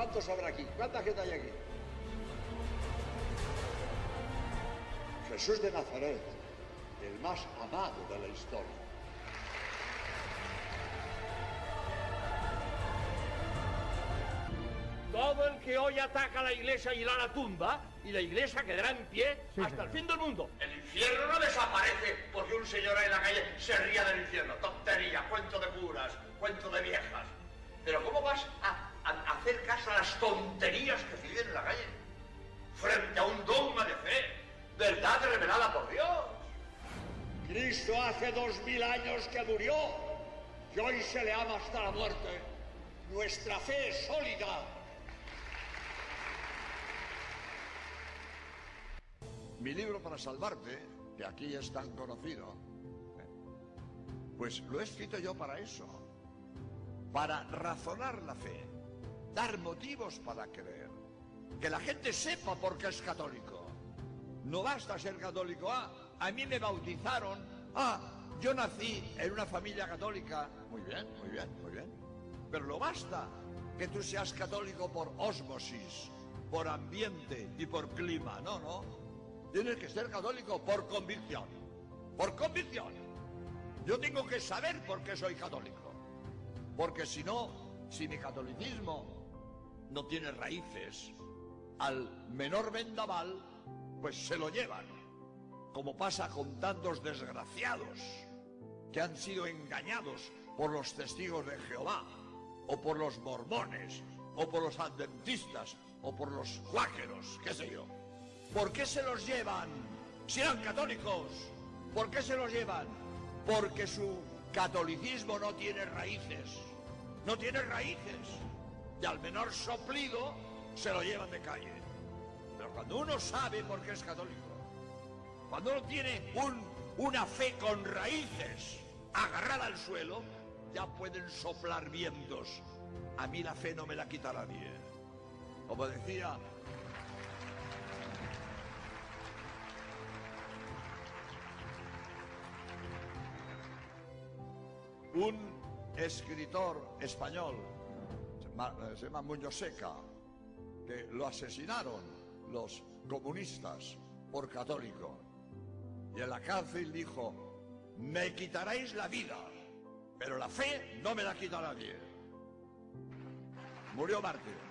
¿Cuántos habrá aquí? ¿Cuánta gente hay aquí? Jesús de Nazaret, el más amado de la historia. Todo el que hoy ataca la iglesia irá a la tumba y la iglesia quedará en pie hasta el fin del mundo. El infierno no desaparece porque un señor ahí en la calle se ría del infierno. Tontería, cuento de curas, cuento de viejas. Pero ¿cómo vas a hacer caso a las tonterías que se viven en la calle frente a un dogma de fe, verdad revelada por Dios. Cristo hace dos mil años que murió y hoy se le ama hasta la muerte. Nuestra fe es sólida. Mi libro para salvarte, que aquí es tan conocido, pues lo he escrito yo para eso, para razonar la fe dar motivos para creer. Que la gente sepa por qué es católico. No basta ser católico. Ah, a mí me bautizaron. Ah, yo nací en una familia católica. Muy bien, muy bien, muy bien. Pero no basta que tú seas católico por osmosis... por ambiente y por clima. No, no. Tienes que ser católico por convicción. Por convicción. Yo tengo que saber por qué soy católico. Porque si no, si mi catolicismo no tiene raíces, al menor vendaval, pues se lo llevan, como pasa con tantos desgraciados que han sido engañados por los testigos de Jehová, o por los mormones, o por los adventistas, o por los cuáqueros, qué sé yo. ¿Por qué se los llevan? Si eran católicos, ¿por qué se los llevan? Porque su catolicismo no tiene raíces, no tiene raíces y al menor soplido se lo llevan de calle. Pero cuando uno sabe por qué es católico, cuando uno tiene una fe con raíces agarrada al suelo, ya pueden soplar vientos. A mí la fe no me la quita nadie. Como decía un escritor español se llama Muñoz Seca, que lo asesinaron los comunistas por católico. Y en la cárcel dijo, me quitaréis la vida, pero la fe no me la quita nadie. Murió Martín.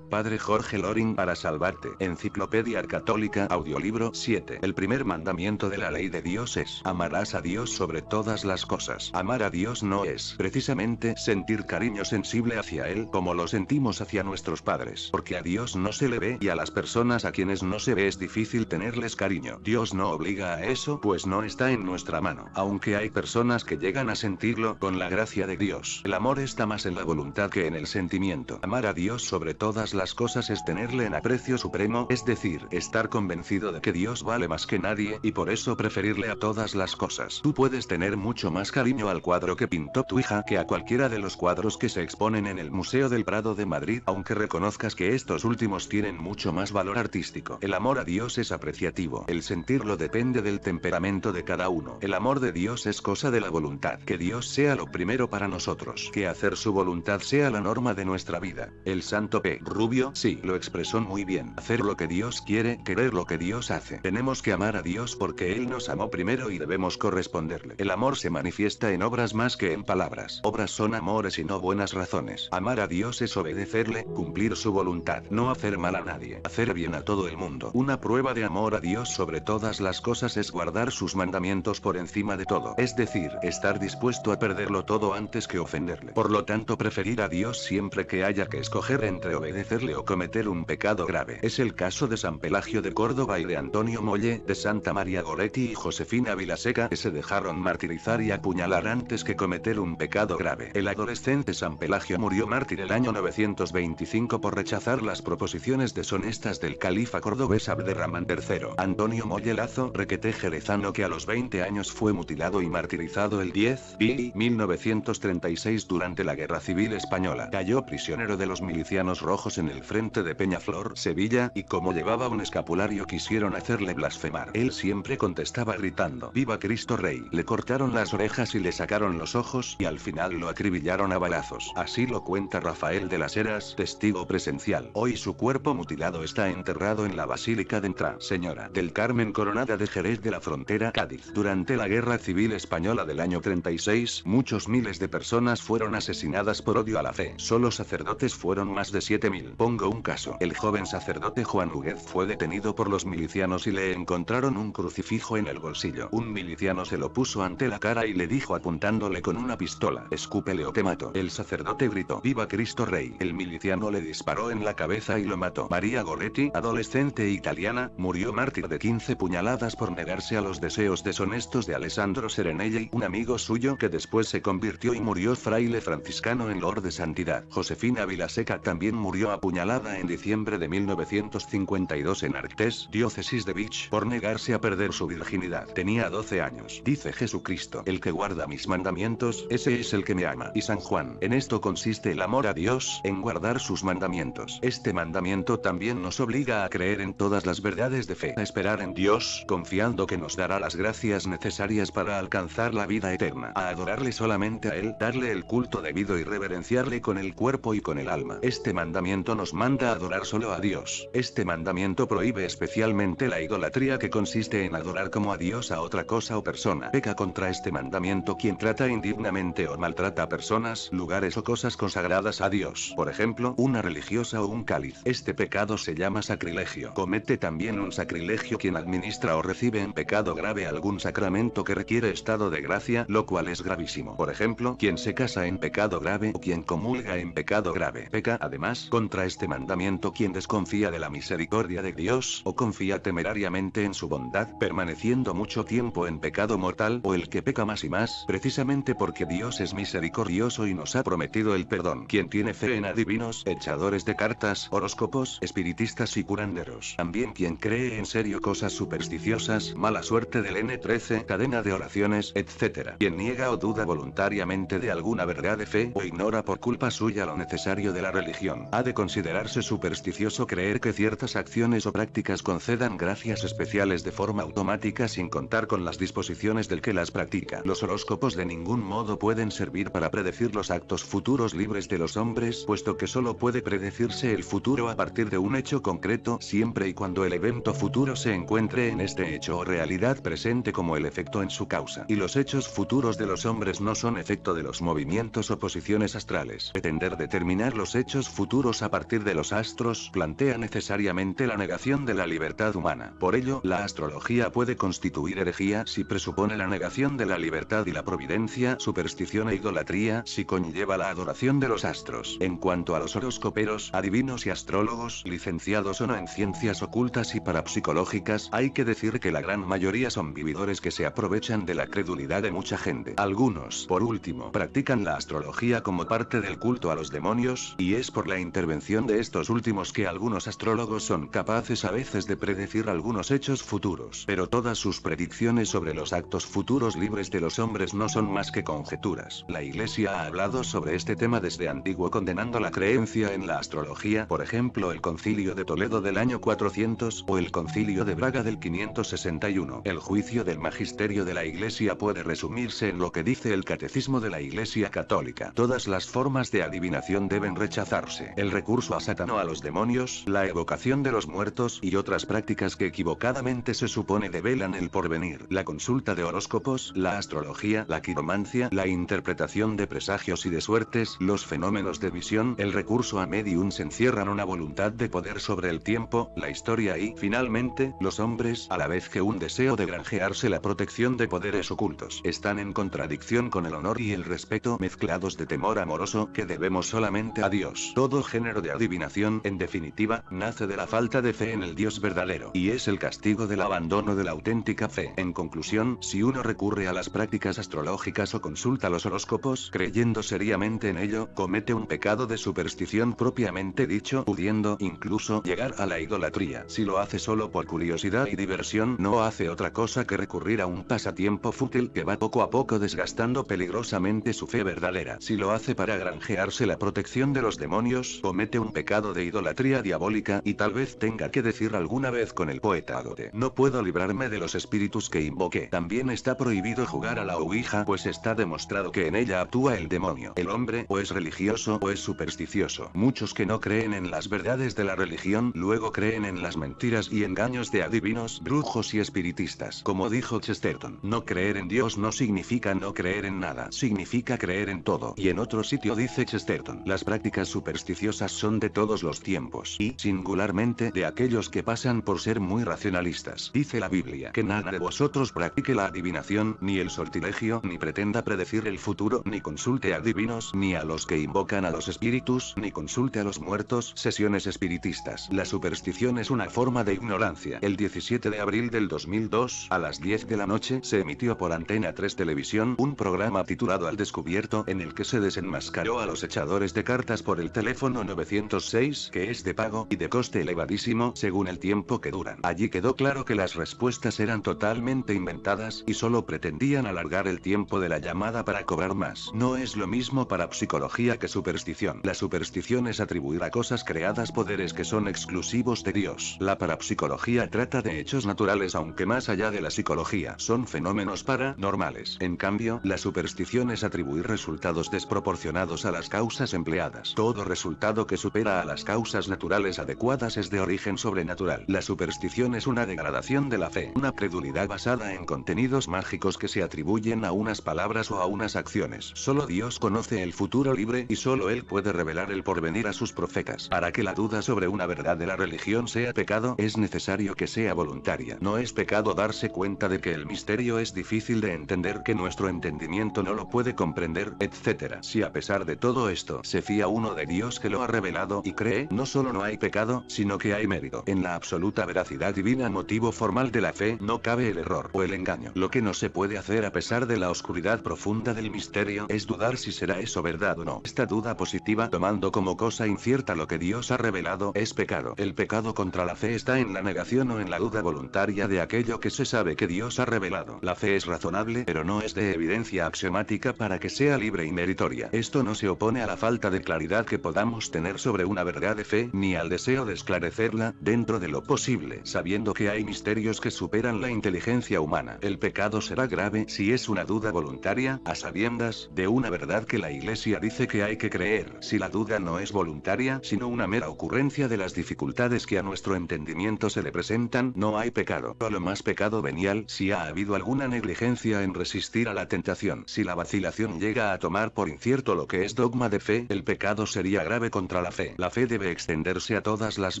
Padre Jorge Loring para salvarte. Enciclopedia Católica Audiolibro 7. El primer mandamiento de la ley de Dios es, amarás a Dios sobre todas las cosas. Amar a Dios no es precisamente sentir cariño sensible hacia Él como lo sentimos hacia nuestros padres, porque a Dios no se le ve y a las personas a quienes no se ve es difícil tenerles cariño. Dios no obliga a eso, pues no está en nuestra mano, aunque hay personas que llegan a sentirlo con la gracia de Dios. El amor está más en la voluntad que en el sentimiento. Amar a Dios sobre todas las cosas es tenerle en aprecio supremo, es decir, estar convencido de que Dios vale más que nadie y por eso preferirle a todas las cosas. Tú puedes tener mucho más cariño al cuadro que pintó tu hija que a cualquiera de los cuadros que se exponen en el Museo del Prado de Madrid, aunque reconozcas que estos últimos tienen mucho más valor artístico. El amor a Dios es apreciativo, el sentirlo depende del temperamento de cada uno. El amor de Dios es cosa de la voluntad, que Dios sea lo primero para nosotros, que hacer su voluntad sea la norma de nuestra vida. El santo Rubio sí lo expresó muy bien. Hacer lo que Dios quiere, querer lo que Dios hace. Tenemos que amar a Dios porque Él nos amó primero y debemos corresponderle. El amor se manifiesta en obras más que en palabras. Obras son amores y no buenas razones. Amar a Dios es obedecerle, cumplir su voluntad, no hacer mal a nadie, hacer bien a todo el mundo. Una prueba de amor a Dios sobre todas las cosas es guardar sus mandamientos por encima de todo. Es decir, estar dispuesto a perderlo todo antes que ofenderle. Por lo tanto, preferir a Dios siempre que haya que escoger entre obedecerle o cometer un pecado grave. Es el caso de San Pelagio de Córdoba y de Antonio Molle, de Santa María Goretti y Josefina Vilaseca, que se dejaron martirizar y apuñalar antes que cometer un pecado grave. El adolescente San Pelagio murió mártir el año 925 por rechazar las proposiciones deshonestas del califa cordobés Abderramán III. Antonio Molle Lazo, requete jerezano que a los 20 años fue mutilado y martirizado el 10 y 1936 durante la Guerra Civil Española. Cayó prisionero de los milicianos rojos en el frente de Peñaflor, Sevilla, y como llevaba un escapulario quisieron hacerle blasfemar. Él siempre contestaba gritando, ¡Viva Cristo Rey! Le cortaron las orejas y le sacaron los ojos y al final lo acribillaron a balazos. Así lo cuenta Rafael de las Heras, testigo presencial. Hoy su cuerpo mutilado está enterrado en la Basílica de Entra, señora del Carmen Coronada de Jerez de la Frontera, Cádiz. Durante la Guerra Civil Española del año 36, muchos miles de personas fueron asesinadas por odio a la fe. Solo sacerdotes fueron más de 7000. Pongo un caso. El joven sacerdote Juan Huguet fue detenido por los milicianos y le encontraron un crucifijo en el bolsillo. Un miliciano se lo puso ante la cara y le dijo apuntándole con una pistola, escúpele o te mato. El sacerdote gritó, viva Cristo Rey. El miliciano le disparó en la cabeza y lo mató. María Goretti, adolescente italiana, murió mártir de 15 puñaladas por negarse a los deseos deshonestos de Alessandro Serenelli, un amigo suyo que después se convirtió y murió fraile franciscano en loor de Santidad. Josefina Vilaseca también murió apuñalada en diciembre de 1952 en Artes, diócesis de Beach, por negarse a perder su virginidad. Tenía 12 años. Dice Jesucristo, el que guarda mis mandamientos, ese es el que me ama. Y San Juan, en esto consiste el amor a Dios, en guardar sus mandamientos. Este mandamiento también nos obliga a creer en todas las verdades de fe, a esperar en Dios, confiando que nos dará las gracias necesarias para alcanzar la vida eterna, a adorarle solamente a Él, darle el culto debido y reverenciarle con el cuerpo y con el alma. Este mandamiento mandamiento nos manda a adorar solo a Dios. Este mandamiento prohíbe especialmente la idolatría que consiste en adorar como a Dios a otra cosa o persona. Peca contra este mandamiento quien trata indignamente o maltrata a personas, lugares o cosas consagradas a Dios. Por ejemplo, una religiosa o un cáliz. Este pecado se llama sacrilegio. Comete también un sacrilegio quien administra o recibe en pecado grave algún sacramento que requiere estado de gracia, lo cual es gravísimo. Por ejemplo, quien se casa en pecado grave o quien comulga en pecado grave. Peca además contra este mandamiento quien desconfía de la misericordia de Dios o confía temerariamente en su bondad, permaneciendo mucho tiempo en pecado mortal o el que peca más y más, precisamente porque Dios es misericordioso y nos ha prometido el perdón. Quien tiene fe en adivinos, echadores de cartas, horóscopos, espiritistas y curanderos. También quien cree en serio cosas supersticiosas, mala suerte del N13, cadena de oraciones, etc. Quien niega o duda voluntariamente de alguna verdad de fe o ignora por culpa suya lo necesario de la religión. Ha de considerarse supersticioso creer que ciertas acciones o prácticas concedan gracias especiales de forma automática sin contar con las disposiciones del que las practica. Los horóscopos de ningún modo pueden servir para predecir los actos futuros libres de los hombres, puesto que solo puede predecirse el futuro a partir de un hecho concreto siempre y cuando el evento futuro se encuentre en este hecho o realidad presente como el efecto en su causa. Y los hechos futuros de los hombres no son efecto de los movimientos o posiciones astrales. Pretender determinar los hechos futuros a partir de los astros plantea necesariamente la negación de la libertad humana. Por ello, la astrología puede constituir herejía si presupone la negación de la libertad y la providencia, superstición e idolatría si conlleva la adoración de los astros. En cuanto a los horoscoperos, adivinos y astrólogos, licenciados o no en ciencias ocultas y parapsicológicas, hay que decir que la gran mayoría son vividores que se aprovechan de la credulidad de mucha gente. Algunos, por último, practican la astrología como parte del culto a los demonios, y es por la intervención de estos últimos que algunos astrólogos son capaces a veces de predecir algunos hechos futuros. Pero todas sus predicciones sobre los actos futuros libres de los hombres no son más que conjeturas. La Iglesia ha hablado sobre este tema desde antiguo condenando la creencia en la astrología, por ejemplo el concilio de Toledo del año 400 o el concilio de Braga del 561. El juicio del magisterio de la Iglesia puede resumirse en lo que dice el catecismo de la Iglesia católica. Todas las formas de adivinación deben rechazarse el recurso a Satán a los demonios, la evocación de los muertos y otras prácticas que equivocadamente se supone develan el porvenir, la consulta de horóscopos, la astrología, la quiromancia, la interpretación de presagios y de suertes, los fenómenos de visión, el recurso a mediums encierran una voluntad de poder sobre el tiempo, la historia y, finalmente, los hombres, a la vez que un deseo de granjearse la protección de poderes ocultos, están en contradicción con el honor y el respeto mezclados de temor amoroso que debemos solamente a Dios género de adivinación, en definitiva, nace de la falta de fe en el Dios verdadero y es el castigo del abandono de la auténtica fe. En conclusión, si uno recurre a las prácticas astrológicas o consulta los horóscopos creyendo seriamente en ello, comete un pecado de superstición propiamente dicho, pudiendo incluso llegar a la idolatría. Si lo hace solo por curiosidad y diversión, no hace otra cosa que recurrir a un pasatiempo fútil que va poco a poco desgastando peligrosamente su fe verdadera. Si lo hace para granjearse la protección de los demonios, comete un pecado de idolatría diabólica y tal vez tenga que decir alguna vez con el poeta Agote. No puedo librarme de los espíritus que invoqué. También está prohibido jugar a la ouija pues está demostrado que en ella actúa el demonio. El hombre o es religioso o es supersticioso. Muchos que no creen en las verdades de la religión luego creen en las mentiras y engaños de adivinos, brujos y espiritistas. Como dijo Chesterton, no creer en Dios no significa no creer en nada, significa creer en todo. Y en otro sitio dice Chesterton, las prácticas supersticiosas son de todos los tiempos y singularmente de aquellos que pasan por ser muy racionalistas. Dice la Biblia que nada de vosotros practique la adivinación, ni el sortilegio, ni pretenda predecir el futuro, ni consulte a divinos, ni a los que invocan a los espíritus, ni consulte a los muertos. Sesiones espiritistas. La superstición es una forma de ignorancia. El 17 de abril del 2002, a las 10 de la noche, se emitió por Antena 3 Televisión un programa titulado Al Descubierto, en el que se desenmascaró a los echadores de cartas por el teléfono teléfono 906 que es de pago y de coste elevadísimo según el tiempo que duran. Allí quedó claro que las respuestas eran totalmente inventadas y solo pretendían alargar el tiempo de la llamada para cobrar más. No es lo mismo para psicología que superstición. La superstición es atribuir a cosas creadas poderes que son exclusivos de Dios. La parapsicología trata de hechos naturales aunque más allá de la psicología son fenómenos paranormales. En cambio, la superstición es atribuir resultados desproporcionados a las causas empleadas. Todo resulta que supera a las causas naturales adecuadas es de origen sobrenatural. La superstición es una degradación de la fe, una credulidad basada en contenidos mágicos que se atribuyen a unas palabras o a unas acciones. Solo Dios conoce el futuro libre y solo Él puede revelar el porvenir a sus profetas. Para que la duda sobre una verdad de la religión sea pecado, es necesario que sea voluntaria. No es pecado darse cuenta de que el misterio es difícil de entender, que nuestro entendimiento no lo puede comprender, etc. Si a pesar de todo esto se fía uno de Dios que lo ha revelado y cree, no solo no hay pecado, sino que hay mérito. En la absoluta veracidad divina motivo formal de la fe no cabe el error o el engaño. Lo que no se puede hacer a pesar de la oscuridad profunda del misterio es dudar si será eso verdad o no. Esta duda positiva tomando como cosa incierta lo que Dios ha revelado es pecado. El pecado contra la fe está en la negación o en la duda voluntaria de aquello que se sabe que Dios ha revelado. La fe es razonable pero no es de evidencia axiomática para que sea libre y meritoria. Esto no se opone a la falta de claridad que podamos tener sobre una verdad de fe ni al deseo de esclarecerla, dentro de lo posible, sabiendo que hay misterios que superan la inteligencia humana. El pecado será grave si es una duda voluntaria, a sabiendas de una verdad que la Iglesia dice que hay que creer. Si la duda no es voluntaria, sino una mera ocurrencia de las dificultades que a nuestro entendimiento se le presentan, no hay pecado. o lo más pecado venial si ha habido alguna negligencia en resistir a la tentación. Si la vacilación llega a tomar por incierto lo que es dogma de fe, el pecado sería grave contra la fe. La fe debe extenderse a todas las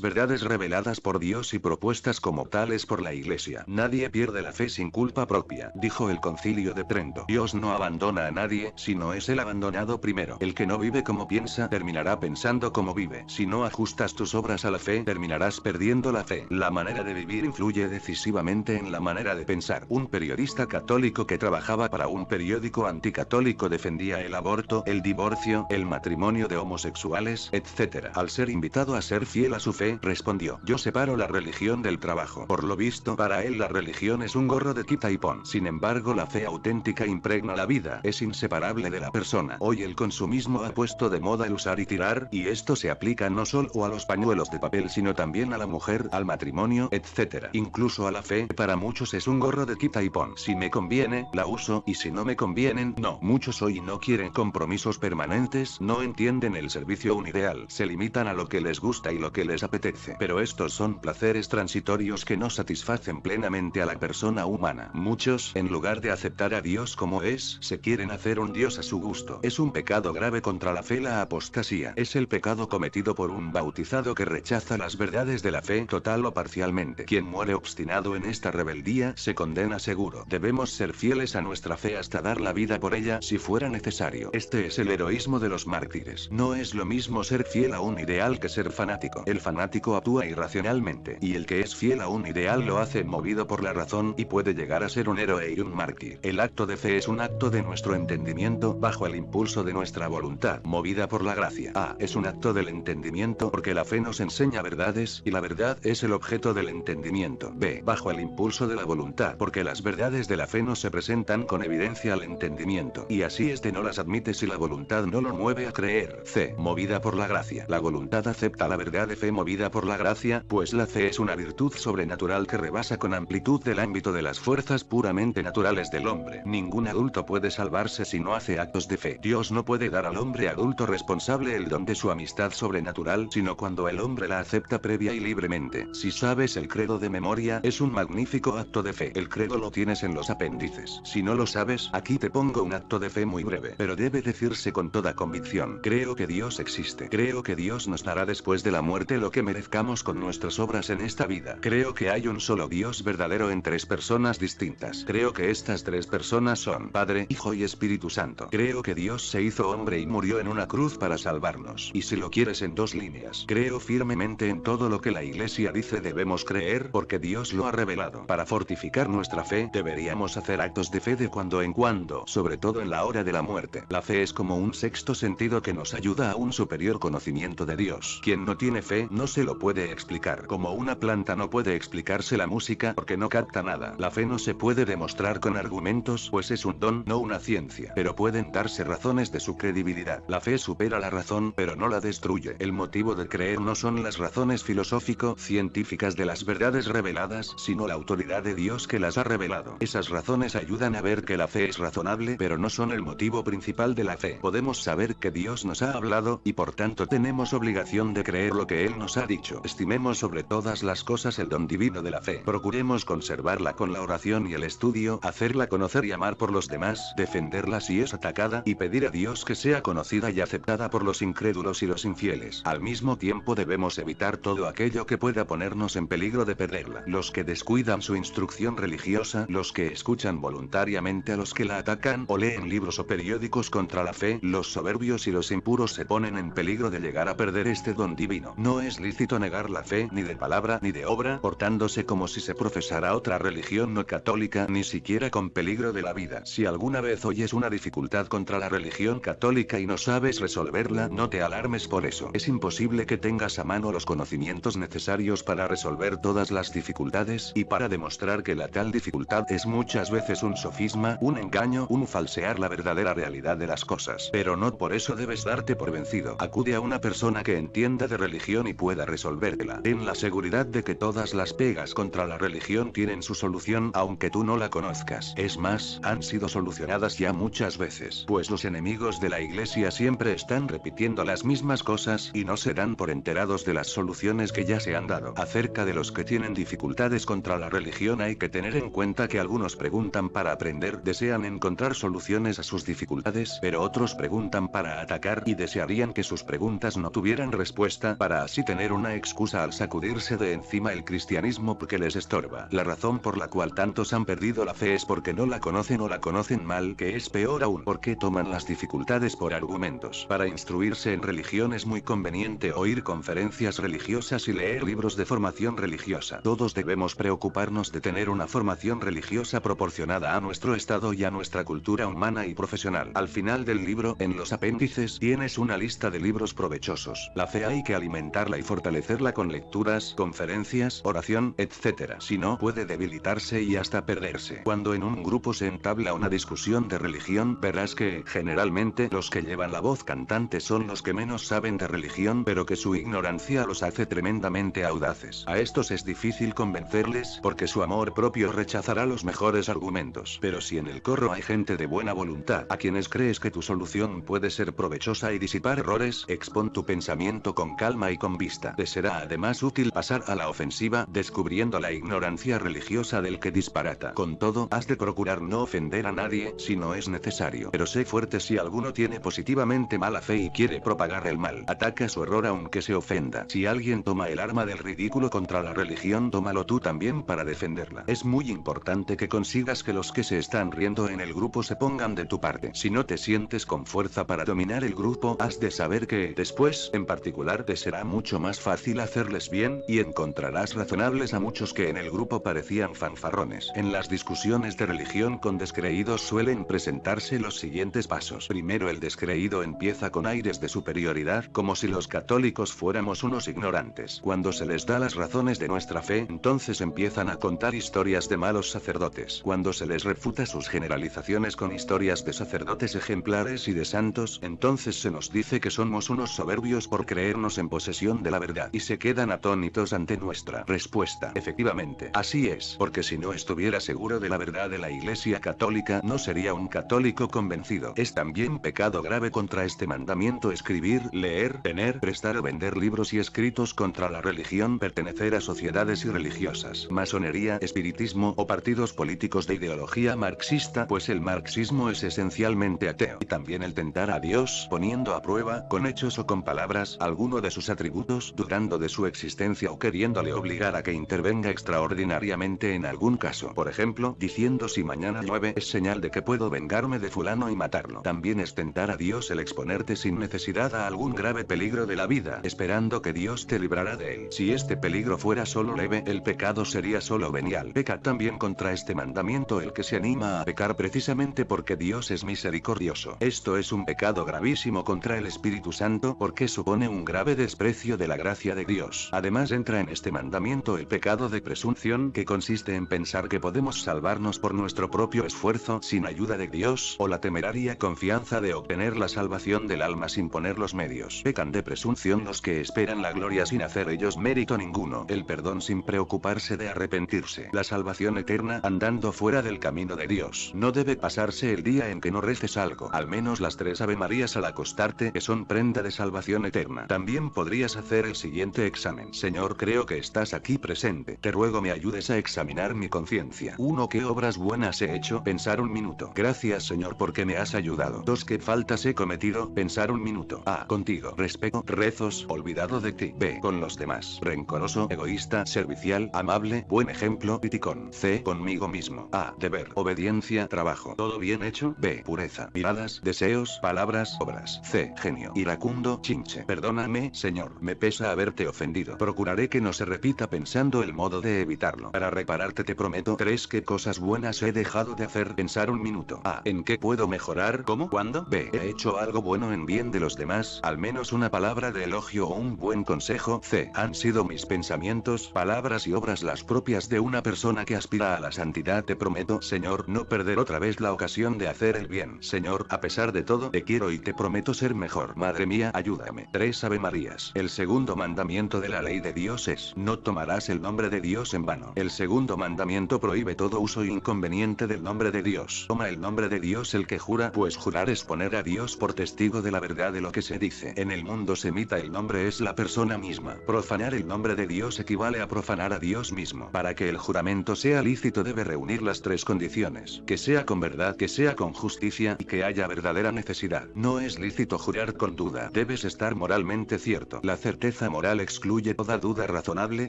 verdades reveladas por Dios y propuestas como tales por la Iglesia. Nadie pierde la fe sin culpa propia, dijo el concilio de Trento. Dios no abandona a nadie, si no es el abandonado primero. El que no vive como piensa, terminará pensando como vive. Si no ajustas tus obras a la fe, terminarás perdiendo la fe. La manera de vivir influye decisivamente en la manera de pensar. Un periodista católico que trabajaba para un periódico anticatólico defendía el aborto, el divorcio, el matrimonio de homosexuales, Etcétera Al ser invitado a ser fiel a su fe, respondió, yo separo la religión del trabajo. Por lo visto, para él la religión es un gorro de quita y pon. Sin embargo, la fe auténtica impregna la vida, es inseparable de la persona. Hoy el consumismo ha puesto de moda el usar y tirar, y esto se aplica no solo a los pañuelos de papel, sino también a la mujer, al matrimonio, etcétera. Incluso a la fe, para muchos es un gorro de quita y pon. Si me conviene, la uso, y si no me convienen, no. Muchos hoy no quieren compromisos permanentes, no entienden el servicio un ideal, se limitan a lo que les gusta y lo que les apetece. Pero estos son placeres transitorios que no satisfacen plenamente a la persona humana. Muchos, en lugar de aceptar a Dios como es, se quieren hacer un Dios a su gusto. Es un pecado grave contra la fe la apostasía. Es el pecado cometido por un bautizado que rechaza las verdades de la fe total o parcialmente. Quien muere obstinado en esta rebeldía se condena seguro. Debemos ser fieles a nuestra fe hasta dar la vida por ella si fuera necesario. Este es el heroísmo de los mártires. No es lo mismo ser fiel a un ideal que ser fanático. El fanático actúa irracionalmente, y el que es fiel a un ideal lo hace movido por la razón y puede llegar a ser un héroe y un mártir. El acto de fe es un acto de nuestro entendimiento bajo el impulso de nuestra voluntad, movida por la gracia. A. Ah, es un acto del entendimiento porque la fe nos enseña verdades y la verdad es el objeto del entendimiento. B. Bajo el impulso de la voluntad porque las verdades de la fe no se presentan con evidencia al entendimiento. Y así este no las admite si la voluntad no lo mueve a creer. C. Movida por la gracia. La voluntad acepta la verdad de fe movida por la gracia, pues la fe es una virtud sobrenatural que rebasa con amplitud del ámbito de las fuerzas puramente naturales del hombre. Ningún adulto puede salvarse si no hace actos de fe. Dios no puede dar al hombre adulto responsable el don de su amistad sobrenatural, sino cuando el hombre la acepta previa y libremente. Si sabes el credo de memoria, es un magnífico acto de fe. El credo lo tienes en los apéndices. Si no lo sabes, aquí te pongo un acto de fe muy breve, pero debe decirse con toda convicción. Creo que Dios existe Creo que Dios nos dará después de la muerte lo que merezcamos con nuestras obras en esta vida. Creo que hay un solo Dios verdadero en tres personas distintas. Creo que estas tres personas son Padre, Hijo y Espíritu Santo. Creo que Dios se hizo hombre y murió en una cruz para salvarnos. Y si lo quieres en dos líneas, creo firmemente en todo lo que la Iglesia dice debemos creer porque Dios lo ha revelado. Para fortificar nuestra fe, deberíamos hacer actos de fe de cuando en cuando, sobre todo en la hora de la muerte. La fe es como un sexto sentido que nos ayuda a un super conocimiento de Dios. Quien no tiene fe no se lo puede explicar. Como una planta no puede explicarse la música porque no capta nada. La fe no se puede demostrar con argumentos pues es un don, no una ciencia. Pero pueden darse razones de su credibilidad. La fe supera la razón pero no la destruye. El motivo de creer no son las razones filosófico-científicas de las verdades reveladas, sino la autoridad de Dios que las ha revelado. Esas razones ayudan a ver que la fe es razonable pero no son el motivo principal de la fe. Podemos saber que Dios nos ha hablado y por por tanto tenemos obligación de creer lo que Él nos ha dicho. Estimemos sobre todas las cosas el don divino de la fe. Procuremos conservarla con la oración y el estudio, hacerla conocer y amar por los demás, defenderla si es atacada y pedir a Dios que sea conocida y aceptada por los incrédulos y los infieles. Al mismo tiempo debemos evitar todo aquello que pueda ponernos en peligro de perderla. Los que descuidan su instrucción religiosa, los que escuchan voluntariamente a los que la atacan o leen libros o periódicos contra la fe, los soberbios y los impuros se ponen en peligro de llegar a perder este don divino. No es lícito negar la fe ni de palabra ni de obra, portándose como si se profesara otra religión no católica, ni siquiera con peligro de la vida. Si alguna vez oyes una dificultad contra la religión católica y no sabes resolverla, no te alarmes por eso. Es imposible que tengas a mano los conocimientos necesarios para resolver todas las dificultades y para demostrar que la tal dificultad es muchas veces un sofisma, un engaño, un falsear la verdadera realidad de las cosas. Pero no por eso debes darte por vencido acude a una persona que entienda de religión y pueda resolverla. Ten la seguridad de que todas las pegas contra la religión tienen su solución aunque tú no la conozcas. Es más, han sido solucionadas ya muchas veces. Pues los enemigos de la iglesia siempre están repitiendo las mismas cosas y no se dan por enterados de las soluciones que ya se han dado. Acerca de los que tienen dificultades contra la religión hay que tener en cuenta que algunos preguntan para aprender, desean encontrar soluciones a sus dificultades, pero otros preguntan para atacar y desearían que sus preguntas no tuvieran respuesta para así tener una excusa al sacudirse de encima el cristianismo porque les estorba. La razón por la cual tantos han perdido la fe es porque no la conocen o la conocen mal, que es peor aún porque toman las dificultades por argumentos. Para instruirse en religión es muy conveniente oír conferencias religiosas y leer libros de formación religiosa. Todos debemos preocuparnos de tener una formación religiosa proporcionada a nuestro estado y a nuestra cultura humana y profesional. Al final del libro, en los apéndices, tienes una lista de libros provechosos. La fe hay que alimentarla y fortalecerla con lecturas, conferencias, oración, etc. Si no, puede debilitarse y hasta perderse. Cuando en un grupo se entabla una discusión de religión, verás que, generalmente, los que llevan la voz cantante son los que menos saben de religión, pero que su ignorancia los hace tremendamente audaces. A estos es difícil convencerles, porque su amor propio rechazará los mejores argumentos. Pero si en el corro hay gente de buena voluntad, a quienes crees que tu solución puede ser provechosa y disipar errores, expon tu pensamiento con calma y con vista. Te será además útil pasar a la ofensiva descubriendo la ignorancia religiosa del que disparata. Con todo, has de procurar no ofender a nadie, si no es necesario. Pero sé fuerte si alguno tiene positivamente mala fe y quiere propagar el mal. Ataca su error aunque se ofenda. Si alguien toma el arma del ridículo contra la religión, tómalo tú también para defenderla. Es muy importante que consigas que los que se están riendo en el grupo se pongan de tu parte. Si no te sientes con fuerza para dominar el grupo, has de saber que después en particular te será mucho más fácil hacerles bien, y encontrarás razonables a muchos que en el grupo parecían fanfarrones. En las discusiones de religión con descreídos suelen presentarse los siguientes pasos. Primero el descreído empieza con aires de superioridad, como si los católicos fuéramos unos ignorantes. Cuando se les da las razones de nuestra fe, entonces empiezan a contar historias de malos sacerdotes. Cuando se les refuta sus generalizaciones con historias de sacerdotes ejemplares y de santos, entonces se nos dice que son unos soberbios por creernos en posesión de la verdad y se quedan atónitos ante nuestra respuesta. Efectivamente, así es, porque si no estuviera seguro de la verdad de la Iglesia Católica no sería un católico convencido. Es también pecado grave contra este mandamiento escribir, leer, tener, prestar o vender libros y escritos contra la religión, pertenecer a sociedades y religiosas, masonería, espiritismo o partidos políticos de ideología marxista, pues el marxismo es esencialmente ateo y también el tentar a Dios poniendo a prueba con hechos o con palabras alguno de sus atributos dudando de su existencia o queriéndole obligar a que intervenga extraordinariamente en algún caso. Por ejemplo, diciendo si mañana llueve es señal de que puedo vengarme de fulano y matarlo. También es tentar a Dios el exponerte sin necesidad a algún grave peligro de la vida, esperando que Dios te librará de él. Si este peligro fuera solo leve, el pecado sería solo venial. Peca también contra este mandamiento el que se anima a pecar precisamente porque Dios es misericordioso. Esto es un pecado gravísimo contra el espíritu Santo porque supone un grave desprecio de la gracia de Dios. Además entra en este mandamiento el pecado de presunción que consiste en pensar que podemos salvarnos por nuestro propio esfuerzo sin ayuda de Dios o la temeraria confianza de obtener la salvación del alma sin poner los medios. Pecan de presunción los que esperan la gloria sin hacer ellos mérito ninguno, el perdón sin preocuparse de arrepentirse, la salvación eterna andando fuera del camino de Dios. No debe pasarse el día en que no reces algo, al menos las tres Ave Marías al acostarte que son prenda de salvación eterna. También podrías hacer el siguiente examen. Señor, creo que estás aquí presente. Te ruego me ayudes a examinar mi conciencia. 1. ¿Qué obras buenas he hecho? Pensar un minuto. Gracias, Señor, porque me has ayudado. 2. ¿Qué faltas he cometido? Pensar un minuto. A. Contigo. Respeto. Rezos. Olvidado de ti. B. Con los demás. Rencoroso. Egoísta. Servicial. Amable. Buen ejemplo. Piticón. C. Conmigo mismo. A. Deber. Obediencia. Trabajo. Todo bien hecho. B. Pureza. Miradas. Deseos. Palabras. Obras. C. Genio. Iracundo Chinche. Perdóname, señor, me pesa haberte ofendido. Procuraré que no se repita pensando el modo de evitarlo. Para repararte te prometo tres que cosas buenas he dejado de hacer. Pensar un minuto. A. Ah, ¿En qué puedo mejorar? ¿Cómo? ¿Cuándo? B. He hecho algo bueno en bien de los demás, al menos una palabra de elogio o un buen consejo. C. Han sido mis pensamientos, palabras y obras las propias de una persona que aspira a la santidad. Te prometo, señor, no perder otra vez la ocasión de hacer el bien. Señor, a pesar de todo, te quiero y te prometo ser mejor. Madre mía, ayúdame. Tres Ave Marías. El segundo mandamiento de la ley de Dios es, no tomarás el nombre de Dios en vano. El segundo mandamiento prohíbe todo uso inconveniente del nombre de Dios. Toma el nombre de Dios el que jura, pues jurar es poner a Dios por testigo de la verdad de lo que se dice. En el mundo semita el nombre es la persona misma. Profanar el nombre de Dios equivale a profanar a Dios mismo. Para que el juramento sea lícito debe reunir las tres condiciones. Que sea con verdad, que sea con justicia y que haya verdadera necesidad. No es lícito jurar con duda. Debes estar moralmente cierto. La certeza moral excluye toda duda razonable,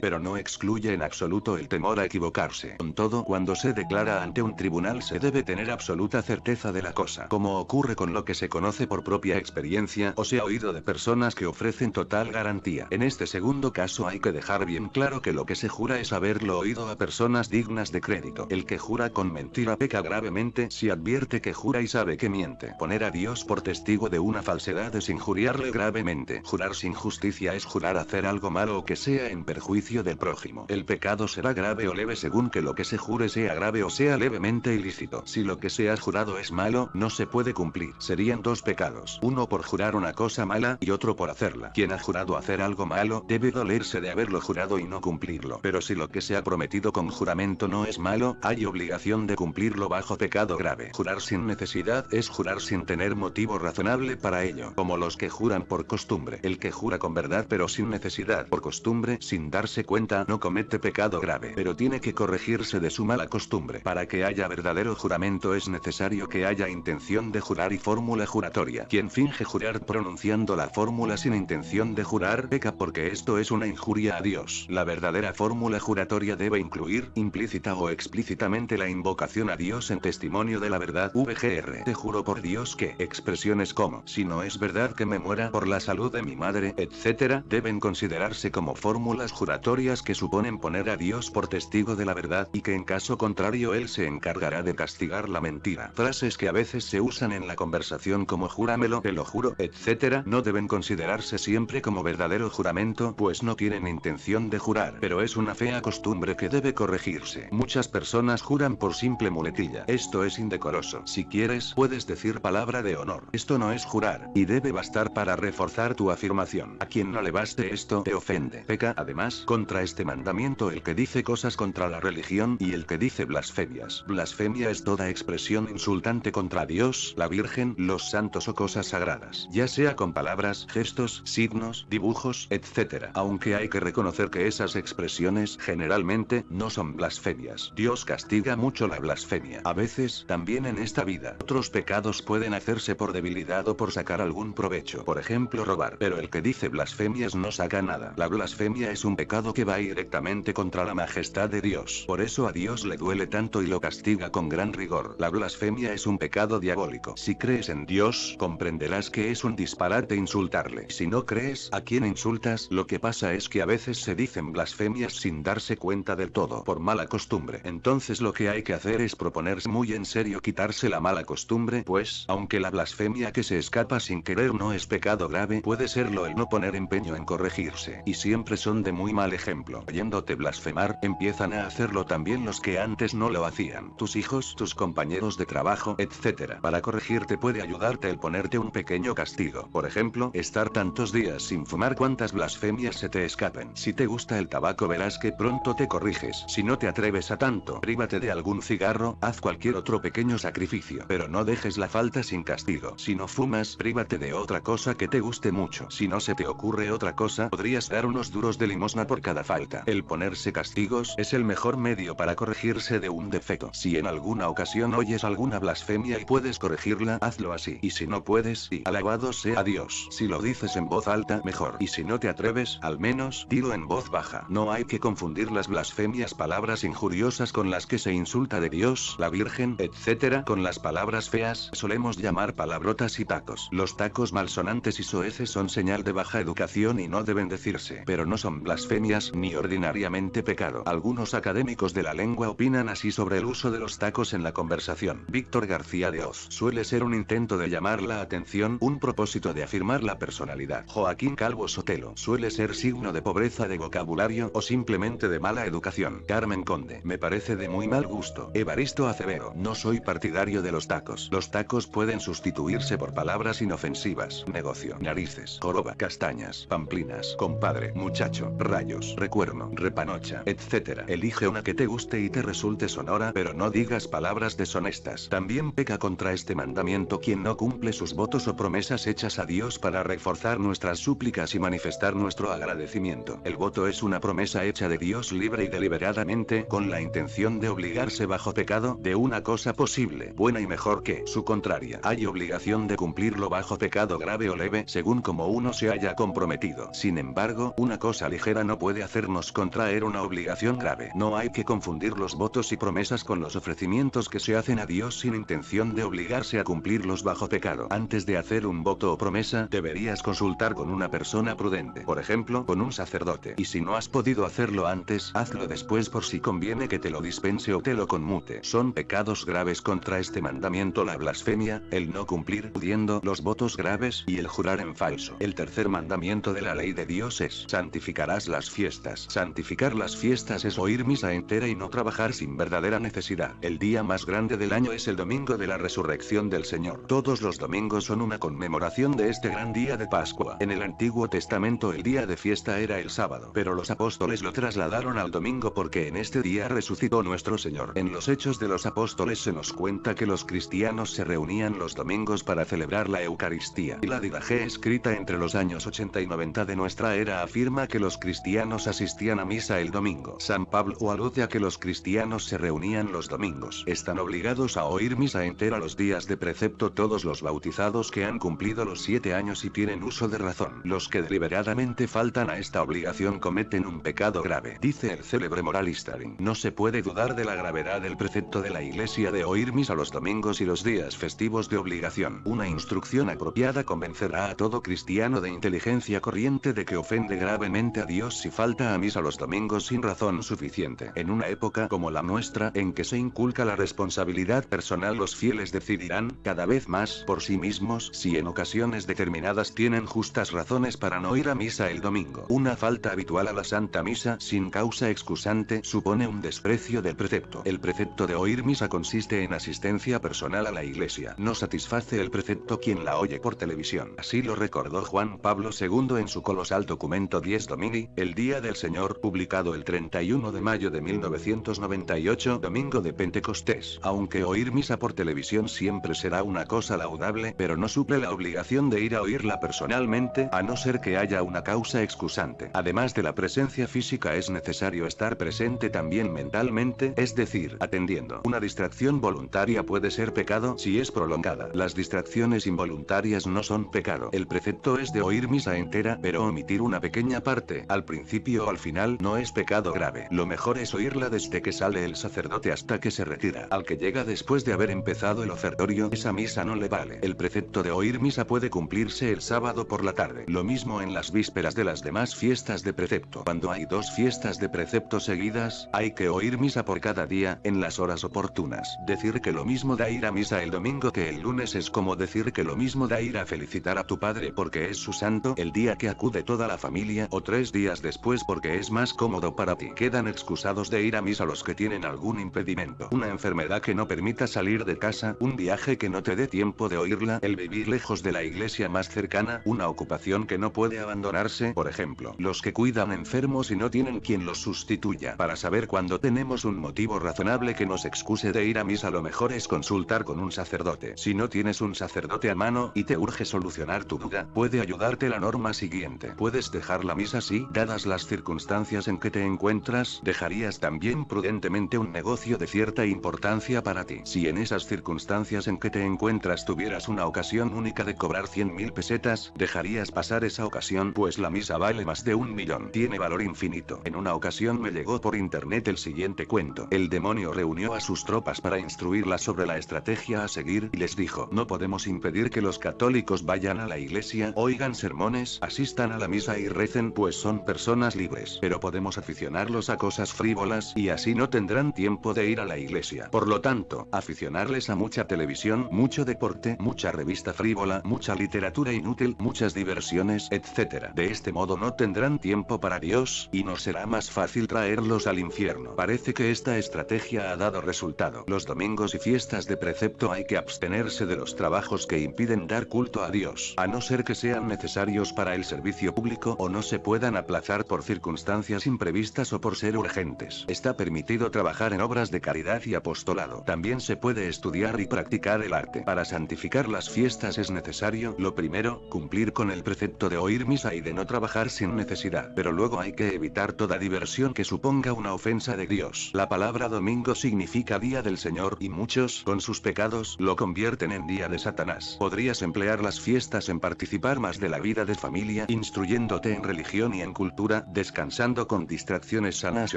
pero no excluye en absoluto el temor a equivocarse. Con todo, cuando se declara ante un tribunal se debe tener absoluta certeza de la cosa, como ocurre con lo que se conoce por propia experiencia o se ha oído de personas que ofrecen total garantía. En este segundo caso hay que dejar bien claro que lo que se jura es haberlo oído a personas dignas de crédito. El que jura con mentira peca gravemente si advierte que jura y sabe que miente. Poner a Dios por testigo de una falsedad es juriarle gravemente. Jurar sin justicia es jurar hacer algo malo o que sea en perjuicio del prójimo. El pecado será grave o leve según que lo que se jure sea grave o sea levemente ilícito. Si lo que se ha jurado es malo, no se puede cumplir. Serían dos pecados, uno por jurar una cosa mala y otro por hacerla. Quien ha jurado hacer algo malo debe dolerse de haberlo jurado y no cumplirlo. Pero si lo que se ha prometido con juramento no es malo, hay obligación de cumplirlo bajo pecado grave. Jurar sin necesidad es jurar sin tener motivo razonable para ello. Como los que juran por costumbre. El que jura con verdad pero sin necesidad por costumbre, sin darse cuenta, no comete pecado grave, pero tiene que corregirse de su mala costumbre. Para que haya verdadero juramento es necesario que haya intención de jurar y fórmula juratoria. Quien finge jurar pronunciando la fórmula sin intención de jurar peca porque esto es una injuria a Dios. La verdadera fórmula juratoria debe incluir, implícita o explícitamente, la invocación a Dios en testimonio de la verdad. VGR. Te juro por Dios que expresiones como, si no es verdad me muera por la salud de mi madre, etc., deben considerarse como fórmulas juratorias que suponen poner a Dios por testigo de la verdad y que en caso contrario Él se encargará de castigar la mentira. Frases que a veces se usan en la conversación como júramelo, te lo juro, etc., no deben considerarse siempre como verdadero juramento, pues no tienen intención de jurar, pero es una fea costumbre que debe corregirse. Muchas personas juran por simple muletilla. Esto es indecoroso. Si quieres, puedes decir palabra de honor. Esto no es jurar, y debe bastar para reforzar tu afirmación. A quien no le baste esto te ofende. Peca además contra este mandamiento el que dice cosas contra la religión y el que dice blasfemias. Blasfemia es toda expresión insultante contra Dios, la Virgen, los santos o cosas sagradas. Ya sea con palabras, gestos, signos, dibujos, etc. Aunque hay que reconocer que esas expresiones generalmente no son blasfemias. Dios castiga mucho la blasfemia. A veces, también en esta vida, otros pecados pueden hacerse por debilidad o por sacar algún problema hecho por ejemplo robar. Pero el que dice blasfemias no saca nada. La blasfemia es un pecado que va directamente contra la majestad de Dios. Por eso a Dios le duele tanto y lo castiga con gran rigor. La blasfemia es un pecado diabólico. Si crees en Dios, comprenderás que es un disparate insultarle. Si no crees a quien insultas, lo que pasa es que a veces se dicen blasfemias sin darse cuenta del todo, por mala costumbre. Entonces lo que hay que hacer es proponerse muy en serio quitarse la mala costumbre, pues, aunque la blasfemia que se escapa sin querer no es pecado grave, puede serlo el no poner empeño en corregirse, y siempre son de muy mal ejemplo. Oyéndote blasfemar, empiezan a hacerlo también los que antes no lo hacían, tus hijos, tus compañeros de trabajo, etc. Para corregirte puede ayudarte el ponerte un pequeño castigo, por ejemplo, estar tantos días sin fumar cuantas blasfemias se te escapen. Si te gusta el tabaco verás que pronto te corriges, si no te atreves a tanto, prívate de algún cigarro, haz cualquier otro pequeño sacrificio, pero no dejes la falta sin castigo. Si no fumas, prívate de otro otra cosa que te guste mucho. Si no se te ocurre otra cosa, podrías dar unos duros de limosna por cada falta. El ponerse castigos es el mejor medio para corregirse de un defecto. Si en alguna ocasión oyes alguna blasfemia y puedes corregirla, hazlo así. Y si no puedes, y alabado sea Dios. Si lo dices en voz alta, mejor. Y si no te atreves, al menos, dilo en voz baja. No hay que confundir las blasfemias palabras injuriosas con las que se insulta de Dios, la Virgen, etc., con las palabras feas, solemos llamar palabrotas y tacos. Los tacos más sonantes y soeces son señal de baja educación y no deben decirse, pero no son blasfemias ni ordinariamente pecado. Algunos académicos de la lengua opinan así sobre el uso de los tacos en la conversación. Víctor García de Oz suele ser un intento de llamar la atención, un propósito de afirmar la personalidad. Joaquín Calvo Sotelo suele ser signo de pobreza de vocabulario o simplemente de mala educación. Carmen Conde me parece de muy mal gusto. Evaristo Acevedo no soy partidario de los tacos. Los tacos pueden sustituirse por palabras inofensivas Negocio. Narices. Joroba. Castañas. Pamplinas. Compadre. Muchacho. Rayos. Recuerno. Repanocha. Etc. Elige una que te guste y te resulte sonora pero no digas palabras deshonestas. También peca contra este mandamiento quien no cumple sus votos o promesas hechas a Dios para reforzar nuestras súplicas y manifestar nuestro agradecimiento. El voto es una promesa hecha de Dios libre y deliberadamente con la intención de obligarse bajo pecado de una cosa posible, buena y mejor que su contraria. Hay obligación de cumplirlo bajo pecado grave o leve según como uno se haya comprometido. Sin embargo, una cosa ligera no puede hacernos contraer una obligación grave. No hay que confundir los votos y promesas con los ofrecimientos que se hacen a Dios sin intención de obligarse a cumplirlos bajo pecado. Antes de hacer un voto o promesa, deberías consultar con una persona prudente, por ejemplo, con un sacerdote. Y si no has podido hacerlo antes, hazlo después por si conviene que te lo dispense o te lo conmute. Son pecados graves contra este mandamiento la blasfemia, el no cumplir pudiendo los votos graves y el jurar en falso. El tercer mandamiento de la ley de Dios es santificarás las fiestas. Santificar las fiestas es oír misa entera y no trabajar sin verdadera necesidad. El día más grande del año es el domingo de la resurrección del Señor. Todos los domingos son una conmemoración de este gran día de Pascua. En el Antiguo Testamento el día de fiesta era el sábado, pero los apóstoles lo trasladaron al domingo porque en este día resucitó nuestro Señor. En los Hechos de los Apóstoles se nos cuenta que los cristianos se reunían los domingos para celebrar la Eucaristía y la digaje escrita entre los años 80 y 90 de nuestra era afirma que los cristianos asistían a misa el domingo. San Pablo alude a que los cristianos se reunían los domingos. Están obligados a oír misa entera los días de precepto todos los bautizados que han cumplido los siete años y tienen uso de razón. Los que deliberadamente faltan a esta obligación cometen un pecado grave, dice el célebre moralista. No se puede dudar de la gravedad del precepto de la iglesia de oír misa los domingos y los días festivos de obligación. Una instrucción apropiada convencerá a todo cristiano de inteligencia corriente de que ofende gravemente a Dios si falta a misa los domingos sin razón suficiente. En una época como la nuestra, en que se inculca la responsabilidad personal, los fieles decidirán, cada vez más por sí mismos, si en ocasiones determinadas tienen justas razones para no ir a misa el domingo. Una falta habitual a la Santa Misa sin causa excusante supone un desprecio del precepto. El precepto de oír misa consiste en asistencia personal a la iglesia. No satisface el precepto quien la oye por teléfono Así lo recordó Juan Pablo II en su colosal documento 10 Domini, el Día del Señor, publicado el 31 de mayo de 1998, domingo de Pentecostés. Aunque oír misa por televisión siempre será una cosa laudable, pero no suple la obligación de ir a oírla personalmente, a no ser que haya una causa excusante. Además de la presencia física es necesario estar presente también mentalmente, es decir, atendiendo. Una distracción voluntaria puede ser pecado si es prolongada. Las distracciones involuntarias no no son pecado. El precepto es de oír misa entera, pero omitir una pequeña parte, al principio o al final, no es pecado grave. Lo mejor es oírla desde que sale el sacerdote hasta que se retira. Al que llega después de haber empezado el ofertorio, esa misa no le vale. El precepto de oír misa puede cumplirse el sábado por la tarde. Lo mismo en las vísperas de las demás fiestas de precepto. Cuando hay dos fiestas de precepto seguidas, hay que oír misa por cada día, en las horas oportunas. Decir que lo mismo da ir a misa el domingo que el lunes es como decir que lo mismo da ir a felicitar a tu padre porque es su santo el día que acude toda la familia o tres días después porque es más cómodo para ti. Quedan excusados de ir a misa los que tienen algún impedimento. Una enfermedad que no permita salir de casa, un viaje que no te dé tiempo de oírla, el vivir lejos de la iglesia más cercana, una ocupación que no puede abandonarse, por ejemplo, los que cuidan enfermos y no tienen quien los sustituya. Para saber cuando tenemos un motivo razonable que nos excuse de ir a misa lo mejor es consultar con un sacerdote. Si no tienes un sacerdote a mano y te urge solucionar tu duda, puede ayudarte la norma siguiente. Puedes dejar la misa si, dadas las circunstancias en que te encuentras, dejarías también prudentemente un negocio de cierta importancia para ti. Si en esas circunstancias en que te encuentras tuvieras una ocasión única de cobrar 100.000 pesetas, dejarías pasar esa ocasión pues la misa vale más de un millón. Tiene valor infinito. En una ocasión me llegó por internet el siguiente cuento. El demonio reunió a sus tropas para instruirlas sobre la estrategia a seguir y les dijo, no podemos impedir que los católicos vayan a la iglesia, oigan sermones, asistan a la misa y recen pues son personas libres. Pero podemos aficionarlos a cosas frívolas y así no tendrán tiempo de ir a la iglesia. Por lo tanto, aficionarles a mucha televisión, mucho deporte, mucha revista frívola, mucha literatura inútil, muchas diversiones, etc. De este modo no tendrán tiempo para Dios, y no será más fácil traerlos al infierno. Parece que esta estrategia ha dado resultado. Los domingos y fiestas de precepto hay que abstenerse de los trabajos que impiden dar culto a Dios, a no ser que sean necesarios para el servicio público o no se puedan aplazar por circunstancias imprevistas o por ser urgentes. Está permitido trabajar en obras de caridad y apostolado. También se puede estudiar y practicar el arte. Para santificar las fiestas es necesario, lo primero, cumplir con el precepto de oír misa y de no trabajar sin necesidad. Pero luego hay que evitar toda diversión que suponga una ofensa de Dios. La palabra domingo significa día del Señor y muchos, con sus pecados, lo convierten en día de Satanás. Podrías emplear la fiestas en participar más de la vida de familia, instruyéndote en religión y en cultura, descansando con distracciones sanas y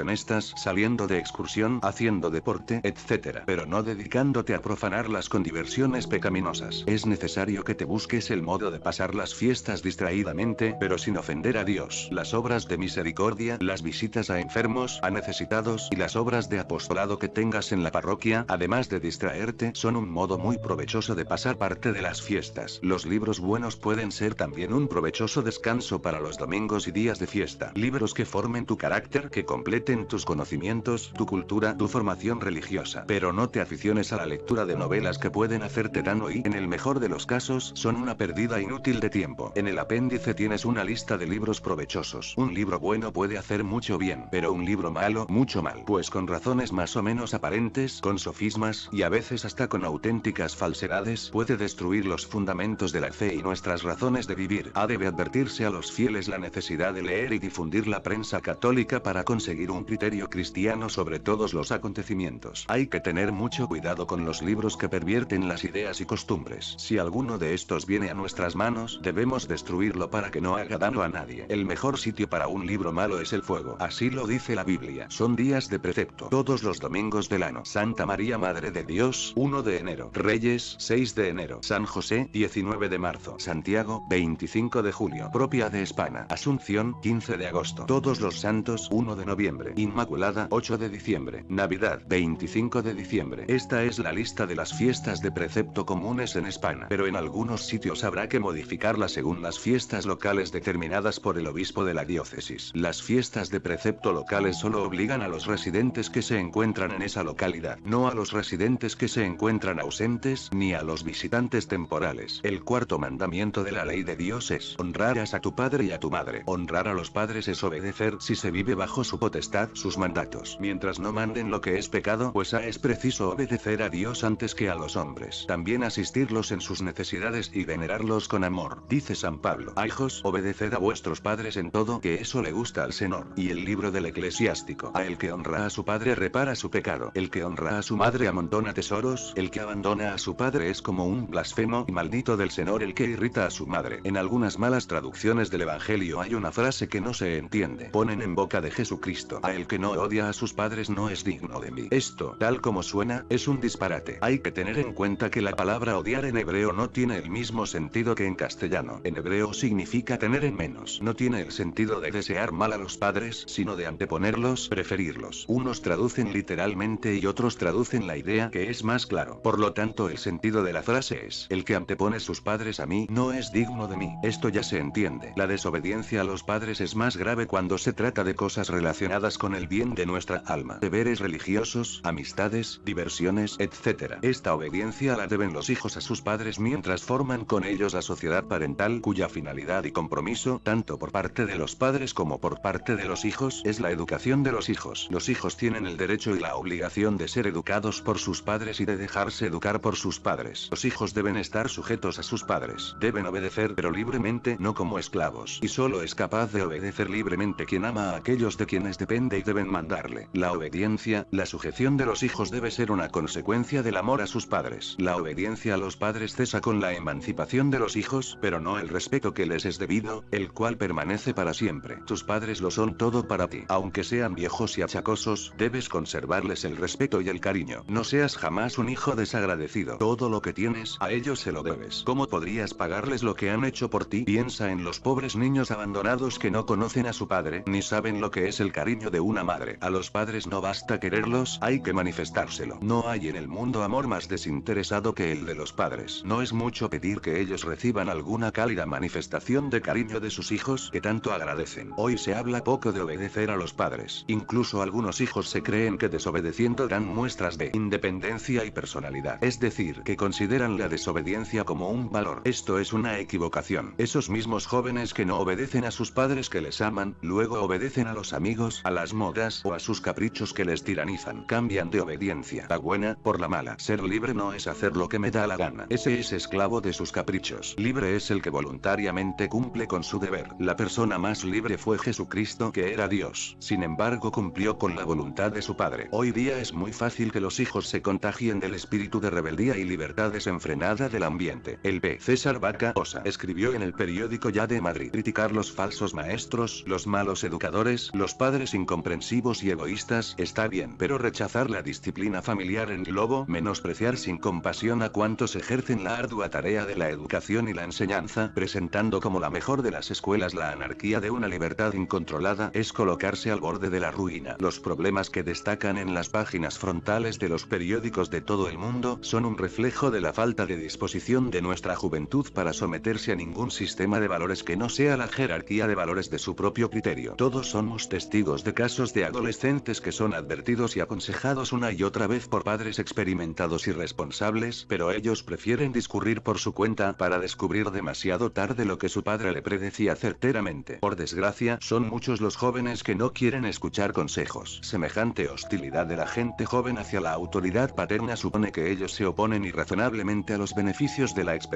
honestas, saliendo de excursión, haciendo deporte, etcétera, Pero no dedicándote a profanarlas con diversiones pecaminosas. Es necesario que te busques el modo de pasar las fiestas distraídamente, pero sin ofender a Dios. Las obras de misericordia, las visitas a enfermos, a necesitados y las obras de apostolado que tengas en la parroquia, además de distraerte, son un modo muy provechoso de pasar parte de las fiestas. Los libros buenos pueden ser también un provechoso descanso para los domingos y días de fiesta. Libros que formen tu carácter, que completen tus conocimientos, tu cultura, tu formación religiosa. Pero no te aficiones a la lectura de novelas que pueden hacerte daño y, en el mejor de los casos, son una pérdida inútil de tiempo. En el apéndice tienes una lista de libros provechosos. Un libro bueno puede hacer mucho bien, pero un libro malo, mucho mal. Pues con razones más o menos aparentes, con sofismas, y a veces hasta con auténticas falsedades, puede destruir los fundamentos de la fe y nuestras razones de vivir. Ha de advertirse a los fieles la necesidad de leer y difundir la prensa católica para conseguir un criterio cristiano sobre todos los acontecimientos. Hay que tener mucho cuidado con los libros que pervierten las ideas y costumbres. Si alguno de estos viene a nuestras manos, debemos destruirlo para que no haga daño a nadie. El mejor sitio para un libro malo es el fuego. Así lo dice la Biblia. Son días de precepto. Todos los domingos del año. Santa María Madre de Dios, 1 de enero. Reyes, 6 de enero. San José, 19 9 de marzo. Santiago, 25 de julio. Propia de España. Asunción, 15 de agosto. Todos los santos, 1 de noviembre. Inmaculada, 8 de diciembre. Navidad, 25 de diciembre. Esta es la lista de las fiestas de precepto comunes en España, pero en algunos sitios habrá que modificarla según las fiestas locales determinadas por el obispo de la diócesis. Las fiestas de precepto locales solo obligan a los residentes que se encuentran en esa localidad, no a los residentes que se encuentran ausentes ni a los visitantes temporales. El cuarto mandamiento de la ley de Dios es honrarás a tu padre y a tu madre. Honrar a los padres es obedecer si se vive bajo su potestad sus mandatos. Mientras no manden lo que es pecado, pues ah, es preciso obedecer a Dios antes que a los hombres. También asistirlos en sus necesidades y venerarlos con amor. Dice San Pablo, a hijos, obedeced a vuestros padres en todo, que eso le gusta al Señor. Y el libro del eclesiástico, a ah, el que honra a su padre repara su pecado. El que honra a su madre amontona tesoros, el que abandona a su padre es como un blasfemo y maldito del Señor el que irrita a su madre. En algunas malas traducciones del Evangelio hay una frase que no se entiende. Ponen en boca de Jesucristo, a el que no odia a sus padres no es digno de mí. Esto, tal como suena, es un disparate. Hay que tener en cuenta que la palabra odiar en hebreo no tiene el mismo sentido que en castellano. En hebreo significa tener en menos. No tiene el sentido de desear mal a los padres, sino de anteponerlos, preferirlos. Unos traducen literalmente y otros traducen la idea que es más claro. Por lo tanto, el sentido de la frase es, el que antepone sus padres a mí no es digno de mí. Esto ya se entiende. La desobediencia a los padres es más grave cuando se trata de cosas relacionadas con el bien de nuestra alma. Deberes religiosos, amistades, diversiones, etc. Esta obediencia la deben los hijos a sus padres mientras forman con ellos la sociedad parental cuya finalidad y compromiso, tanto por parte de los padres como por parte de los hijos, es la educación de los hijos. Los hijos tienen el derecho y la obligación de ser educados por sus padres y de dejarse educar por sus padres. Los hijos deben estar sujetos a sus padres. Deben obedecer pero libremente, no como esclavos. Y solo es capaz de obedecer libremente quien ama a aquellos de quienes depende y deben mandarle. La obediencia, la sujeción de los hijos debe ser una consecuencia del amor a sus padres. La obediencia a los padres cesa con la emancipación de los hijos, pero no el respeto que les es debido, el cual permanece para siempre. Tus padres lo son todo para ti. Aunque sean viejos y achacosos, debes conservarles el respeto y el cariño. No seas jamás un hijo desagradecido. Todo lo que tienes, a ellos se lo debes podrías pagarles lo que han hecho por ti? Piensa en los pobres niños abandonados que no conocen a su padre, ni saben lo que es el cariño de una madre. A los padres no basta quererlos, hay que manifestárselo. No hay en el mundo amor más desinteresado que el de los padres. No es mucho pedir que ellos reciban alguna cálida manifestación de cariño de sus hijos que tanto agradecen. Hoy se habla poco de obedecer a los padres. Incluso algunos hijos se creen que desobedeciendo dan muestras de independencia y personalidad. Es decir, que consideran la desobediencia como un valor. Esto es una equivocación. Esos mismos jóvenes que no obedecen a sus padres que les aman, luego obedecen a los amigos, a las modas o a sus caprichos que les tiranizan. Cambian de obediencia, la buena, por la mala. Ser libre no es hacer lo que me da la gana. Ese es esclavo de sus caprichos. Libre es el que voluntariamente cumple con su deber. La persona más libre fue Jesucristo que era Dios. Sin embargo cumplió con la voluntad de su Padre. Hoy día es muy fácil que los hijos se contagien del espíritu de rebeldía y libertad desenfrenada del ambiente. El el César Vaca Osa escribió en el periódico Ya de Madrid criticar los falsos maestros, los malos educadores, los padres incomprensivos y egoístas está bien, pero rechazar la disciplina familiar en globo, menospreciar sin compasión a cuantos ejercen la ardua tarea de la educación y la enseñanza, presentando como la mejor de las escuelas la anarquía de una libertad incontrolada, es colocarse al borde de la ruina. Los problemas que destacan en las páginas frontales de los periódicos de todo el mundo son un reflejo de la falta de disposición de nuestro juventud para someterse a ningún sistema de valores que no sea la jerarquía de valores de su propio criterio. Todos somos testigos de casos de adolescentes que son advertidos y aconsejados una y otra vez por padres experimentados y responsables, pero ellos prefieren discurrir por su cuenta para descubrir demasiado tarde lo que su padre le predecía certeramente. Por desgracia, son muchos los jóvenes que no quieren escuchar consejos. Semejante hostilidad de la gente joven hacia la autoridad paterna supone que ellos se oponen irrazonablemente a los beneficios de la experiencia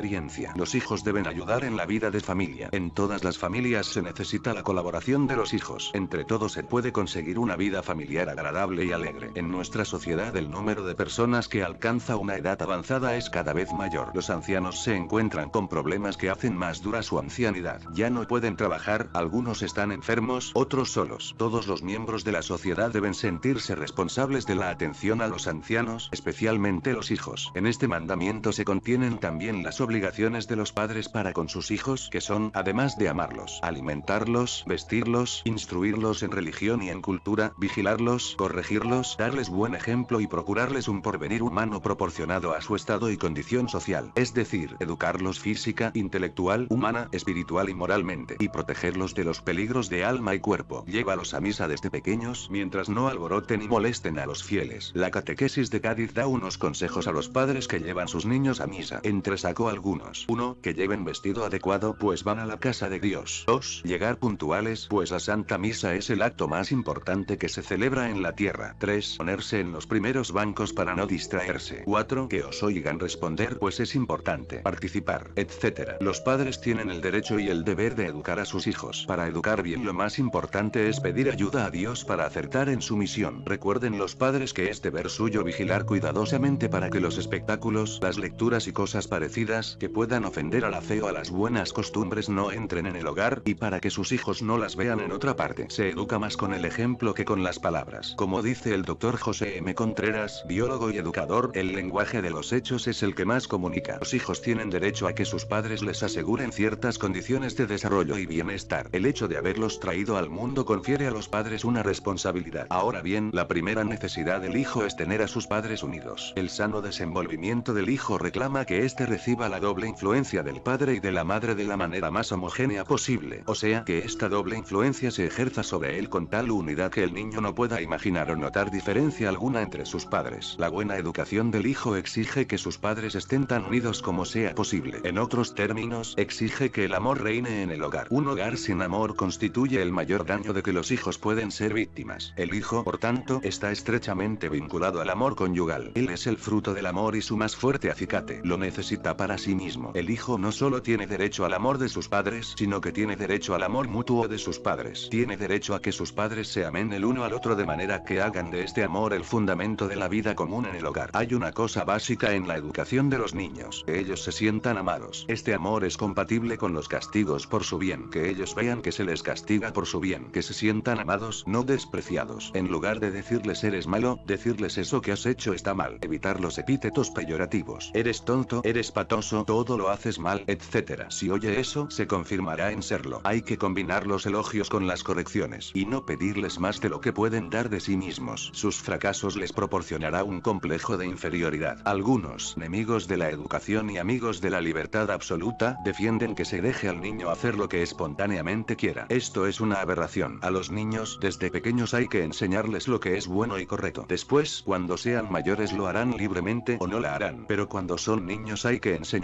los hijos deben ayudar en la vida de familia. En todas las familias se necesita la colaboración de los hijos. Entre todos se puede conseguir una vida familiar agradable y alegre. En nuestra sociedad el número de personas que alcanza una edad avanzada es cada vez mayor. Los ancianos se encuentran con problemas que hacen más dura su ancianidad. Ya no pueden trabajar, algunos están enfermos, otros solos. Todos los miembros de la sociedad deben sentirse responsables de la atención a los ancianos, especialmente los hijos. En este mandamiento se contienen también las obligaciones de los padres para con sus hijos que son, además de amarlos, alimentarlos, vestirlos, instruirlos en religión y en cultura, vigilarlos, corregirlos, darles buen ejemplo y procurarles un porvenir humano proporcionado a su estado y condición social, es decir, educarlos física, intelectual, humana, espiritual y moralmente, y protegerlos de los peligros de alma y cuerpo. Llévalos a misa desde pequeños mientras no alboroten y molesten a los fieles. La catequesis de Cádiz da unos consejos a los padres que llevan sus niños a misa. Entresacó al algunos. 1. Que lleven vestido adecuado pues van a la casa de Dios. 2. Llegar puntuales pues la Santa Misa es el acto más importante que se celebra en la tierra. 3. Ponerse en los primeros bancos para no distraerse. 4. Que os oigan responder pues es importante participar, etc. Los padres tienen el derecho y el deber de educar a sus hijos. Para educar bien lo más importante es pedir ayuda a Dios para acertar en su misión. Recuerden los padres que es deber suyo vigilar cuidadosamente para que los espectáculos, las lecturas y cosas parecidas que puedan ofender a la fe o a las buenas costumbres no entren en el hogar y para que sus hijos no las vean en otra parte. Se educa más con el ejemplo que con las palabras. Como dice el doctor José M. Contreras, biólogo y educador, el lenguaje de los hechos es el que más comunica. Los hijos tienen derecho a que sus padres les aseguren ciertas condiciones de desarrollo y bienestar. El hecho de haberlos traído al mundo confiere a los padres una responsabilidad. Ahora bien, la primera necesidad del hijo es tener a sus padres unidos. El sano desenvolvimiento del hijo reclama que éste reciba la doble influencia del padre y de la madre de la manera más homogénea posible, o sea que esta doble influencia se ejerza sobre él con tal unidad que el niño no pueda imaginar o notar diferencia alguna entre sus padres. La buena educación del hijo exige que sus padres estén tan unidos como sea posible. En otros términos, exige que el amor reine en el hogar. Un hogar sin amor constituye el mayor daño de que los hijos pueden ser víctimas. El hijo, por tanto, está estrechamente vinculado al amor conyugal. Él es el fruto del amor y su más fuerte acicate. Lo necesita para sí mismo. El hijo no solo tiene derecho al amor de sus padres, sino que tiene derecho al amor mutuo de sus padres. Tiene derecho a que sus padres se amen el uno al otro de manera que hagan de este amor el fundamento de la vida común en el hogar. Hay una cosa básica en la educación de los niños, que ellos se sientan amados. Este amor es compatible con los castigos por su bien, que ellos vean que se les castiga por su bien, que se sientan amados, no despreciados. En lugar de decirles eres malo, decirles eso que has hecho está mal. Evitar los epítetos peyorativos. Eres tonto, eres patoso, todo lo haces mal, etc. Si oye eso, se confirmará en serlo. Hay que combinar los elogios con las correcciones y no pedirles más de lo que pueden dar de sí mismos. Sus fracasos les proporcionará un complejo de inferioridad. Algunos enemigos de la educación y amigos de la libertad absoluta defienden que se deje al niño hacer lo que espontáneamente quiera. Esto es una aberración. A los niños desde pequeños hay que enseñarles lo que es bueno y correcto. Después, cuando sean mayores lo harán libremente o no la harán. Pero cuando son niños hay que enseñarles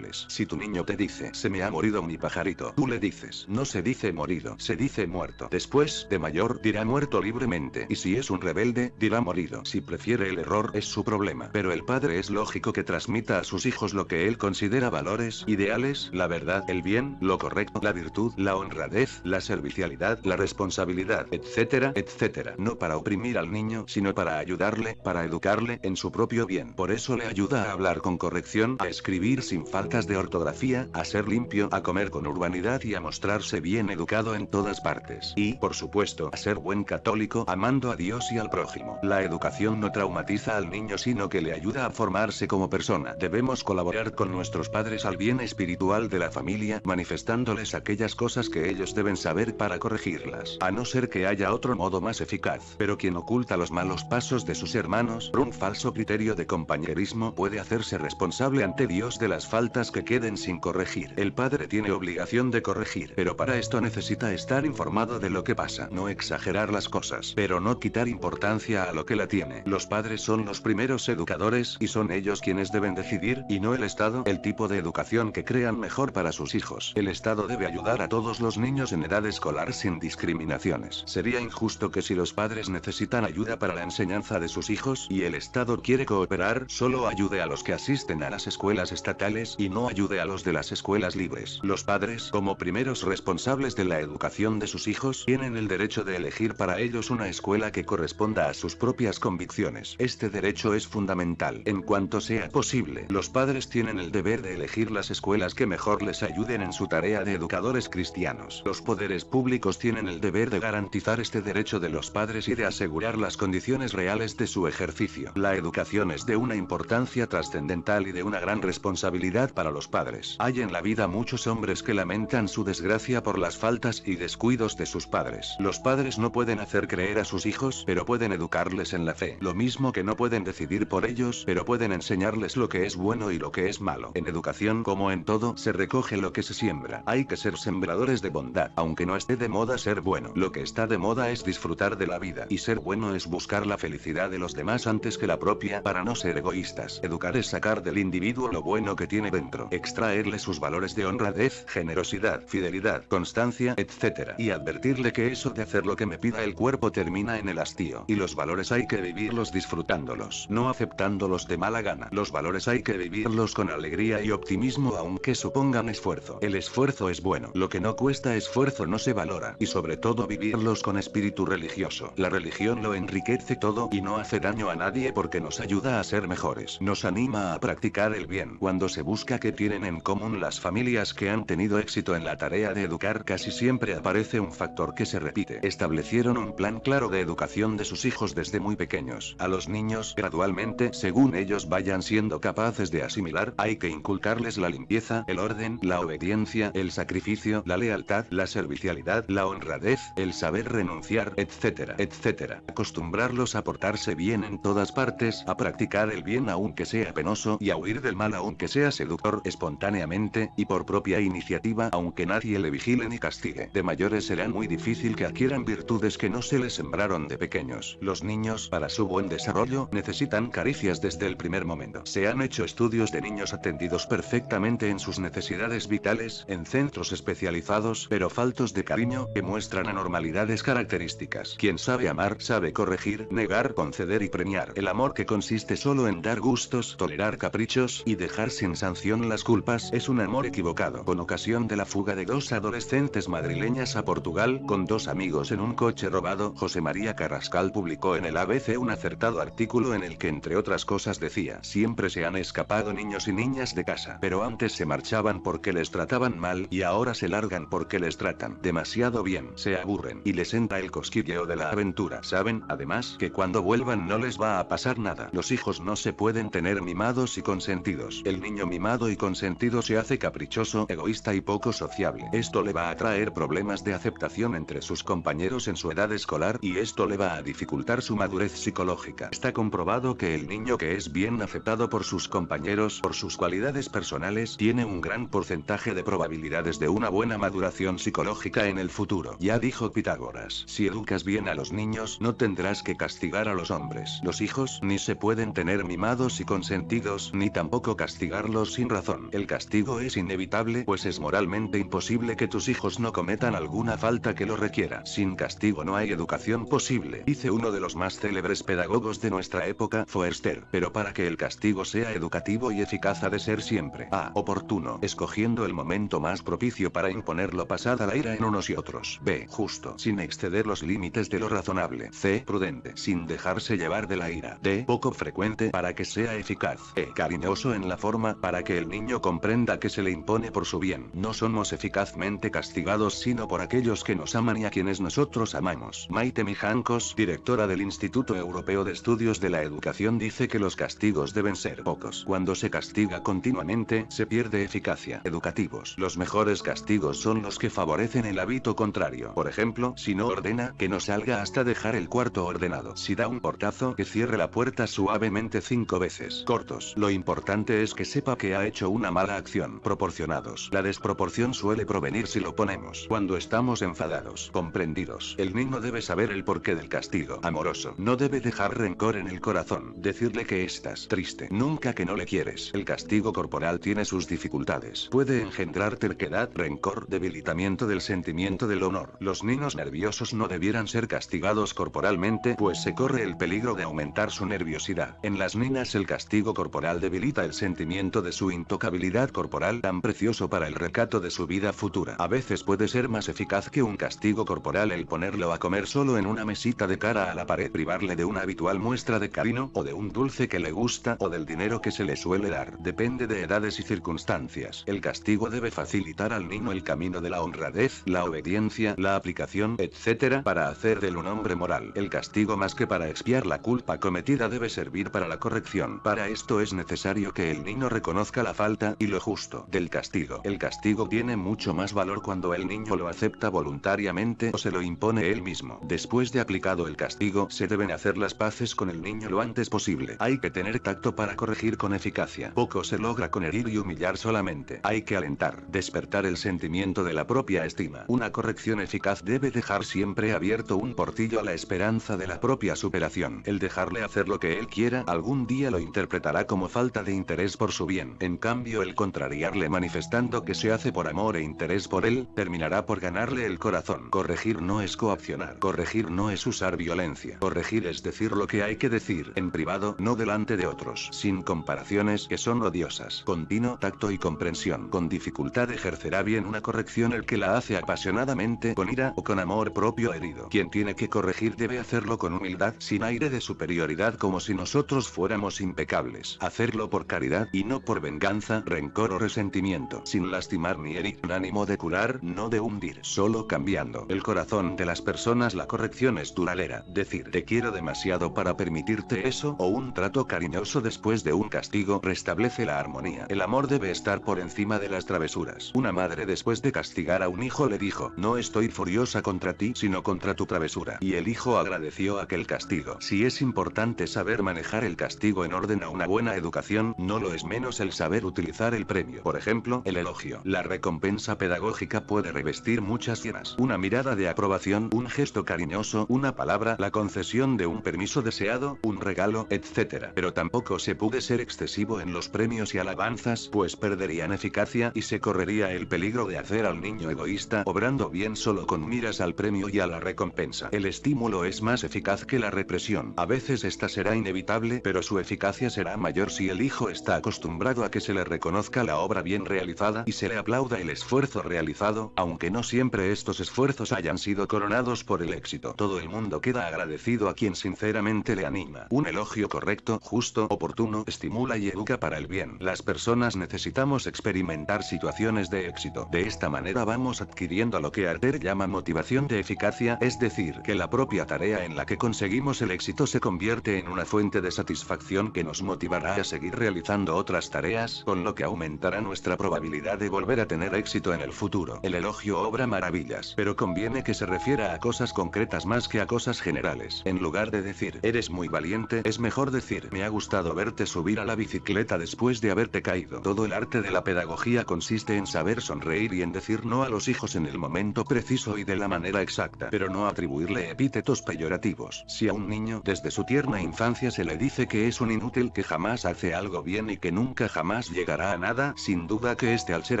si tu niño te dice, se me ha morido mi pajarito, tú le dices, no se dice morido, se dice muerto. Después de mayor dirá muerto libremente, y si es un rebelde, dirá morido. Si prefiere el error es su problema. Pero el padre es lógico que transmita a sus hijos lo que él considera valores, ideales, la verdad, el bien, lo correcto, la virtud, la honradez, la servicialidad, la responsabilidad, etcétera, etcétera. No para oprimir al niño, sino para ayudarle, para educarle en su propio bien. Por eso le ayuda a hablar con corrección, a escribir sin faltas de ortografía, a ser limpio, a comer con urbanidad y a mostrarse bien educado en todas partes. Y, por supuesto, a ser buen católico, amando a Dios y al prójimo. La educación no traumatiza al niño sino que le ayuda a formarse como persona. Debemos colaborar con nuestros padres al bien espiritual de la familia, manifestándoles aquellas cosas que ellos deben saber para corregirlas. A no ser que haya otro modo más eficaz. Pero quien oculta los malos pasos de sus hermanos, por un falso criterio de compañerismo puede hacerse responsable ante Dios de las faltas que queden sin corregir. El padre tiene obligación de corregir, pero para esto necesita estar informado de lo que pasa, no exagerar las cosas, pero no quitar importancia a lo que la tiene. Los padres son los primeros educadores y son ellos quienes deben decidir, y no el Estado, el tipo de educación que crean mejor para sus hijos. El Estado debe ayudar a todos los niños en edad escolar sin discriminaciones. Sería injusto que si los padres necesitan ayuda para la enseñanza de sus hijos y el Estado quiere cooperar, solo ayude a los que asisten a las escuelas estatales y no ayude a los de las escuelas libres. Los padres, como primeros responsables de la educación de sus hijos, tienen el derecho de elegir para ellos una escuela que corresponda a sus propias convicciones. Este derecho es fundamental. En cuanto sea posible, los padres tienen el deber de elegir las escuelas que mejor les ayuden en su tarea de educadores cristianos. Los poderes públicos tienen el deber de garantizar este derecho de los padres y de asegurar las condiciones reales de su ejercicio. La educación es de una importancia trascendental y de una gran responsabilidad para los padres. Hay en la vida muchos hombres que lamentan su desgracia por las faltas y descuidos de sus padres. Los padres no pueden hacer creer a sus hijos, pero pueden educarles en la fe. Lo mismo que no pueden decidir por ellos, pero pueden enseñarles lo que es bueno y lo que es malo. En educación como en todo, se recoge lo que se siembra. Hay que ser sembradores de bondad, aunque no esté de moda ser bueno. Lo que está de moda es disfrutar de la vida y ser bueno es buscar la felicidad de los demás antes que la propia para no ser egoístas. Educar es sacar del individuo lo bueno que tiene dentro, extraerle sus valores de honradez, generosidad, fidelidad, constancia, etc. Y advertirle que eso de hacer lo que me pida el cuerpo termina en el hastío. Y los valores hay que vivirlos disfrutándolos, no aceptándolos de mala gana. Los valores hay que vivirlos con alegría y optimismo aunque supongan esfuerzo. El esfuerzo es bueno, lo que no cuesta esfuerzo no se valora, y sobre todo vivirlos con espíritu religioso. La religión lo enriquece todo y no hace daño a nadie porque nos ayuda a ser mejores. Nos anima a practicar el bien. Cuando se busca busca qué tienen en común las familias que han tenido éxito en la tarea de educar casi siempre aparece un factor que se repite. Establecieron un plan claro de educación de sus hijos desde muy pequeños. A los niños gradualmente, según ellos vayan siendo capaces de asimilar, hay que inculcarles la limpieza, el orden, la obediencia, el sacrificio, la lealtad, la servicialidad, la honradez, el saber renunciar, etcétera, etcétera. Acostumbrarlos a portarse bien en todas partes, a practicar el bien aunque sea penoso y a huir del mal aunque sea seductor espontáneamente, y por propia iniciativa aunque nadie le vigile ni castigue. De mayores será muy difícil que adquieran virtudes que no se les sembraron de pequeños. Los niños para su buen desarrollo necesitan caricias desde el primer momento. Se han hecho estudios de niños atendidos perfectamente en sus necesidades vitales, en centros especializados pero faltos de cariño, que muestran anormalidades características. Quien sabe amar, sabe corregir, negar, conceder y premiar. El amor que consiste solo en dar gustos, tolerar caprichos y dejar sin sanción las culpas es un amor equivocado. Con ocasión de la fuga de dos adolescentes madrileñas a Portugal con dos amigos en un coche robado, José María Carrascal publicó en el ABC un acertado artículo en el que entre otras cosas decía, siempre se han escapado niños y niñas de casa, pero antes se marchaban porque les trataban mal y ahora se largan porque les tratan demasiado bien, se aburren y les entra el cosquilleo de la aventura. Saben, además, que cuando vuelvan no les va a pasar nada. Los hijos no se pueden tener mimados y consentidos. El niño mimado y consentido se hace caprichoso, egoísta y poco sociable. Esto le va a traer problemas de aceptación entre sus compañeros en su edad escolar y esto le va a dificultar su madurez psicológica. Está comprobado que el niño que es bien aceptado por sus compañeros por sus cualidades personales tiene un gran porcentaje de probabilidades de una buena maduración psicológica en el futuro. Ya dijo Pitágoras, si educas bien a los niños no tendrás que castigar a los hombres. Los hijos ni se pueden tener mimados y consentidos ni tampoco castigarlos sin razón. El castigo es inevitable pues es moralmente imposible que tus hijos no cometan alguna falta que lo requiera. Sin castigo no hay educación posible, dice uno de los más célebres pedagogos de nuestra época, Foerster. Pero para que el castigo sea educativo y eficaz ha de ser siempre A. Ah, oportuno, escogiendo el momento más propicio para imponerlo pasada la ira en unos y otros. B. Justo, sin exceder los límites de lo razonable. C. Prudente, sin dejarse llevar de la ira. D. Poco frecuente para que sea eficaz. E. Cariñoso en la forma para para que el niño comprenda que se le impone por su bien. No somos eficazmente castigados sino por aquellos que nos aman y a quienes nosotros amamos. Maite Mijancos, directora del Instituto Europeo de Estudios de la Educación dice que los castigos deben ser pocos. Cuando se castiga continuamente, se pierde eficacia. Educativos. Los mejores castigos son los que favorecen el hábito contrario. Por ejemplo, si no ordena, que no salga hasta dejar el cuarto ordenado. Si da un portazo, que cierre la puerta suavemente cinco veces. Cortos. Lo importante es que sepa que ha hecho una mala acción. Proporcionados. La desproporción suele provenir si lo ponemos cuando estamos enfadados. Comprendidos. El niño debe saber el porqué del castigo. Amoroso. No debe dejar rencor en el corazón. Decirle que estás triste. Nunca que no le quieres. El castigo corporal tiene sus dificultades. Puede engendrar terquedad, rencor, debilitamiento del sentimiento del honor. Los niños nerviosos no debieran ser castigados corporalmente, pues se corre el peligro de aumentar su nerviosidad. En las niñas el castigo corporal debilita el sentimiento de su intocabilidad corporal tan precioso para el recato de su vida futura. A veces puede ser más eficaz que un castigo corporal el ponerlo a comer solo en una mesita de cara a la pared, privarle de una habitual muestra de cariño o de un dulce que le gusta o del dinero que se le suele dar. Depende de edades y circunstancias. El castigo debe facilitar al niño el camino de la honradez, la obediencia, la aplicación, etc., para hacer de él un hombre moral. El castigo más que para expiar la culpa cometida debe servir para la corrección. Para esto es necesario que el niño reconozca Conozca la falta y lo justo del castigo. El castigo tiene mucho más valor cuando el niño lo acepta voluntariamente o se lo impone él mismo. Después de aplicado el castigo, se deben hacer las paces con el niño lo antes posible. Hay que tener tacto para corregir con eficacia. Poco se logra con herir y humillar solamente. Hay que alentar, despertar el sentimiento de la propia estima. Una corrección eficaz debe dejar siempre abierto un portillo a la esperanza de la propia superación. El dejarle hacer lo que él quiera algún día lo interpretará como falta de interés por su bien en cambio el contrariarle manifestando que se hace por amor e interés por él, terminará por ganarle el corazón. Corregir no es coaccionar. Corregir no es usar violencia. Corregir es decir lo que hay que decir, en privado, no delante de otros, sin comparaciones que son odiosas. Con tino, tacto y comprensión. Con dificultad ejercerá bien una corrección el que la hace apasionadamente, con ira o con amor propio herido. Quien tiene que corregir debe hacerlo con humildad, sin aire de superioridad como si nosotros fuéramos impecables. Hacerlo por caridad y no por por venganza, rencor o resentimiento, sin lastimar ni herir, un ánimo de curar, no de hundir, solo cambiando el corazón de las personas. La corrección es duradera, decir te quiero demasiado para permitirte eso o un trato cariñoso después de un castigo restablece la armonía. El amor debe estar por encima de las travesuras. Una madre después de castigar a un hijo le dijo, no estoy furiosa contra ti, sino contra tu travesura. Y el hijo agradeció aquel castigo. Si es importante saber manejar el castigo en orden a una buena educación, no lo es menos el saber utilizar el premio. Por ejemplo, el elogio. La recompensa pedagógica puede revestir muchas tierras: Una mirada de aprobación, un gesto cariñoso, una palabra, la concesión de un permiso deseado, un regalo, etc. Pero tampoco se puede ser excesivo en los premios y alabanzas, pues perderían eficacia y se correría el peligro de hacer al niño egoísta, obrando bien solo con miras al premio y a la recompensa. El estímulo es más eficaz que la represión. A veces esta será inevitable, pero su eficacia será mayor si el hijo está acostumbrado a que se le reconozca la obra bien realizada y se le aplauda el esfuerzo realizado, aunque no siempre estos esfuerzos hayan sido coronados por el éxito. Todo el mundo queda agradecido a quien sinceramente le anima. Un elogio correcto, justo, oportuno, estimula y educa para el bien. Las personas necesitamos experimentar situaciones de éxito. De esta manera vamos adquiriendo lo que Arter llama motivación de eficacia, es decir, que la propia tarea en la que conseguimos el éxito se convierte en una fuente de satisfacción que nos motivará a seguir realizando otras tareas con lo que aumentará nuestra probabilidad de volver a tener éxito en el futuro. El elogio obra maravillas, pero conviene que se refiera a cosas concretas más que a cosas generales. En lugar de decir, eres muy valiente, es mejor decir, me ha gustado verte subir a la bicicleta después de haberte caído. Todo el arte de la pedagogía consiste en saber sonreír y en decir no a los hijos en el momento preciso y de la manera exacta, pero no atribuirle epítetos peyorativos. Si a un niño desde su tierna infancia se le dice que es un inútil que jamás hace algo bien y que nunca jamás llegará a nada, sin duda que este al ser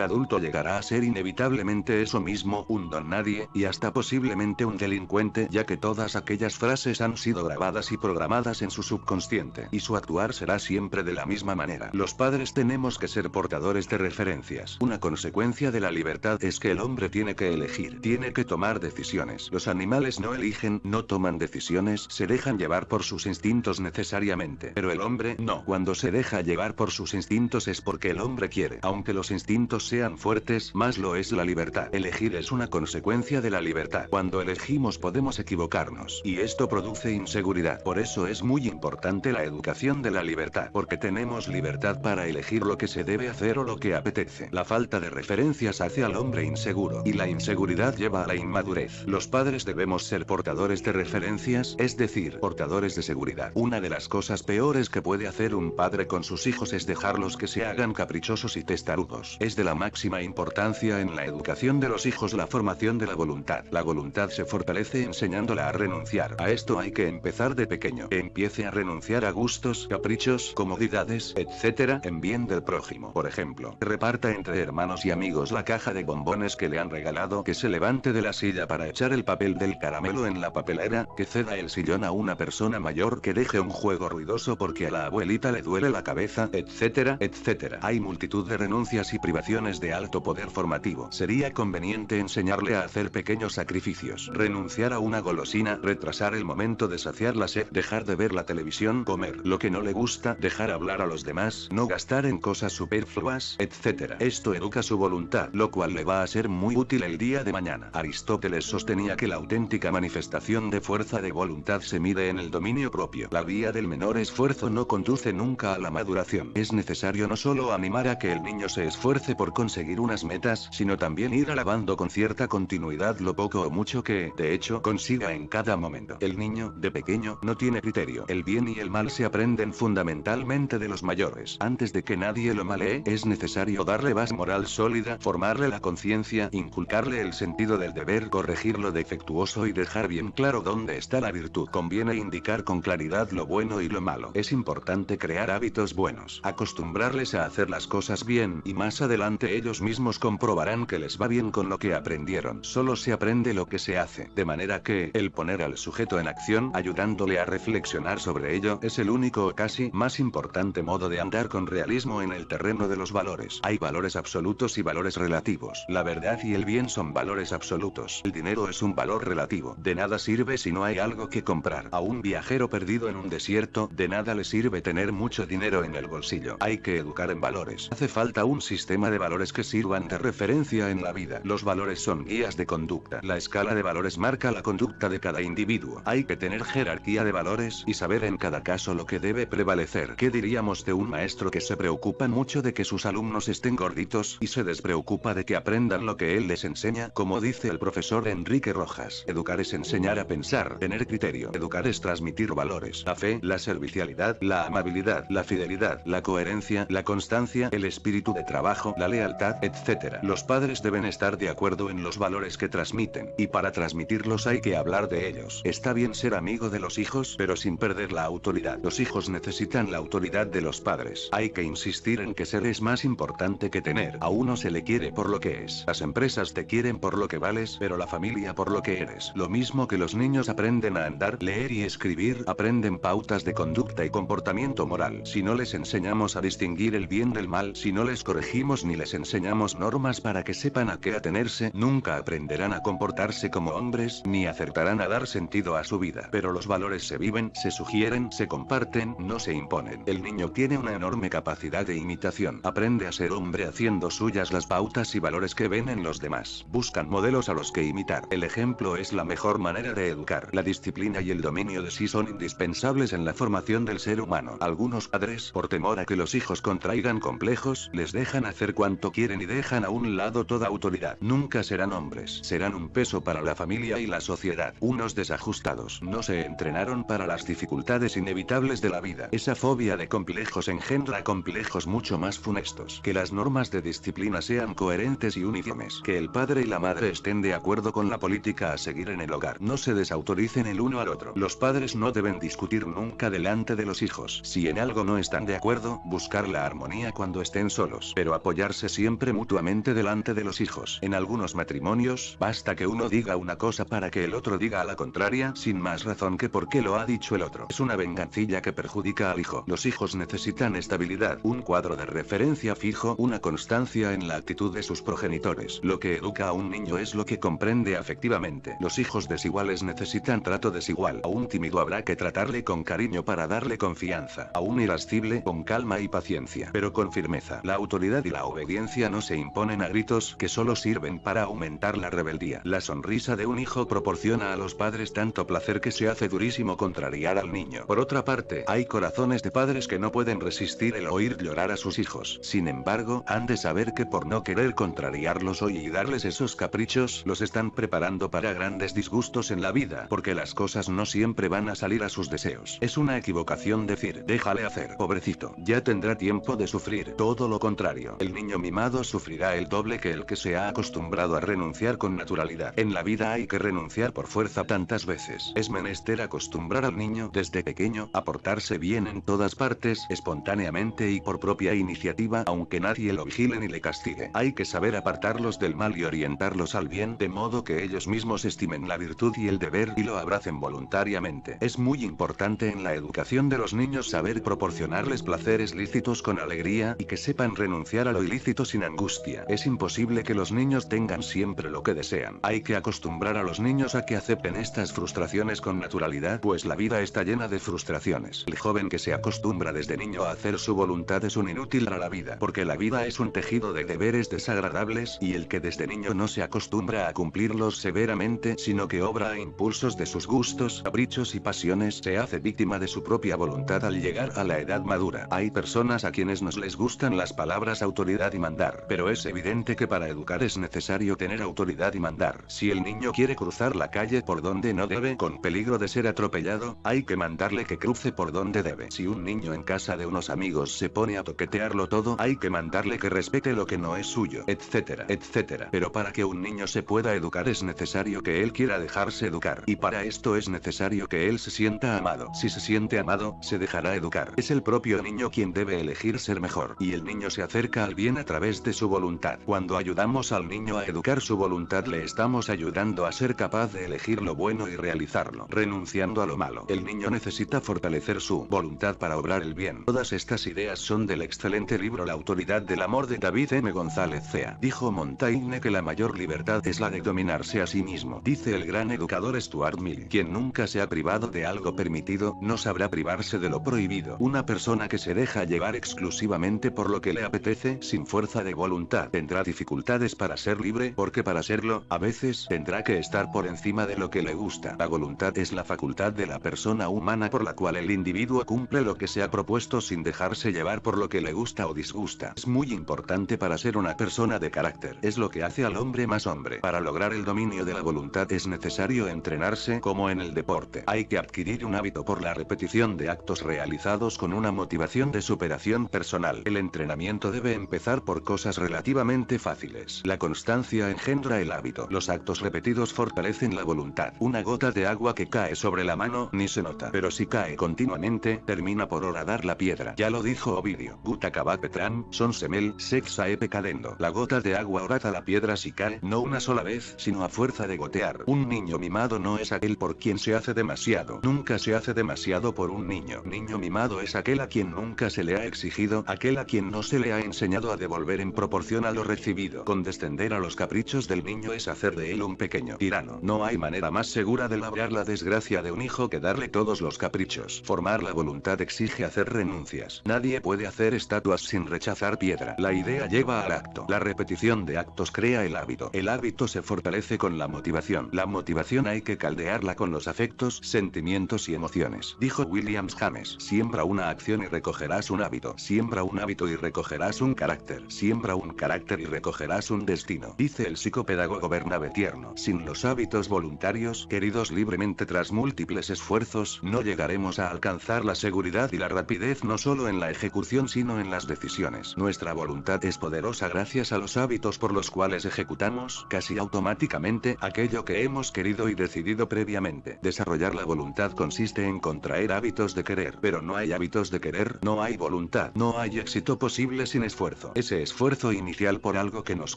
adulto llegará a ser inevitablemente eso mismo, un don nadie, y hasta posiblemente un delincuente, ya que todas aquellas frases han sido grabadas y programadas en su subconsciente, y su actuar será siempre de la misma manera. Los padres tenemos que ser portadores de referencias. Una consecuencia de la libertad es que el hombre tiene que elegir, tiene que tomar decisiones. Los animales no eligen, no toman decisiones, se dejan llevar por sus instintos necesariamente, pero el hombre no. Cuando se deja llevar por sus instintos, es porque el hombre quiere. Aunque los instintos sean fuertes, más lo es la libertad. Elegir es una consecuencia de la libertad. Cuando elegimos podemos equivocarnos. Y esto produce inseguridad. Por eso es muy importante la educación de la libertad. Porque tenemos libertad para elegir lo que se debe hacer o lo que apetece. La falta de referencias hace al hombre inseguro. Y la inseguridad lleva a la inmadurez. Los padres debemos ser portadores de referencias, es decir, portadores de seguridad. Una de las cosas peores que puede hacer un padre con sus hijos es dejarlos que se hagan caprichosos y testarudos. Es de la máxima importancia en la educación de los hijos la formación de la voluntad. La voluntad se fortalece enseñándola a renunciar. A esto hay que empezar de pequeño. Empiece a renunciar a gustos, caprichos, comodidades, etc. en bien del prójimo. Por ejemplo, reparta entre hermanos y amigos la caja de bombones que le han regalado, que se levante de la silla para echar el papel del caramelo en la papelera, que ceda el sillón a una persona mayor, que deje un juego ruidoso porque a la abuelita le duele la cabeza, etc etc. Hay multitud de renuncias y privaciones de alto poder formativo. Sería conveniente enseñarle a hacer pequeños sacrificios. Renunciar a una golosina, retrasar el momento de saciar la sed, dejar de ver la televisión, comer lo que no le gusta, dejar hablar a los demás, no gastar en cosas superfluas, etc. Esto educa su voluntad, lo cual le va a ser muy útil el día de mañana. Aristóteles sostenía que la auténtica manifestación de fuerza de voluntad se mide en el dominio propio. La vía del menor esfuerzo no conduce nunca a la maduración. Es necesario no solo animar a que el niño se esfuerce por conseguir unas metas, sino también ir alabando con cierta continuidad lo poco o mucho que, de hecho, consiga en cada momento. El niño, de pequeño, no tiene criterio. El bien y el mal se aprenden fundamentalmente de los mayores. Antes de que nadie lo malee, es necesario darle base moral sólida, formarle la conciencia, inculcarle el sentido del deber, corregir lo defectuoso y dejar bien claro dónde está la virtud. Conviene indicar con claridad lo bueno y lo malo. Es importante crear hábitos buenos, acostumbrar a hacer las cosas bien y más adelante ellos mismos comprobarán que les va bien con lo que aprendieron. Solo se aprende lo que se hace, de manera que el poner al sujeto en acción ayudándole a reflexionar sobre ello es el único o casi más importante modo de andar con realismo en el terreno de los valores. Hay valores absolutos y valores relativos. La verdad y el bien son valores absolutos. El dinero es un valor relativo. De nada sirve si no hay algo que comprar. A un viajero perdido en un desierto, de nada le sirve tener mucho dinero en el bolsillo. Hay que educar en valores. Hace falta un sistema de valores que sirvan de referencia en la vida. Los valores son guías de conducta. La escala de valores marca la conducta de cada individuo. Hay que tener jerarquía de valores y saber en cada caso lo que debe prevalecer. ¿Qué diríamos de un maestro que se preocupa mucho de que sus alumnos estén gorditos y se despreocupa de que aprendan lo que él les enseña? Como dice el profesor Enrique Rojas, educar es enseñar a pensar, tener criterio. Educar es transmitir valores, la fe, la servicialidad, la amabilidad, la fidelidad, la coherencia la constancia, el espíritu de trabajo, la lealtad, etc. Los padres deben estar de acuerdo en los valores que transmiten, y para transmitirlos hay que hablar de ellos. Está bien ser amigo de los hijos, pero sin perder la autoridad. Los hijos necesitan la autoridad de los padres. Hay que insistir en que ser es más importante que tener. A uno se le quiere por lo que es. Las empresas te quieren por lo que vales, pero la familia por lo que eres. Lo mismo que los niños aprenden a andar, leer y escribir, aprenden pautas de conducta y comportamiento moral. Si no les enseñamos a distinguir distinguir el bien del mal si no les corregimos ni les enseñamos normas para que sepan a qué atenerse, nunca aprenderán a comportarse como hombres ni acertarán a dar sentido a su vida. Pero los valores se viven, se sugieren, se comparten, no se imponen. El niño tiene una enorme capacidad de imitación. Aprende a ser hombre haciendo suyas las pautas y valores que ven en los demás. Buscan modelos a los que imitar. El ejemplo es la mejor manera de educar. La disciplina y el dominio de sí son indispensables en la formación del ser humano. Algunos padres, por temor a que los hijos contraigan complejos, les dejan hacer cuanto quieren y dejan a un lado toda autoridad. Nunca serán hombres, serán un peso para la familia y la sociedad. Unos desajustados no se entrenaron para las dificultades inevitables de la vida. Esa fobia de complejos engendra complejos mucho más funestos. Que las normas de disciplina sean coherentes y uniformes. Que el padre y la madre estén de acuerdo con la política a seguir en el hogar. No se desautoricen el uno al otro. Los padres no deben discutir nunca delante de los hijos. Si en algo no están de acuerdo, buscar la armonía cuando estén solos, pero apoyarse siempre mutuamente delante de los hijos. En algunos matrimonios, basta que uno diga una cosa para que el otro diga a la contraria, sin más razón que porque lo ha dicho el otro. Es una vengancilla que perjudica al hijo. Los hijos necesitan estabilidad, un cuadro de referencia fijo, una constancia en la actitud de sus progenitores. Lo que educa a un niño es lo que comprende afectivamente. Los hijos desiguales necesitan trato desigual. A un tímido habrá que tratarle con cariño para darle confianza. A un irascible con calma y paciencia pero con firmeza. La autoridad y la obediencia no se imponen a gritos que solo sirven para aumentar la rebeldía. La sonrisa de un hijo proporciona a los padres tanto placer que se hace durísimo contrariar al niño. Por otra parte, hay corazones de padres que no pueden resistir el oír llorar a sus hijos. Sin embargo, han de saber que por no querer contrariarlos hoy y darles esos caprichos, los están preparando para grandes disgustos en la vida, porque las cosas no siempre van a salir a sus deseos. Es una equivocación decir, déjale hacer, pobrecito, ya tendrá tiempo de sufrir. Todo lo contrario, el niño mimado sufrirá el doble que el que se ha acostumbrado a renunciar con naturalidad. En la vida hay que renunciar por fuerza tantas veces. Es menester acostumbrar al niño desde pequeño a portarse bien en todas partes, espontáneamente y por propia iniciativa, aunque nadie lo vigile ni le castigue. Hay que saber apartarlos del mal y orientarlos al bien, de modo que ellos mismos estimen la virtud y el deber y lo abracen voluntariamente. Es muy importante en la educación de los niños saber proporcionarles placeres lícitos con alegría y que sepan renunciar a lo ilícito sin angustia. Es imposible que los niños tengan siempre lo que desean. Hay que acostumbrar a los niños a que acepten estas frustraciones con naturalidad, pues la vida está llena de frustraciones. El joven que se acostumbra desde niño a hacer su voluntad es un inútil para la vida, porque la vida es un tejido de deberes desagradables y el que desde niño no se acostumbra a cumplirlos severamente, sino que obra a impulsos de sus gustos, caprichos y pasiones, se hace víctima de su propia voluntad al llegar a la edad madura. Hay personas a quienes nos les gustan las palabras autoridad y mandar. Pero es evidente que para educar es necesario tener autoridad y mandar. Si el niño quiere cruzar la calle por donde no debe con peligro de ser atropellado, hay que mandarle que cruce por donde debe. Si un niño en casa de unos amigos se pone a toquetearlo todo, hay que mandarle que respete lo que no es suyo, etcétera, etcétera. Pero para que un niño se pueda educar es necesario que él quiera dejarse educar. Y para esto es necesario que él se sienta amado. Si se siente amado, se dejará educar. Es el propio niño quien debe elegir ser mejor. Y el niño se acerca al bien a través de su voluntad. Cuando ayudamos al niño a educar su voluntad le estamos ayudando a ser capaz de elegir lo bueno y realizarlo, renunciando a lo malo. El niño necesita fortalecer su voluntad para obrar el bien. Todas estas ideas son del excelente libro La autoridad del amor de David M. González Cea. Dijo Montaigne que la mayor libertad es la de dominarse a sí mismo. Dice el gran educador Stuart Mill. Quien nunca se ha privado de algo permitido, no sabrá privarse de lo prohibido. Una persona que se deja llevar exclusivamente por lo que le apetece sin fuerza de voluntad tendrá dificultades para ser libre porque para serlo, a veces tendrá que estar por encima de lo que le gusta. La voluntad es la facultad de la persona humana por la cual el individuo cumple lo que se ha propuesto sin dejarse llevar por lo que le gusta o disgusta. Es muy importante para ser una persona de carácter. Es lo que hace al hombre más hombre. Para lograr el dominio de la voluntad es necesario entrenarse como en el deporte. Hay que adquirir un hábito por la repetición de actos realizados con una motivación de superación personal. El entrenamiento debe empezar por cosas relativamente fáciles. La constancia engendra el hábito. Los actos repetidos fortalecen la voluntad. Una gota de agua que cae sobre la mano ni se nota. Pero si cae continuamente, termina por horadar la piedra. Ya lo dijo Ovidio. Guta Petran, son semel, sexa calendo La gota de agua horada la piedra si cae, no una sola vez, sino a fuerza de gotear. Un niño mimado no es aquel por quien se hace demasiado. Nunca se hace demasiado por un niño. Niño mimado es aquel a quien nunca se le ha exigido aquel a quien no se le ha enseñado a devolver en proporción a lo recibido. Condescender a los caprichos del niño es hacer de él un pequeño tirano. No hay manera más segura de labrar la desgracia de un hijo que darle todos los caprichos. Formar la voluntad exige hacer renuncias. Nadie puede hacer estatuas sin rechazar piedra. La idea lleva al acto. La repetición de actos crea el hábito. El hábito se fortalece con la motivación. La motivación hay que caldearla con los afectos, sentimientos y emociones. Dijo Williams James. Siembra una acción y recogerás un hábito. Siembra un hábito y recogerás un carácter. Siembra un carácter y recogerás un destino. Dice el psicopedagogo Bernabe Tierno. Sin los hábitos voluntarios, queridos libremente tras múltiples esfuerzos, no llegaremos a alcanzar la seguridad y la rapidez no solo en la ejecución sino en las decisiones. Nuestra voluntad es poderosa gracias a los hábitos por los cuales ejecutamos casi automáticamente aquello que hemos querido y decidido previamente. Desarrollar la voluntad consiste en contraer hábitos de querer, pero no hay hábitos de querer, no hay voluntad no hay éxito posible sin esfuerzo. Ese esfuerzo inicial por algo que nos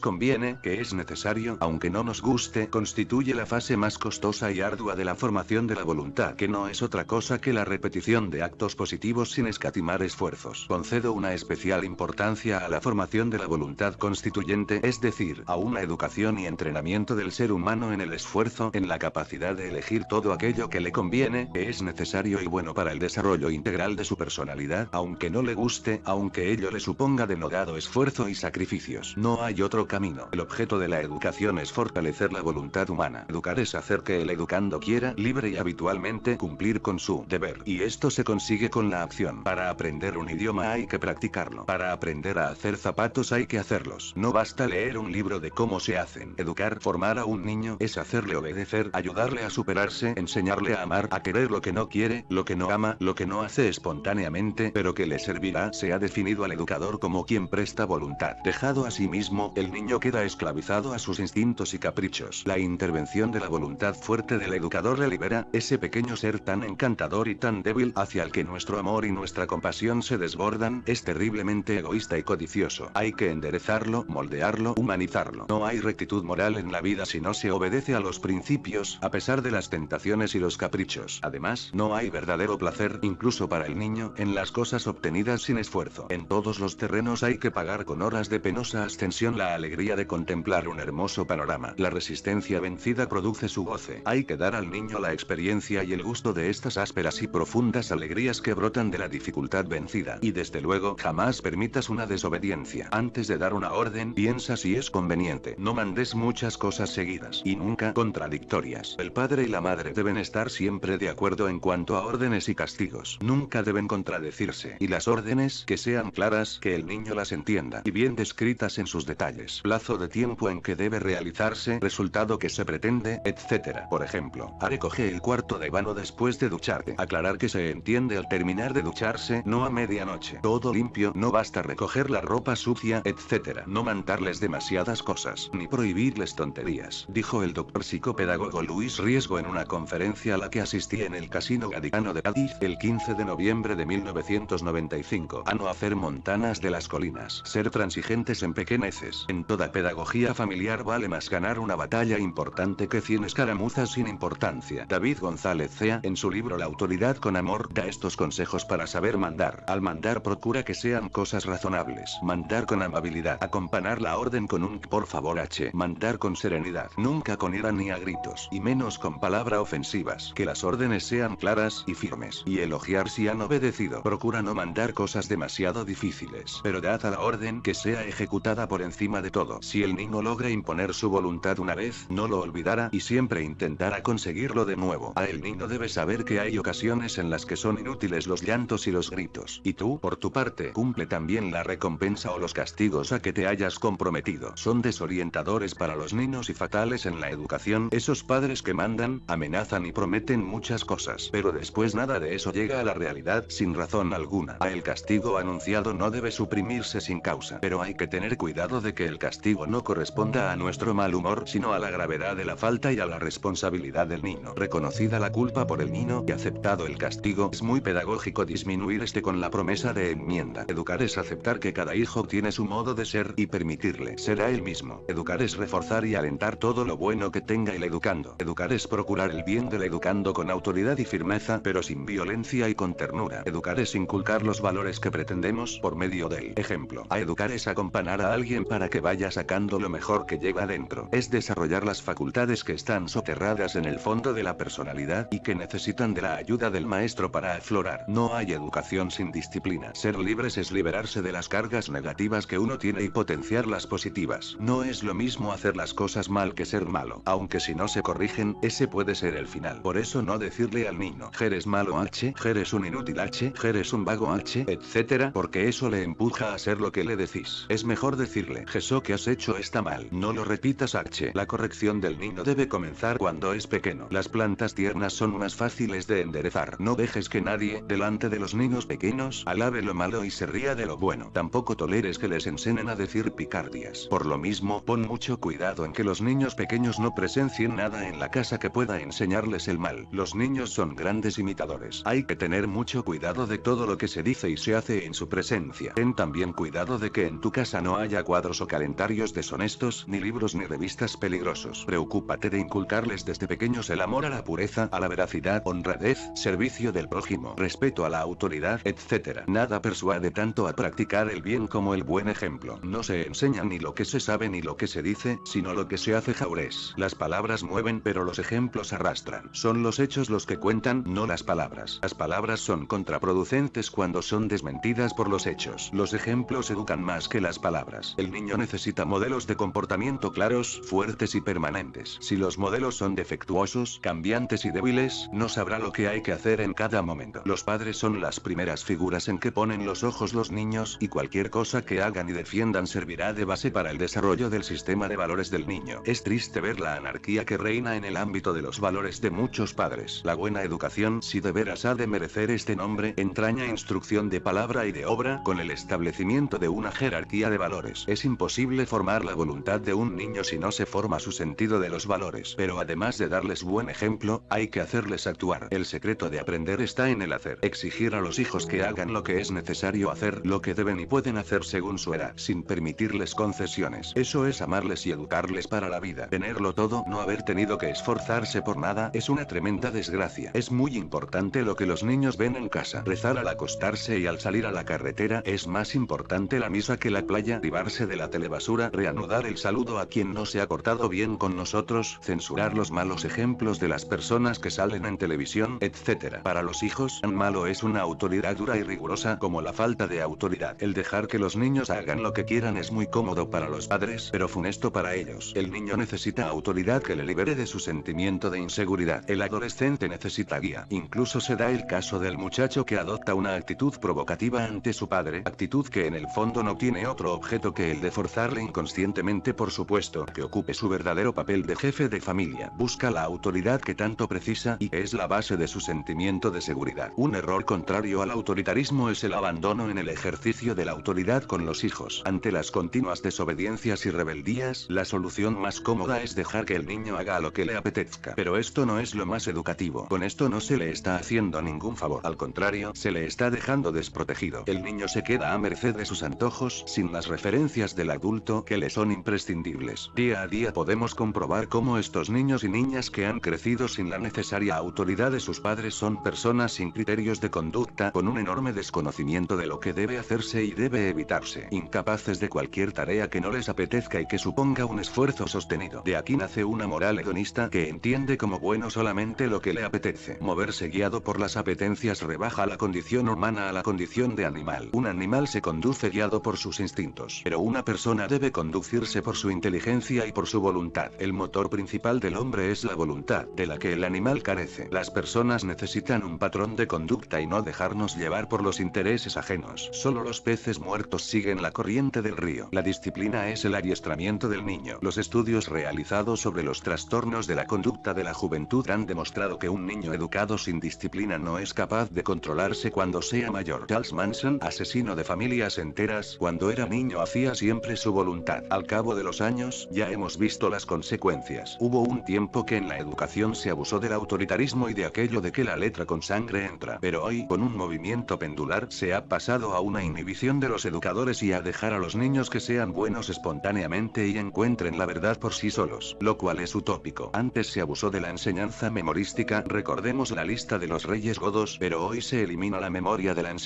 conviene, que es necesario, aunque no nos guste, constituye la fase más costosa y ardua de la formación de la voluntad, que no es otra cosa que la repetición de actos positivos sin escatimar esfuerzos. Concedo una especial importancia a la formación de la voluntad constituyente, es decir, a una educación y entrenamiento del ser humano en el esfuerzo, en la capacidad de elegir todo aquello que le conviene, que es necesario y bueno para el desarrollo integral de su personalidad, aunque no le guste, aunque ello le suponga denodado esfuerzo y sacrificios. No hay otro camino. El objeto de la educación es fortalecer la voluntad humana. Educar es hacer que el educando quiera, libre y habitualmente, cumplir con su deber. Y esto se consigue con la acción. Para aprender un idioma hay que practicarlo. Para aprender a hacer zapatos hay que hacerlos. No basta leer un libro de cómo se hacen. Educar, formar a un niño, es hacerle obedecer, ayudarle a superarse, enseñarle a amar, a querer lo que no quiere, lo que no ama, lo que no hace espontáneamente, pero que le sirve se ha definido al educador como quien presta voluntad. Dejado a sí mismo, el niño queda esclavizado a sus instintos y caprichos. La intervención de la voluntad fuerte del educador le libera, ese pequeño ser tan encantador y tan débil hacia el que nuestro amor y nuestra compasión se desbordan, es terriblemente egoísta y codicioso. Hay que enderezarlo, moldearlo, humanizarlo. No hay rectitud moral en la vida si no se obedece a los principios, a pesar de las tentaciones y los caprichos. Además, no hay verdadero placer, incluso para el niño, en las cosas obtenidas sin esfuerzo. En todos los terrenos hay que pagar con horas de penosa ascensión la alegría de contemplar un hermoso panorama. La resistencia vencida produce su goce. Hay que dar al niño la experiencia y el gusto de estas ásperas y profundas alegrías que brotan de la dificultad vencida. Y desde luego jamás permitas una desobediencia. Antes de dar una orden, piensa si es conveniente. No mandes muchas cosas seguidas y nunca contradictorias. El padre y la madre deben estar siempre de acuerdo en cuanto a órdenes y castigos. Nunca deben contradecirse. Y las órdenes que sean claras, que el niño las entienda y bien descritas en sus detalles. Plazo de tiempo en que debe realizarse, resultado que se pretende, etc. Por ejemplo, haré coge el cuarto de vano después de ducharte. Aclarar que se entiende al terminar de ducharse, no a medianoche. Todo limpio, no basta recoger la ropa sucia, etc. No mandarles demasiadas cosas, ni prohibirles tonterías, dijo el doctor psicopedagogo Luis Riesgo en una conferencia a la que asistí en el Casino gadicano de Cádiz el 15 de noviembre de 1995. A no hacer montanas de las colinas. Ser transigentes en pequeñeces. En toda pedagogía familiar vale más ganar una batalla importante que 100 escaramuzas sin importancia. David González Cea, en su libro La autoridad con amor, da estos consejos para saber mandar. Al mandar procura que sean cosas razonables. Mandar con amabilidad. Acompañar la orden con un por favor H. Mandar con serenidad. Nunca con ira ni a gritos. Y menos con palabras ofensivas. Que las órdenes sean claras y firmes. Y elogiar si han obedecido. Procura no mandar cosas cosas demasiado difíciles. Pero dad a la orden que sea ejecutada por encima de todo. Si el niño logra imponer su voluntad una vez, no lo olvidará y siempre intentará conseguirlo de nuevo. A ah, el niño debe saber que hay ocasiones en las que son inútiles los llantos y los gritos. Y tú, por tu parte, cumple también la recompensa o los castigos a que te hayas comprometido. Son desorientadores para los niños y fatales en la educación. Esos padres que mandan, amenazan y prometen muchas cosas. Pero después nada de eso llega a la realidad sin razón alguna. A ah, el castigo anunciado no debe suprimirse sin causa. Pero hay que tener cuidado de que el castigo no corresponda a nuestro mal humor, sino a la gravedad de la falta y a la responsabilidad del niño. Reconocida la culpa por el niño y aceptado el castigo, es muy pedagógico disminuir este con la promesa de enmienda. Educar es aceptar que cada hijo tiene su modo de ser y permitirle ser a él mismo. Educar es reforzar y alentar todo lo bueno que tenga el educando. Educar es procurar el bien del educando con autoridad y firmeza, pero sin violencia y con ternura. Educar es inculcar los valores que pretendemos por medio del ejemplo. A educar es acompañar a alguien para que vaya sacando lo mejor que lleva adentro Es desarrollar las facultades que están soterradas en el fondo de la personalidad y que necesitan de la ayuda del maestro para aflorar. No hay educación sin disciplina. Ser libres es liberarse de las cargas negativas que uno tiene y potenciar las positivas. No es lo mismo hacer las cosas mal que ser malo. Aunque si no se corrigen, ese puede ser el final. Por eso no decirle al niño, eres malo H, eres un inútil H, eres un vago H, ...etcétera... porque eso le empuja a hacer lo que le decís. Es mejor decirle, Jesús que has hecho está mal. No lo repitas H. La corrección del niño debe comenzar cuando es pequeño. Las plantas tiernas son más fáciles de enderezar. No dejes que nadie, delante de los niños pequeños, alabe lo malo y se ría de lo bueno. Tampoco toleres que les enseñen a decir picardias. Por lo mismo, pon mucho cuidado en que los niños pequeños no presencien nada en la casa que pueda enseñarles el mal. Los niños son grandes imitadores. Hay que tener mucho cuidado de todo lo que se dice se hace en su presencia. Ten también cuidado de que en tu casa no haya cuadros o calendarios deshonestos, ni libros ni revistas peligrosos. Preocúpate de inculcarles desde pequeños el amor a la pureza, a la veracidad, honradez, servicio del prójimo, respeto a la autoridad, etc. Nada persuade tanto a practicar el bien como el buen ejemplo. No se enseña ni lo que se sabe ni lo que se dice, sino lo que se hace jaurés. Las palabras mueven pero los ejemplos arrastran. Son los hechos los que cuentan, no las palabras. Las palabras son contraproducentes cuando son desmentidas por los hechos. Los ejemplos educan más que las palabras. El niño necesita modelos de comportamiento claros, fuertes y permanentes. Si los modelos son defectuosos, cambiantes y débiles, no sabrá lo que hay que hacer en cada momento. Los padres son las primeras figuras en que ponen los ojos los niños y cualquier cosa que hagan y defiendan servirá de base para el desarrollo del sistema de valores del niño. Es triste ver la anarquía que reina en el ámbito de los valores de muchos padres. La buena educación, si de veras ha de merecer este nombre, entraña instrucción de de palabra y de obra con el establecimiento de una jerarquía de valores. Es imposible formar la voluntad de un niño si no se forma su sentido de los valores. Pero además de darles buen ejemplo, hay que hacerles actuar. El secreto de aprender está en el hacer. Exigir a los hijos que hagan lo que es necesario hacer, lo que deben y pueden hacer según su edad, sin permitirles concesiones. Eso es amarles y educarles para la vida. Tenerlo todo, no haber tenido que esforzarse por nada, es una tremenda desgracia. Es muy importante lo que los niños ven en casa. Rezar al acostarse y al salir a la carretera es más importante la misa que la playa, privarse de la telebasura, reanudar el saludo a quien no se ha cortado bien con nosotros, censurar los malos ejemplos de las personas que salen en televisión, etc. Para los hijos, tan malo es una autoridad dura y rigurosa como la falta de autoridad. El dejar que los niños hagan lo que quieran es muy cómodo para los padres, pero funesto para ellos. El niño necesita autoridad que le libere de su sentimiento de inseguridad. El adolescente necesita guía. Incluso se da el caso del muchacho que adopta una actitud vocativa ante su padre, actitud que en el fondo no tiene otro objeto que el de forzarle inconscientemente por supuesto que ocupe su verdadero papel de jefe de familia. Busca la autoridad que tanto precisa y es la base de su sentimiento de seguridad. Un error contrario al autoritarismo es el abandono en el ejercicio de la autoridad con los hijos. Ante las continuas desobediencias y rebeldías, la solución más cómoda es dejar que el niño haga lo que le apetezca. Pero esto no es lo más educativo. Con esto no se le está haciendo ningún favor. Al contrario, se le está dejando de protegido El niño se queda a merced de sus antojos sin las referencias del adulto que le son imprescindibles. Día a día podemos comprobar cómo estos niños y niñas que han crecido sin la necesaria autoridad de sus padres son personas sin criterios de conducta con un enorme desconocimiento de lo que debe hacerse y debe evitarse, incapaces de cualquier tarea que no les apetezca y que suponga un esfuerzo sostenido. De aquí nace una moral hedonista que entiende como bueno solamente lo que le apetece. Moverse guiado por las apetencias rebaja la condición humana a la condición de animal. Un animal se conduce guiado por sus instintos, pero una persona debe conducirse por su inteligencia y por su voluntad. El motor principal del hombre es la voluntad, de la que el animal carece. Las personas necesitan un patrón de conducta y no dejarnos llevar por los intereses ajenos. Solo los peces muertos siguen la corriente del río. La disciplina es el adiestramiento del niño. Los estudios realizados sobre los trastornos de la conducta de la juventud han demostrado que un niño educado sin disciplina no es capaz de controlarse cuando sea mayor. Charles Manson, asesino de familias enteras, cuando era niño hacía siempre su voluntad. Al cabo de los años, ya hemos visto las consecuencias. Hubo un tiempo que en la educación se abusó del autoritarismo y de aquello de que la letra con sangre entra. Pero hoy, con un movimiento pendular, se ha pasado a una inhibición de los educadores y a dejar a los niños que sean buenos espontáneamente y encuentren la verdad por sí solos, lo cual es utópico. Antes se abusó de la enseñanza memorística, recordemos la lista de los reyes godos, pero hoy se elimina la memoria de la enseñanza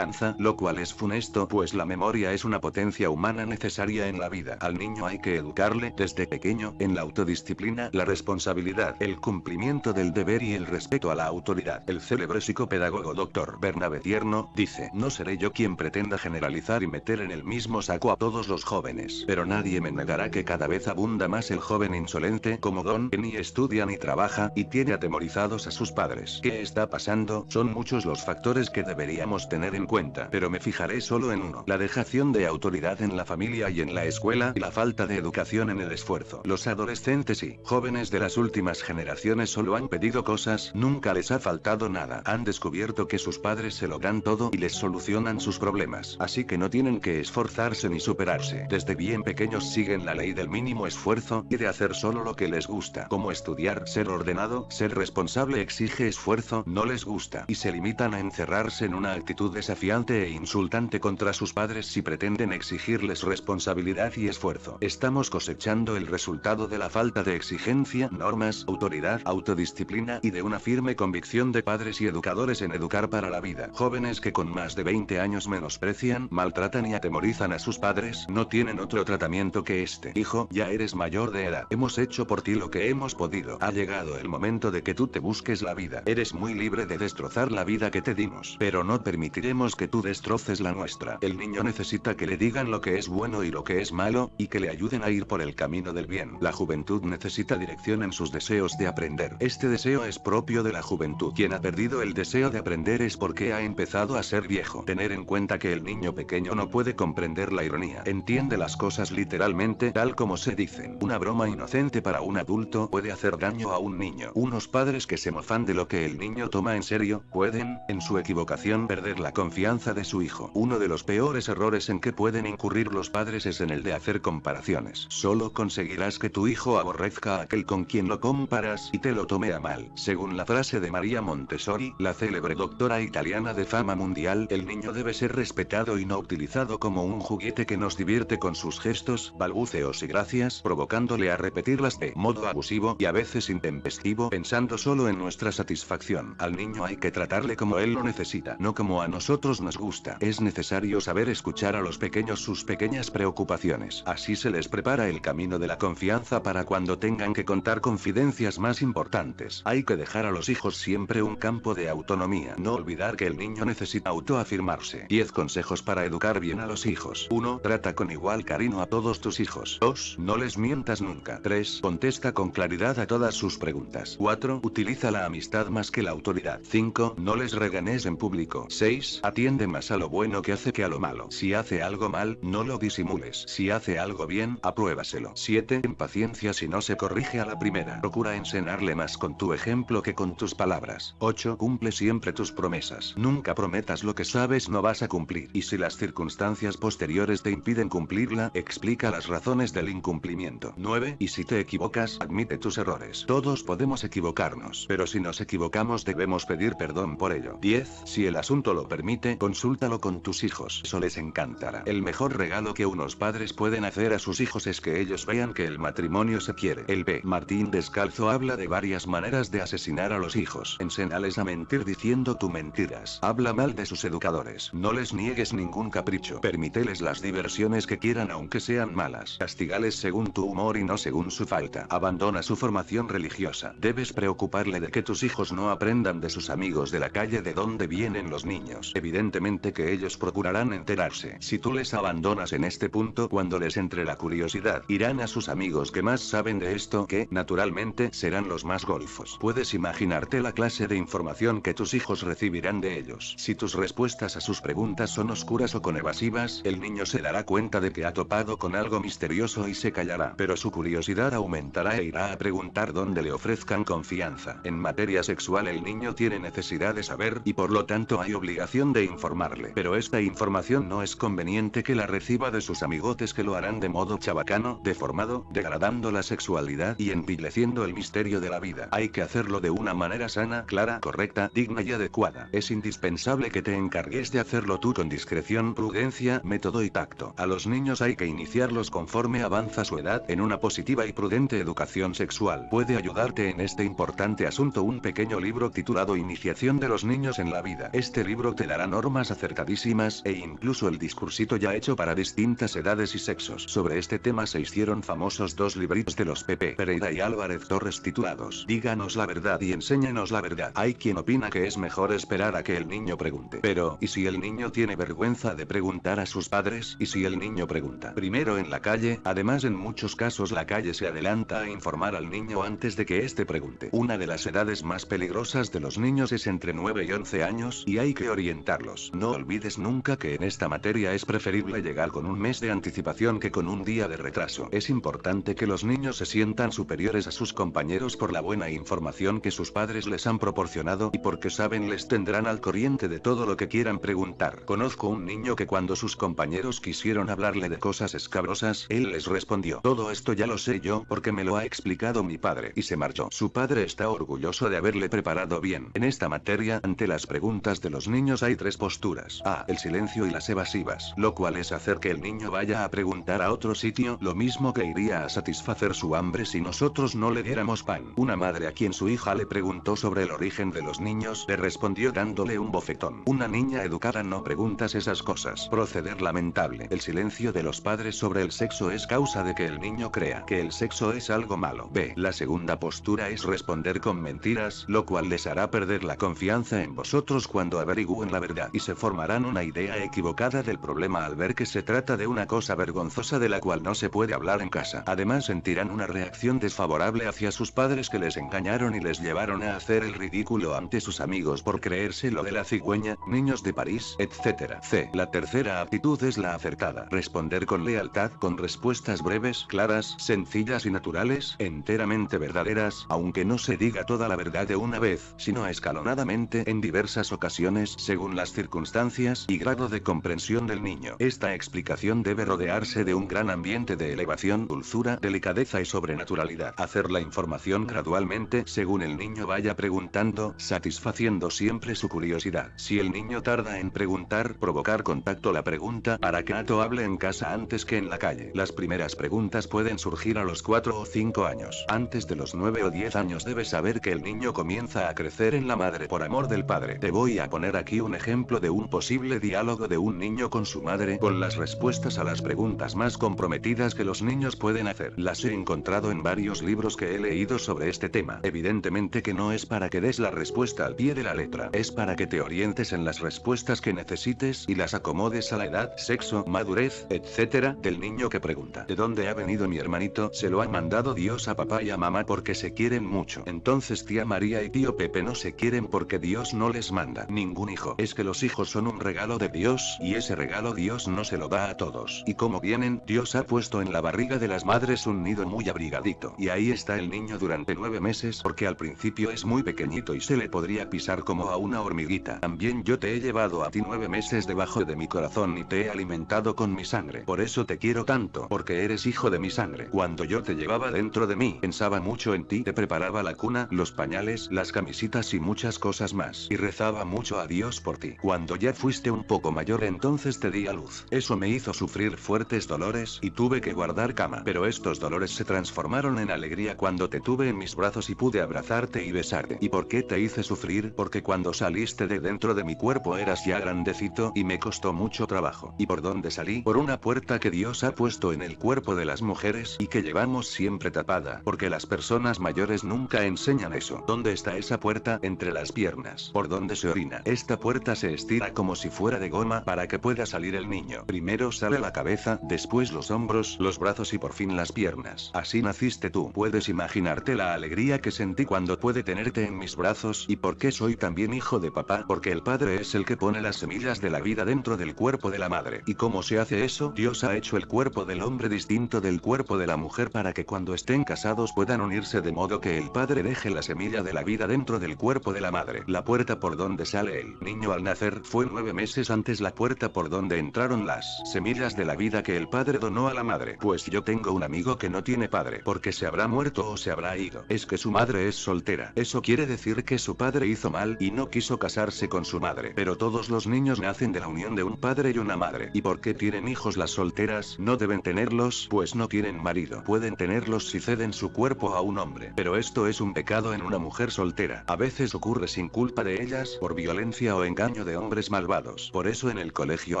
lo cual es funesto pues la memoria es una potencia humana necesaria en la vida. Al niño hay que educarle desde pequeño en la autodisciplina, la responsabilidad, el cumplimiento del deber y el respeto a la autoridad. El célebre psicopedagogo Dr. Bernabé Tierno dice, no seré yo quien pretenda generalizar y meter en el mismo saco a todos los jóvenes, pero nadie me negará que cada vez abunda más el joven insolente como Don que ni estudia ni trabaja y tiene atemorizados a sus padres. ¿Qué está pasando? Son muchos los factores que deberíamos tener en cuenta, pero me fijaré solo en uno. La dejación de autoridad en la familia y en la escuela y la falta de educación en el esfuerzo. Los adolescentes y jóvenes de las últimas generaciones solo han pedido cosas, nunca les ha faltado nada. Han descubierto que sus padres se lo dan todo y les solucionan sus problemas. Así que no tienen que esforzarse ni superarse. Desde bien pequeños siguen la ley del mínimo esfuerzo y de hacer solo lo que les gusta. Como estudiar, ser ordenado, ser responsable exige esfuerzo, no les gusta. Y se limitan a encerrarse en una actitud de desafiante e insultante contra sus padres si pretenden exigirles responsabilidad y esfuerzo. Estamos cosechando el resultado de la falta de exigencia, normas, autoridad, autodisciplina y de una firme convicción de padres y educadores en educar para la vida. Jóvenes que con más de 20 años menosprecian, maltratan y atemorizan a sus padres no tienen otro tratamiento que este. Hijo, ya eres mayor de edad. Hemos hecho por ti lo que hemos podido. Ha llegado el momento de que tú te busques la vida. Eres muy libre de destrozar la vida que te dimos, pero no permitiré que tú destroces la nuestra. El niño necesita que le digan lo que es bueno y lo que es malo, y que le ayuden a ir por el camino del bien. La juventud necesita dirección en sus deseos de aprender. Este deseo es propio de la juventud. Quien ha perdido el deseo de aprender es porque ha empezado a ser viejo. Tener en cuenta que el niño pequeño no puede comprender la ironía. Entiende las cosas literalmente tal como se dicen. Una broma inocente para un adulto puede hacer daño a un niño. Unos padres que se mofan de lo que el niño toma en serio, pueden, en su equivocación, perder la confianza de su hijo. Uno de los peores errores en que pueden incurrir los padres es en el de hacer comparaciones. Solo conseguirás que tu hijo aborrezca a aquel con quien lo comparas y te lo tome a mal. Según la frase de María Montessori, la célebre doctora italiana de fama mundial, el niño debe ser respetado y no utilizado como un juguete que nos divierte con sus gestos, balbuceos y gracias, provocándole a repetirlas de modo abusivo y a veces intempestivo pensando solo en nuestra satisfacción. Al niño hay que tratarle como él lo necesita, no como a nosotros nos gusta. Es necesario saber escuchar a los pequeños sus pequeñas preocupaciones. Así se les prepara el camino de la confianza para cuando tengan que contar confidencias más importantes. Hay que dejar a los hijos siempre un campo de autonomía. No olvidar que el niño necesita autoafirmarse. 10 consejos para educar bien a los hijos. 1. Trata con igual cariño a todos tus hijos. 2. No les mientas nunca. 3. Contesta con claridad a todas sus preguntas. 4. Utiliza la amistad más que la autoridad. 5. No les reganes en público. 6. Atiende más a lo bueno que hace que a lo malo. Si hace algo mal, no lo disimules. Si hace algo bien, apruébaselo. 7. Paciencia si no se corrige a la primera. Procura ensenarle más con tu ejemplo que con tus palabras. 8. Cumple siempre tus promesas. Nunca prometas lo que sabes no vas a cumplir. Y si las circunstancias posteriores te impiden cumplirla, explica las razones del incumplimiento. 9. Y si te equivocas, admite tus errores. Todos podemos equivocarnos. Pero si nos equivocamos debemos pedir perdón por ello. 10. Si el asunto lo permite, consultalo consúltalo con tus hijos. Eso les encantará. El mejor regalo que unos padres pueden hacer a sus hijos es que ellos vean que el matrimonio se quiere. El B. Martín Descalzo habla de varias maneras de asesinar a los hijos. Enséñales a mentir diciendo tú mentiras. Habla mal de sus educadores. No les niegues ningún capricho. Permíteles las diversiones que quieran aunque sean malas. Castigales según tu humor y no según su falta. Abandona su formación religiosa. Debes preocuparle de que tus hijos no aprendan de sus amigos de la calle de donde vienen los niños evidentemente que ellos procurarán enterarse. Si tú les abandonas en este punto cuando les entre la curiosidad, irán a sus amigos que más saben de esto que, naturalmente, serán los más golfos. Puedes imaginarte la clase de información que tus hijos recibirán de ellos. Si tus respuestas a sus preguntas son oscuras o con evasivas, el niño se dará cuenta de que ha topado con algo misterioso y se callará. Pero su curiosidad aumentará e irá a preguntar donde le ofrezcan confianza. En materia sexual el niño tiene necesidad de saber y por lo tanto hay obligación de informarle. Pero esta información no es conveniente que la reciba de sus amigotes que lo harán de modo chabacano, deformado, degradando la sexualidad y envileciendo el misterio de la vida. Hay que hacerlo de una manera sana, clara, correcta, digna y adecuada. Es indispensable que te encargues de hacerlo tú con discreción, prudencia, método y tacto. A los niños hay que iniciarlos conforme avanza su edad en una positiva y prudente educación sexual. Puede ayudarte en este importante asunto un pequeño libro titulado Iniciación de los niños en la vida. Este libro te da a normas acertadísimas e incluso el discursito ya hecho para distintas edades y sexos. Sobre este tema se hicieron famosos dos libritos de los Pepe Pereira y Álvarez Torres titulados Díganos la verdad y enséñanos la verdad. Hay quien opina que es mejor esperar a que el niño pregunte. Pero, ¿y si el niño tiene vergüenza de preguntar a sus padres? ¿Y si el niño pregunta? Primero en la calle, además en muchos casos la calle se adelanta a informar al niño antes de que éste pregunte. Una de las edades más peligrosas de los niños es entre 9 y 11 años y hay que orientar no olvides nunca que en esta materia es preferible llegar con un mes de anticipación que con un día de retraso. Es importante que los niños se sientan superiores a sus compañeros por la buena información que sus padres les han proporcionado y porque saben les tendrán al corriente de todo lo que quieran preguntar. Conozco un niño que cuando sus compañeros quisieron hablarle de cosas escabrosas, él les respondió, todo esto ya lo sé yo porque me lo ha explicado mi padre y se marchó. Su padre está orgulloso de haberle preparado bien. En esta materia, ante las preguntas de los niños hay tres posturas. A. El silencio y las evasivas, lo cual es hacer que el niño vaya a preguntar a otro sitio lo mismo que iría a satisfacer su hambre si nosotros no le diéramos pan. Una madre a quien su hija le preguntó sobre el origen de los niños le respondió dándole un bofetón. Una niña educada no preguntas esas cosas. Proceder lamentable. El silencio de los padres sobre el sexo es causa de que el niño crea que el sexo es algo malo. B. La segunda postura es responder con mentiras, lo cual les hará perder la confianza en vosotros cuando averigüen la verdad y se formarán una idea equivocada del problema al ver que se trata de una cosa vergonzosa de la cual no se puede hablar en casa. Además sentirán una reacción desfavorable hacia sus padres que les engañaron y les llevaron a hacer el ridículo ante sus amigos por creérselo de la cigüeña, niños de París, etc. C. La tercera actitud es la acertada. Responder con lealtad con respuestas breves, claras, sencillas y naturales, enteramente verdaderas, aunque no se diga toda la verdad de una vez, sino escalonadamente en diversas ocasiones según las circunstancias y grado de comprensión del niño. Esta explicación debe rodearse de un gran ambiente de elevación, dulzura, delicadeza y sobrenaturalidad. Hacer la información gradualmente según el niño vaya preguntando, satisfaciendo siempre su curiosidad. Si el niño tarda en preguntar, provocar contacto la pregunta hará que Ato hable en casa antes que en la calle. Las primeras preguntas pueden surgir a los 4 o 5 años. Antes de los 9 o 10 años debes saber que el niño comienza a crecer en la madre por amor del padre. Te voy a poner aquí un ejemplo ejemplo de un posible diálogo de un niño con su madre con las respuestas a las preguntas más comprometidas que los niños pueden hacer. Las he encontrado en varios libros que he leído sobre este tema. Evidentemente que no es para que des la respuesta al pie de la letra, es para que te orientes en las respuestas que necesites y las acomodes a la edad, sexo, madurez, etcétera, del niño que pregunta. ¿De dónde ha venido mi hermanito? Se lo ha mandado Dios a papá y a mamá porque se quieren mucho. Entonces tía María y tío Pepe no se quieren porque Dios no les manda ningún hijo. Es que los hijos son un regalo de Dios y ese regalo Dios no se lo da a todos. Y como vienen, Dios ha puesto en la barriga de las madres un nido muy abrigadito. Y ahí está el niño durante nueve meses porque al principio es muy pequeñito y se le podría pisar como a una hormiguita. También yo te he llevado a ti nueve meses debajo de mi corazón y te he alimentado con mi sangre. Por eso te quiero tanto, porque eres hijo de mi sangre. Cuando yo te llevaba dentro de mí, pensaba mucho en ti, te preparaba la cuna, los pañales, las camisitas y muchas cosas más. Y rezaba mucho a Dios por ti. Cuando ya fuiste un poco mayor entonces te di a luz. Eso me hizo sufrir fuertes dolores y tuve que guardar cama. Pero estos dolores se transformaron en alegría cuando te tuve en mis brazos y pude abrazarte y besarte. ¿Y por qué te hice sufrir? Porque cuando saliste de dentro de mi cuerpo eras ya grandecito y me costó mucho trabajo. ¿Y por dónde salí? Por una puerta que Dios ha puesto en el cuerpo de las mujeres y que llevamos siempre tapada, porque las personas mayores nunca enseñan eso. ¿Dónde está esa puerta? Entre las piernas. ¿Por dónde se orina? Esta puerta se estira como si fuera de goma para que pueda salir el niño. Primero sale la cabeza, después los hombros, los brazos y por fin las piernas. Así naciste tú. Puedes imaginarte la alegría que sentí cuando pude tenerte en mis brazos y por qué soy también hijo de papá, porque el padre es el que pone las semillas de la vida dentro del cuerpo de la madre. ¿Y cómo se hace eso? Dios ha hecho el cuerpo del hombre distinto del cuerpo de la mujer para que cuando estén casados puedan unirse de modo que el padre deje la semilla de la vida dentro del cuerpo de la madre. La puerta por donde sale el niño al nacer fue nueve meses antes la puerta por donde entraron las semillas de la vida que el padre donó a la madre. Pues yo tengo un amigo que no tiene padre, porque se habrá muerto o se habrá ido. Es que su madre es soltera. Eso quiere decir que su padre hizo mal y no quiso casarse con su madre. Pero todos los niños nacen de la unión de un padre y una madre. ¿Y por qué tienen hijos las solteras? No deben tenerlos, pues no tienen marido. Pueden tenerlos si ceden su cuerpo a un hombre. Pero esto es un pecado en una mujer soltera. A veces ocurre sin culpa de ellas por violencia o engaño de hombres malvados. Por eso en el colegio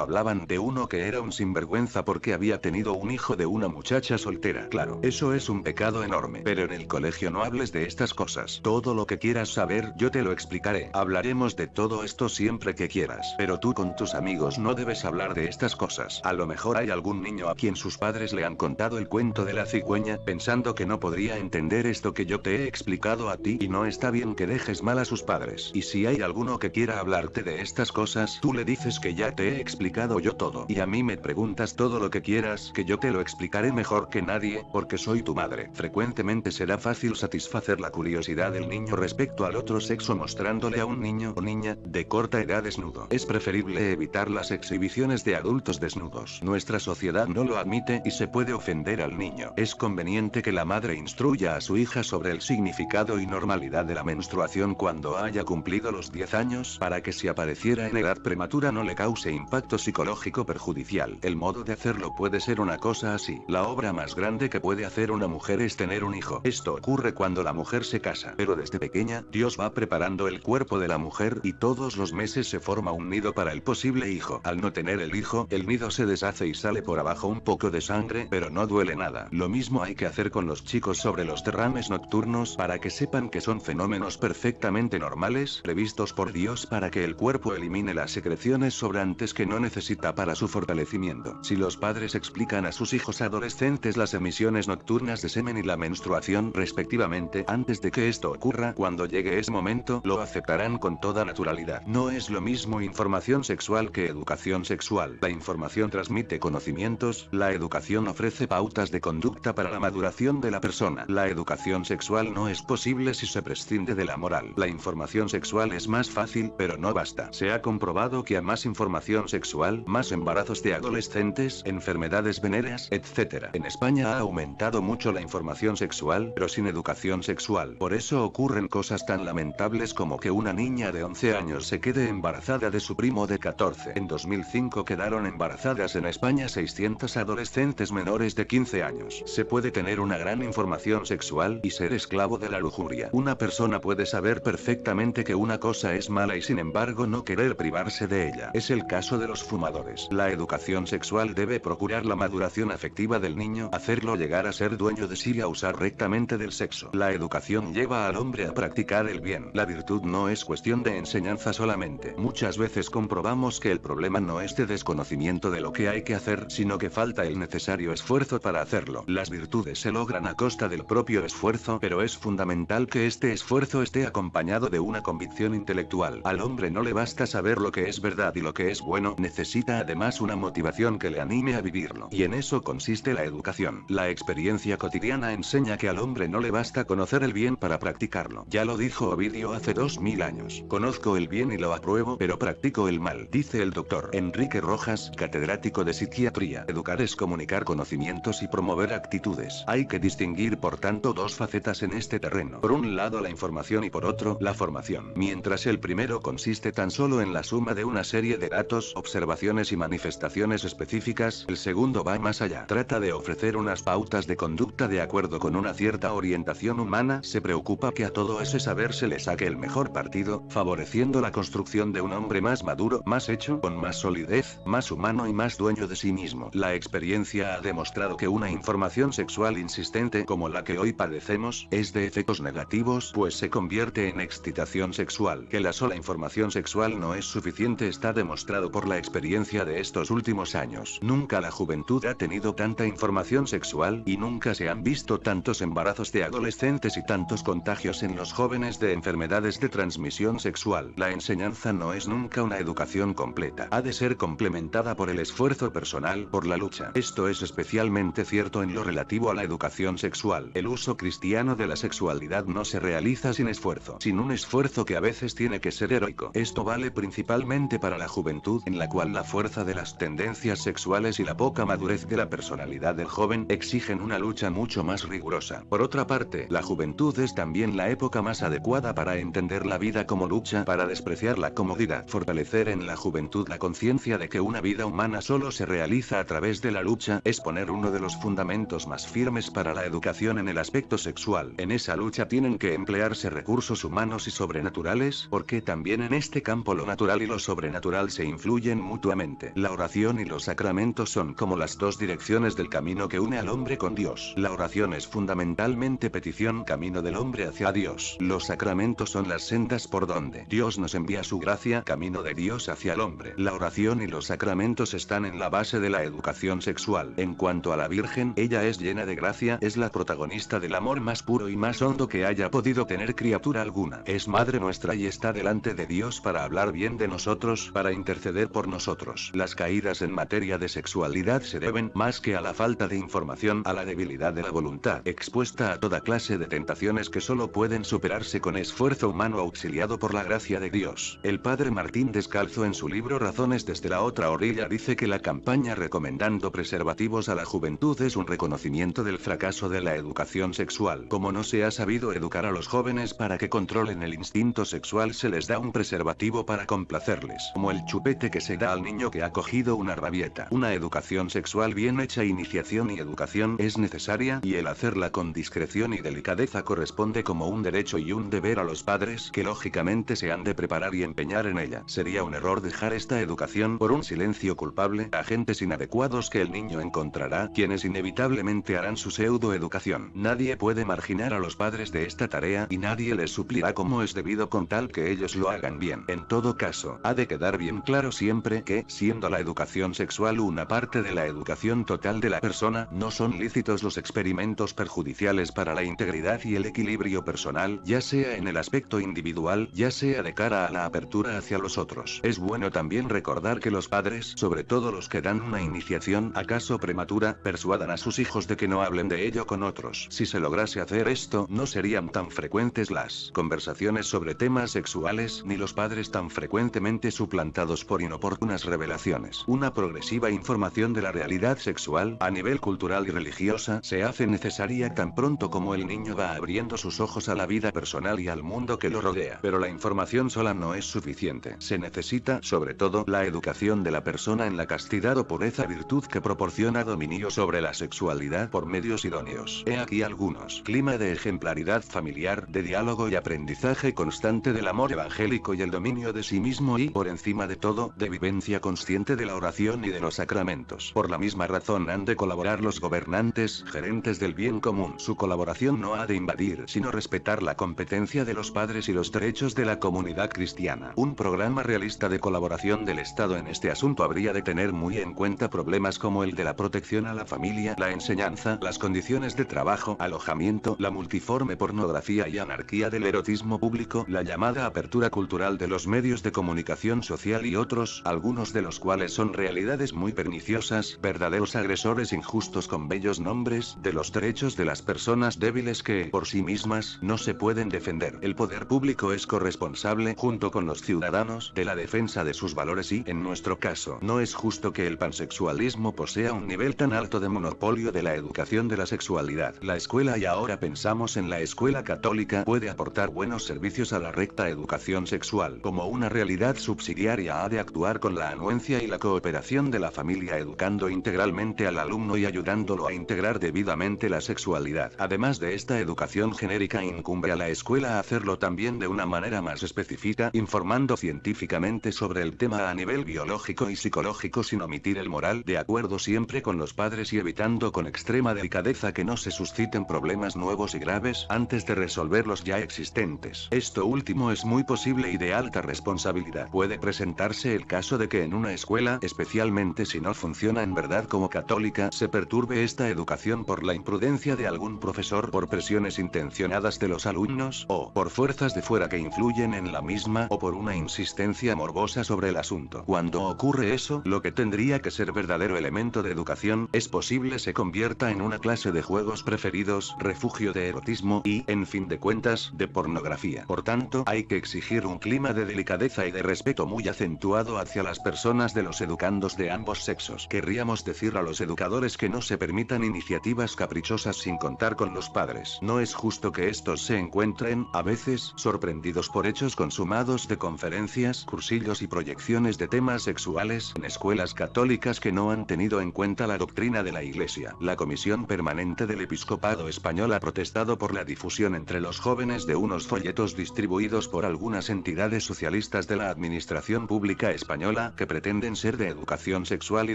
hablaban de uno que era un sinvergüenza porque había tenido un hijo de una muchacha soltera. Claro, eso es un pecado enorme. Pero en el colegio no hables de estas cosas. Todo lo que quieras saber, yo te lo explicaré. Hablaremos de todo esto siempre que quieras. Pero tú con tus amigos no debes hablar de estas cosas. A lo mejor hay algún niño a quien sus padres le han contado el cuento de la cigüeña, pensando que no podría entender esto que yo te he explicado a ti y no está bien que dejes mal a sus padres. Y si hay alguno que quiera hablarte de estas cosas tú le dices que ya te he explicado yo todo y a mí me preguntas todo lo que quieras que yo te lo explicaré mejor que nadie, porque soy tu madre. Frecuentemente será fácil satisfacer la curiosidad del niño respecto al otro sexo mostrándole a un niño o niña de corta edad desnudo. Es preferible evitar las exhibiciones de adultos desnudos. Nuestra sociedad no lo admite y se puede ofender al niño. Es conveniente que la madre instruya a su hija sobre el significado y normalidad de la menstruación cuando haya cumplido los 10 años para que se aparezca apareciera en edad prematura no le cause impacto psicológico perjudicial. El modo de hacerlo puede ser una cosa así. La obra más grande que puede hacer una mujer es tener un hijo. Esto ocurre cuando la mujer se casa. Pero desde pequeña, Dios va preparando el cuerpo de la mujer y todos los meses se forma un nido para el posible hijo. Al no tener el hijo, el nido se deshace y sale por abajo un poco de sangre, pero no duele nada. Lo mismo hay que hacer con los chicos sobre los derrames nocturnos para que sepan que son fenómenos perfectamente normales, previstos por Dios para que el cuerpo cuerpo elimine las secreciones sobrantes que no necesita para su fortalecimiento. Si los padres explican a sus hijos adolescentes las emisiones nocturnas de semen y la menstruación respectivamente antes de que esto ocurra, cuando llegue ese momento lo aceptarán con toda naturalidad. No es lo mismo información sexual que educación sexual. La información transmite conocimientos, la educación ofrece pautas de conducta para la maduración de la persona. La educación sexual no es posible si se prescinde de la moral. La información sexual es más fácil, pero no basta. Se ha comprobado que a más información sexual, más embarazos de adolescentes, enfermedades venéreas, etc. En España ha aumentado mucho la información sexual, pero sin educación sexual. Por eso ocurren cosas tan lamentables como que una niña de 11 años se quede embarazada de su primo de 14. En 2005 quedaron embarazadas en España 600 adolescentes menores de 15 años. Se puede tener una gran información sexual y ser esclavo de la lujuria. Una persona puede saber perfectamente que una cosa es mala y sin embargo no querer privarse de ella. Es el caso de los fumadores. La educación sexual debe procurar la maduración afectiva del niño, hacerlo llegar a ser dueño de sí y a usar rectamente del sexo. La educación lleva al hombre a practicar el bien. La virtud no es cuestión de enseñanza solamente. Muchas veces comprobamos que el problema no es de desconocimiento de lo que hay que hacer, sino que falta el necesario esfuerzo para hacerlo. Las virtudes se logran a costa del propio esfuerzo, pero es fundamental que este esfuerzo esté acompañado de una convicción intelectual. Al hombre no le basta saber lo que es verdad y lo que es bueno, necesita además una motivación que le anime a vivirlo. Y en eso consiste la educación. La experiencia cotidiana enseña que al hombre no le basta conocer el bien para practicarlo. Ya lo dijo Ovidio hace dos mil años. Conozco el bien y lo apruebo, pero practico el mal, dice el doctor Enrique Rojas, catedrático de psiquiatría. Educar es comunicar conocimientos y promover actitudes. Hay que distinguir por tanto dos facetas en este terreno. Por un lado la información y por otro la formación. Mientras el primero consiste solo en la suma de una serie de datos, observaciones y manifestaciones específicas, el segundo va más allá. Trata de ofrecer unas pautas de conducta de acuerdo con una cierta orientación humana, se preocupa que a todo ese saber se le saque el mejor partido, favoreciendo la construcción de un hombre más maduro, más hecho, con más solidez, más humano y más dueño de sí mismo. La experiencia ha demostrado que una información sexual insistente como la que hoy padecemos, es de efectos negativos, pues se convierte en excitación sexual, que la sola información sexual no es suficiente está demostrado por la experiencia de estos últimos años. Nunca la juventud ha tenido tanta información sexual y nunca se han visto tantos embarazos de adolescentes y tantos contagios en los jóvenes de enfermedades de transmisión sexual. La enseñanza no es nunca una educación completa. Ha de ser complementada por el esfuerzo personal, por la lucha. Esto es especialmente cierto en lo relativo a la educación sexual. El uso cristiano de la sexualidad no se realiza sin esfuerzo, sin un esfuerzo que a veces tiene que ser heroico. Esto vale principalmente para la juventud en la cual la fuerza de las tendencias sexuales y la poca madurez de la personalidad del joven exigen una lucha mucho más rigurosa. Por otra parte, la juventud es también la época más adecuada para entender la vida como lucha para despreciar la comodidad. Fortalecer en la juventud la conciencia de que una vida humana solo se realiza a través de la lucha es poner uno de los fundamentos más firmes para la educación en el aspecto sexual. En esa lucha tienen que emplearse recursos humanos y sobrenaturales porque también en este caso lo natural y lo sobrenatural se influyen mutuamente. La oración y los sacramentos son como las dos direcciones del camino que une al hombre con Dios. La oración es fundamentalmente petición camino del hombre hacia Dios. Los sacramentos son las sendas por donde Dios nos envía su gracia camino de Dios hacia el hombre. La oración y los sacramentos están en la base de la educación sexual. En cuanto a la Virgen, ella es llena de gracia, es la protagonista del amor más puro y más hondo que haya podido tener criatura alguna. Es madre nuestra y está delante de Dios para hablar bien de nosotros, para interceder por nosotros. Las caídas en materia de sexualidad se deben más que a la falta de información a la debilidad de la voluntad, expuesta a toda clase de tentaciones que solo pueden superarse con esfuerzo humano auxiliado por la gracia de Dios. El padre Martín Descalzo en su libro Razones desde la otra orilla dice que la campaña recomendando preservativos a la juventud es un reconocimiento del fracaso de la educación sexual. Como no se ha sabido educar a los jóvenes para que controlen el instinto sexual se les da un preservativo para complacerles, como el chupete que se da al niño que ha cogido una rabieta. Una educación sexual bien hecha, iniciación y educación es necesaria, y el hacerla con discreción y delicadeza corresponde como un derecho y un deber a los padres que lógicamente se han de preparar y empeñar en ella. Sería un error dejar esta educación por un silencio culpable a agentes inadecuados que el niño encontrará, quienes inevitablemente harán su pseudo-educación. Nadie puede marginar a los padres de esta tarea y nadie les suplirá como es debido con tal que ellos lo hagan bien. En todo caso, ha de quedar bien claro siempre que, siendo la educación sexual una parte de la educación total de la persona, no son lícitos los experimentos perjudiciales para la integridad y el equilibrio personal, ya sea en el aspecto individual, ya sea de cara a la apertura hacia los otros. Es bueno también recordar que los padres, sobre todo los que dan una iniciación acaso prematura, persuadan a sus hijos de que no hablen de ello con otros. Si se lograse hacer esto, no serían tan frecuentes las conversaciones sobre temas sexuales, ni los padres tan frecuentemente suplantados por inoportunas revelaciones. Una progresiva información de la realidad sexual a nivel cultural y religiosa se hace necesaria tan pronto como el niño va abriendo sus ojos a la vida personal y al mundo que lo rodea. Pero la información sola no es suficiente. Se necesita, sobre todo, la educación de la persona en la castidad o pureza virtud que proporciona dominio sobre la sexualidad por medios idóneos. He aquí algunos. Clima de ejemplaridad familiar, de diálogo y aprendizaje constante del amor evangélico y el dominio de sí mismo y, por encima de todo, de vivencia consciente de la oración y de los sacramentos. Por la misma razón han de colaborar los gobernantes, gerentes del bien común. Su colaboración no ha de invadir, sino respetar la competencia de los padres y los derechos de la comunidad cristiana. Un programa realista de colaboración del Estado en este asunto habría de tener muy en cuenta problemas como el de la protección a la familia, la enseñanza, las condiciones de trabajo, alojamiento, la multiforme pornografía y anarquía del erotismo público, la llamada apertura cultural de los medios de comunicación social y otros, algunos de los cuales son realidades muy perniciosas, verdaderos agresores injustos con bellos nombres de los derechos de las personas débiles que, por sí mismas, no se pueden defender. El poder público es corresponsable, junto con los ciudadanos, de la defensa de sus valores y, en nuestro caso, no es justo que el pansexualismo posea un nivel tan alto de monopolio de la educación de la sexualidad. La escuela y ahora pensamos en la escuela católica puede aportar buenos servicios a la recta educación sexual como una realidad subsidiaria ha de actuar con la anuencia y la cooperación de la familia educando integralmente al alumno y ayudándolo a integrar debidamente la sexualidad. Además de esta educación genérica incumbe a la escuela hacerlo también de una manera más específica informando científicamente sobre el tema a nivel biológico y psicológico sin omitir el moral de acuerdo siempre con los padres y evitando con extrema delicadeza que no se susciten problemas nuevos y graves antes de resolver los ya existentes. Esto último es muy posible y de alta responsabilidad. Puede presentarse el caso de que en una escuela, especialmente si no funciona en verdad como católica, se perturbe esta educación por la imprudencia de algún profesor, por presiones intencionadas de los alumnos, o por fuerzas de fuera que influyen en la misma, o por una insistencia morbosa sobre el asunto. Cuando ocurre eso, lo que tendría que ser verdadero elemento de educación, es posible se convierta en una clase de juegos preferidos, refugio de erotismo y, en fin de cuentas, de pornografía. Por tanto, hay que exigir un clima de delicadeza y de respeto muy acentuado hacia las personas de los educandos de ambos sexos. Querríamos decir a los educadores que no se permitan iniciativas caprichosas sin contar con los padres. No es justo que estos se encuentren, a veces, sorprendidos por hechos consumados de conferencias, cursillos y proyecciones de temas sexuales en escuelas católicas que no han tenido en cuenta la doctrina de la Iglesia. La Comisión Permanente del Episcopado Español ha protestado por la difusión entre los jóvenes de unos folletos distribuidos por algunas entidades sociales de la administración pública española que pretenden ser de educación sexual y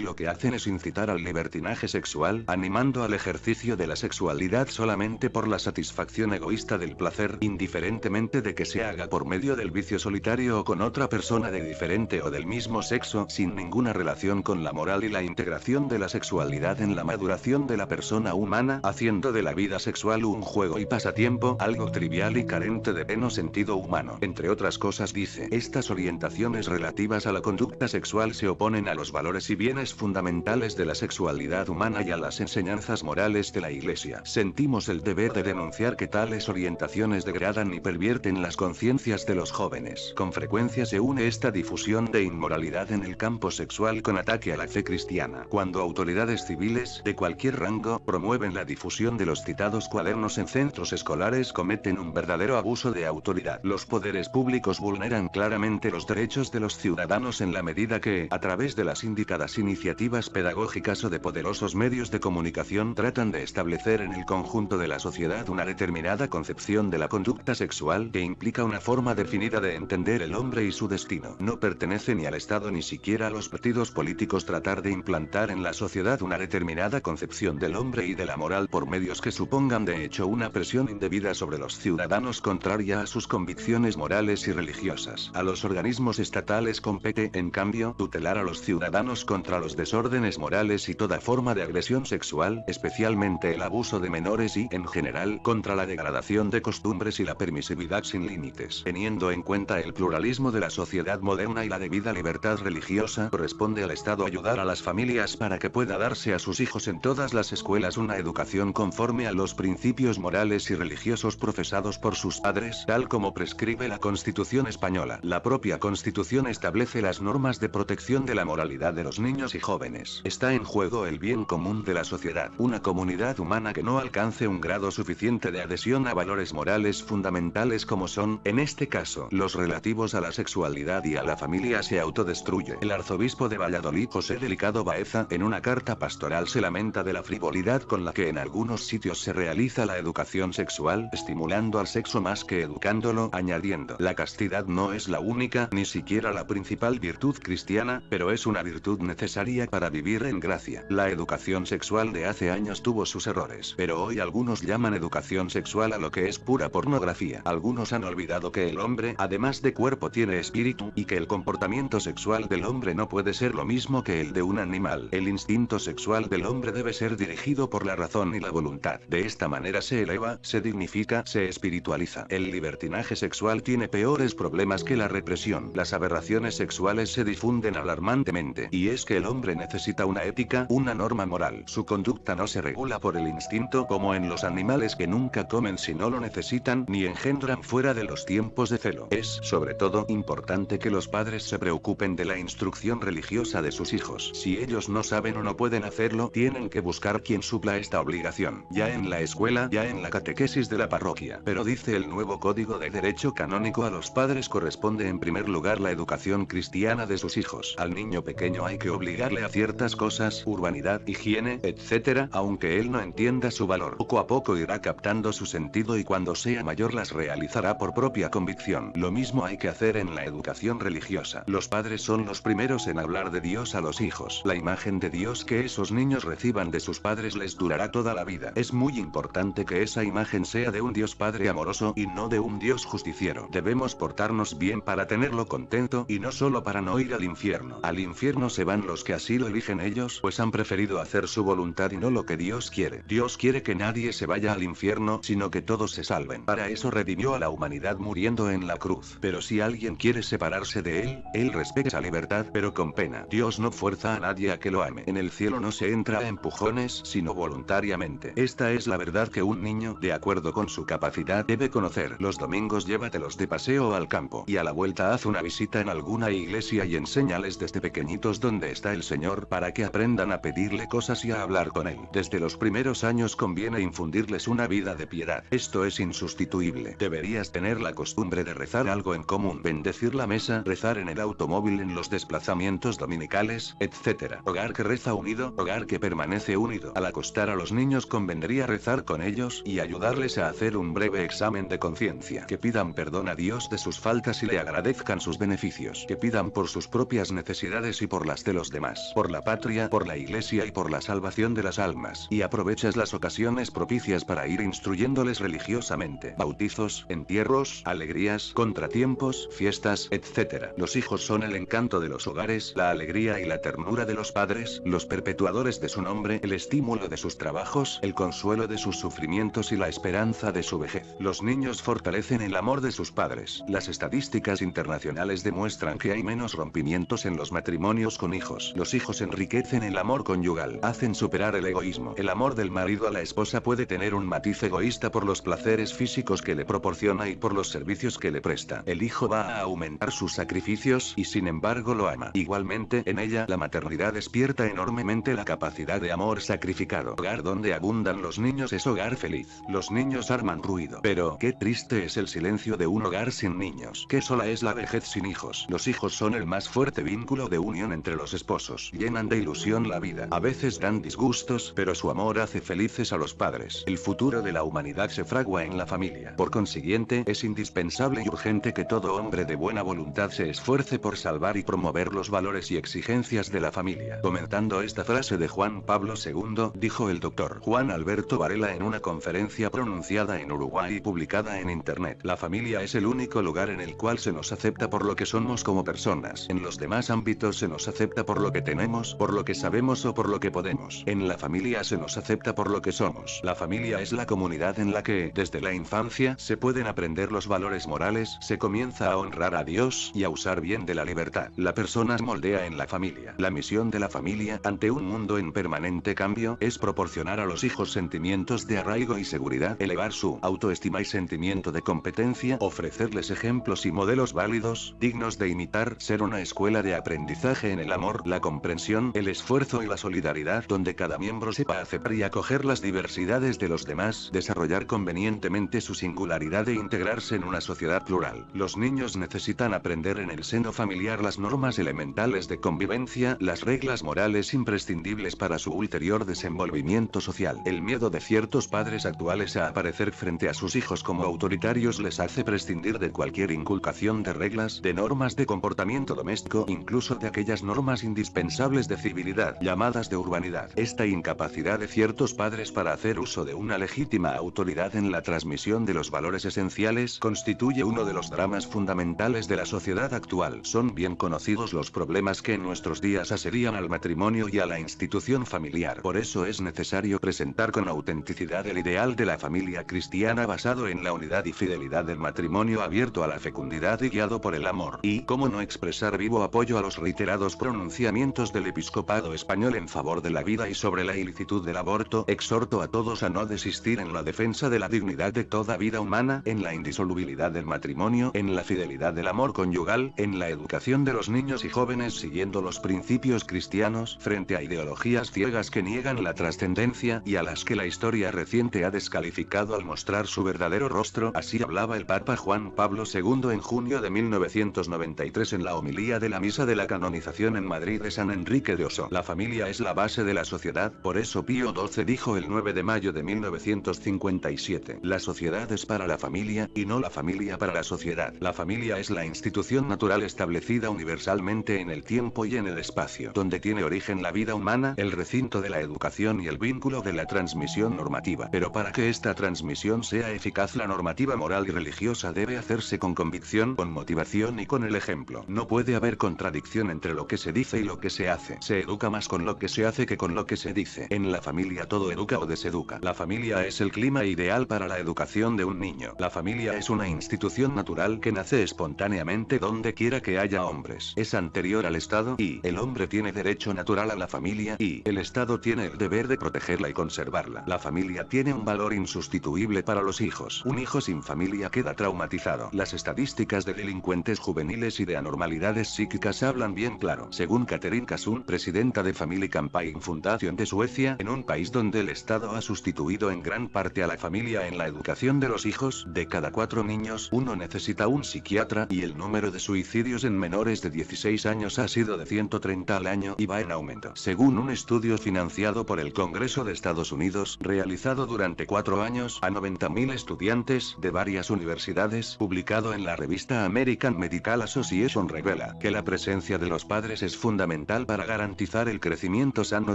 lo que hacen es incitar al libertinaje sexual, animando al ejercicio de la sexualidad solamente por la satisfacción egoísta del placer, indiferentemente de que se haga por medio del vicio solitario o con otra persona de diferente o del mismo sexo, sin ninguna relación con la moral y la integración de la sexualidad en la maduración de la persona humana, haciendo de la vida sexual un juego y pasatiempo, algo trivial y carente de pleno sentido humano, entre otras cosas dice. Estas orientaciones relativas a la conducta sexual se oponen a los valores y bienes fundamentales de la sexualidad humana y a las enseñanzas morales de la Iglesia. Sentimos el deber de denunciar que tales orientaciones degradan y pervierten las conciencias de los jóvenes. Con frecuencia se une esta difusión de inmoralidad en el campo sexual con ataque a la fe cristiana. Cuando autoridades civiles de cualquier rango promueven la difusión de los citados cuadernos en centros escolares cometen un verdadero abuso de autoridad. Los poderes públicos vulneran claramente los derechos de los ciudadanos en la medida que, a través de las indicadas iniciativas pedagógicas o de poderosos medios de comunicación, tratan de establecer en el conjunto de la sociedad una determinada concepción de la conducta sexual que implica una forma definida de entender el hombre y su destino. No pertenece ni al Estado ni siquiera a los partidos políticos tratar de implantar en la sociedad una determinada concepción del hombre y de la moral por medios que supongan de hecho una presión indebida sobre los ciudadanos contraria a sus convicciones morales y religiosas. A los organismos estatales compete, en cambio, tutelar a los ciudadanos contra los desórdenes morales y toda forma de agresión sexual, especialmente el abuso de menores y, en general, contra la degradación de costumbres y la permisividad sin límites. Teniendo en cuenta el pluralismo de la sociedad moderna y la debida libertad religiosa, corresponde al Estado ayudar a las familias para que pueda darse a sus hijos en todas las escuelas una educación conforme a los principios morales y religiosos profesados por sus padres, tal como prescribe la Constitución española. La propia Constitución establece las normas de protección de la moralidad de los niños y jóvenes. Está en juego el bien común de la sociedad. Una comunidad humana que no alcance un grado suficiente de adhesión a valores morales fundamentales como son, en este caso, los relativos a la sexualidad y a la familia se autodestruye. El arzobispo de Valladolid José Delicado Baeza, en una carta pastoral se lamenta de la frivolidad con la que en algunos sitios se realiza la educación sexual, estimulando al sexo más que educándolo, añadiendo, la castidad no es la única ni siquiera la principal virtud cristiana, pero es una virtud necesaria para vivir en gracia. La educación sexual de hace años tuvo sus errores, pero hoy algunos llaman educación sexual a lo que es pura pornografía. Algunos han olvidado que el hombre, además de cuerpo, tiene espíritu y que el comportamiento sexual del hombre no puede ser lo mismo que el de un animal. El instinto sexual del hombre debe ser dirigido por la razón y la voluntad. De esta manera se eleva, se dignifica, se espiritualiza. El libertinaje sexual tiene peores problemas que la represión. Las aberraciones sexuales se difunden alarmantemente. Y es que el hombre necesita una ética, una norma moral. Su conducta no se regula por el instinto como en los animales que nunca comen si no lo necesitan ni engendran fuera de los tiempos de celo. Es, sobre todo, importante que los padres se preocupen de la instrucción religiosa de sus hijos. Si ellos no saben o no pueden hacerlo, tienen que buscar quien supla esta obligación. Ya en la escuela, ya en la catequesis de la parroquia. Pero dice el nuevo Código de Derecho Canónico a los padres correspondientes Responde en primer lugar la educación cristiana de sus hijos. Al niño pequeño hay que obligarle a ciertas cosas, urbanidad, higiene, etc., aunque él no entienda su valor. Poco a poco irá captando su sentido y cuando sea mayor las realizará por propia convicción. Lo mismo hay que hacer en la educación religiosa. Los padres son los primeros en hablar de Dios a los hijos. La imagen de Dios que esos niños reciban de sus padres les durará toda la vida. Es muy importante que esa imagen sea de un Dios Padre amoroso y no de un Dios justiciero. Debemos portarnos bien para tenerlo contento y no solo para no ir al infierno. Al infierno se van los que así lo eligen ellos, pues han preferido hacer su voluntad y no lo que Dios quiere. Dios quiere que nadie se vaya al infierno, sino que todos se salven. Para eso redimió a la humanidad muriendo en la cruz. Pero si alguien quiere separarse de él, él respeta esa libertad, pero con pena. Dios no fuerza a nadie a que lo ame. En el cielo no se entra a empujones, sino voluntariamente. Esta es la verdad que un niño, de acuerdo con su capacidad, debe conocer. Los domingos llévatelos de paseo al campo y a la vuelta haz una visita en alguna iglesia y enséñales desde pequeñitos dónde está el Señor para que aprendan a pedirle cosas y a hablar con Él. Desde los primeros años conviene infundirles una vida de piedad. Esto es insustituible. Deberías tener la costumbre de rezar algo en común, bendecir la mesa, rezar en el automóvil en los desplazamientos dominicales, etc. Hogar que reza unido, hogar que permanece unido. Al acostar a los niños convendría rezar con ellos y ayudarles a hacer un breve examen de conciencia. Que pidan perdón a Dios de sus faltas y le agradezcan sus beneficios, que pidan por sus propias necesidades y por las de los demás, por la patria, por la iglesia y por la salvación de las almas, y aprovechas las ocasiones propicias para ir instruyéndoles religiosamente, bautizos, entierros, alegrías, contratiempos, fiestas, etc. Los hijos son el encanto de los hogares, la alegría y la ternura de los padres, los perpetuadores de su nombre, el estímulo de sus trabajos, el consuelo de sus sufrimientos y la esperanza de su vejez. Los niños fortalecen el amor de sus padres. Las estadísticas estadísticas internacionales demuestran que hay menos rompimientos en los matrimonios con hijos. Los hijos enriquecen el amor conyugal, hacen superar el egoísmo. El amor del marido a la esposa puede tener un matiz egoísta por los placeres físicos que le proporciona y por los servicios que le presta. El hijo va a aumentar sus sacrificios y sin embargo lo ama. Igualmente, en ella la maternidad despierta enormemente la capacidad de amor sacrificado. Hogar donde abundan los niños es hogar feliz. Los niños arman ruido. Pero qué triste es el silencio de un hogar sin niños que sola es la vejez sin hijos. Los hijos son el más fuerte vínculo de unión entre los esposos. Llenan de ilusión la vida. A veces dan disgustos, pero su amor hace felices a los padres. El futuro de la humanidad se fragua en la familia. Por consiguiente, es indispensable y urgente que todo hombre de buena voluntad se esfuerce por salvar y promover los valores y exigencias de la familia. Comentando esta frase de Juan Pablo II, dijo el doctor Juan Alberto Varela en una conferencia pronunciada en Uruguay y publicada en Internet. La familia es el único lugar en el cual se nos acepta por lo que somos como personas. En los demás ámbitos se nos acepta por lo que tenemos, por lo que sabemos o por lo que podemos. En la familia se nos acepta por lo que somos. La familia es la comunidad en la que, desde la infancia, se pueden aprender los valores morales, se comienza a honrar a Dios y a usar bien de la libertad. La persona moldea en la familia. La misión de la familia, ante un mundo en permanente cambio, es proporcionar a los hijos sentimientos de arraigo y seguridad, elevar su autoestima y sentimiento de competencia, ofrecerles ejemplos y modelos válidos, dignos de imitar, ser una escuela de aprendizaje en el amor, la comprensión, el esfuerzo y la solidaridad donde cada miembro sepa aceptar y acoger las diversidades de los demás, desarrollar convenientemente su singularidad e integrarse en una sociedad plural. Los niños necesitan aprender en el seno familiar las normas elementales de convivencia, las reglas morales imprescindibles para su ulterior desenvolvimiento social. El miedo de ciertos padres actuales a aparecer frente a sus hijos como autoritarios les hace prescindir de cualquier inculto de reglas, de normas de comportamiento doméstico, incluso de aquellas normas indispensables de civilidad llamadas de urbanidad. Esta incapacidad de ciertos padres para hacer uso de una legítima autoridad en la transmisión de los valores esenciales constituye uno de los dramas fundamentales de la sociedad actual. Son bien conocidos los problemas que en nuestros días aserían al matrimonio y a la institución familiar. Por eso es necesario presentar con autenticidad el ideal de la familia cristiana basado en la unidad y fidelidad del matrimonio abierto a la fecundidad y guiado por el amor. Y cómo no expresar vivo apoyo a los reiterados pronunciamientos del episcopado español en favor de la vida y sobre la ilicitud del aborto. Exhorto a todos a no desistir en la defensa de la dignidad de toda vida humana, en la indisolubilidad del matrimonio, en la fidelidad del amor conyugal, en la educación de los niños y jóvenes siguiendo los principios cristianos frente a ideologías ciegas que niegan la trascendencia y a las que la historia reciente ha descalificado al mostrar su verdadero rostro. Así hablaba el Papa Juan Pablo II en junio de 1993 en la homilía de la misa de la canonización en Madrid de San Enrique de Oso. La familia es la base de la sociedad, por eso Pío XII dijo el 9 de mayo de 1957, la sociedad es para la familia, y no la familia para la sociedad. La familia es la institución natural establecida universalmente en el tiempo y en el espacio, donde tiene origen la vida humana, el recinto de la educación y el vínculo de la transmisión normativa. Pero para que esta transmisión sea eficaz la normativa moral y religiosa debe hacerse con convicción con motivación y con el ejemplo. No puede haber contradicción entre lo que se dice y lo que se hace. Se educa más con lo que se hace que con lo que se dice. En la familia todo educa o deseduca. La familia es el clima ideal para la educación de un niño. La familia es una institución natural que nace espontáneamente donde quiera que haya hombres. Es anterior al Estado y el hombre tiene derecho natural a la familia y el Estado tiene el deber de protegerla y conservarla. La familia tiene un valor insustituible para los hijos. Un hijo sin familia queda traumatizado. Las estadísticas de delincuentes juveniles y de anormalidades psíquicas hablan bien claro. Según Catherine Kasun, presidenta de Family Campaign Fundación de Suecia, en un país donde el Estado ha sustituido en gran parte a la familia en la educación de los hijos, de cada cuatro niños uno necesita un psiquiatra y el número de suicidios en menores de 16 años ha sido de 130 al año y va en aumento. Según un estudio financiado por el Congreso de Estados Unidos, realizado durante cuatro años a 90.000 estudiantes de varias universidades, publicado en la revista American Medical Association revela que la presencia de los padres es fundamental para garantizar el crecimiento sano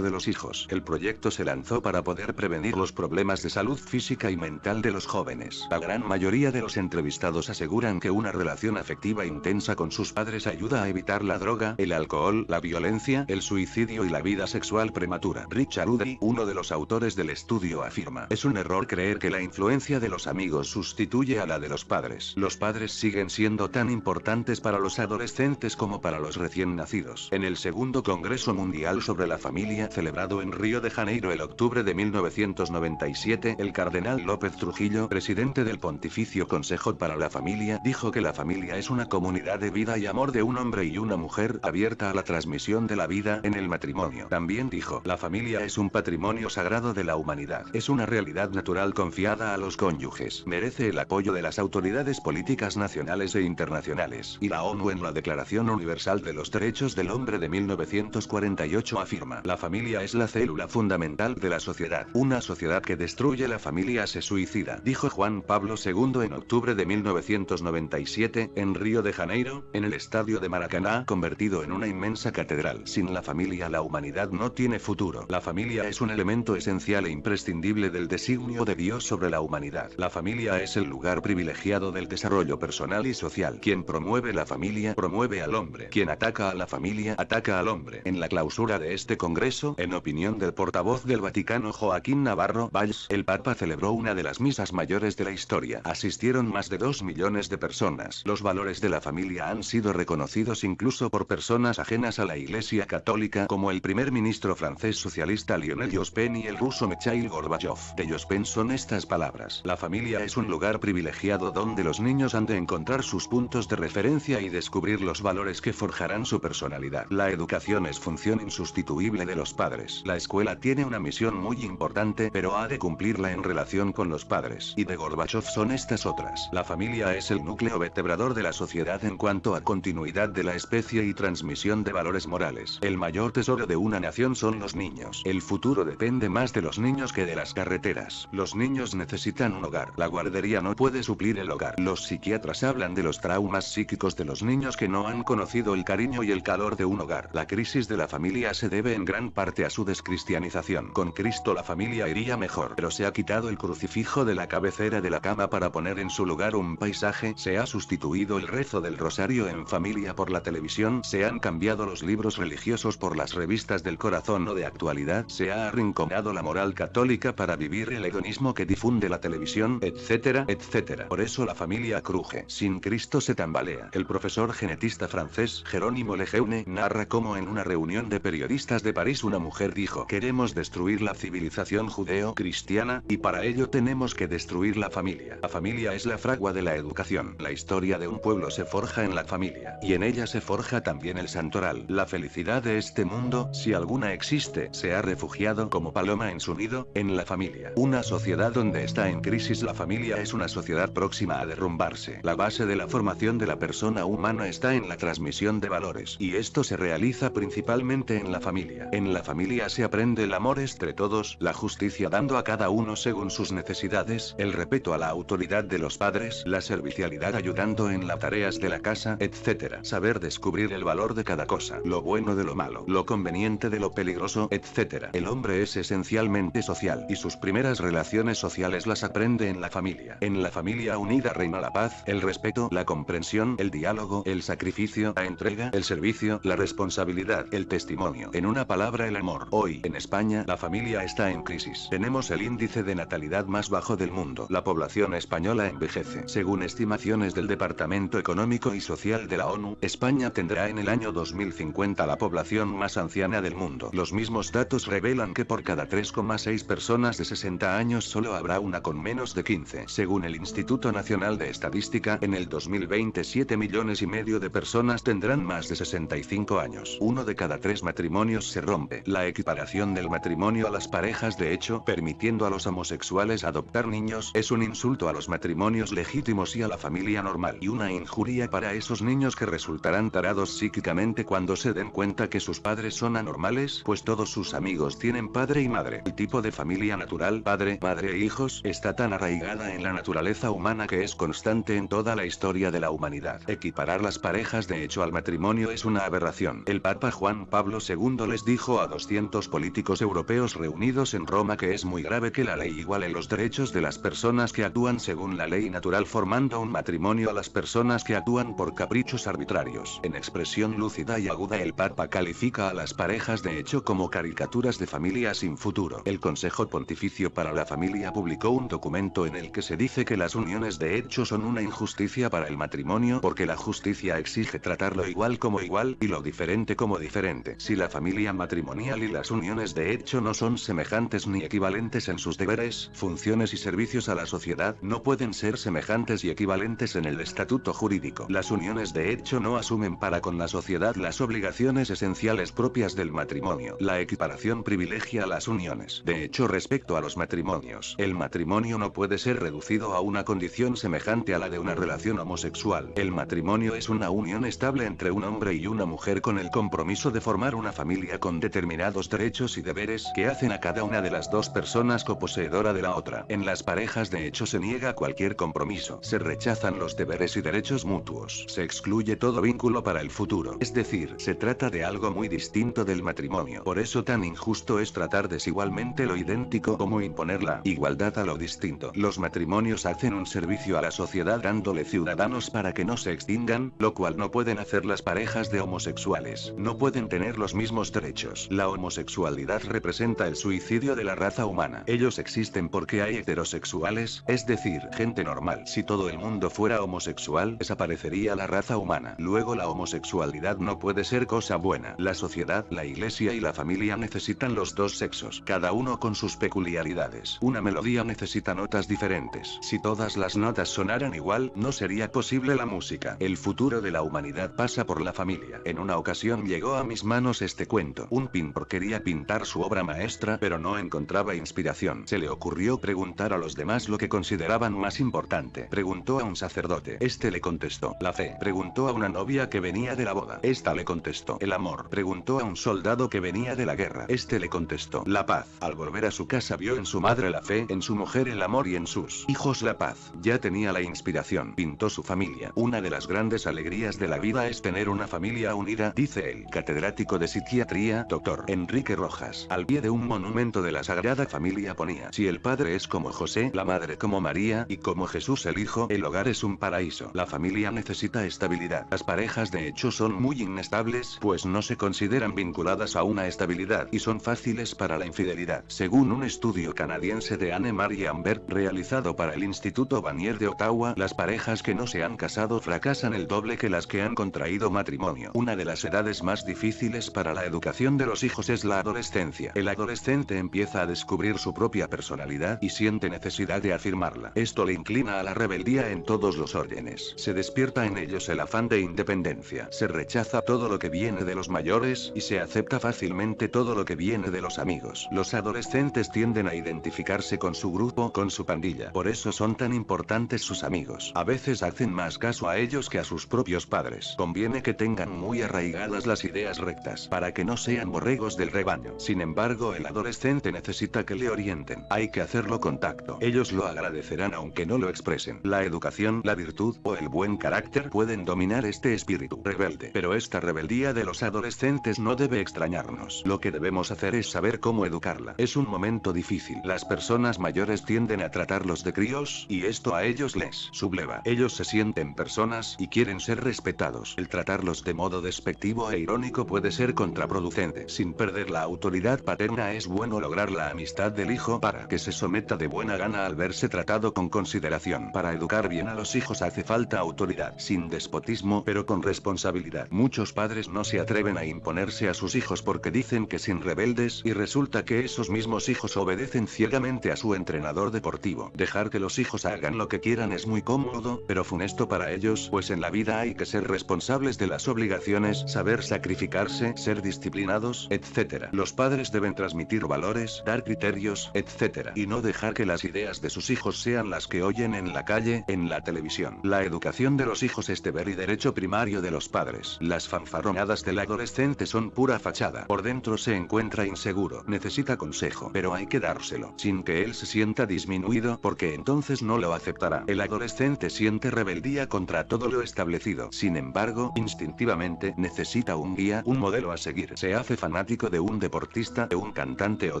de los hijos. El proyecto se lanzó para poder prevenir los problemas de salud física y mental de los jóvenes. La gran mayoría de los entrevistados aseguran que una relación afectiva intensa con sus padres ayuda a evitar la droga, el alcohol, la violencia, el suicidio y la vida sexual prematura. Richard rudy uno de los autores del estudio, afirma, es un error creer que la influencia de los amigos sustituye a la de los padres. Los padres siguen siendo tan importantes para los adolescentes como para los recién nacidos. En el segundo Congreso Mundial sobre la Familia celebrado en Río de Janeiro el octubre de 1997, el cardenal López Trujillo, presidente del Pontificio Consejo para la Familia, dijo que la familia es una comunidad de vida y amor de un hombre y una mujer abierta a la transmisión de la vida en el matrimonio. También dijo, la familia es un patrimonio sagrado de la humanidad. Es una realidad natural confiada a los cónyuges. Merece el apoyo de las autoridades políticas nacionales e internacionales. Y la ONU en la Declaración Universal de los Derechos del Hombre de 1948 afirma, la familia es la célula fundamental de la sociedad. Una sociedad que destruye la familia se suicida, dijo Juan Pablo II en octubre de 1997, en Río de Janeiro, en el estadio de Maracaná, convertido en una inmensa catedral. Sin la familia la humanidad no tiene futuro. La familia es un elemento esencial e imprescindible del designio de Dios sobre la humanidad. La familia es el lugar privilegiado del desarrollo personal y social. Quien promueve la familia promueve al hombre. Quien ataca a la familia ataca al hombre. En la clausura de este Congreso, en opinión del portavoz del Vaticano Joaquín Navarro Valls, el Papa celebró una de las misas mayores de la historia. Asistieron más de dos millones de personas. Los valores de la familia han sido reconocidos incluso por personas ajenas a la Iglesia Católica como el primer ministro francés socialista Lionel Jospin y el ruso Mikhail Gorbachev. De Jospin son estas palabras. La familia es un lugar privilegiado donde los niños han de encontrar sus puntos de referencia y descubrir los valores que forjarán su personalidad. La educación es función insustituible de los padres. La escuela tiene una misión muy importante, pero ha de cumplirla en relación con los padres. Y de Gorbachev son estas otras. La familia es el núcleo vertebrador de la sociedad en cuanto a continuidad de la especie y transmisión de valores morales. El mayor tesoro de una nación son los niños. El futuro depende más de los niños que de las carreteras. Los niños necesitan un hogar. La guardería no puede suplir el hogar. Los psiquiatras saben hablan de los traumas psíquicos de los niños que no han conocido el cariño y el calor de un hogar. La crisis de la familia se debe en gran parte a su descristianización. Con Cristo la familia iría mejor, pero se ha quitado el crucifijo de la cabecera de la cama para poner en su lugar un paisaje, se ha sustituido el rezo del rosario en familia por la televisión, se han cambiado los libros religiosos por las revistas del corazón o de actualidad, se ha arrinconado la moral católica para vivir el hedonismo que difunde la televisión, etcétera, etcétera. Por eso la familia cruje sin Cristo se tambalea. El profesor genetista francés Jerónimo Lejeune narra cómo en una reunión de periodistas de París una mujer dijo queremos destruir la civilización judeo-cristiana, y para ello tenemos que destruir la familia. La familia es la fragua de la educación. La historia de un pueblo se forja en la familia, y en ella se forja también el santoral. La felicidad de este mundo, si alguna existe, se ha refugiado como paloma en su nido, en la familia. Una sociedad donde está en crisis la familia es una sociedad próxima a derrumbarse. La la base de la formación de la persona humana está en la transmisión de valores, y esto se realiza principalmente en la familia. En la familia se aprende el amor entre todos, la justicia dando a cada uno según sus necesidades, el respeto a la autoridad de los padres, la servicialidad ayudando en las tareas de la casa, etc. Saber descubrir el valor de cada cosa, lo bueno de lo malo, lo conveniente de lo peligroso, etc. El hombre es esencialmente social, y sus primeras relaciones sociales las aprende en la familia. En la familia unida reina la paz, el respeto, la comprensión, el diálogo, el sacrificio, la entrega, el servicio, la responsabilidad, el testimonio. En una palabra, el amor. Hoy, en España, la familia está en crisis. Tenemos el índice de natalidad más bajo del mundo. La población española envejece. Según estimaciones del Departamento Económico y Social de la ONU, España tendrá en el año 2050 la población más anciana del mundo. Los mismos datos revelan que por cada 3,6 personas de 60 años solo habrá una con menos de 15. Según el Instituto Nacional de Estadística, en el 2020 7 millones y medio de personas tendrán más de 65 años. Uno de cada tres matrimonios se rompe. La equiparación del matrimonio a las parejas de hecho, permitiendo a los homosexuales adoptar niños, es un insulto a los matrimonios legítimos y a la familia normal. Y una injuria para esos niños que resultarán tarados psíquicamente cuando se den cuenta que sus padres son anormales, pues todos sus amigos tienen padre y madre. El tipo de familia natural, padre, madre e hijos, está tan arraigada en la naturaleza humana que es constante en toda la historia de la humanidad. Equiparar las parejas de hecho al matrimonio es una aberración. El Papa Juan Pablo II les dijo a 200 políticos europeos reunidos en Roma que es muy grave que la ley iguale los derechos de las personas que actúan según la ley natural formando un matrimonio a las personas que actúan por caprichos arbitrarios. En expresión lúcida y aguda el Papa califica a las parejas de hecho como caricaturas de familia sin futuro. El Consejo Pontificio para la Familia publicó un documento en el que se dice que las uniones de hecho son una injusticia para el matrimonio porque la justicia exige tratarlo igual como igual y lo diferente como diferente. Si la familia matrimonial y las uniones de hecho no son semejantes ni equivalentes en sus deberes, funciones y servicios a la sociedad, no pueden ser semejantes y equivalentes en el estatuto jurídico. Las uniones de hecho no asumen para con la sociedad las obligaciones esenciales propias del matrimonio. La equiparación privilegia las uniones. De hecho, respecto a los matrimonios, el matrimonio no puede ser reducido a una condición semejante a la de una relación homosexual. El matrimonio es una unión estable entre un hombre y una mujer con el compromiso de formar una familia con determinados derechos y deberes que hacen a cada una de las dos personas coposeedora de la otra. En las parejas de hecho se niega cualquier compromiso, se rechazan los deberes y derechos mutuos, se excluye todo vínculo para el futuro. Es decir, se trata de algo muy distinto del matrimonio. Por eso tan injusto es tratar desigualmente lo idéntico como imponer la igualdad a lo distinto. Los matrimonios hacen un servicio a la sociedad dándole ciudadanos para que no se extingan, lo cual no pueden hacer las parejas de homosexuales. No pueden tener los mismos derechos. La homosexualidad representa el suicidio de la raza humana. Ellos existen porque hay heterosexuales, es decir, gente normal. Si todo el mundo fuera homosexual, desaparecería la raza humana. Luego la homosexualidad no puede ser cosa buena. La sociedad, la iglesia y la familia necesitan los dos sexos, cada uno con sus peculiaridades. Una melodía necesita notas diferentes. Si todas las notas sonaran igual, no sería posible la música. El futuro de la humanidad pasa por la familia. En una ocasión llegó a mis manos este cuento. Un pintor quería pintar su obra maestra, pero no encontraba inspiración. Se le ocurrió preguntar a los demás lo que consideraban más importante. Preguntó a un sacerdote. Este le contestó. La fe. Preguntó a una novia que venía de la boda. Esta le contestó. El amor. Preguntó a un soldado que venía de la guerra. Este le contestó. La paz. Al volver a su casa vio en su madre la fe, en su mujer el amor y en sus hijos la paz. Ya tenía la inspiración pintó su familia. Una de las grandes alegrías de la vida es tener una familia unida, dice el catedrático de psiquiatría, doctor Enrique Rojas. Al pie de un monumento de la Sagrada Familia ponía, si el padre es como José, la madre como María y como Jesús el Hijo, el hogar es un paraíso. La familia necesita estabilidad. Las parejas de hecho son muy inestables, pues no se consideran vinculadas a una estabilidad y son fáciles para la infidelidad. Según un estudio canadiense de Anne Marie Ambert realizado para el Instituto Banier de Ottawa, las parejas que no se han casado fracasan el doble que las que han contraído matrimonio. Una de las edades más difíciles para la educación de los hijos es la adolescencia. El adolescente empieza a descubrir su propia personalidad y siente necesidad de afirmarla. Esto le inclina a la rebeldía en todos los órdenes. Se despierta en ellos el afán de independencia. Se rechaza todo lo que viene de los mayores y se acepta fácilmente todo lo que viene de los amigos. Los adolescentes tienden a identificarse con su grupo, con su pandilla. Por eso son tan importantes sus amigos. A veces veces hacen más caso a ellos que a sus propios padres. Conviene que tengan muy arraigadas las ideas rectas para que no sean borregos del rebaño. Sin embargo, el adolescente necesita que le orienten. Hay que hacerlo contacto. Ellos lo agradecerán aunque no lo expresen. La educación, la virtud o el buen carácter pueden dominar este espíritu rebelde. Pero esta rebeldía de los adolescentes no debe extrañarnos. Lo que debemos hacer es saber cómo educarla. Es un momento difícil. Las personas mayores tienden a tratarlos de críos, y esto a ellos les subleva. Ellos se sienten personas y quieren ser respetados. El tratarlos de modo despectivo e irónico puede ser contraproducente. Sin perder la autoridad paterna es bueno lograr la amistad del hijo para que se someta de buena gana al verse tratado con consideración. Para educar bien a los hijos hace falta autoridad, sin despotismo pero con responsabilidad. Muchos padres no se atreven a imponerse a sus hijos porque dicen que sin rebeldes y resulta que esos mismos hijos obedecen ciegamente a su entrenador deportivo. Dejar que los hijos hagan lo que quieran es muy cómodo pero funesto para ellos, pues en la vida hay que ser responsables de las obligaciones, saber sacrificarse, ser disciplinados, etc. Los padres deben transmitir valores, dar criterios, etc. Y no dejar que las ideas de sus hijos sean las que oyen en la calle, en la televisión. La educación de los hijos es deber y derecho primario de los padres. Las fanfarronadas del adolescente son pura fachada. Por dentro se encuentra inseguro, necesita consejo, pero hay que dárselo, sin que él se sienta disminuido, porque entonces no lo aceptará. El adolescente rebeldía contra todo lo establecido. Sin embargo, instintivamente necesita un guía, un modelo a seguir. Se hace fanático de un deportista, de un cantante o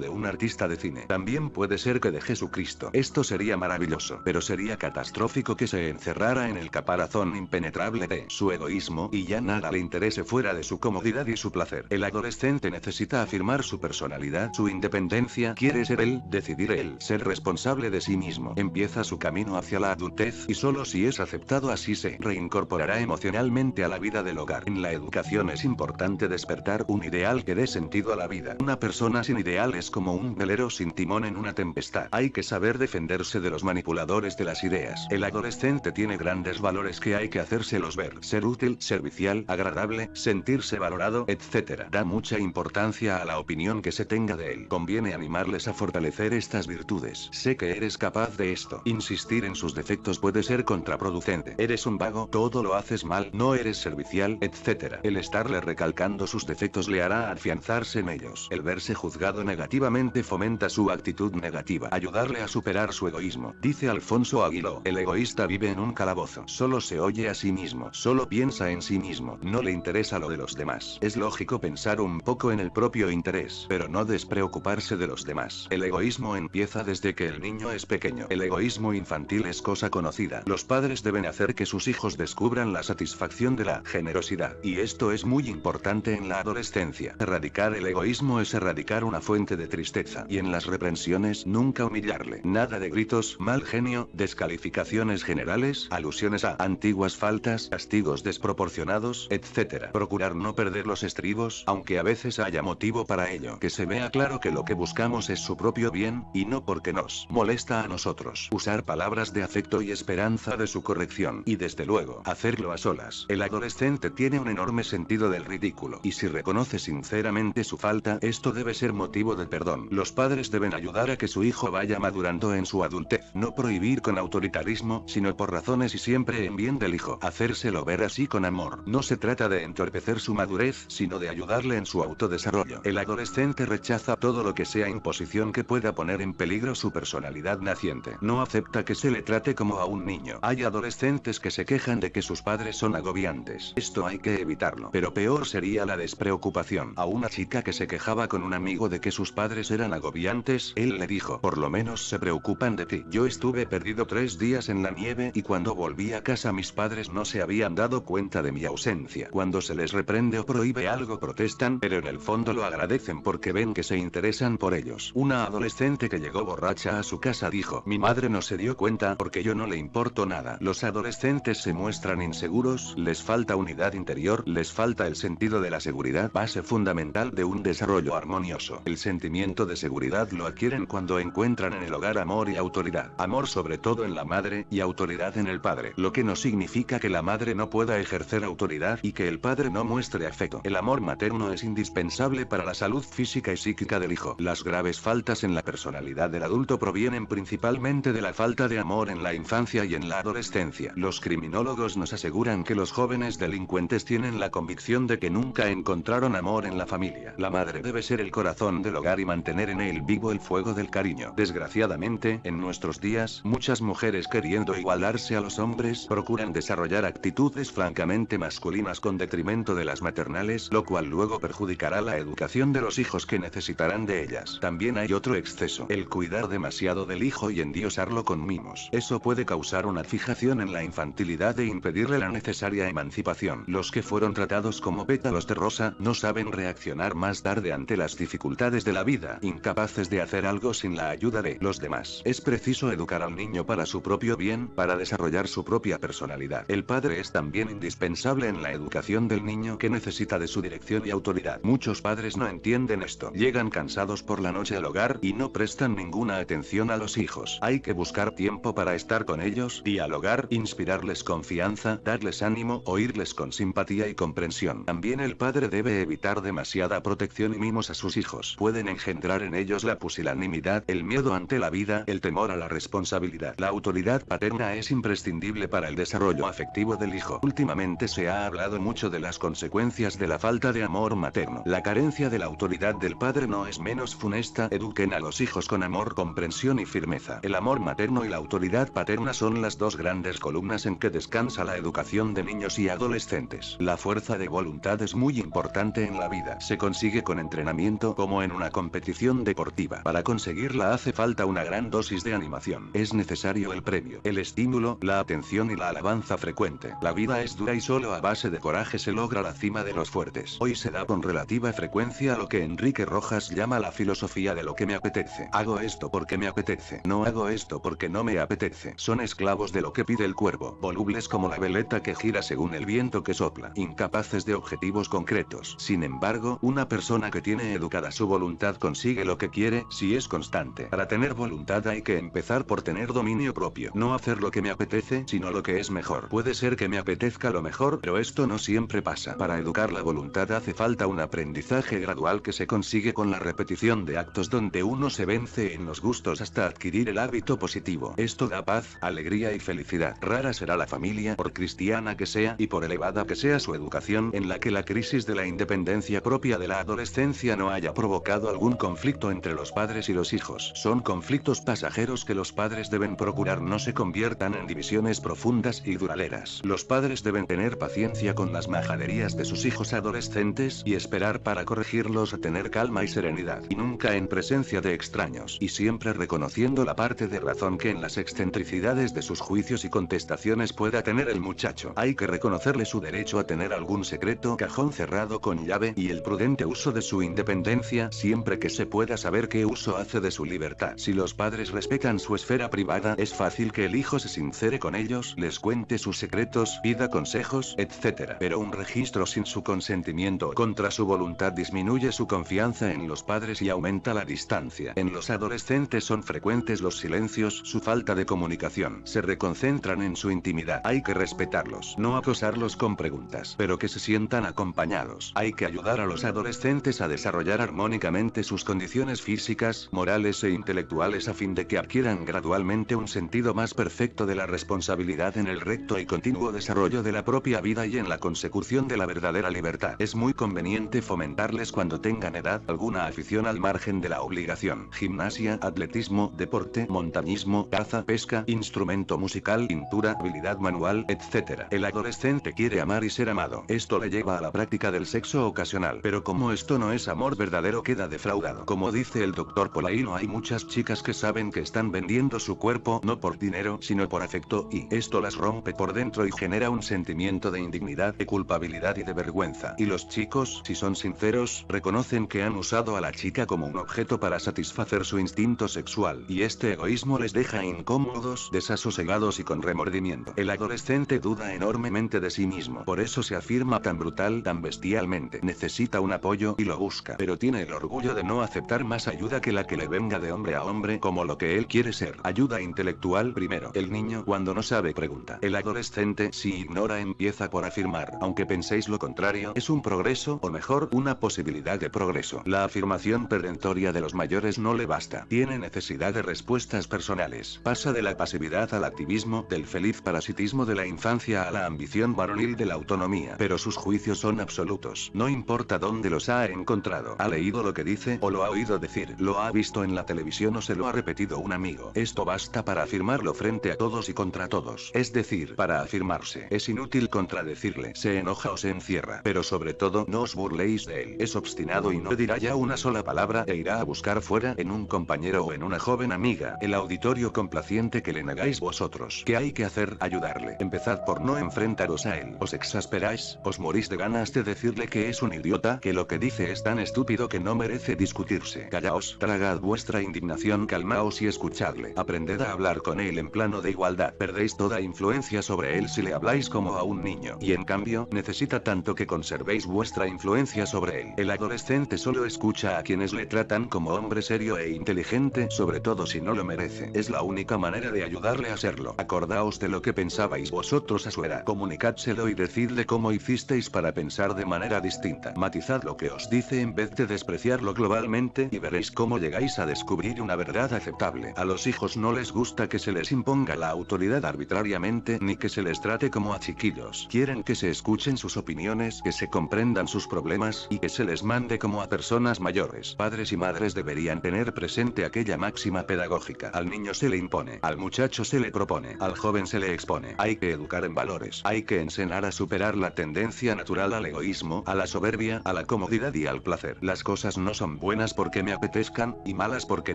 de un artista de cine. También puede ser que de Jesucristo. Esto sería maravilloso, pero sería catastrófico que se encerrara en el caparazón impenetrable de su egoísmo y ya nada le interese fuera de su comodidad y su placer. El adolescente necesita afirmar su personalidad, su independencia, quiere ser él, decidir él, ser responsable de sí mismo. Empieza su camino hacia la adultez y solo si si es aceptado así se reincorporará emocionalmente a la vida del hogar. En la educación es importante despertar un ideal que dé sentido a la vida. Una persona sin ideal es como un velero sin timón en una tempestad. Hay que saber defenderse de los manipuladores de las ideas. El adolescente tiene grandes valores que hay que hacérselos ver. Ser útil, servicial, agradable, sentirse valorado, etc. Da mucha importancia a la opinión que se tenga de él. Conviene animarles a fortalecer estas virtudes. Sé que eres capaz de esto. Insistir en sus defectos puede ser con contraproducente. Eres un vago, todo lo haces mal, no eres servicial, etc. El estarle recalcando sus defectos le hará afianzarse en ellos. El verse juzgado negativamente fomenta su actitud negativa. Ayudarle a superar su egoísmo. Dice Alfonso Aguiló, el egoísta vive en un calabozo. Solo se oye a sí mismo, solo piensa en sí mismo. No le interesa lo de los demás. Es lógico pensar un poco en el propio interés, pero no despreocuparse de los demás. El egoísmo empieza desde que el niño es pequeño. El egoísmo infantil es cosa conocida. Los padres deben hacer que sus hijos descubran la satisfacción de la generosidad. Y esto es muy importante en la adolescencia. Erradicar el egoísmo es erradicar una fuente de tristeza. Y en las reprensiones nunca humillarle. Nada de gritos, mal genio, descalificaciones generales, alusiones a antiguas faltas, castigos desproporcionados, etc. Procurar no perder los estribos, aunque a veces haya motivo para ello. Que se vea claro que lo que buscamos es su propio bien, y no porque nos molesta a nosotros. Usar palabras de afecto y esperanza de su corrección, y desde luego, hacerlo a solas. El adolescente tiene un enorme sentido del ridículo, y si reconoce sinceramente su falta, esto debe ser motivo de perdón. Los padres deben ayudar a que su hijo vaya madurando en su adultez, no prohibir con autoritarismo, sino por razones y siempre en bien del hijo, hacérselo ver así con amor. No se trata de entorpecer su madurez, sino de ayudarle en su autodesarrollo. El adolescente rechaza todo lo que sea imposición que pueda poner en peligro su personalidad naciente. No acepta que se le trate como a un niño. Hay adolescentes que se quejan de que sus padres son agobiantes. Esto hay que evitarlo. Pero peor sería la despreocupación. A una chica que se quejaba con un amigo de que sus padres eran agobiantes, él le dijo, por lo menos se preocupan de ti. Yo estuve perdido tres días en la nieve y cuando volví a casa mis padres no se habían dado cuenta de mi ausencia. Cuando se les reprende o prohíbe algo protestan, pero en el fondo lo agradecen porque ven que se interesan por ellos. Una adolescente que llegó borracha a su casa dijo, mi madre no se dio cuenta porque yo no le importo nada los adolescentes se muestran inseguros, les falta unidad interior, les falta el sentido de la seguridad, base fundamental de un desarrollo armonioso. El sentimiento de seguridad lo adquieren cuando encuentran en el hogar amor y autoridad. Amor sobre todo en la madre y autoridad en el padre, lo que no significa que la madre no pueda ejercer autoridad y que el padre no muestre afecto. El amor materno es indispensable para la salud física y psíquica del hijo. Las graves faltas en la personalidad del adulto provienen principalmente de la falta de amor en la infancia y en la adolescencia. Los criminólogos nos aseguran que los jóvenes delincuentes tienen la convicción de que nunca encontraron amor en la familia. La madre debe ser el corazón del hogar y mantener en él vivo el fuego del cariño. Desgraciadamente, en nuestros días, muchas mujeres queriendo igualarse a los hombres procuran desarrollar actitudes francamente masculinas con detrimento de las maternales, lo cual luego perjudicará la educación de los hijos que necesitarán de ellas. También hay otro exceso, el cuidar demasiado del hijo y endiosarlo con mimos. Eso puede causar una fijación en la infantilidad e impedirle la necesaria emancipación. Los que fueron tratados como pétalos de rosa no saben reaccionar más tarde ante las dificultades de la vida, incapaces de hacer algo sin la ayuda de los demás. Es preciso educar al niño para su propio bien, para desarrollar su propia personalidad. El padre es también indispensable en la educación del niño que necesita de su dirección y autoridad. Muchos padres no entienden esto. Llegan cansados por la noche al hogar y no prestan ninguna atención a los hijos. Hay que buscar tiempo para estar con ellos y hogar, inspirarles confianza, darles ánimo, oírles con simpatía y comprensión. También el padre debe evitar demasiada protección y mimos a sus hijos. Pueden engendrar en ellos la pusilanimidad, el miedo ante la vida, el temor a la responsabilidad. La autoridad paterna es imprescindible para el desarrollo afectivo del hijo. Últimamente se ha hablado mucho de las consecuencias de la falta de amor materno. La carencia de la autoridad del padre no es menos funesta. Eduquen a los hijos con amor, comprensión y firmeza. El amor materno y la autoridad paterna son las dos grandes columnas en que descansa la educación de niños y adolescentes. La fuerza de voluntad es muy importante en la vida. Se consigue con entrenamiento como en una competición deportiva. Para conseguirla hace falta una gran dosis de animación. Es necesario el premio, el estímulo, la atención y la alabanza frecuente. La vida es dura y solo a base de coraje se logra la cima de los fuertes. Hoy se da con relativa frecuencia lo que Enrique Rojas llama la filosofía de lo que me apetece. Hago esto porque me apetece. No hago esto porque no me apetece. Son esclavos de que pide el cuervo, volubles como la veleta que gira según el viento que sopla, incapaces de objetivos concretos. Sin embargo, una persona que tiene educada su voluntad consigue lo que quiere, si es constante. Para tener voluntad hay que empezar por tener dominio propio, no hacer lo que me apetece, sino lo que es mejor. Puede ser que me apetezca lo mejor, pero esto no siempre pasa. Para educar la voluntad hace falta un aprendizaje gradual que se consigue con la repetición de actos donde uno se vence en los gustos hasta adquirir el hábito positivo. Esto da paz, alegría y felicidad. Rara será la familia, por cristiana que sea y por elevada que sea su educación, en la que la crisis de la independencia propia de la adolescencia no haya provocado algún conflicto entre los padres y los hijos. Son conflictos pasajeros que los padres deben procurar no se conviertan en divisiones profundas y duraderas Los padres deben tener paciencia con las majaderías de sus hijos adolescentes y esperar para corregirlos a tener calma y serenidad. Y nunca en presencia de extraños. Y siempre reconociendo la parte de razón que en las excentricidades de sus juicios y contestaciones pueda tener el muchacho. Hay que reconocerle su derecho a tener algún secreto cajón cerrado con llave y el prudente uso de su independencia siempre que se pueda saber qué uso hace de su libertad. Si los padres respetan su esfera privada, es fácil que el hijo se sincere con ellos, les cuente sus secretos, pida consejos, etc. Pero un registro sin su consentimiento contra su voluntad disminuye su confianza en los padres y aumenta la distancia. En los adolescentes son frecuentes los silencios, su falta de comunicación. Se reconoce concentran en su intimidad. Hay que respetarlos, no acosarlos con preguntas, pero que se sientan acompañados. Hay que ayudar a los adolescentes a desarrollar armónicamente sus condiciones físicas, morales e intelectuales a fin de que adquieran gradualmente un sentido más perfecto de la responsabilidad en el recto y continuo desarrollo de la propia vida y en la consecución de la verdadera libertad. Es muy conveniente fomentarles cuando tengan edad alguna afición al margen de la obligación. Gimnasia, atletismo, deporte, montañismo, caza, pesca, instrumento musical pintura, habilidad manual, etc. El adolescente quiere amar y ser amado. Esto le lleva a la práctica del sexo ocasional. Pero como esto no es amor verdadero, queda defraudado. Como dice el doctor Polaino, hay muchas chicas que saben que están vendiendo su cuerpo no por dinero, sino por afecto, y esto las rompe por dentro y genera un sentimiento de indignidad, de culpabilidad y de vergüenza. Y los chicos, si son sinceros, reconocen que han usado a la chica como un objeto para satisfacer su instinto sexual, y este egoísmo les deja incómodos, desasosegados y con remordimiento. El adolescente duda enormemente de sí mismo. Por eso se afirma tan brutal, tan bestialmente. Necesita un apoyo y lo busca. Pero tiene el orgullo de no aceptar más ayuda que la que le venga de hombre a hombre como lo que él quiere ser. Ayuda intelectual primero. El niño cuando no sabe pregunta. El adolescente si ignora empieza por afirmar. Aunque penséis lo contrario, es un progreso o mejor una posibilidad de progreso. La afirmación perentoria de los mayores no le basta. Tiene necesidad de respuestas personales. Pasa de la pasividad a la actividad del feliz parasitismo de la infancia a la ambición varonil de la autonomía. Pero sus juicios son absolutos. No importa dónde los ha encontrado. Ha leído lo que dice o lo ha oído decir. Lo ha visto en la televisión o se lo ha repetido un amigo. Esto basta para afirmarlo frente a todos y contra todos. Es decir, para afirmarse. Es inútil contradecirle. Se enoja o se encierra. Pero sobre todo, no os burléis de él. Es obstinado y no dirá ya una sola palabra e irá a buscar fuera en un compañero o en una joven amiga. El auditorio complaciente que le negáis vosotros. ¿Qué hay que hacer? Ayudarle. Empezad por no enfrentaros a él. Os exasperáis, os morís de ganas de decirle que es un idiota, que lo que dice es tan estúpido que no merece discutirse. Callaos, tragad vuestra indignación, calmaos y escuchadle. Aprended a hablar con él en plano de igualdad. Perdéis toda influencia sobre él si le habláis como a un niño. Y en cambio, necesita tanto que conservéis vuestra influencia sobre él. El adolescente solo escucha a quienes le tratan como hombre serio e inteligente, sobre todo si no lo merece. Es la única manera de ayudarle a serlo acordaos de lo que pensabais vosotros a su era, comunicádselo y decidle cómo hicisteis para pensar de manera distinta. Matizad lo que os dice en vez de despreciarlo globalmente y veréis cómo llegáis a descubrir una verdad aceptable. A los hijos no les gusta que se les imponga la autoridad arbitrariamente ni que se les trate como a chiquillos. Quieren que se escuchen sus opiniones, que se comprendan sus problemas y que se les mande como a personas mayores. Padres y madres deberían tener presente aquella máxima pedagógica. Al niño se le impone, al muchacho se le propone al joven se le expone. Hay que educar en valores, hay que enseñar a superar la tendencia natural al egoísmo, a la soberbia, a la comodidad y al placer. Las cosas no son buenas porque me apetezcan, y malas porque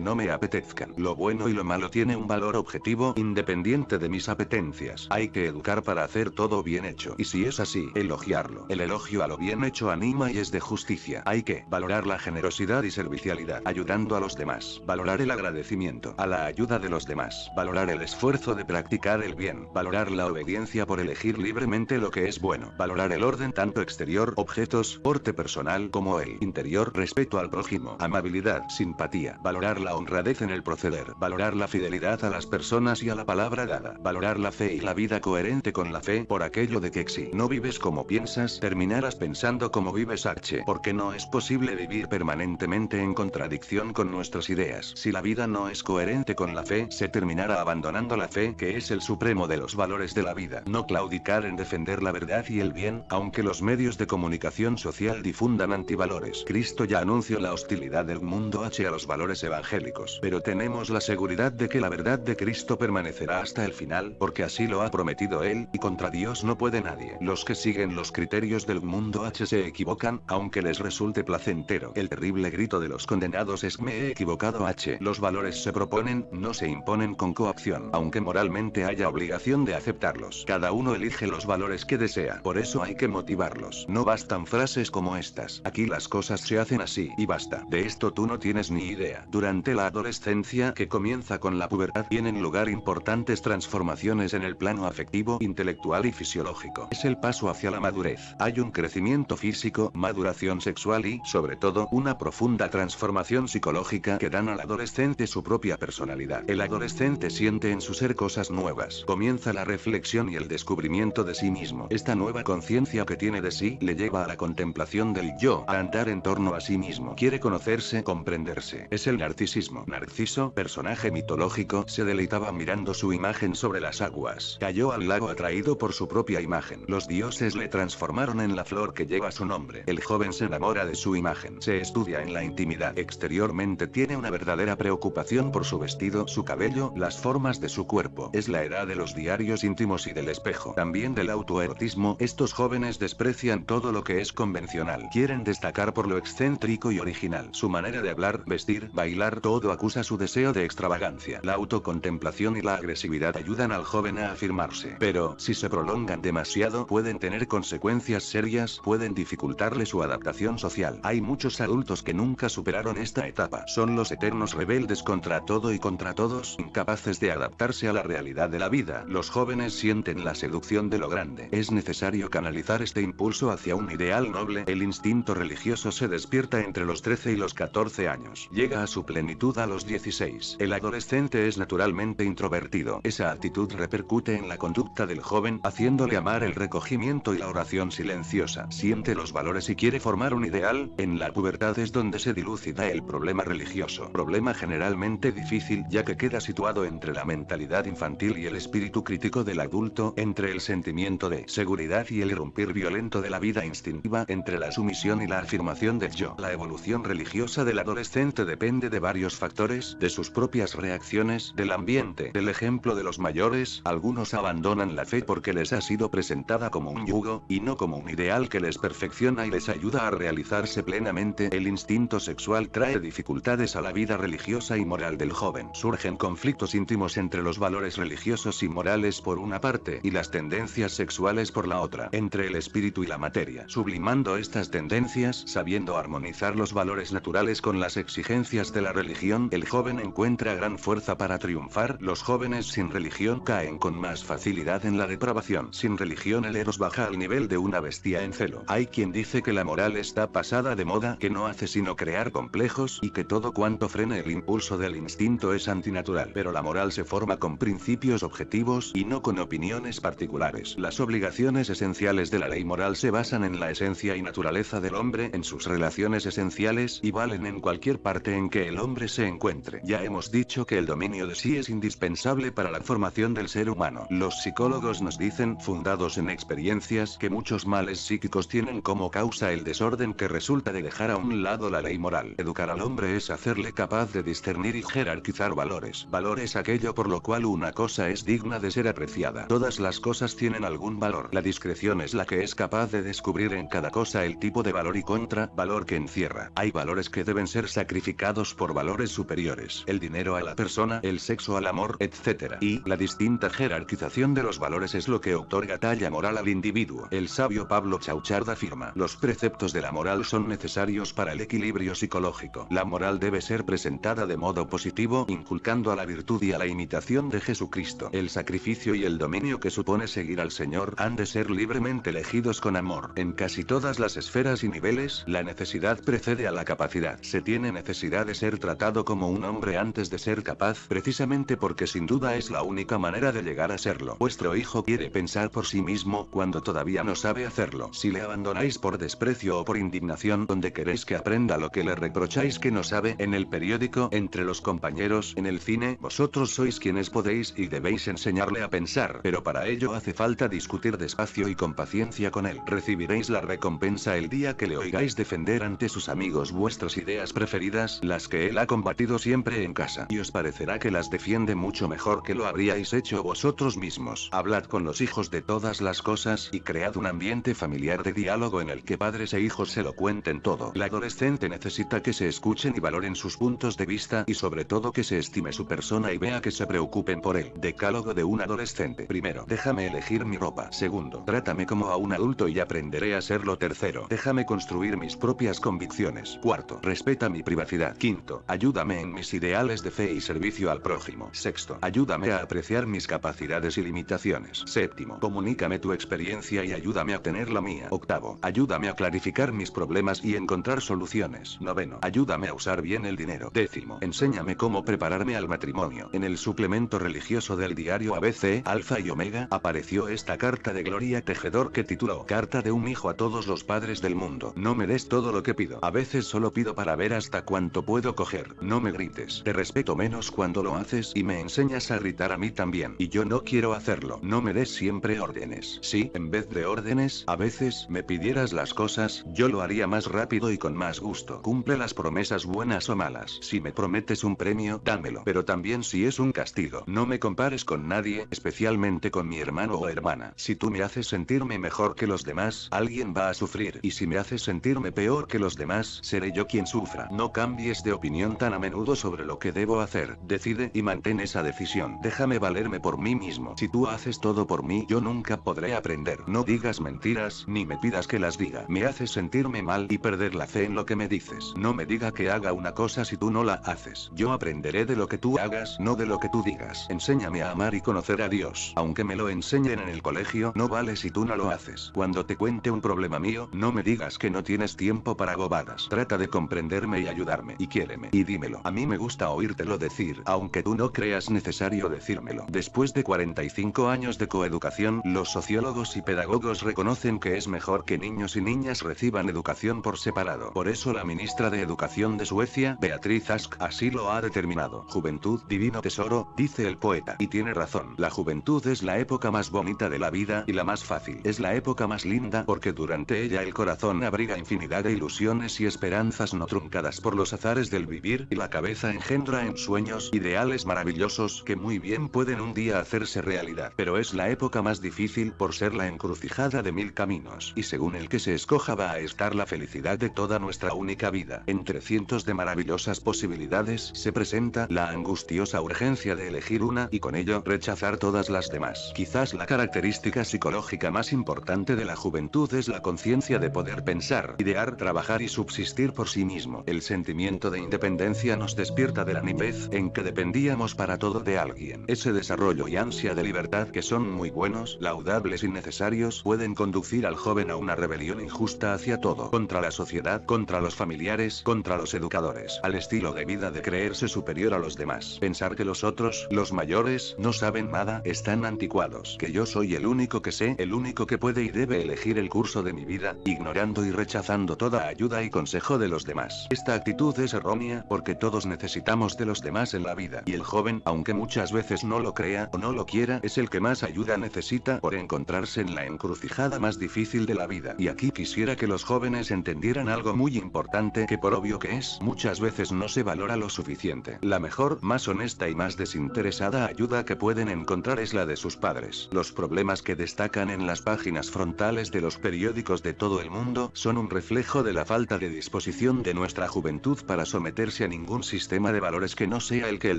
no me apetezcan. Lo bueno y lo malo tiene un valor objetivo independiente de mis apetencias. Hay que educar para hacer todo bien hecho. Y si es así, elogiarlo. El elogio a lo bien hecho anima y es de justicia. Hay que valorar la generosidad y servicialidad, ayudando a los demás. Valorar el agradecimiento a la ayuda de los demás. Valorar el esfuerzo de practicar el bien, valorar la obediencia por elegir libremente lo que es bueno, valorar el orden tanto exterior, objetos, porte personal como el interior, respeto al prójimo, amabilidad, simpatía, valorar la honradez en el proceder, valorar la fidelidad a las personas y a la palabra dada, valorar la fe y la vida coherente con la fe por aquello de que si no vives como piensas, terminarás pensando como vives H, porque no es posible vivir permanentemente en contradicción con nuestras ideas. Si la vida no es coherente con la fe, se terminará abandonando la fe que es el supremo de los valores de la vida. No claudicar en defender la verdad y el bien, aunque los medios de comunicación social difundan antivalores. Cristo ya anunció la hostilidad del mundo h a los valores evangélicos. Pero tenemos la seguridad de que la verdad de Cristo permanecerá hasta el final, porque así lo ha prometido Él, y contra Dios no puede nadie. Los que siguen los criterios del mundo H se equivocan, aunque les resulte placentero. El terrible grito de los condenados es me he equivocado H. Los valores se proponen, no se imponen con coacción, aunque moralmente haya obligación de aceptarlos. Cada uno elige los valores que desea, por eso hay que motivarlos. No bastan frases como estas. Aquí las cosas se hacen así y basta. De esto tú no tienes ni idea. Durante la adolescencia que comienza con la pubertad tienen lugar importantes transformaciones en el plano afectivo, intelectual y fisiológico. Es el paso hacia la madurez. Hay un crecimiento físico, maduración sexual y, sobre todo, una profunda transformación psicológica que dan al adolescente su propia personalidad. El adolescente siente en su ser cosas nuevas. Comienza la reflexión y el descubrimiento de sí mismo. Esta nueva conciencia que tiene de sí le lleva a la contemplación del yo, a andar en torno a sí mismo. Quiere conocerse, comprenderse. Es el narcisismo. Narciso, personaje mitológico, se deleitaba mirando su imagen sobre las aguas. Cayó al lago atraído por su propia imagen. Los dioses le transformaron en la flor que lleva su nombre. El joven se enamora de su imagen. Se estudia en la intimidad. Exteriormente tiene una verdadera preocupación por su vestido, su cabello, las formas de su cuerpo es la edad de los diarios íntimos y del espejo. También del autoerotismo, estos jóvenes desprecian todo lo que es convencional. Quieren destacar por lo excéntrico y original. Su manera de hablar, vestir, bailar, todo acusa su deseo de extravagancia. La autocontemplación y la agresividad ayudan al joven a afirmarse. Pero, si se prolongan demasiado, pueden tener consecuencias serias, pueden dificultarle su adaptación social. Hay muchos adultos que nunca superaron esta etapa. Son los eternos rebeldes contra todo y contra todos, incapaces de adaptarse a la realidad de la vida. Los jóvenes sienten la seducción de lo grande. Es necesario canalizar este impulso hacia un ideal noble. El instinto religioso se despierta entre los 13 y los 14 años. Llega a su plenitud a los 16. El adolescente es naturalmente introvertido. Esa actitud repercute en la conducta del joven, haciéndole amar el recogimiento y la oración silenciosa. Siente los valores y quiere formar un ideal. En la pubertad es donde se dilucida el problema religioso. Problema generalmente difícil ya que queda situado entre la mentalidad infantil y el espíritu crítico del adulto, entre el sentimiento de seguridad y el irrumpir violento de la vida instintiva, entre la sumisión y la afirmación del yo. La evolución religiosa del adolescente depende de varios factores, de sus propias reacciones, del ambiente, del ejemplo de los mayores, algunos abandonan la fe porque les ha sido presentada como un yugo, y no como un ideal que les perfecciona y les ayuda a realizarse plenamente, el instinto sexual trae dificultades a la vida religiosa y moral del joven. Surgen conflictos íntimos entre los valores religiosos y morales por una parte y las tendencias sexuales por la otra, entre el espíritu y la materia, sublimando estas tendencias, sabiendo armonizar los valores naturales con las exigencias de la religión, el joven encuentra gran fuerza para triunfar, los jóvenes sin religión caen con más facilidad en la depravación, sin religión el eros baja al nivel de una bestia en celo. Hay quien dice que la moral está pasada de moda, que no hace sino crear complejos y que todo cuanto frene el impulso del instinto es antinatural, pero la moral se forma con principios principios objetivos y no con opiniones particulares. Las obligaciones esenciales de la ley moral se basan en la esencia y naturaleza del hombre, en sus relaciones esenciales y valen en cualquier parte en que el hombre se encuentre. Ya hemos dicho que el dominio de sí es indispensable para la formación del ser humano. Los psicólogos nos dicen, fundados en experiencias, que muchos males psíquicos tienen como causa el desorden que resulta de dejar a un lado la ley moral. Educar al hombre es hacerle capaz de discernir y jerarquizar valores. valores aquello por lo cual una cosa es digna de ser apreciada. Todas las cosas tienen algún valor. La discreción es la que es capaz de descubrir en cada cosa el tipo de valor y contra, valor que encierra. Hay valores que deben ser sacrificados por valores superiores. El dinero a la persona, el sexo al amor, etc. Y la distinta jerarquización de los valores es lo que otorga talla moral al individuo. El sabio Pablo Chauchard afirma, los preceptos de la moral son necesarios para el equilibrio psicológico. La moral debe ser presentada de modo positivo, inculcando a la virtud y a la imitación de Jesús Cristo. El sacrificio y el dominio que supone seguir al Señor han de ser libremente elegidos con amor. En casi todas las esferas y niveles, la necesidad precede a la capacidad. Se tiene necesidad de ser tratado como un hombre antes de ser capaz, precisamente porque sin duda es la única manera de llegar a serlo. Vuestro hijo quiere pensar por sí mismo cuando todavía no sabe hacerlo. Si le abandonáis por desprecio o por indignación donde queréis que aprenda lo que le reprocháis que no sabe, en el periódico, entre los compañeros, en el cine, vosotros sois quienes podéis y debéis enseñarle a pensar, pero para ello hace falta discutir despacio y con paciencia con él. Recibiréis la recompensa el día que le oigáis defender ante sus amigos vuestras ideas preferidas, las que él ha combatido siempre en casa, y os parecerá que las defiende mucho mejor que lo habríais hecho vosotros mismos. Hablad con los hijos de todas las cosas y cread un ambiente familiar de diálogo en el que padres e hijos se lo cuenten todo. La adolescente necesita que se escuchen y valoren sus puntos de vista y sobre todo que se estime su persona y vea que se preocupen por él. Decálogo de un adolescente. Primero, déjame elegir mi ropa. Segundo, trátame como a un adulto y aprenderé a serlo. Tercero, déjame construir mis propias convicciones. Cuarto, respeta mi privacidad. Quinto, ayúdame en mis ideales de fe y servicio al prójimo. Sexto, ayúdame a apreciar mis capacidades y limitaciones. Séptimo, comunícame tu experiencia y ayúdame a tener la mía. Octavo, ayúdame a clarificar mis problemas y encontrar soluciones. Noveno, ayúdame a usar bien el dinero. Décimo, enséñame cómo prepararme al matrimonio. En el suplemento religioso del diario ABC Alfa y Omega, apareció esta carta de Gloria Tejedor que tituló Carta de un hijo a todos los padres del mundo. No me des todo lo que pido. A veces solo pido para ver hasta cuánto puedo coger. No me grites. Te respeto menos cuando lo haces y me enseñas a gritar a mí también. Y yo no quiero hacerlo. No me des siempre órdenes. Si, en vez de órdenes, a veces me pidieras las cosas, yo lo haría más rápido y con más gusto. Cumple las promesas buenas o malas. Si me prometes un premio, dámelo. Pero también si es un castigo. No me compares con nadie, especialmente con mi hermano o hermana. Si tú me haces sentirme mejor que los demás, alguien va a sufrir. Y si me haces sentirme peor que los demás, seré yo quien sufra. No cambies de opinión tan a menudo sobre lo que debo hacer. Decide y mantén esa decisión. Déjame valerme por mí mismo. Si tú haces todo por mí, yo nunca podré aprender. No digas mentiras, ni me pidas que las diga. Me haces sentirme mal y perder la fe en lo que me dices. No me diga que haga una cosa si tú no la haces. Yo aprenderé de lo que tú hagas, no de lo que tú digas. En serio Enseñame a amar y conocer a Dios. Aunque me lo enseñen en el colegio, no vale si tú no lo haces. Cuando te cuente un problema mío, no me digas que no tienes tiempo para bobadas. Trata de comprenderme y ayudarme. Y quiéreme. Y dímelo. A mí me gusta oírtelo decir, aunque tú no creas necesario decírmelo. Después de 45 años de coeducación, los sociólogos y pedagogos reconocen que es mejor que niños y niñas reciban educación por separado. Por eso la ministra de Educación de Suecia, Beatriz Ask, así lo ha determinado. Juventud, divino tesoro, dice el poeta y tiene razón, la juventud es la época más bonita de la vida y la más fácil. Es la época más linda porque durante ella el corazón abriga infinidad de ilusiones y esperanzas no truncadas por los azares del vivir y la cabeza engendra en sueños ideales maravillosos que muy bien pueden un día hacerse realidad. Pero es la época más difícil por ser la encrucijada de mil caminos y según el que se escoja va a estar la felicidad de toda nuestra única vida. Entre cientos de maravillosas posibilidades se presenta la angustiosa urgencia de elegir una y con ello rechazar todas las demás. Quizás la característica psicológica más importante de la juventud es la conciencia de poder pensar, idear, trabajar y subsistir por sí mismo. El sentimiento de independencia nos despierta de la nipez en que dependíamos para todo de alguien. Ese desarrollo y ansia de libertad que son muy buenos, laudables y necesarios pueden conducir al joven a una rebelión injusta hacia todo, contra la sociedad, contra los familiares, contra los educadores, al estilo de vida de creerse superior a los demás, pensar que los otros, los mayores, no saben nada, están anticuados. Que yo soy el único que sé, el único que puede y debe elegir el curso de mi vida, ignorando y rechazando toda ayuda y consejo de los demás. Esta actitud es errónea porque todos necesitamos de los demás en la vida. Y el joven, aunque muchas veces no lo crea o no lo quiera, es el que más ayuda necesita por encontrarse en la encrucijada más difícil de la vida. Y aquí quisiera que los jóvenes entendieran algo muy importante que por obvio que es, muchas veces no se valora lo suficiente. La mejor, más honesta y más desinteresada ayuda que pueden encontrar es la de sus padres. Los problemas que destacan en las páginas frontales de los periódicos de todo el mundo son un reflejo de la falta de disposición de nuestra juventud para someterse a ningún sistema de valores que no sea el que el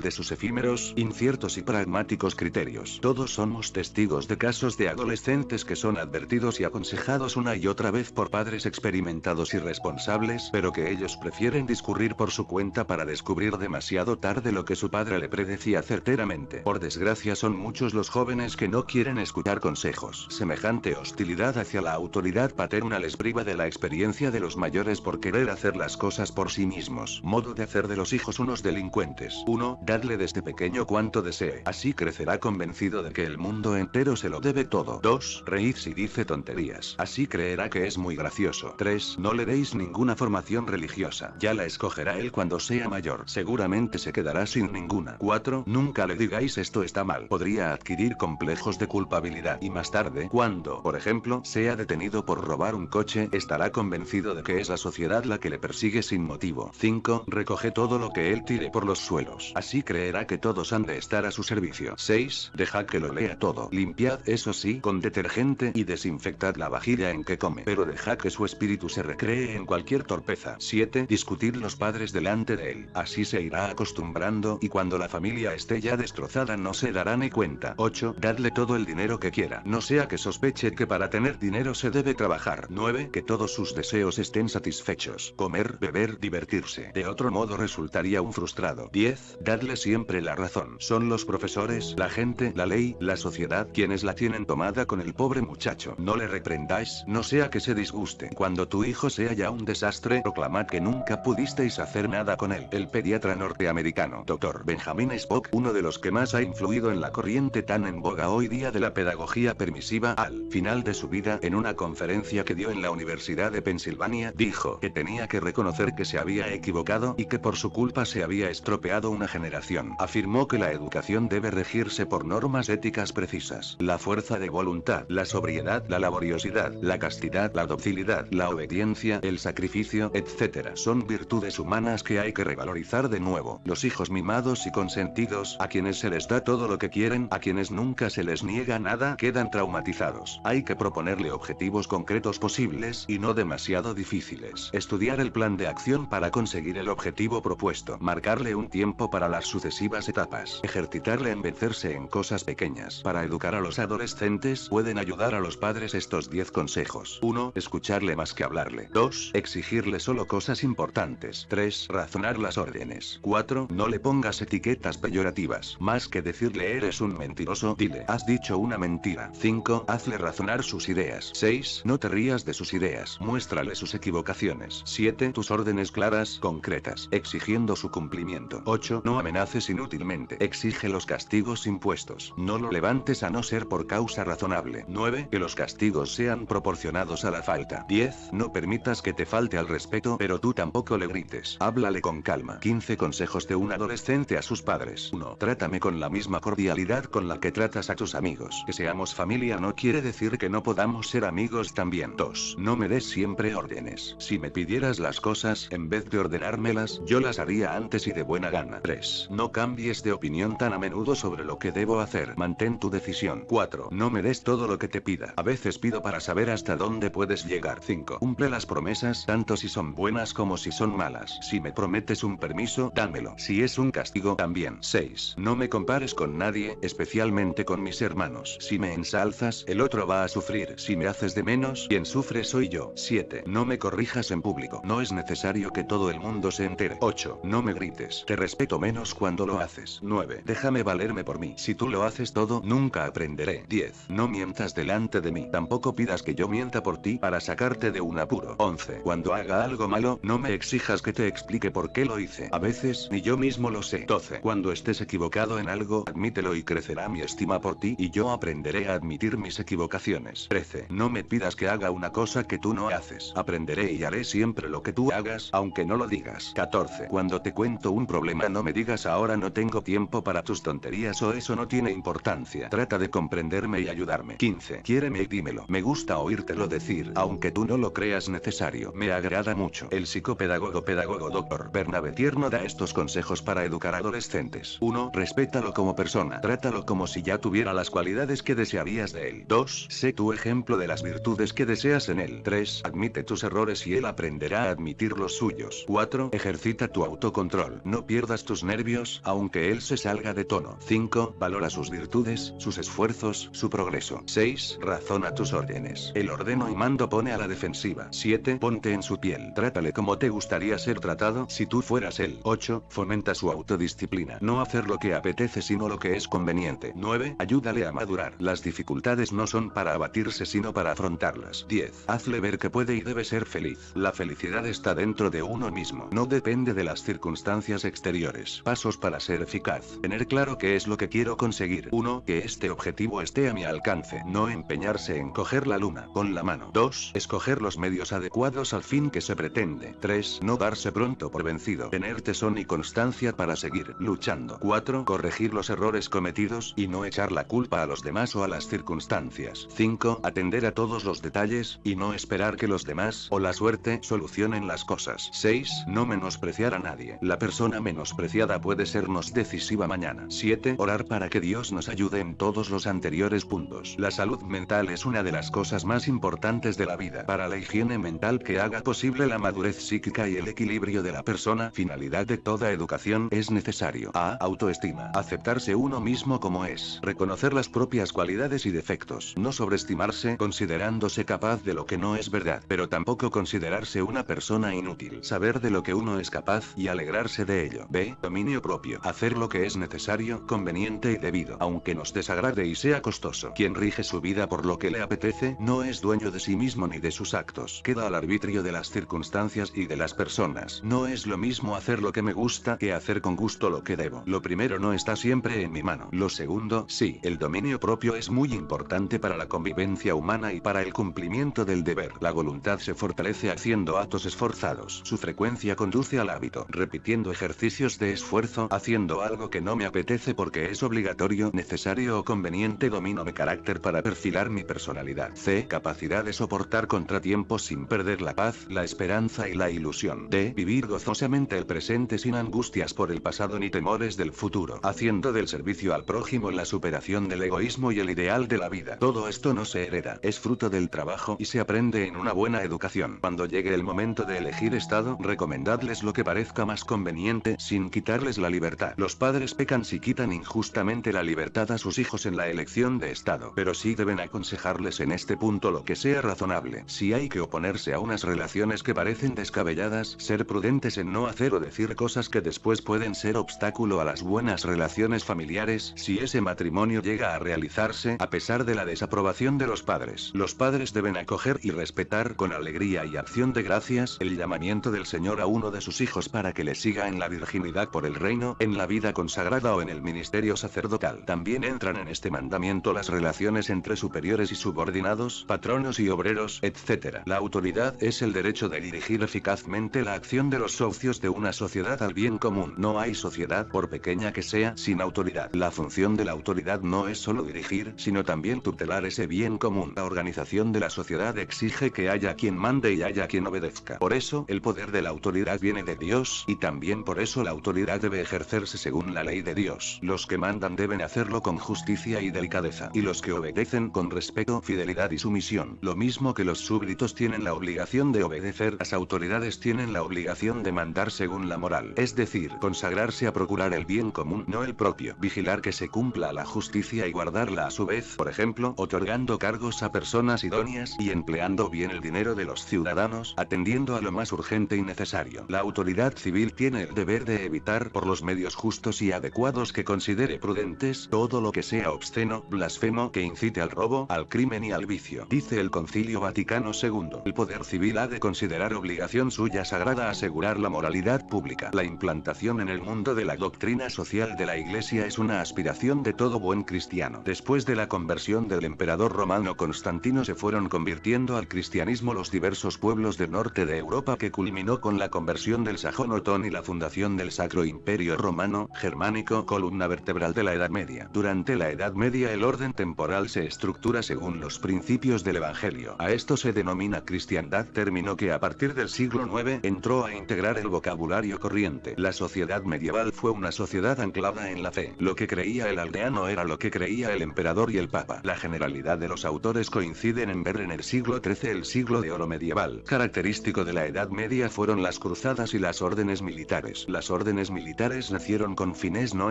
de sus efímeros, inciertos y pragmáticos criterios. Todos somos testigos de casos de adolescentes que son advertidos y aconsejados una y otra vez por padres experimentados y responsables, pero que ellos prefieren discurrir por su cuenta para descubrir demasiado tarde lo que su padre le predecía certeramente. Por desgracia son muchos los jóvenes que no quieren escuchar consejos. Semejante hostilidad hacia la autoridad paterna les priva de la experiencia de los mayores por querer hacer las cosas por sí mismos. Modo de hacer de los hijos unos delincuentes. 1. Dadle desde pequeño cuanto desee. Así crecerá convencido de que el mundo entero se lo debe todo. 2. Reír si dice tonterías. Así creerá que es muy gracioso. 3. No le deis ninguna formación religiosa. Ya la escogerá él cuando sea mayor. Seguramente se quedará sin ninguna. 4. Nunca le digáis esto está mal. Podría adquirir complejos de culpabilidad y más tarde, cuando, por ejemplo, sea detenido por robar un coche, estará convencido de que es la sociedad la que le persigue sin motivo. 5. Recoge todo lo que él tire por los suelos. Así creerá que todos han de estar a su servicio. 6. Deja que lo lea todo. Limpiad eso sí con detergente y desinfectad la vajilla en que come. Pero deja que su espíritu se recree en cualquier torpeza. 7. Discutir los padres delante de él. Así se irá acostumbrando y cuando la familia esté ya destrozada, no se dará ni cuenta. 8. dadle todo el dinero que quiera. No sea que sospeche que para tener dinero se debe trabajar. 9. Que todos sus deseos estén satisfechos. Comer, beber, divertirse. De otro modo resultaría un frustrado. 10. dadle siempre la razón. Son los profesores, la gente, la ley, la sociedad quienes la tienen tomada con el pobre muchacho. No le reprendáis, no sea que se disguste. Cuando tu hijo sea ya un desastre, proclamad que nunca pudisteis hacer nada con él. El pediatra norteamericano, doctor Benjamin Spock, uno de los que más ha influido en la corriente tan en boga hoy día de la pedagogía permisiva. Al final de su vida, en una conferencia que dio en la Universidad de Pensilvania, dijo que tenía que reconocer que se había equivocado y que por su culpa se había estropeado una generación. Afirmó que la educación debe regirse por normas éticas precisas. La fuerza de voluntad, la sobriedad, la laboriosidad, la castidad, la docilidad, la obediencia, el sacrificio, etcétera, Son virtudes humanas que hay que revalorizar de nuevo. Los hijos mimados y consentidos, a quienes se les da todo lo que quieren, a quienes nunca se les niega nada quedan traumatizados. Hay que proponerle objetivos concretos posibles y no demasiado difíciles. Estudiar el plan de acción para conseguir el objetivo propuesto. Marcarle un tiempo para las sucesivas etapas. Ejercitarle en vencerse en cosas pequeñas. Para educar a los adolescentes pueden ayudar a los padres estos 10 consejos. 1. Escucharle más que hablarle. 2. Exigirle solo cosas importantes. 3. Razonar las órdenes. 4. No le pongas etiquetas peyorativas. Más más que decirle eres un mentiroso, dile has dicho una mentira. 5. Hazle razonar sus ideas. 6. No te rías de sus ideas. Muéstrale sus equivocaciones. 7. Tus órdenes claras, concretas, exigiendo su cumplimiento. 8. No amenaces inútilmente. Exige los castigos impuestos. No lo levantes a no ser por causa razonable. 9. Que los castigos sean proporcionados a la falta. 10. No permitas que te falte al respeto, pero tú tampoco le grites. Háblale con calma. 15 consejos de un adolescente a sus padres. 1. Trátame con la misma cordialidad con la que tratas a tus amigos. Que seamos familia no quiere decir que no podamos ser amigos también. 2. No me des siempre órdenes. Si me pidieras las cosas, en vez de ordenármelas, yo las haría antes y de buena gana. 3. No cambies de opinión tan a menudo sobre lo que debo hacer. Mantén tu decisión. 4. No me des todo lo que te pida. A veces pido para saber hasta dónde puedes llegar. 5. Cumple las promesas tanto si son buenas como si son malas. Si me prometes un permiso, dámelo. Si es un castigo, también. 6. No me compares con nadie, especialmente con mis hermanos. Si me ensalzas, el otro va a sufrir. Si me haces de menos, quien sufre soy yo. 7. No me corrijas en público. No es necesario que todo el mundo se entere. 8. No me grites. Te respeto menos cuando lo haces. 9. Déjame valerme por mí. Si tú lo haces todo, nunca aprenderé. 10. No mientas delante de mí. Tampoco pidas que yo mienta por ti para sacarte de un apuro. 11. Cuando haga algo malo, no me exijas que te explique por qué lo hice. A veces, ni yo mismo lo sé. 12. Cuando estés equivocado en algo, admítelo y crecerá mi estima por ti y yo aprenderé a admitir mis equivocaciones. 13. No me pidas que haga una cosa que tú no haces. Aprenderé y haré siempre lo que tú hagas, aunque no lo digas. 14. Cuando te cuento un problema no me digas ahora no tengo tiempo para tus tonterías o eso no tiene importancia. Trata de comprenderme y ayudarme. 15. Quiéreme y dímelo. Me gusta oírtelo decir, aunque tú no lo creas necesario. Me agrada mucho. El psicopedagogo pedagogo doctor Bernabé Tierno da estos consejos para educar adolescentes. 1. Respeta Trátalo como persona, trátalo como si ya tuviera las cualidades que desearías de él. 2. Sé tu ejemplo de las virtudes que deseas en él. 3. Admite tus errores y él aprenderá a admitir los suyos. 4. Ejercita tu autocontrol. No pierdas tus nervios, aunque él se salga de tono. 5. Valora sus virtudes, sus esfuerzos, su progreso. 6. Razona tus órdenes. El ordeno y mando pone a la defensiva. 7. Ponte en su piel. Trátale como te gustaría ser tratado si tú fueras él. 8. Fomenta su autodisciplina. No hacer lo que apetece sino lo que es conveniente. 9. Ayúdale a madurar. Las dificultades no son para abatirse sino para afrontarlas. 10. Hazle ver que puede y debe ser feliz. La felicidad está dentro de uno mismo. No depende de las circunstancias exteriores. Pasos para ser eficaz. Tener claro qué es lo que quiero conseguir. 1. Que este objetivo esté a mi alcance. No empeñarse en coger la luna con la mano. 2. Escoger los medios adecuados al fin que se pretende. 3. No darse pronto por vencido. Tener tesón y constancia para seguir luchando. 4. Corregir los errores cometidos y no echar la culpa a los demás o a las circunstancias. 5. Atender a todos los detalles y no esperar que los demás o la suerte solucionen las cosas. 6. No menospreciar a nadie. La persona menospreciada puede sernos decisiva mañana. 7. Orar para que Dios nos ayude en todos los anteriores puntos. La salud mental es una de las cosas más importantes de la vida. Para la higiene mental que haga posible la madurez psíquica y el equilibrio de la persona, finalidad de toda educación es necesario. A. Autoestima aceptarse uno mismo como es, reconocer las propias cualidades y defectos, no sobreestimarse considerándose capaz de lo que no es verdad, pero tampoco considerarse una persona inútil, saber de lo que uno es capaz y alegrarse de ello. B. Dominio propio, hacer lo que es necesario, conveniente y debido, aunque nos desagrade y sea costoso. Quien rige su vida por lo que le apetece, no es dueño de sí mismo ni de sus actos, queda al arbitrio de las circunstancias y de las personas. No es lo mismo hacer lo que me gusta que hacer con gusto lo que debo. Lo primero no es está siempre en mi mano. Lo segundo, sí, el dominio propio es muy importante para la convivencia humana y para el cumplimiento del deber. La voluntad se fortalece haciendo actos esforzados. Su frecuencia conduce al hábito. Repitiendo ejercicios de esfuerzo, haciendo algo que no me apetece porque es obligatorio, necesario o conveniente, domino mi carácter para perfilar mi personalidad. C. Capacidad de soportar contratiempos sin perder la paz, la esperanza y la ilusión. D. Vivir gozosamente el presente sin angustias por el pasado ni temores del futuro haciendo del servicio al prójimo la superación del egoísmo y el ideal de la vida. Todo esto no se hereda, es fruto del trabajo y se aprende en una buena educación. Cuando llegue el momento de elegir estado, recomendadles lo que parezca más conveniente sin quitarles la libertad. Los padres pecan si quitan injustamente la libertad a sus hijos en la elección de estado, pero sí deben aconsejarles en este punto lo que sea razonable. Si hay que oponerse a unas relaciones que parecen descabelladas, ser prudentes en no hacer o decir cosas que después pueden ser obstáculo a las buenas relaciones familiares si ese matrimonio llega a realizarse a pesar de la desaprobación de los padres. Los padres deben acoger y respetar con alegría y acción de gracias el llamamiento del Señor a uno de sus hijos para que le siga en la virginidad por el reino, en la vida consagrada o en el ministerio sacerdotal. También entran en este mandamiento las relaciones entre superiores y subordinados, patronos y obreros, etc. La autoridad es el derecho de dirigir eficazmente la acción de los socios de una sociedad al bien común. No hay sociedad, por pequeña que sea, sin autoridad. La función de la autoridad no es solo dirigir, sino también tutelar ese bien común. La organización de la sociedad exige que haya quien mande y haya quien obedezca. Por eso, el poder de la autoridad viene de Dios, y también por eso la autoridad debe ejercerse según la ley de Dios. Los que mandan deben hacerlo con justicia y delicadeza, y los que obedecen con respeto, fidelidad y sumisión. Lo mismo que los súbditos tienen la obligación de obedecer, las autoridades tienen la obligación de mandar según la moral. Es decir, consagrarse a procurar el bien común no el propio. Vigilar que se cumpla la justicia y guardarla a su vez, por ejemplo, otorgando cargos a personas idóneas y empleando bien el dinero de los ciudadanos, atendiendo a lo más urgente y necesario. La autoridad civil tiene el deber de evitar por los medios justos y adecuados que considere prudentes todo lo que sea obsceno, blasfemo, que incite al robo, al crimen y al vicio. Dice el Concilio Vaticano II. El poder civil ha de considerar obligación suya sagrada asegurar la moralidad pública. La implantación en el mundo de la doctrina social de la la iglesia es una aspiración de todo buen cristiano. Después de la conversión del emperador romano Constantino se fueron convirtiendo al cristianismo los diversos pueblos del norte de Europa que culminó con la conversión del sajón otón y la fundación del Sacro Imperio Romano, germánico, columna vertebral de la Edad Media. Durante la Edad Media el orden temporal se estructura según los principios del Evangelio. A esto se denomina cristiandad, término que a partir del siglo IX entró a integrar el vocabulario corriente. La sociedad medieval fue una sociedad anclada en la fe. Lo que creía el aldeano era lo que creía el emperador y el papa. La generalidad de los autores coinciden en ver en el siglo XIII el siglo de oro medieval. Característico de la Edad Media fueron las cruzadas y las órdenes militares. Las órdenes militares nacieron con fines no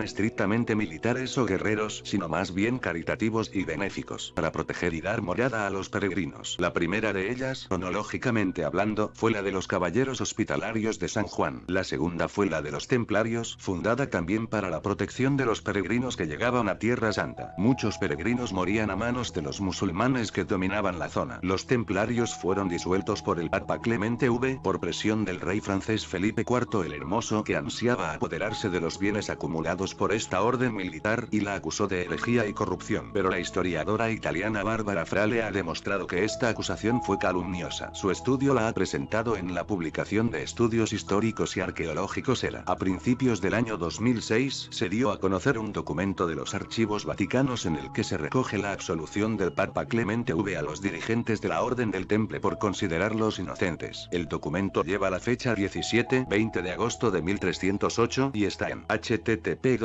estrictamente militares o guerreros, sino más bien caritativos y benéficos, para proteger y dar morada a los peregrinos. La primera de ellas, cronológicamente hablando, fue la de los caballeros hospitalarios de San Juan. La segunda fue la de los templarios, fundada también para la protección de los peregrinos que llegaban a Tierra Santa. Muchos peregrinos morían a manos de los musulmanes que dominaban la zona. Los templarios fueron disueltos por el Papa Clemente V por presión del rey francés Felipe IV el Hermoso que ansiaba apoderarse de los bienes acumulados por esta orden militar y la acusó de herejía y corrupción. Pero la historiadora italiana Bárbara Frale ha demostrado que esta acusación fue calumniosa. Su estudio la ha presentado en la publicación de Estudios Históricos y Arqueológicos ERA. A principios del año 2006 se dio a conocer un documento de los archivos vaticanos en el que se recoge la absolución del Papa Clemente V a los dirigentes de la Orden del Temple por considerarlos inocentes. El documento lleva la fecha 17-20 de agosto de 1308 y está en http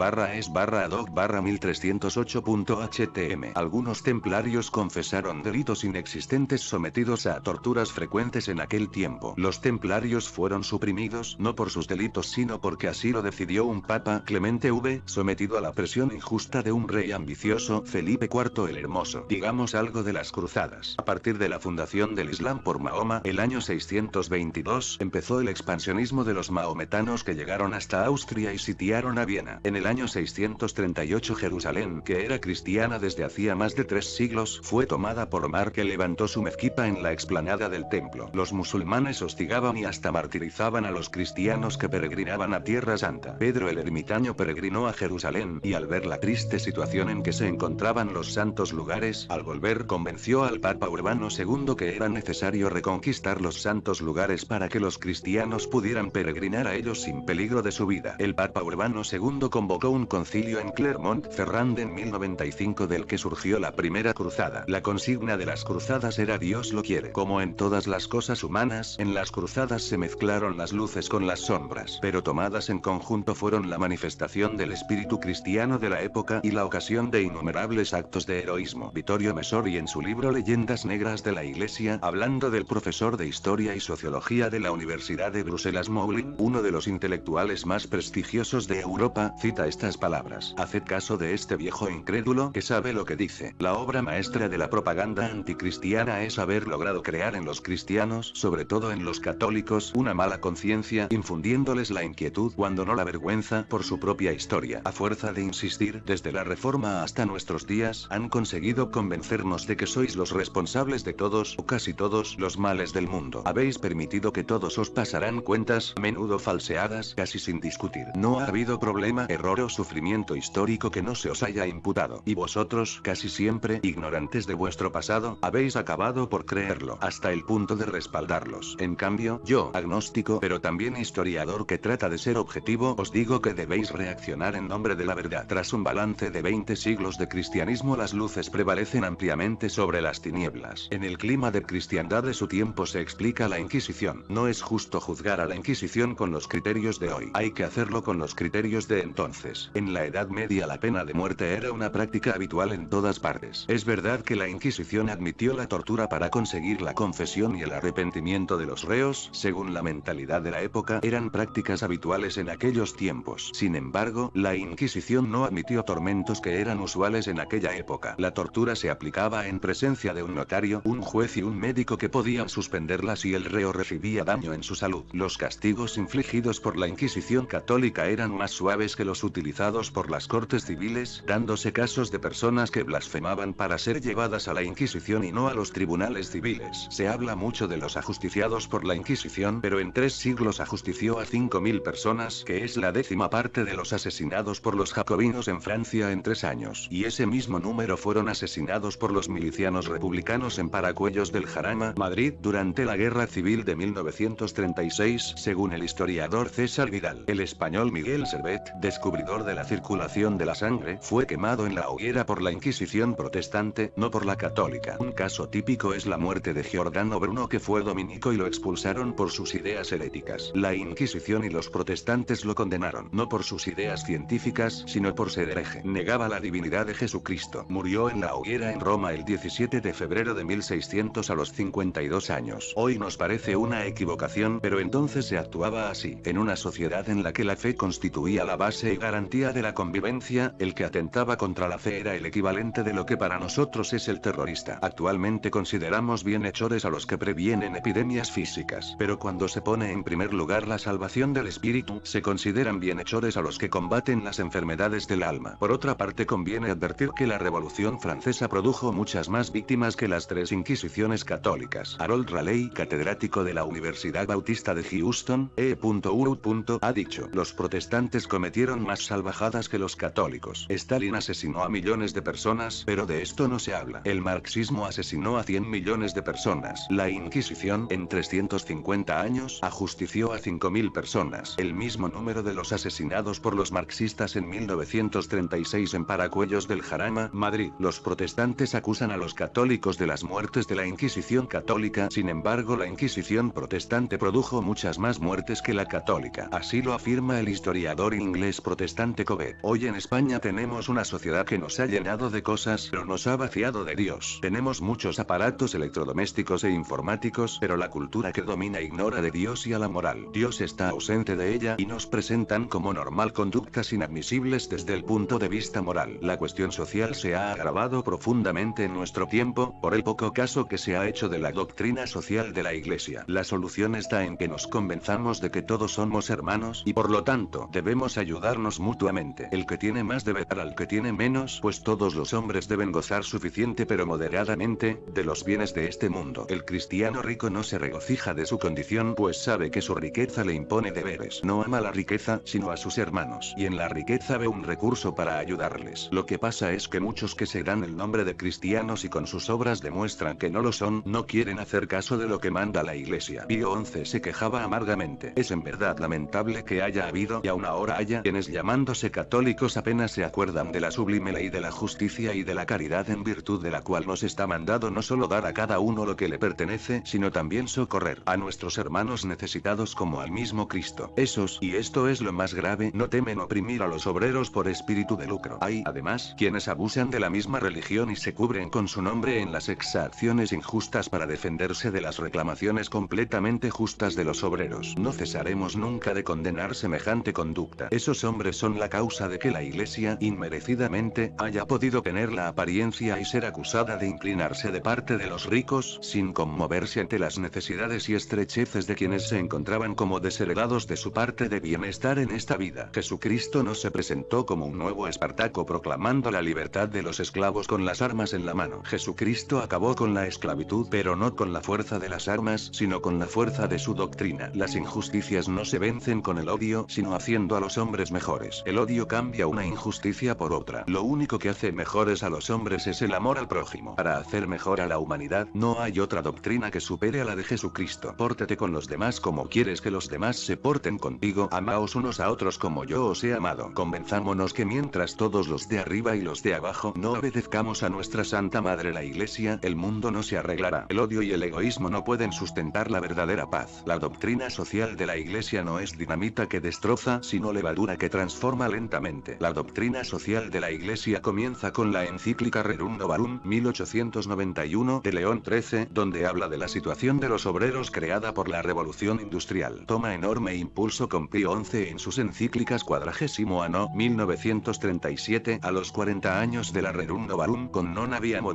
barra es barra doc barra 1308.htm. Algunos templarios confesaron delitos inexistentes sometidos a torturas frecuentes en aquel tiempo. Los templarios fueron suprimidos no por sus delitos sino porque así lo decidió un Papa Clemente V, sometido a la presión injusta de un rey ambicioso Felipe IV el Hermoso. Digamos algo de las cruzadas. A partir de la fundación del Islam por Mahoma, el año 622, empezó el expansionismo de los maometanos que llegaron hasta Austria y sitiaron a Viena. En el año 638 Jerusalén, que era cristiana desde hacía más de tres siglos, fue tomada por Omar que levantó su mezquita en la explanada del templo. Los musulmanes hostigaban y hasta martirizaban a los cristianos que peregrinaban a Tierra Santa. Pedro el ermitaño peregrinó a Jerusalén y al ver la triste situación en que se encontraban los santos lugares, al volver convenció al Papa Urbano II que era necesario reconquistar los santos lugares para que los cristianos pudieran peregrinar a ellos sin peligro de su vida. El Papa Urbano II convocó un concilio en Clermont-Ferrand en 1095 del que surgió la primera cruzada. La consigna de las cruzadas era Dios lo quiere. Como en todas las cosas humanas, en las cruzadas se mezclaron las luces con las sombras pero tomadas en conjunto fueron la manifestación del espíritu cristiano de la época y la ocasión de innumerables actos de heroísmo. Vittorio Mesori en su libro Leyendas Negras de la Iglesia, hablando del profesor de Historia y Sociología de la Universidad de Bruselas Moulin, uno de los intelectuales más prestigiosos de Europa, cita estas palabras. Haced caso de este viejo incrédulo que sabe lo que dice. La obra maestra de la propaganda anticristiana es haber logrado crear en los cristianos, sobre todo en los católicos, una mala conciencia, infundiéndole la inquietud cuando no la vergüenza por su propia historia. A fuerza de insistir desde la reforma hasta nuestros días, han conseguido convencernos de que sois los responsables de todos o casi todos los males del mundo. Habéis permitido que todos os pasarán cuentas menudo falseadas casi sin discutir. No ha habido problema, error o sufrimiento histórico que no se os haya imputado. Y vosotros, casi siempre ignorantes de vuestro pasado, habéis acabado por creerlo hasta el punto de respaldarlos. En cambio, yo, agnóstico pero también historiador que trata de ser objetivo, os digo que debéis reaccionar en nombre de la verdad. Tras un balance de 20 siglos de cristianismo, las luces prevalecen ampliamente sobre las tinieblas. En el clima de cristiandad de su tiempo se explica la Inquisición. No es justo juzgar a la Inquisición con los criterios de hoy. Hay que hacerlo con los criterios de entonces. En la Edad Media la pena de muerte era una práctica habitual en todas partes. Es verdad que la Inquisición admitió la tortura para conseguir la confesión y el arrepentimiento de los reos, según la mentalidad de la época, eran prácticas habituales en aquellos tiempos. Sin embargo, la Inquisición no admitió tormentos que eran usuales en aquella época. La tortura se aplicaba en presencia de un notario, un juez y un médico que podían suspenderla si el reo recibía daño en su salud. Los castigos infligidos por la Inquisición católica eran más suaves que los utilizados por las cortes civiles, dándose casos de personas que blasfemaban para ser llevadas a la Inquisición y no a los tribunales civiles. Se habla mucho de los ajusticiados por la Inquisición, pero en tres siglos ajustició a cinco mil personas, que es la décima parte de los asesinados por los jacobinos en Francia en tres años. Y ese mismo número fueron asesinados por los milicianos republicanos en Paracuellos del Jarama, Madrid, durante la Guerra Civil de 1936, según el historiador César Vidal. El español Miguel Servet, descubridor de la circulación de la sangre, fue quemado en la hoguera por la Inquisición protestante, no por la católica. Un caso típico es la muerte de Giordano Bruno que fue dominico y lo expulsaron por sus ideas heréticas. La Inquisición y los protestantes lo condenaron no por sus ideas científicas sino por ser hereje. Negaba la divinidad de Jesucristo. Murió en la hoguera en Roma el 17 de febrero de 1600 a los 52 años. Hoy nos parece una equivocación pero entonces se actuaba así. En una sociedad en la que la fe constituía la base y garantía de la convivencia, el que atentaba contra la fe era el equivalente de lo que para nosotros es el terrorista. Actualmente consideramos bienhechores a los que previenen epidemias físicas. Pero cuando se pone en primer lugar la salvación del espíritu, se consideran bienhechores a los que combaten las enfermedades del alma. Por otra parte, conviene advertir que la Revolución Francesa produjo muchas más víctimas que las tres inquisiciones católicas. Harold Raleigh, catedrático de la Universidad Bautista de Houston, E.U. ha dicho, los protestantes cometieron más salvajadas que los católicos. Stalin asesinó a millones de personas, pero de esto no se habla. El marxismo asesinó a 100 millones de personas. La Inquisición, en 350 años, ajustició a 5.000 personas el mismo número de los asesinados por los marxistas en 1936 en Paracuellos del Jarama, Madrid. Los protestantes acusan a los católicos de las muertes de la Inquisición católica, sin embargo la Inquisición protestante produjo muchas más muertes que la católica. Así lo afirma el historiador inglés protestante Cobet. Hoy en España tenemos una sociedad que nos ha llenado de cosas, pero nos ha vaciado de Dios. Tenemos muchos aparatos electrodomésticos e informáticos, pero la cultura que domina ignora de Dios y a la moral. Dios está ausente de ella y nos presentan como normal conductas inadmisibles desde el punto de vista moral. La cuestión social se ha agravado profundamente en nuestro tiempo, por el poco caso que se ha hecho de la doctrina social de la Iglesia. La solución está en que nos convenzamos de que todos somos hermanos y por lo tanto debemos ayudarnos mutuamente. El que tiene más debe dar al que tiene menos, pues todos los hombres deben gozar suficiente pero moderadamente de los bienes de este mundo. El cristiano rico no se regocija de su condición pues sabe que su riqueza le impone deberes. No ama la riqueza, sino a sus hermanos. Y en la riqueza ve un recurso para ayudarles. Lo que pasa es que muchos que se dan el nombre de cristianos y con sus obras demuestran que no lo son, no quieren hacer caso de lo que manda la iglesia. Pío once se quejaba amargamente. Es en verdad lamentable que haya habido y aún ahora haya quienes llamándose católicos apenas se acuerdan de la sublime ley de la justicia y de la caridad en virtud de la cual nos está mandado no solo dar a cada uno lo que le pertenece, sino también socorrer a nuestros hermanos necesitados como al mismo Cristo esos, y esto es lo más grave, no temen oprimir a los obreros por espíritu de lucro. Hay, además, quienes abusan de la misma religión y se cubren con su nombre en las exacciones injustas para defenderse de las reclamaciones completamente justas de los obreros. No cesaremos nunca de condenar semejante conducta. Esos hombres son la causa de que la Iglesia, inmerecidamente, haya podido tener la apariencia y ser acusada de inclinarse de parte de los ricos, sin conmoverse ante las necesidades y estrecheces de quienes se encontraban como desheredados de su parte de bienestar en esta vida. Jesucristo no se presentó como un nuevo Espartaco proclamando la libertad de los esclavos con las armas en la mano. Jesucristo acabó con la esclavitud pero no con la fuerza de las armas sino con la fuerza de su doctrina. Las injusticias no se vencen con el odio sino haciendo a los hombres mejores. El odio cambia una injusticia por otra. Lo único que hace mejores a los hombres es el amor al prójimo. Para hacer mejor a la humanidad no hay otra doctrina que supere a la de Jesucristo. Pórtate con los demás como quieres que los demás se porten contigo, amaos unos a otros como yo os he amado. Convenzámonos que mientras todos los de arriba y los de abajo no obedezcamos a nuestra Santa Madre la Iglesia, el mundo no se arreglará. El odio y el egoísmo no pueden sustentar la verdadera paz. La doctrina social de la Iglesia no es dinamita que destroza, sino levadura que transforma lentamente. La doctrina social de la Iglesia comienza con la encíclica Rerum Novarum 1891 de León XIII, donde habla de la situación de los obreros creada por la revolución industrial. Toma enorme me impulso con Pío XI en sus encíclicas Cuadragésimo Ano 1937 a los 40 años de la Rerum Novarum con Non Movisogno,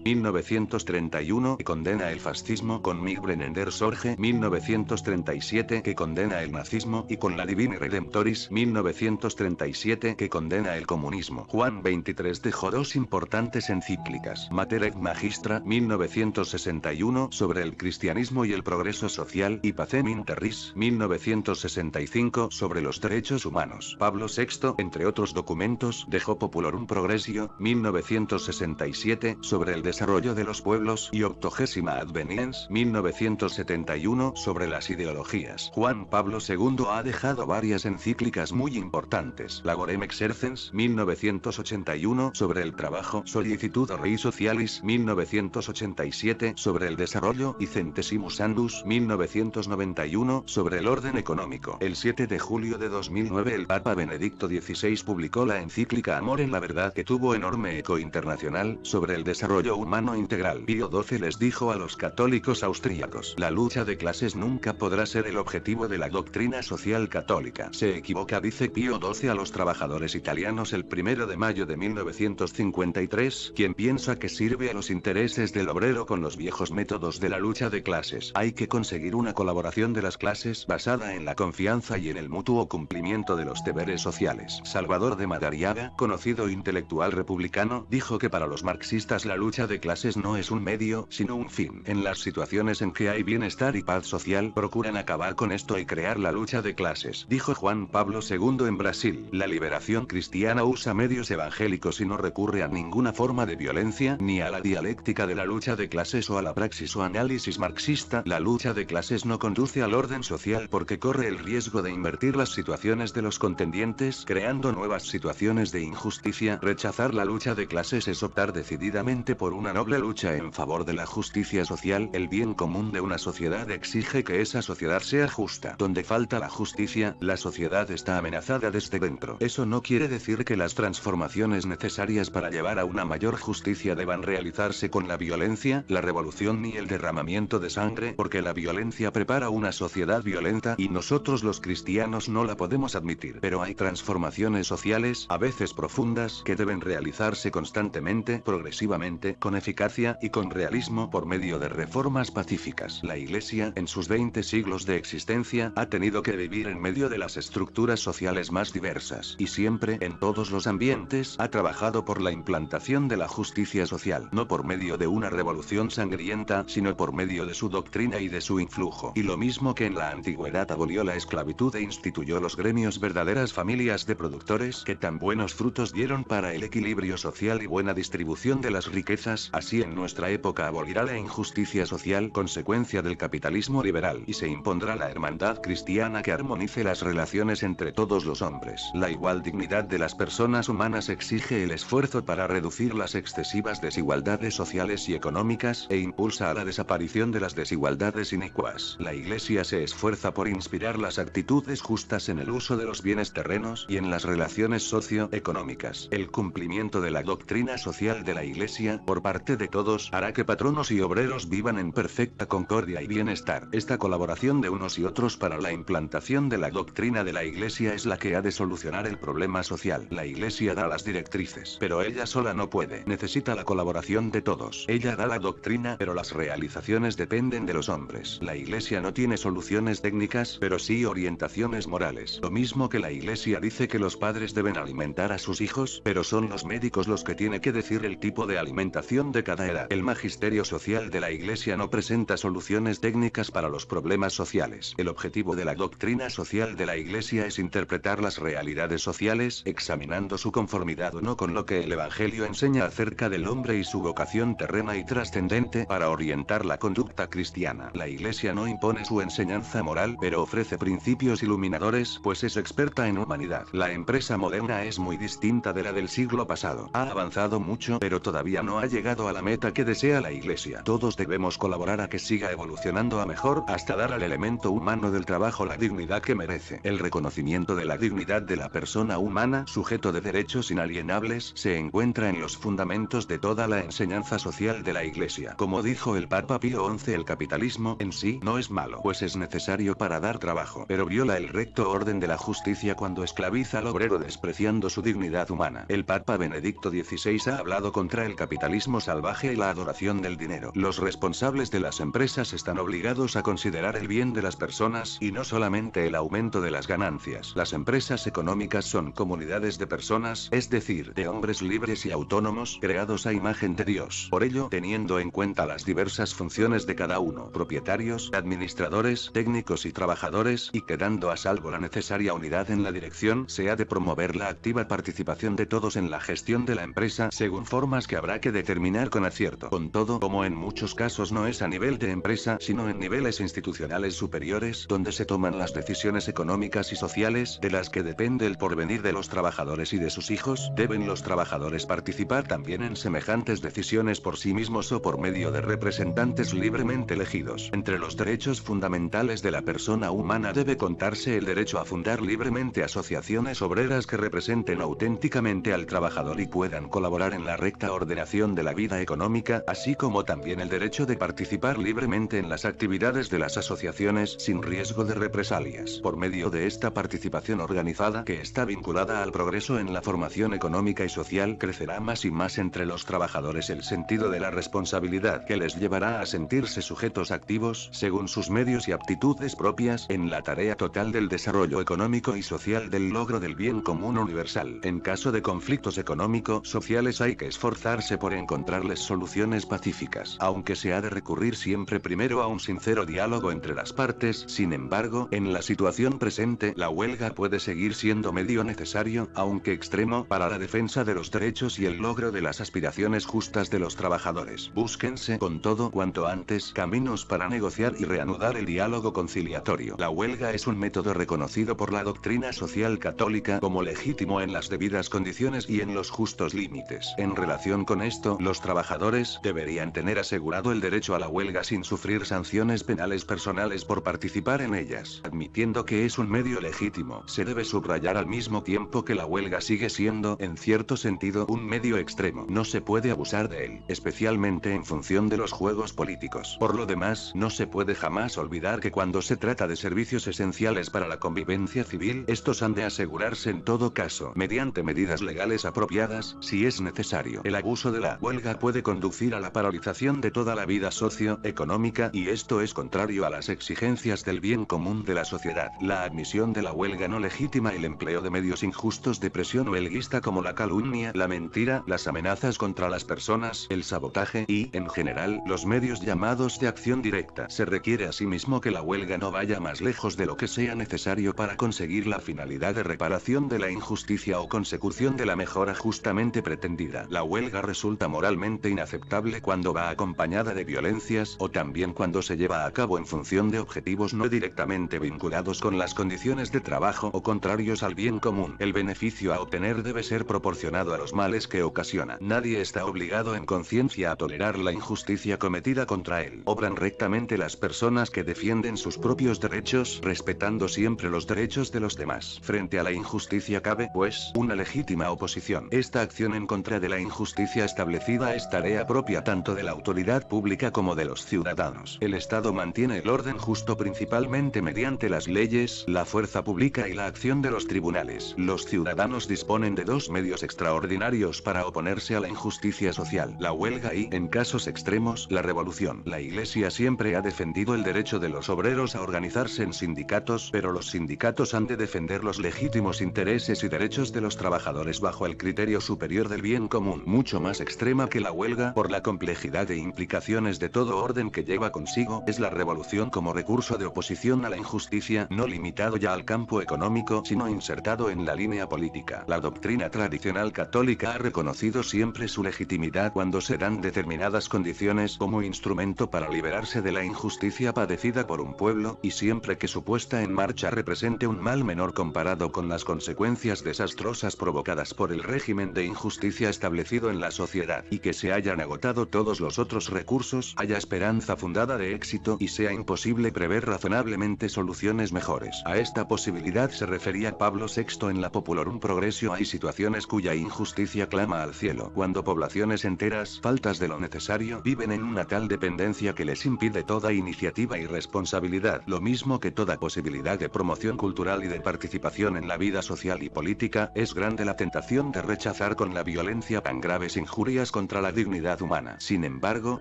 Bisogno 1931 que condena el fascismo con Migbrenender Sorge 1937 que condena el nazismo y con la Divine Redemptoris 1937 que condena el comunismo. Juan 23 dejó dos importantes encíclicas. Mater et Magistra 1961 sobre el cristianismo y el progreso social y Pacem Terris 1937 1965 sobre los derechos humanos. Pablo VI, entre otros documentos, dejó popular un progresio 1967, sobre el desarrollo de los pueblos y Octogésima Adveniens, 1971, sobre las ideologías. Juan Pablo II ha dejado varias encíclicas muy importantes. Lagorem Exercens, 1981, sobre el trabajo, Solicitud Rei Socialis, 1987, sobre el desarrollo y Centesimus Andus, 1991, sobre el orden económico. El 7 de julio de 2009 el Papa Benedicto XVI publicó la encíclica Amor en la Verdad que tuvo enorme eco internacional sobre el desarrollo humano integral. Pío XII les dijo a los católicos austríacos, la lucha de clases nunca podrá ser el objetivo de la doctrina social católica. Se equivoca, dice Pío XII a los trabajadores italianos el 1 de mayo de 1953, quien piensa que sirve a los intereses del obrero con los viejos métodos de la lucha de clases. Hay que conseguir una colaboración de las clases basada en la confianza y en el mutuo cumplimiento de los deberes sociales. Salvador de Madariaga, conocido intelectual republicano, dijo que para los marxistas la lucha de clases no es un medio, sino un fin. En las situaciones en que hay bienestar y paz social, procuran acabar con esto y crear la lucha de clases. Dijo Juan Pablo II en Brasil, la liberación cristiana usa medios evangélicos y no recurre a ninguna forma de violencia, ni a la dialéctica de la lucha de clases o a la praxis o análisis marxista. La lucha de clases no conduce al orden social porque que corre el riesgo de invertir las situaciones de los contendientes creando nuevas situaciones de injusticia. Rechazar la lucha de clases es optar decididamente por una noble lucha en favor de la justicia social. El bien común de una sociedad exige que esa sociedad sea justa. Donde falta la justicia, la sociedad está amenazada desde dentro. Eso no quiere decir que las transformaciones necesarias para llevar a una mayor justicia deban realizarse con la violencia, la revolución ni el derramamiento de sangre, porque la violencia prepara una sociedad violenta, y nosotros los cristianos no la podemos admitir. Pero hay transformaciones sociales, a veces profundas, que deben realizarse constantemente, progresivamente, con eficacia y con realismo por medio de reformas pacíficas. La Iglesia, en sus 20 siglos de existencia, ha tenido que vivir en medio de las estructuras sociales más diversas, y siempre, en todos los ambientes, ha trabajado por la implantación de la justicia social, no por medio de una revolución sangrienta, sino por medio de su doctrina y de su influjo. Y lo mismo que en la antigüedad abolió la esclavitud e instituyó los gremios verdaderas familias de productores que tan buenos frutos dieron para el equilibrio social y buena distribución de las riquezas, así en nuestra época abolirá la injusticia social consecuencia del capitalismo liberal y se impondrá la hermandad cristiana que armonice las relaciones entre todos los hombres. La igual dignidad de las personas humanas exige el esfuerzo para reducir las excesivas desigualdades sociales y económicas e impulsa a la desaparición de las desigualdades inicuas. La Iglesia se esfuerza por inspirar las actitudes justas en el uso de los bienes terrenos y en las relaciones socioeconómicas. El cumplimiento de la doctrina social de la Iglesia, por parte de todos, hará que patronos y obreros vivan en perfecta concordia y bienestar. Esta colaboración de unos y otros para la implantación de la doctrina de la Iglesia es la que ha de solucionar el problema social. La Iglesia da las directrices, pero ella sola no puede. Necesita la colaboración de todos. Ella da la doctrina, pero las realizaciones dependen de los hombres. La Iglesia no tiene soluciones técnicas pero sí orientaciones morales. Lo mismo que la iglesia dice que los padres deben alimentar a sus hijos, pero son los médicos los que tiene que decir el tipo de alimentación de cada edad. El magisterio social de la iglesia no presenta soluciones técnicas para los problemas sociales. El objetivo de la doctrina social de la iglesia es interpretar las realidades sociales, examinando su conformidad o no con lo que el evangelio enseña acerca del hombre y su vocación terrena y trascendente para orientar la conducta cristiana. La iglesia no impone su enseñanza moral, pero pero ofrece principios iluminadores pues es experta en humanidad. La empresa moderna es muy distinta de la del siglo pasado. Ha avanzado mucho pero todavía no ha llegado a la meta que desea la iglesia. Todos debemos colaborar a que siga evolucionando a mejor hasta dar al elemento humano del trabajo la dignidad que merece. El reconocimiento de la dignidad de la persona humana sujeto de derechos inalienables se encuentra en los fundamentos de toda la enseñanza social de la iglesia. Como dijo el Papa Pío XI el capitalismo en sí no es malo pues es necesario para dar trabajo, pero viola el recto orden de la justicia cuando esclaviza al obrero despreciando su dignidad humana. El Papa Benedicto XVI ha hablado contra el capitalismo salvaje y la adoración del dinero. Los responsables de las empresas están obligados a considerar el bien de las personas y no solamente el aumento de las ganancias. Las empresas económicas son comunidades de personas, es decir, de hombres libres y autónomos, creados a imagen de Dios. Por ello, teniendo en cuenta las diversas funciones de cada uno, propietarios, administradores, técnicos y trabajadores, trabajadores y quedando a salvo la necesaria unidad en la dirección se ha de promover la activa participación de todos en la gestión de la empresa según formas que habrá que determinar con acierto. Con todo, como en muchos casos no es a nivel de empresa sino en niveles institucionales superiores donde se toman las decisiones económicas y sociales de las que depende el porvenir de los trabajadores y de sus hijos, deben los trabajadores participar también en semejantes decisiones por sí mismos o por medio de representantes libremente elegidos. Entre los derechos fundamentales de la persona humana debe contarse el derecho a fundar libremente asociaciones obreras que representen auténticamente al trabajador y puedan colaborar en la recta ordenación de la vida económica, así como también el derecho de participar libremente en las actividades de las asociaciones sin riesgo de represalias. Por medio de esta participación organizada que está vinculada al progreso en la formación económica y social, crecerá más y más entre los trabajadores el sentido de la responsabilidad que les llevará a sentirse sujetos activos según sus medios y aptitudes propias en la tarea total del desarrollo económico y social del logro del bien común universal. En caso de conflictos económico-sociales hay que esforzarse por encontrarles soluciones pacíficas, aunque se ha de recurrir siempre primero a un sincero diálogo entre las partes. Sin embargo, en la situación presente la huelga puede seguir siendo medio necesario, aunque extremo, para la defensa de los derechos y el logro de las aspiraciones justas de los trabajadores. Búsquense con todo cuanto antes caminos para negociar y reanudar el diálogo conciliatorio. La huelga es un método reconocido por la doctrina social católica como legítimo en las debidas condiciones y en los justos límites. En relación con esto, los trabajadores deberían tener asegurado el derecho a la huelga sin sufrir sanciones penales personales por participar en ellas. Admitiendo que es un medio legítimo, se debe subrayar al mismo tiempo que la huelga sigue siendo, en cierto sentido, un medio extremo. No se puede abusar de él, especialmente en función de los juegos políticos. Por lo demás, no se puede jamás olvidar que cuando se trata de servicios esenciales para la convivencia civil, estos han de asegurarse en todo caso mediante medidas legales apropiadas, si es necesario. El abuso de la huelga puede conducir a la paralización de toda la vida socioeconómica y esto es contrario a las exigencias del bien común de la sociedad. La admisión de la huelga no legítima el empleo de medios injustos de presión o huelguista como la calumnia, la mentira, las amenazas contra las personas, el sabotaje y, en general, los medios llamados de acción directa. Se requiere asimismo que la huelga no vaya más lejos de lo que sea necesario para conseguir la finalidad de reparación de la injusticia o consecución de la mejora justamente pretendida. La huelga resulta moralmente inaceptable cuando va acompañada de violencias o también cuando se lleva a cabo en función de objetivos no directamente vinculados con las condiciones de trabajo o contrarios al bien común. El beneficio a obtener debe ser proporcionado a los males que ocasiona. Nadie está obligado en conciencia a tolerar la injusticia cometida contra él. Obran rectamente las personas que defienden sus propios derechos respetando siempre los derechos de los demás. Frente a la injusticia cabe, pues, una legítima oposición. Esta acción en contra de la injusticia establecida es tarea propia tanto de la autoridad pública como de los ciudadanos. El Estado mantiene el orden justo principalmente mediante las leyes, la fuerza pública y la acción de los tribunales. Los ciudadanos disponen de dos medios extraordinarios para oponerse a la injusticia social, la huelga y, en casos extremos, la revolución. La Iglesia siempre ha defendido el derecho de los obreros a organizar en sindicatos, pero los sindicatos han de defender los legítimos intereses y derechos de los trabajadores bajo el criterio superior del bien común, mucho más extrema que la huelga por la complejidad de implicaciones de todo orden que lleva consigo, es la revolución como recurso de oposición a la injusticia, no limitado ya al campo económico, sino insertado en la línea política. La doctrina tradicional católica ha reconocido siempre su legitimidad cuando se dan determinadas condiciones como instrumento para liberarse de la injusticia padecida por un pueblo, y siempre que su puesta en marcha represente un mal menor comparado con las consecuencias desastrosas provocadas por el régimen de injusticia establecido en la sociedad y que se hayan agotado todos los otros recursos, haya esperanza fundada de éxito y sea imposible prever razonablemente soluciones mejores. A esta posibilidad se refería Pablo VI en la Un progreso hay situaciones cuya injusticia clama al cielo, cuando poblaciones enteras, faltas de lo necesario, viven en una tal dependencia que les impide toda iniciativa y responsabilidad mismo que toda posibilidad de promoción cultural y de participación en la vida social y política, es grande la tentación de rechazar con la violencia tan graves injurias contra la dignidad humana. Sin embargo,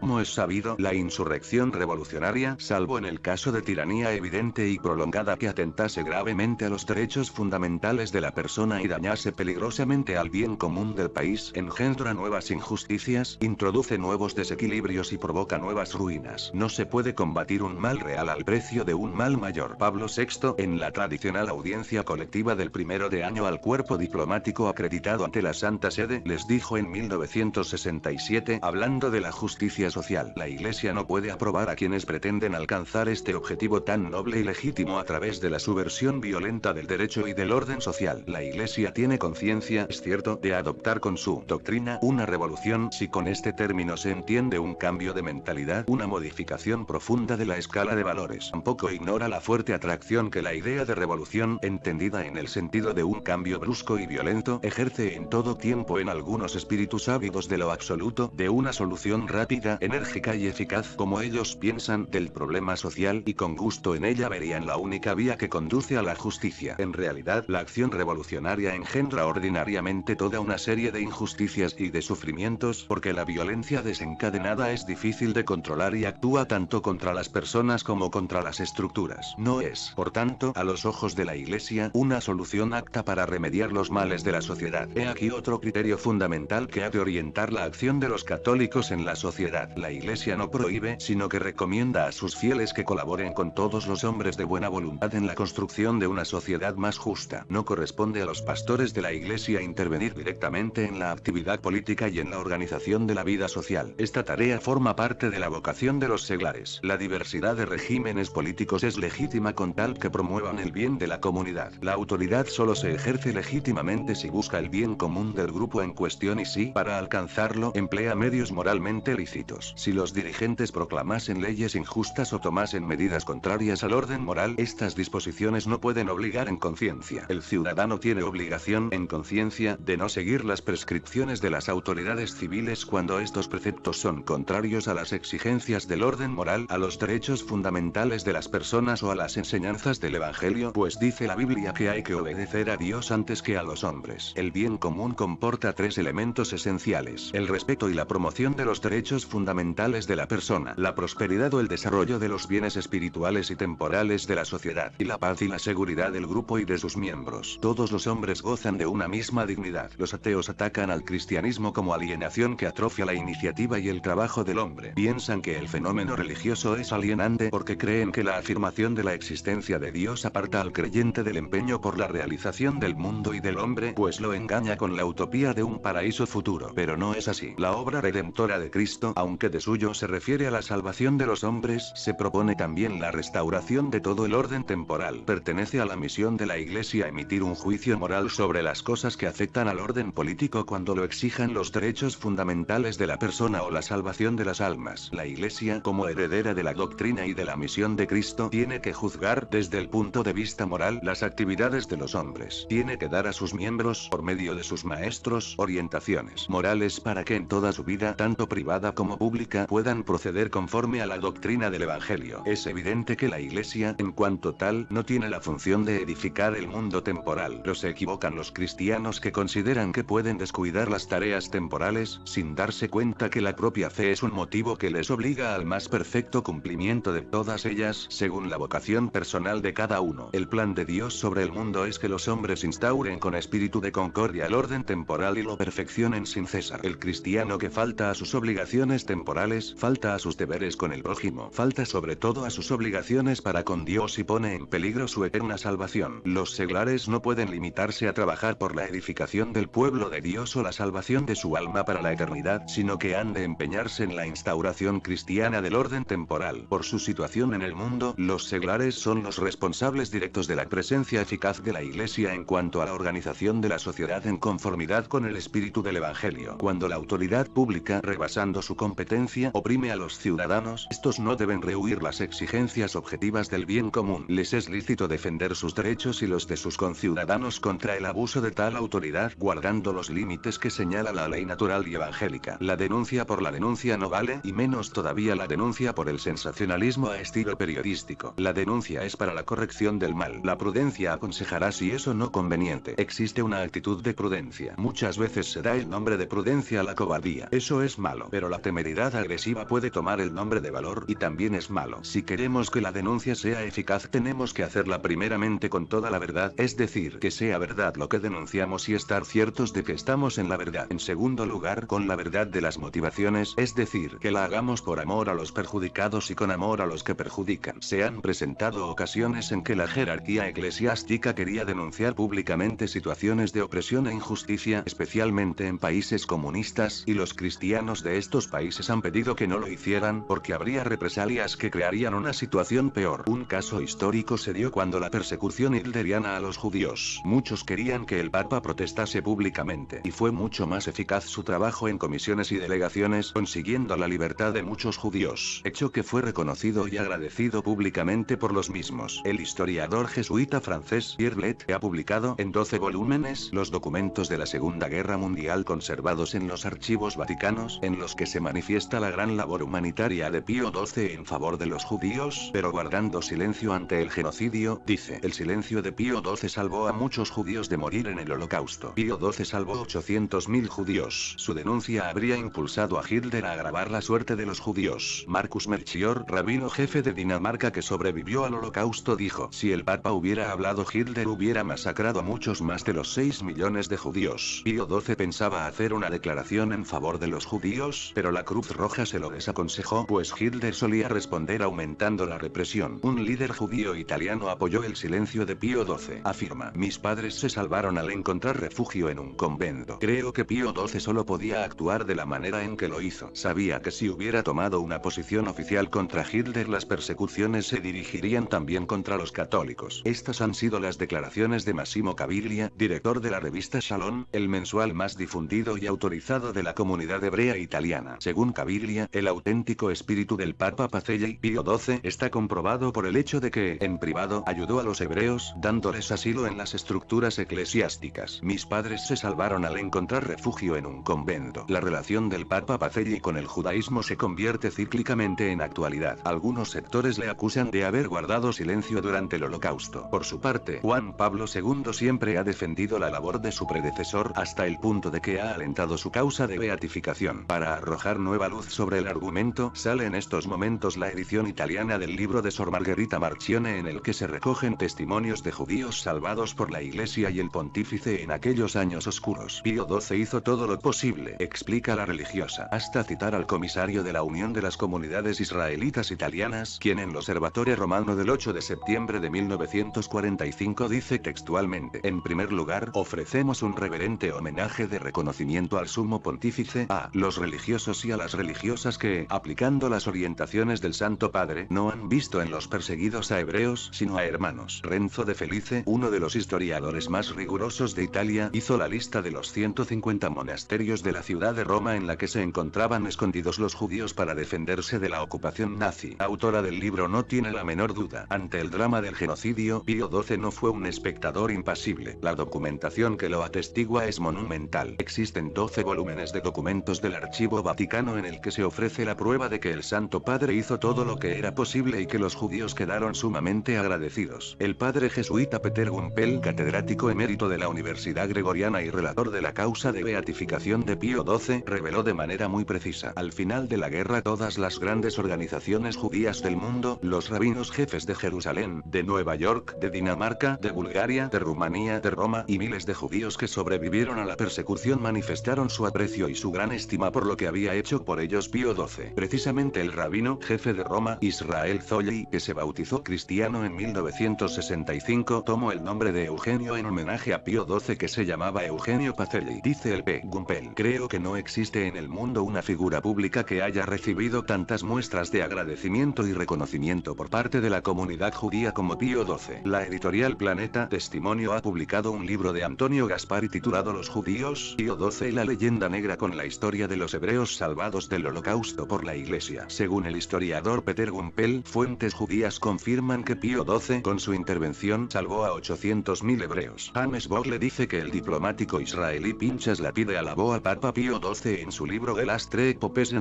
no es sabido la insurrección revolucionaria, salvo en el caso de tiranía evidente y prolongada que atentase gravemente a los derechos fundamentales de la persona y dañase peligrosamente al bien común del país, engendra nuevas injusticias, introduce nuevos desequilibrios y provoca nuevas ruinas. No se puede combatir un mal real al precio de un mal mal mayor Pablo VI en la tradicional audiencia colectiva del primero de año al cuerpo diplomático acreditado ante la Santa Sede les dijo en 1967 hablando de la justicia social. La Iglesia no puede aprobar a quienes pretenden alcanzar este objetivo tan noble y legítimo a través de la subversión violenta del derecho y del orden social. La Iglesia tiene conciencia, es cierto, de adoptar con su doctrina una revolución si con este término se entiende un cambio de mentalidad, una modificación profunda de la escala de valores. Tampoco ignora la fuerte atracción que la idea de revolución, entendida en el sentido de un cambio brusco y violento, ejerce en todo tiempo en algunos espíritus ávidos de lo absoluto, de una solución rápida, enérgica y eficaz como ellos piensan del problema social y con gusto en ella verían la única vía que conduce a la justicia. En realidad, la acción revolucionaria engendra ordinariamente toda una serie de injusticias y de sufrimientos porque la violencia desencadenada es difícil de controlar y actúa tanto contra las personas como contra las estructuras no es, por tanto, a los ojos de la Iglesia, una solución apta para remediar los males de la sociedad. He aquí otro criterio fundamental que ha de orientar la acción de los católicos en la sociedad. La Iglesia no prohíbe, sino que recomienda a sus fieles que colaboren con todos los hombres de buena voluntad en la construcción de una sociedad más justa. No corresponde a los pastores de la Iglesia intervenir directamente en la actividad política y en la organización de la vida social. Esta tarea forma parte de la vocación de los seglares. La diversidad de regímenes políticos es legítima con tal que promuevan el bien de la comunidad. La autoridad solo se ejerce legítimamente si busca el bien común del grupo en cuestión y si, para alcanzarlo, emplea medios moralmente lícitos. Si los dirigentes proclamasen leyes injustas o tomasen medidas contrarias al orden moral, estas disposiciones no pueden obligar en conciencia. El ciudadano tiene obligación en conciencia de no seguir las prescripciones de las autoridades civiles cuando estos preceptos son contrarios a las exigencias del orden moral, a los derechos fundamentales de las personas o a las enseñanzas del Evangelio, pues dice la Biblia que hay que obedecer a Dios antes que a los hombres. El bien común comporta tres elementos esenciales, el respeto y la promoción de los derechos fundamentales de la persona, la prosperidad o el desarrollo de los bienes espirituales y temporales de la sociedad, y la paz y la seguridad del grupo y de sus miembros. Todos los hombres gozan de una misma dignidad. Los ateos atacan al cristianismo como alienación que atrofia la iniciativa y el trabajo del hombre. Piensan que el fenómeno religioso es alienante porque creen que la afirmación de la existencia de Dios aparta al creyente del empeño por la realización del mundo y del hombre, pues lo engaña con la utopía de un paraíso futuro. Pero no es así. La obra redentora de Cristo, aunque de suyo se refiere a la salvación de los hombres, se propone también la restauración de todo el orden temporal. Pertenece a la misión de la Iglesia emitir un juicio moral sobre las cosas que afectan al orden político cuando lo exijan los derechos fundamentales de la persona o la salvación de las almas. La Iglesia, como heredera de la doctrina y de la misión de Cristo, tiene que juzgar desde el punto de vista moral las actividades de los hombres. Tiene que dar a sus miembros, por medio de sus maestros, orientaciones morales para que en toda su vida, tanto privada como pública, puedan proceder conforme a la doctrina del Evangelio. Es evidente que la Iglesia, en cuanto tal, no tiene la función de edificar el mundo temporal. Los equivocan los cristianos que consideran que pueden descuidar las tareas temporales, sin darse cuenta que la propia fe es un motivo que les obliga al más perfecto cumplimiento de todas ellas, según la vocación personal de cada uno. El plan de Dios sobre el mundo es que los hombres instauren con espíritu de concordia el orden temporal y lo perfeccionen sin cesar. El cristiano que falta a sus obligaciones temporales, falta a sus deberes con el prójimo, falta sobre todo a sus obligaciones para con Dios y pone en peligro su eterna salvación. Los seglares no pueden limitarse a trabajar por la edificación del pueblo de Dios o la salvación de su alma para la eternidad, sino que han de empeñarse en la instauración cristiana del orden temporal. Por su situación en el mundo, los seglares son los responsables directos de la presencia eficaz de la Iglesia en cuanto a la organización de la sociedad en conformidad con el espíritu del Evangelio. Cuando la autoridad pública, rebasando su competencia, oprime a los ciudadanos, estos no deben rehuir las exigencias objetivas del bien común. Les es lícito defender sus derechos y los de sus conciudadanos contra el abuso de tal autoridad, guardando los límites que señala la ley natural y evangélica. La denuncia por la denuncia no vale, y menos todavía la denuncia por el sensacionalismo a estilo periodístico. La denuncia es para la corrección del mal. La prudencia aconsejará si eso no conveniente. Existe una actitud de prudencia. Muchas veces se da el nombre de prudencia a la cobardía. Eso es malo. Pero la temeridad agresiva puede tomar el nombre de valor y también es malo. Si queremos que la denuncia sea eficaz tenemos que hacerla primeramente con toda la verdad, es decir, que sea verdad lo que denunciamos y estar ciertos de que estamos en la verdad. En segundo lugar, con la verdad de las motivaciones, es decir, que la hagamos por amor a los perjudicados y con amor a los que perjudican. Se han presentado ocasiones en que la jerarquía eclesiástica quería denunciar públicamente situaciones de opresión e injusticia, especialmente en países comunistas, y los cristianos de estos países han pedido que no lo hicieran porque habría represalias que crearían una situación peor. Un caso histórico se dio cuando la persecución hitleriana a los judíos. Muchos querían que el Papa protestase públicamente, y fue mucho más eficaz su trabajo en comisiones y delegaciones, consiguiendo la libertad de muchos judíos, hecho que fue reconocido y agradecido públicamente por los mismos. El historiador jesuita francés Pierre Blet, ha publicado en 12 volúmenes los documentos de la Segunda Guerra Mundial conservados en los archivos vaticanos, en los que se manifiesta la gran labor humanitaria de Pío XII en favor de los judíos, pero guardando silencio ante el genocidio, dice, el silencio de Pío XII salvó a muchos judíos de morir en el holocausto. Pío XII salvó 800.000 judíos. Su denuncia habría impulsado a Hitler a agravar la suerte de los judíos. Marcus Melchior, rabino jefe de Dinamarca que sobrevivió al holocausto dijo, si el Papa hubiera hablado Hitler hubiera masacrado a muchos más de los 6 millones de judíos. Pío XII pensaba hacer una declaración en favor de los judíos, pero la Cruz Roja se lo desaconsejó, pues Hitler solía responder aumentando la represión. Un líder judío italiano apoyó el silencio de Pío XII, afirma, mis padres se salvaron al encontrar refugio en un convento. Creo que Pío XII solo podía actuar de la manera en que lo hizo. Sabía que si hubiera tomado una posición oficial contra Hitler las persecuciones se dirigirían también contra los católicos. Estas han sido las declaraciones de Massimo Caviglia, director de la revista Salón, el mensual más difundido y autorizado de la comunidad hebrea italiana. Según Caviglia, el auténtico espíritu del Papa Pacelli Pío XII está comprobado por el hecho de que, en privado, ayudó a los hebreos, dándoles asilo en las estructuras eclesiásticas. Mis padres se salvaron al encontrar refugio en un convento. La relación del Papa Pacelli con el judaísmo se convierte cíclicamente en actualidad. Algunos sectores le acusan de haber guardado silencio durante el holocausto. Por su parte, Juan Pablo II siempre ha defendido la labor de su predecesor hasta el punto de que ha alentado su causa de beatificación. Para arrojar nueva luz sobre el argumento, sale en estos momentos la edición italiana del libro de Sor Margherita Marchione en el que se recogen testimonios de judíos salvados por la Iglesia y el pontífice en aquellos años oscuros. Pío XII hizo todo lo posible, explica la religiosa, hasta citar al comisario de la Unión de las Comunidades Israelitas Italianas, quien en los Romano del 8 de septiembre de 1945 dice textualmente, en primer lugar, ofrecemos un reverente homenaje de reconocimiento al sumo pontífice, a los religiosos y a las religiosas que, aplicando las orientaciones del Santo Padre, no han visto en los perseguidos a hebreos, sino a hermanos. Renzo de Felice, uno de los historiadores más rigurosos de Italia, hizo la lista de los 150 monasterios de la ciudad de Roma en la que se encontraban escondidos los judíos para defenderse de la ocupación nazi. Autora del libro tiene tiene la menor duda. Ante el drama del genocidio, Pío XII no fue un espectador impasible. La documentación que lo atestigua es monumental. Existen 12 volúmenes de documentos del Archivo Vaticano en el que se ofrece la prueba de que el Santo Padre hizo todo lo que era posible y que los judíos quedaron sumamente agradecidos. El padre jesuita Peter Gumpel, catedrático emérito de la Universidad Gregoriana y relator de la causa de beatificación de Pío XII, reveló de manera muy precisa. Al final de la guerra todas las grandes organizaciones judías del mundo, los rabinos jefes de Jerusalén, de Nueva York, de Dinamarca, de Bulgaria, de Rumanía, de Roma y miles de judíos que sobrevivieron a la persecución manifestaron su aprecio y su gran estima por lo que había hecho por ellos Pío XII. Precisamente el rabino jefe de Roma, Israel Zolli, que se bautizó cristiano en 1965, tomó el nombre de Eugenio en homenaje a Pío XII que se llamaba Eugenio Pacelli. Dice el P. Gumpel. Creo que no existe en el mundo una figura pública que haya recibido tantas muestras de agradecimiento y reconocimiento por parte de la comunidad judía como Pío XII. La editorial Planeta Testimonio ha publicado un libro de Antonio Gaspari titulado Los judíos, Pío XII y la leyenda negra con la historia de los hebreos salvados del holocausto por la iglesia. Según el historiador Peter Gumpel, fuentes judías confirman que Pío XII con su intervención salvó a 800.000 hebreos. James le dice que el diplomático israelí Pinchas Lapide alabó a Papa Pío XII en su libro de las popes de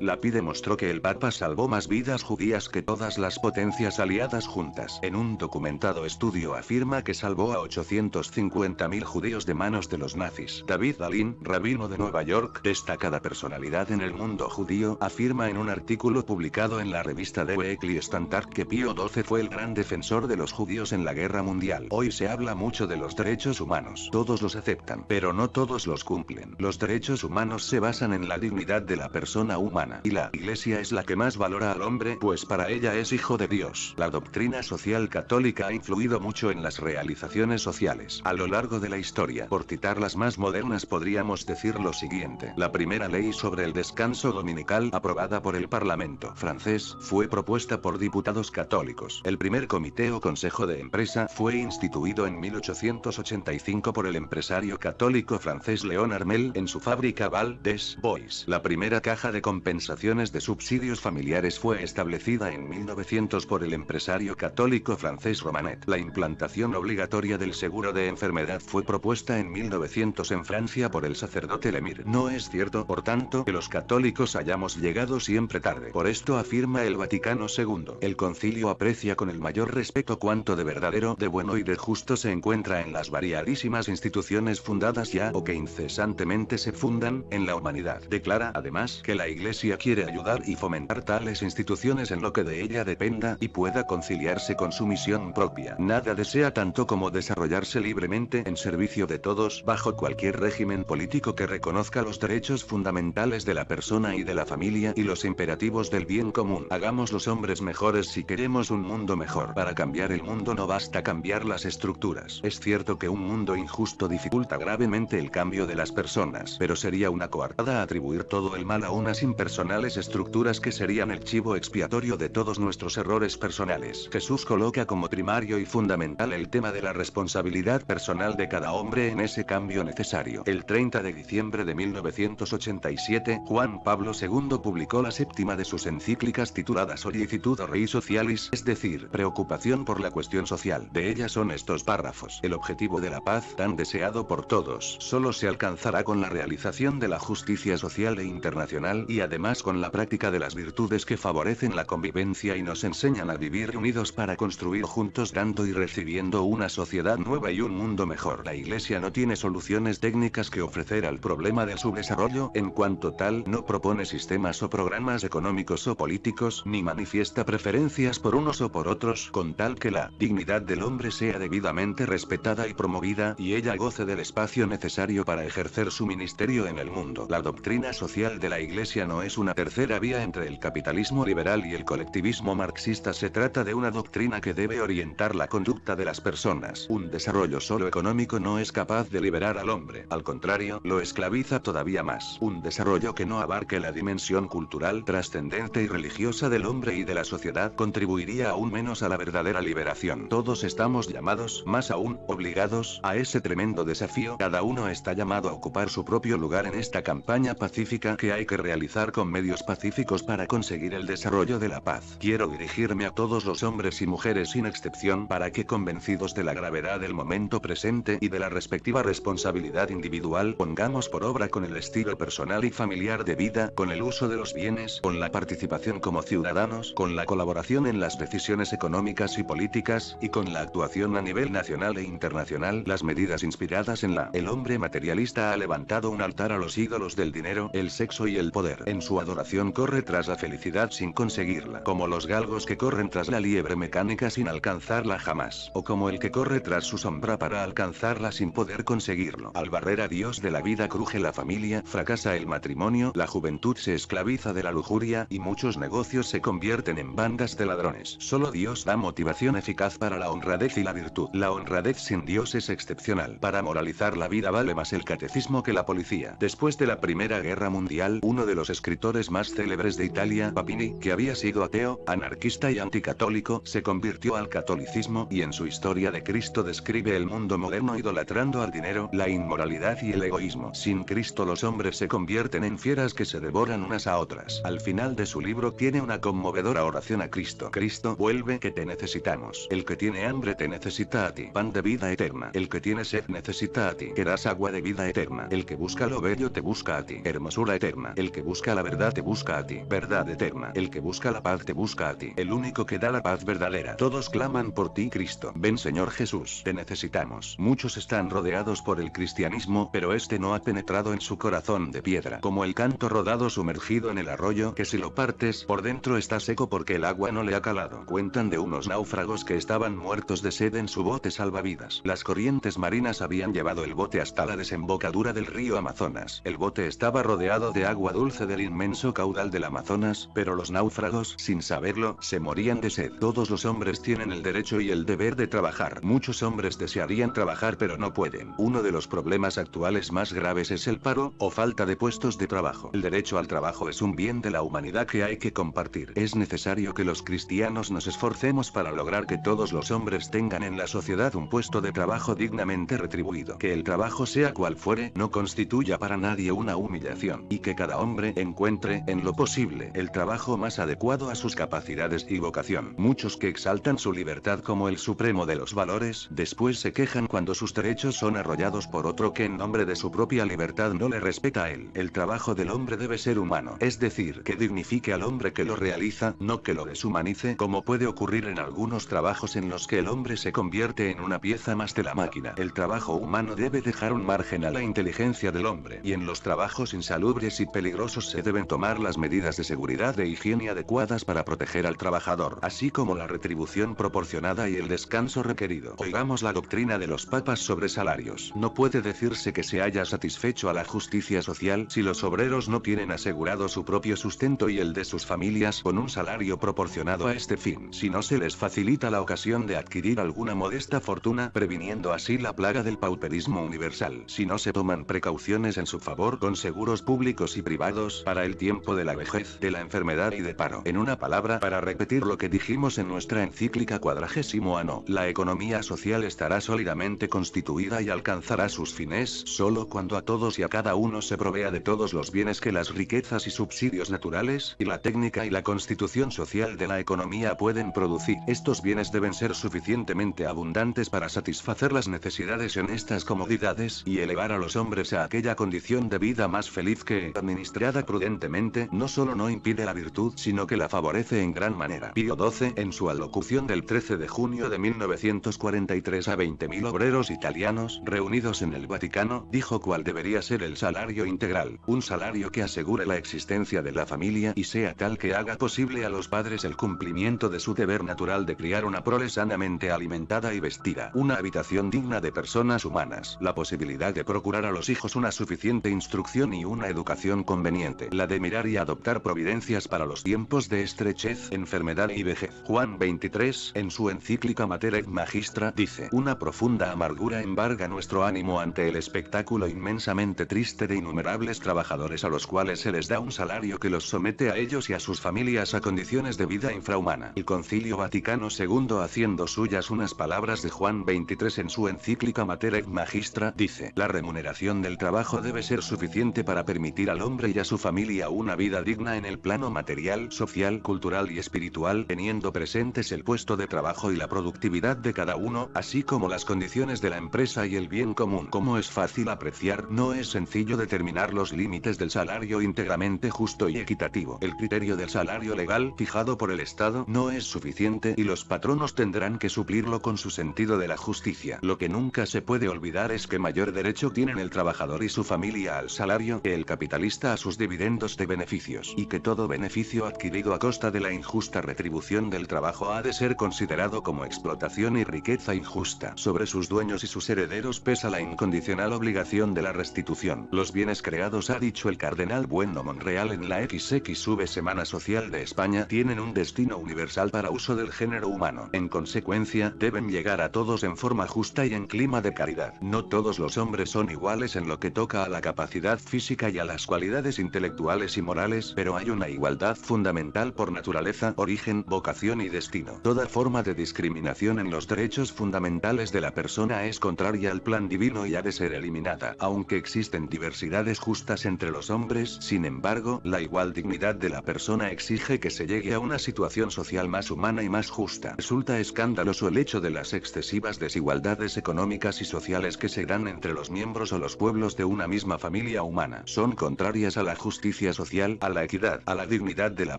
La Lapide mostró que el Papa salvó más vidas judías que todas las potencias aliadas juntas. En un documentado estudio afirma que salvó a 850.000 judíos de manos de los nazis. David Dalin, rabino de Nueva York, destacada personalidad en el mundo judío, afirma en un artículo publicado en la revista The Weekly Standard que Pío XII fue el gran defensor de los judíos en la guerra mundial. Hoy se habla mucho de los derechos humanos. Todos los aceptan, pero no todos los cumplen. Los derechos humanos se basan en la dignidad de la persona humana. Y la iglesia es la que más valora al hombre, pues para ella es hijo de Dios. La doctrina social católica ha influido mucho en las realizaciones sociales a lo largo de la historia. Por citar las más modernas podríamos decir lo siguiente. La primera ley sobre el descanso dominical aprobada por el Parlamento francés fue propuesta por diputados católicos. El primer comité o consejo de empresa fue instituido en 1885 por el empresario católico francés León Armel en su fábrica Val des Bois. La primera caja de compensaciones de subsidios familiares fue establecida en 1900 por el empresario católico francés Romanet. La implantación obligatoria del seguro de enfermedad fue propuesta en 1900 en Francia por el sacerdote Lemire. No es cierto, por tanto, que los católicos hayamos llegado siempre tarde. Por esto afirma el Vaticano II. El concilio aprecia con el mayor respeto cuanto de verdadero, de bueno y de justo se encuentra en las variadísimas instituciones fundadas ya o que incesantemente se fundan en la humanidad. Declara además que la Iglesia quiere ayudar y fomentar tales instituciones en lo que de ella dependa y pueda conciliarse con su misión propia. Nada desea tanto como desarrollarse libremente en servicio de todos bajo cualquier régimen político que reconozca los derechos fundamentales de la persona y de la familia y los imperativos del bien común. Hagamos los hombres mejores si queremos un mundo mejor. Para cambiar el mundo no basta cambiar las estructuras. Es cierto que un mundo injusto dificulta gravemente el cambio de las personas, pero sería una coartada atribuir todo el mal a unas impersonales estructuras que serían el chivo expiatorio de todos nuestros errores personales. Jesús coloca como primario y fundamental el tema de la responsabilidad personal de cada hombre en ese cambio necesario. El 30 de diciembre de 1987, Juan Pablo II publicó la séptima de sus encíclicas titulada Solicitud Rei Socialis, es decir, preocupación por la cuestión social. De ellas son estos párrafos. El objetivo de la paz, tan deseado por todos, solo se alcanzará con la realización de la justicia social e internacional y además con la práctica de las virtudes que favorecen la convivencia y nos enseñan a vivir unidos para construir juntos dando y recibiendo una sociedad nueva y un mundo mejor. La Iglesia no tiene soluciones técnicas que ofrecer al problema de su desarrollo en cuanto tal no propone sistemas o programas económicos o políticos ni manifiesta preferencias por unos o por otros con tal que la dignidad del hombre sea debidamente respetada y promovida y ella goce del espacio necesario para ejercer su ministerio en el mundo. La doctrina social de la Iglesia no es una tercera vía entre el capitalismo liberal y el colectivismo como marxista se trata de una doctrina que debe orientar la conducta de las personas. Un desarrollo solo económico no es capaz de liberar al hombre, al contrario, lo esclaviza todavía más. Un desarrollo que no abarque la dimensión cultural trascendente y religiosa del hombre y de la sociedad contribuiría aún menos a la verdadera liberación. Todos estamos llamados, más aún, obligados a ese tremendo desafío. Cada uno está llamado a ocupar su propio lugar en esta campaña pacífica que hay que realizar con medios pacíficos para conseguir el desarrollo de la paz quiero dirigirme a todos los hombres y mujeres sin excepción para que convencidos de la gravedad del momento presente y de la respectiva responsabilidad individual pongamos por obra con el estilo personal y familiar de vida, con el uso de los bienes, con la participación como ciudadanos, con la colaboración en las decisiones económicas y políticas, y con la actuación a nivel nacional e internacional, las medidas inspiradas en la el hombre materialista ha levantado un altar a los ídolos del dinero, el sexo y el poder. En su adoración corre tras la felicidad sin conseguirla, como los galgos que corren tras la liebre mecánica sin alcanzarla jamás, o como el que corre tras su sombra para alcanzarla sin poder conseguirlo. Al barrer a Dios de la vida cruje la familia, fracasa el matrimonio, la juventud se esclaviza de la lujuria y muchos negocios se convierten en bandas de ladrones. Solo Dios da motivación eficaz para la honradez y la virtud. La honradez sin Dios es excepcional. Para moralizar la vida vale más el catecismo que la policía. Después de la Primera Guerra Mundial, uno de los escritores más célebres de Italia, Papini, que había sido ateo, anarquista y anticatólico, se convirtió al catolicismo y en su historia de Cristo describe el mundo moderno idolatrando al dinero, la inmoralidad y el egoísmo. Sin Cristo los hombres se convierten en fieras que se devoran unas a otras. Al final de su libro tiene una conmovedora oración a Cristo. Cristo vuelve que te necesitamos. El que tiene hambre te necesita a ti. Pan de vida eterna. El que tiene sed necesita a ti. Querás agua de vida eterna. El que busca lo bello te busca a ti. Hermosura eterna. El que busca la verdad te busca a ti. Verdad eterna. El que busca la paz te busca el único que da la paz verdadera. Todos claman por ti Cristo. Ven Señor Jesús, te necesitamos. Muchos están rodeados por el cristianismo, pero este no ha penetrado en su corazón de piedra. Como el canto rodado sumergido en el arroyo, que si lo partes por dentro está seco porque el agua no le ha calado. Cuentan de unos náufragos que estaban muertos de sed en su bote salvavidas. Las corrientes marinas habían llevado el bote hasta la desembocadura del río Amazonas. El bote estaba rodeado de agua dulce del inmenso caudal del Amazonas, pero los náufragos, sin saber verlo, se morían de sed. Todos los hombres tienen el derecho y el deber de trabajar. Muchos hombres desearían trabajar pero no pueden. Uno de los problemas actuales más graves es el paro, o falta de puestos de trabajo. El derecho al trabajo es un bien de la humanidad que hay que compartir. Es necesario que los cristianos nos esforcemos para lograr que todos los hombres tengan en la sociedad un puesto de trabajo dignamente retribuido. Que el trabajo sea cual fuere, no constituya para nadie una humillación. Y que cada hombre encuentre, en lo posible, el trabajo más adecuado a sus capacidades capacidades y vocación. Muchos que exaltan su libertad como el supremo de los valores, después se quejan cuando sus derechos son arrollados por otro que en nombre de su propia libertad no le respeta a él. El trabajo del hombre debe ser humano, es decir, que dignifique al hombre que lo realiza, no que lo deshumanice, como puede ocurrir en algunos trabajos en los que el hombre se convierte en una pieza más de la máquina. El trabajo humano debe dejar un margen a la inteligencia del hombre, y en los trabajos insalubres y peligrosos se deben tomar las medidas de seguridad e higiene adecuadas para proteger al trabajador, así como la retribución proporcionada y el descanso requerido. Oigamos la doctrina de los papas sobre salarios. No puede decirse que se haya satisfecho a la justicia social si los obreros no tienen asegurado su propio sustento y el de sus familias con un salario proporcionado a este fin. Si no se les facilita la ocasión de adquirir alguna modesta fortuna, previniendo así la plaga del pauperismo universal. Si no se toman precauciones en su favor con seguros públicos y privados para el tiempo de la vejez, de la enfermedad y de paro. En una palabra, para repetir lo que dijimos en nuestra encíclica cuadragésimo ano. La economía social estará sólidamente constituida y alcanzará sus fines solo cuando a todos y a cada uno se provea de todos los bienes que las riquezas y subsidios naturales y la técnica y la constitución social de la economía pueden producir. Estos bienes deben ser suficientemente abundantes para satisfacer las necesidades en estas comodidades y elevar a los hombres a aquella condición de vida más feliz que, administrada prudentemente, no solo no impide la virtud, sino que la favorece en gran manera. Pío XII en su alocución del 13 de junio de 1943 a 20.000 obreros italianos reunidos en el Vaticano, dijo cuál debería ser el salario integral, un salario que asegure la existencia de la familia y sea tal que haga posible a los padres el cumplimiento de su deber natural de criar una prole sanamente alimentada y vestida, una habitación digna de personas humanas, la posibilidad de procurar a los hijos una suficiente instrucción y una educación conveniente, la de mirar y adoptar providencias para los tiempos de estreche enfermedad y vejez. Juan 23, en su encíclica Mater et Magistra, dice: Una profunda amargura embarga nuestro ánimo ante el espectáculo inmensamente triste de innumerables trabajadores a los cuales se les da un salario que los somete a ellos y a sus familias a condiciones de vida infrahumana. El Concilio Vaticano II, haciendo suyas unas palabras de Juan 23 en su encíclica Mater et Magistra, dice: La remuneración del trabajo debe ser suficiente para permitir al hombre y a su familia una vida digna en el plano material, social, cultural y espiritual teniendo presentes el puesto de trabajo y la productividad de cada uno, así como las condiciones de la empresa y el bien común. Como es fácil apreciar, no es sencillo determinar los límites del salario íntegramente justo y equitativo. El criterio del salario legal fijado por el Estado no es suficiente y los patronos tendrán que suplirlo con su sentido de la justicia. Lo que nunca se puede olvidar es que mayor derecho tienen el trabajador y su familia al salario que el capitalista a sus dividendos de beneficios y que todo beneficio adquirido a costa de la injusta retribución del trabajo ha de ser considerado como explotación y riqueza injusta. Sobre sus dueños y sus herederos pesa la incondicional obligación de la restitución. Los bienes creados, ha dicho el cardenal Bueno Monreal en la XXV Semana Social de España, tienen un destino universal para uso del género humano. En consecuencia, deben llegar a todos en forma justa y en clima de caridad. No todos los hombres son iguales en lo que toca a la capacidad física y a las cualidades intelectuales y morales, pero hay una igualdad fundamental por naturaleza origen, vocación y destino. Toda forma de discriminación en los derechos fundamentales de la persona es contraria al plan divino y ha de ser eliminada. Aunque existen diversidades justas entre los hombres, sin embargo, la igual dignidad de la persona exige que se llegue a una situación social más humana y más justa. Resulta escandaloso el hecho de las excesivas desigualdades económicas y sociales que se dan entre los miembros o los pueblos de una misma familia humana. Son contrarias a la justicia social, a la equidad, a la dignidad de la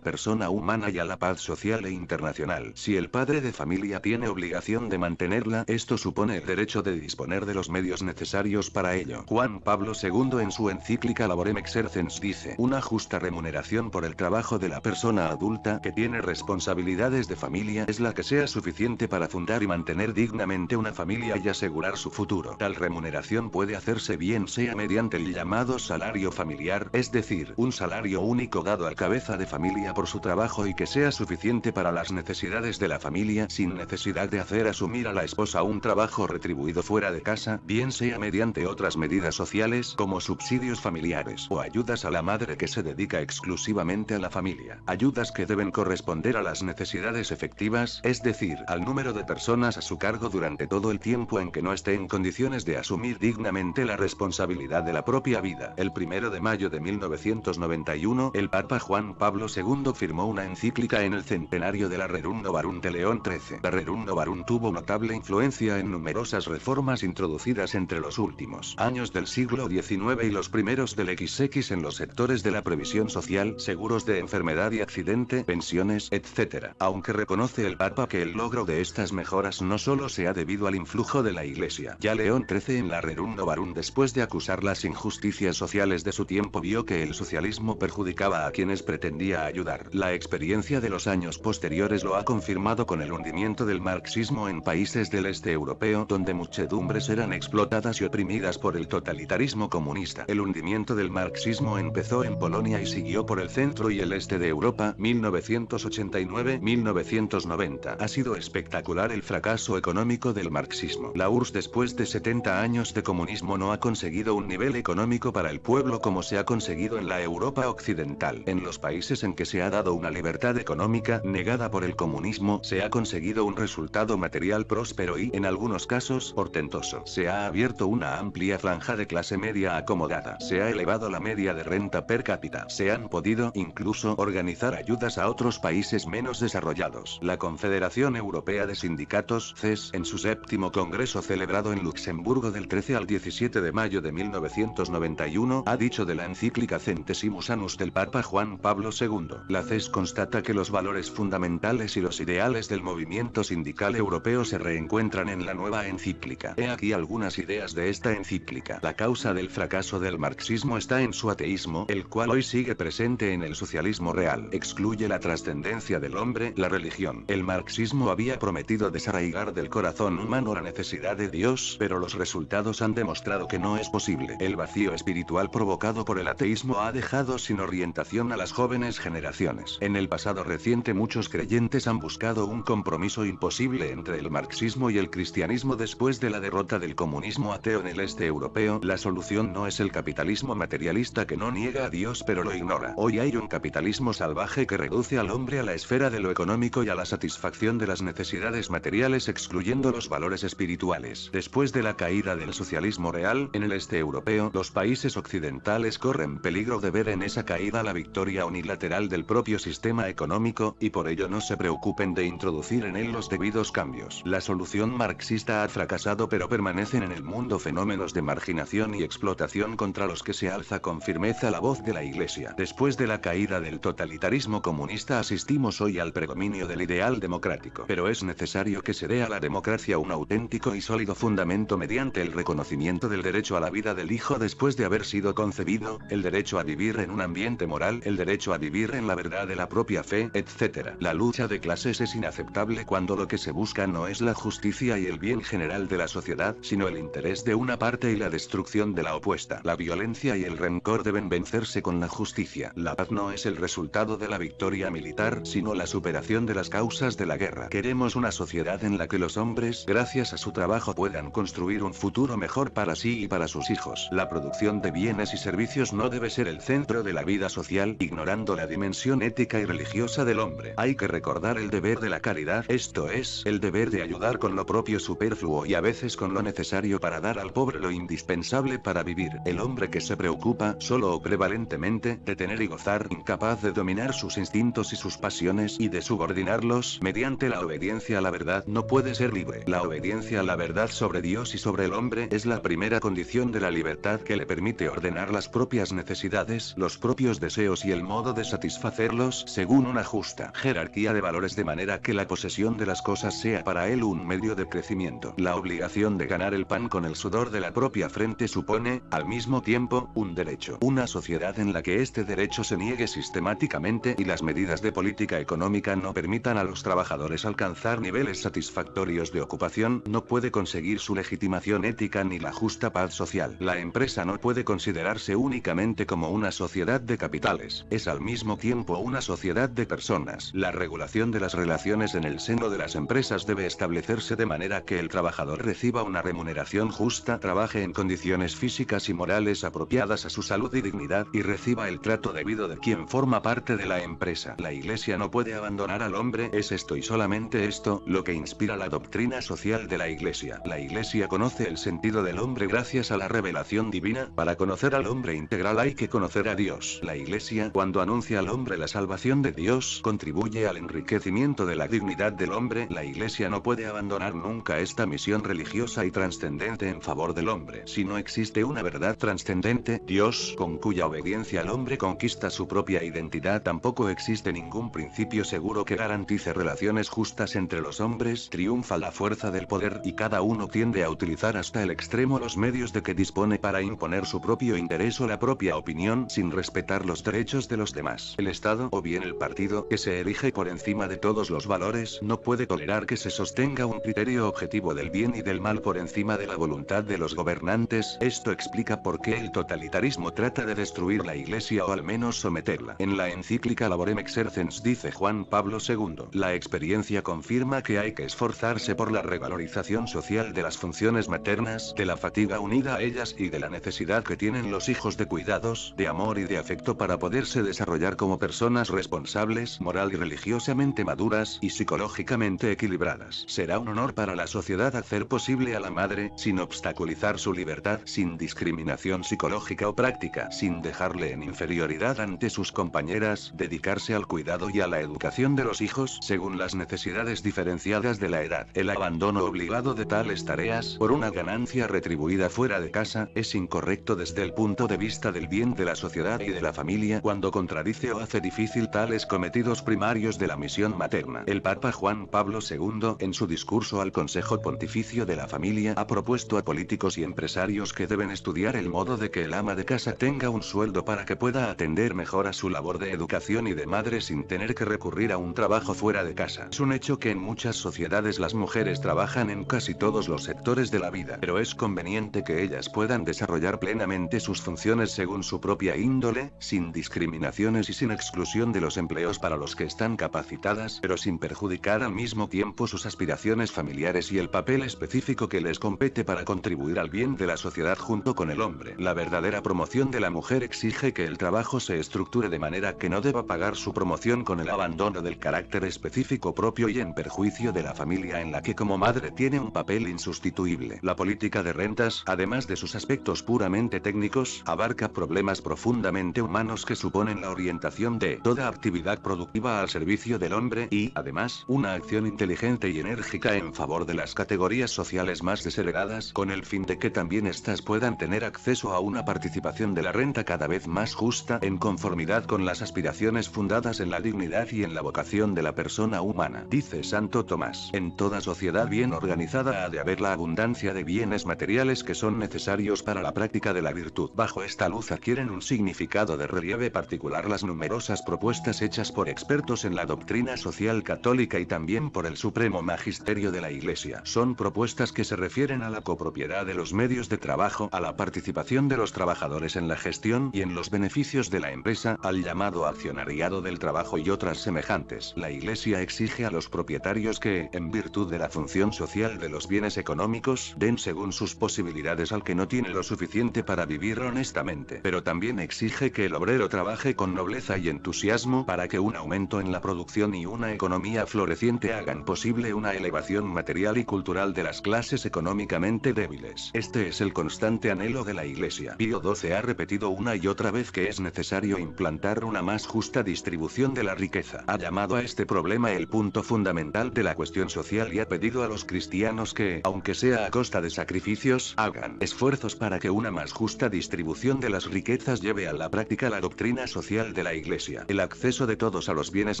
persona humana haya a la paz social e internacional. Si el padre de familia tiene obligación de mantenerla, esto supone el derecho de disponer de los medios necesarios para ello. Juan Pablo II en su encíclica Laborem Exercens dice, una justa remuneración por el trabajo de la persona adulta que tiene responsabilidades de familia es la que sea suficiente para fundar y mantener dignamente una familia y asegurar su futuro. Tal remuneración puede hacerse bien sea mediante el llamado salario familiar, es decir, un salario único dado al cabeza de familia por su trabajo y que sea suficiente para las necesidades de la familia sin necesidad de hacer asumir a la esposa un trabajo retribuido fuera de casa, bien sea mediante otras medidas sociales como subsidios familiares o ayudas a la madre que se dedica exclusivamente a la familia. Ayudas que deben corresponder a las necesidades efectivas, es decir, al número de personas a su cargo durante todo el tiempo en que no esté en condiciones de asumir dignamente la responsabilidad de la propia vida. El primero de mayo de 1991, el Papa Juan Pablo II firmó una en el centenario de la Rerum Novarum de León XIII. La Rerum Novarum tuvo notable influencia en numerosas reformas introducidas entre los últimos años del siglo XIX y los primeros del XX en los sectores de la previsión social, seguros de enfermedad y accidente, pensiones, etc. Aunque reconoce el Papa que el logro de estas mejoras no solo se ha debido al influjo de la Iglesia. Ya León XIII en la Rerum Novarum después de acusar las injusticias sociales de su tiempo vio que el socialismo perjudicaba a quienes pretendía ayudar. La experiencia de los años posteriores lo ha confirmado con el hundimiento del marxismo en países del este europeo donde muchedumbres eran explotadas y oprimidas por el totalitarismo comunista. El hundimiento del marxismo empezó en Polonia y siguió por el centro y el este de Europa 1989-1990. Ha sido espectacular el fracaso económico del marxismo. La URSS después de 70 años de comunismo no ha conseguido un nivel económico para el pueblo como se ha conseguido en la Europa occidental. En los países en que se ha dado una libertad económica negada por el comunismo se ha conseguido un resultado material próspero y, en algunos casos, portentoso. Se ha abierto una amplia franja de clase media acomodada. Se ha elevado la media de renta per cápita. Se han podido incluso organizar ayudas a otros países menos desarrollados. La Confederación Europea de Sindicatos, CES, en su séptimo congreso celebrado en Luxemburgo del 13 al 17 de mayo de 1991, ha dicho de la encíclica Centesimus Anus del Papa Juan Pablo II. La CES constata que los valores fundamentales y los ideales del movimiento sindical europeo se reencuentran en la nueva encíclica. He aquí algunas ideas de esta encíclica. La causa del fracaso del marxismo está en su ateísmo, el cual hoy sigue presente en el socialismo real. Excluye la trascendencia del hombre, la religión. El marxismo había prometido desarraigar del corazón humano la necesidad de Dios, pero los resultados han demostrado que no es posible. El vacío espiritual provocado por el ateísmo ha dejado sin orientación a las jóvenes generaciones. En el pasado reciente muchos creyentes han buscado un compromiso imposible entre el marxismo y el cristianismo después de la derrota del comunismo ateo en el este europeo. La solución no es el capitalismo materialista que no niega a Dios pero lo ignora. Hoy hay un capitalismo salvaje que reduce al hombre a la esfera de lo económico y a la satisfacción de las necesidades materiales excluyendo los valores espirituales. Después de la caída del socialismo real en el este europeo, los países occidentales corren peligro de ver en esa caída la victoria unilateral del propio sistema económico, y por ello no se preocupen de introducir en él los debidos cambios. La solución marxista ha fracasado pero permanecen en el mundo fenómenos de marginación y explotación contra los que se alza con firmeza la voz de la Iglesia. Después de la caída del totalitarismo comunista asistimos hoy al predominio del ideal democrático. Pero es necesario que se dé a la democracia un auténtico y sólido fundamento mediante el reconocimiento del derecho a la vida del hijo después de haber sido concebido, el derecho a vivir en un ambiente moral, el derecho a vivir en la verdad de la propia fe, etc. La lucha de clases es inaceptable cuando lo que se busca no es la justicia y el bien general de la sociedad, sino el interés de una parte y la destrucción de la opuesta. La violencia y el rencor deben vencerse con la justicia. La paz no es el resultado de la victoria militar, sino la superación de las causas de la guerra. Queremos una sociedad en la que los hombres, gracias a su trabajo, puedan construir un futuro mejor para sí y para sus hijos. La producción de bienes y servicios no debe ser el centro de la vida social, ignorando la dimensión ética y religiosa del hombre. Hay que recordar el deber de la caridad, esto es, el deber de ayudar con lo propio superfluo y a veces con lo necesario para dar al pobre lo indispensable para vivir. El hombre que se preocupa, solo o prevalentemente, de tener y gozar, incapaz de dominar sus instintos y sus pasiones y de subordinarlos mediante la obediencia a la verdad, no puede ser libre. La obediencia a la verdad sobre Dios y sobre el hombre es la primera condición de la libertad que le permite ordenar las propias necesidades, los propios deseos y el modo de satisfacerlos según una justa jerarquía de valores de manera que la posesión de las cosas sea para él un medio de crecimiento. La obligación de ganar el pan con el sudor de la propia frente supone, al mismo tiempo, un derecho. Una sociedad en la que este derecho se niegue sistemáticamente y las medidas de política económica no permitan a los trabajadores alcanzar niveles satisfactorios de ocupación no puede conseguir su legitimación ética ni la justa paz social. La empresa no puede considerarse únicamente como una sociedad de capitales. Es al mismo tiempo una sociedad de personas. La regulación de las relaciones en el seno de las empresas debe establecerse de manera que el trabajador reciba una remuneración justa, trabaje en condiciones físicas y morales apropiadas a su salud y dignidad y reciba el trato debido de quien forma parte de la empresa. La iglesia no puede abandonar al hombre, es esto y solamente esto, lo que inspira la doctrina social de la iglesia. La iglesia conoce el sentido del hombre gracias a la revelación divina, para conocer al hombre integral hay que conocer a Dios. La iglesia cuando anuncia al hombre la salvación de Dios contribuye al enriquecimiento de la dignidad del hombre, la Iglesia no puede abandonar nunca esta misión religiosa y trascendente en favor del hombre. Si no existe una verdad trascendente, Dios, con cuya obediencia el hombre conquista su propia identidad, tampoco existe ningún principio seguro que garantice relaciones justas entre los hombres, triunfa la fuerza del poder y cada uno tiende a utilizar hasta el extremo los medios de que dispone para imponer su propio interés o la propia opinión sin respetar los derechos de los demás. El Estado o bien el partido que se erige por encima de todos los valores no puede tolerar que se sostenga un criterio objetivo del bien y del mal por encima de la voluntad de los gobernantes. Esto explica por qué el totalitarismo trata de destruir la iglesia o al menos someterla. En la encíclica Laborem Exercens dice Juan Pablo II, la experiencia confirma que hay que esforzarse por la revalorización social de las funciones maternas, de la fatiga unida a ellas y de la necesidad que tienen los hijos de cuidados, de amor y de afecto para poderse desarrollar como personas responsables moral y religiosamente maduras y psicológicamente equilibradas. Será un honor para la sociedad hacer posible a la madre, sin obstaculizar su libertad, sin discriminación psicológica o práctica, sin dejarle en inferioridad ante sus compañeras, dedicarse al cuidado y a la educación de los hijos según las necesidades diferenciadas de la edad. El abandono obligado de tales tareas por una ganancia retribuida fuera de casa es incorrecto desde el punto de vista del bien de la sociedad y de la familia cuando contradice o hace difícil tales cometidos primarios de la misión materna. El Papa Juan Pablo II, en su discurso al Consejo Pontificio de la Familia, ha propuesto a políticos y empresarios que deben estudiar el modo de que el ama de casa tenga un sueldo para que pueda atender mejor a su labor de educación y de madre sin tener que recurrir a un trabajo fuera de casa. Es un hecho que en muchas sociedades las mujeres trabajan en casi todos los sectores de la vida, pero es conveniente que ellas puedan desarrollar plenamente sus funciones según su propia índole, sin discriminaciones y sin exclusión de los empleados empleos para los que están capacitadas pero sin perjudicar al mismo tiempo sus aspiraciones familiares y el papel específico que les compete para contribuir al bien de la sociedad junto con el hombre. La verdadera promoción de la mujer exige que el trabajo se estructure de manera que no deba pagar su promoción con el abandono del carácter específico propio y en perjuicio de la familia en la que como madre tiene un papel insustituible. La política de rentas, además de sus aspectos puramente técnicos, abarca problemas profundamente humanos que suponen la orientación de toda actividad productiva al servicio del hombre y, además, una acción inteligente y enérgica en favor de las categorías sociales más desheredadas con el fin de que también éstas puedan tener acceso a una participación de la renta cada vez más justa en conformidad con las aspiraciones fundadas en la dignidad y en la vocación de la persona humana, dice Santo Tomás. En toda sociedad bien organizada ha de haber la abundancia de bienes materiales que son necesarios para la práctica de la virtud. Bajo esta luz adquieren un significado de relieve particular las numerosas propuestas hechas por expertos en la doctrina social católica y también por el Supremo Magisterio de la Iglesia. Son propuestas que se refieren a la copropiedad de los medios de trabajo, a la participación de los trabajadores en la gestión y en los beneficios de la empresa, al llamado accionariado del trabajo y otras semejantes. La Iglesia exige a los propietarios que, en virtud de la función social de los bienes económicos, den según sus posibilidades al que no tiene lo suficiente para vivir honestamente. Pero también exige que el obrero trabaje con nobleza y entusiasmo para para que un aumento en la producción y una economía floreciente hagan posible una elevación material y cultural de las clases económicamente débiles. Este es el constante anhelo de la Iglesia. Pío XII ha repetido una y otra vez que es necesario implantar una más justa distribución de la riqueza. Ha llamado a este problema el punto fundamental de la cuestión social y ha pedido a los cristianos que, aunque sea a costa de sacrificios, hagan esfuerzos para que una más justa distribución de las riquezas lleve a la práctica la doctrina social de la Iglesia. El acceso de todos a los bienes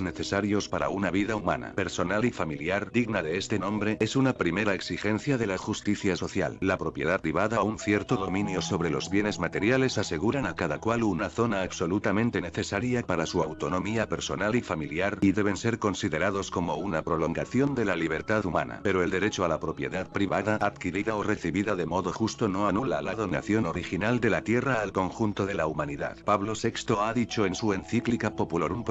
necesarios para una vida humana, personal y familiar digna de este nombre es una primera exigencia de la justicia social. La propiedad privada o un cierto dominio sobre los bienes materiales aseguran a cada cual una zona absolutamente necesaria para su autonomía personal y familiar y deben ser considerados como una prolongación de la libertad humana. Pero el derecho a la propiedad privada adquirida o recibida de modo justo no anula la donación original de la tierra al conjunto de la humanidad. Pablo VI ha dicho en su encíclica popular Populorum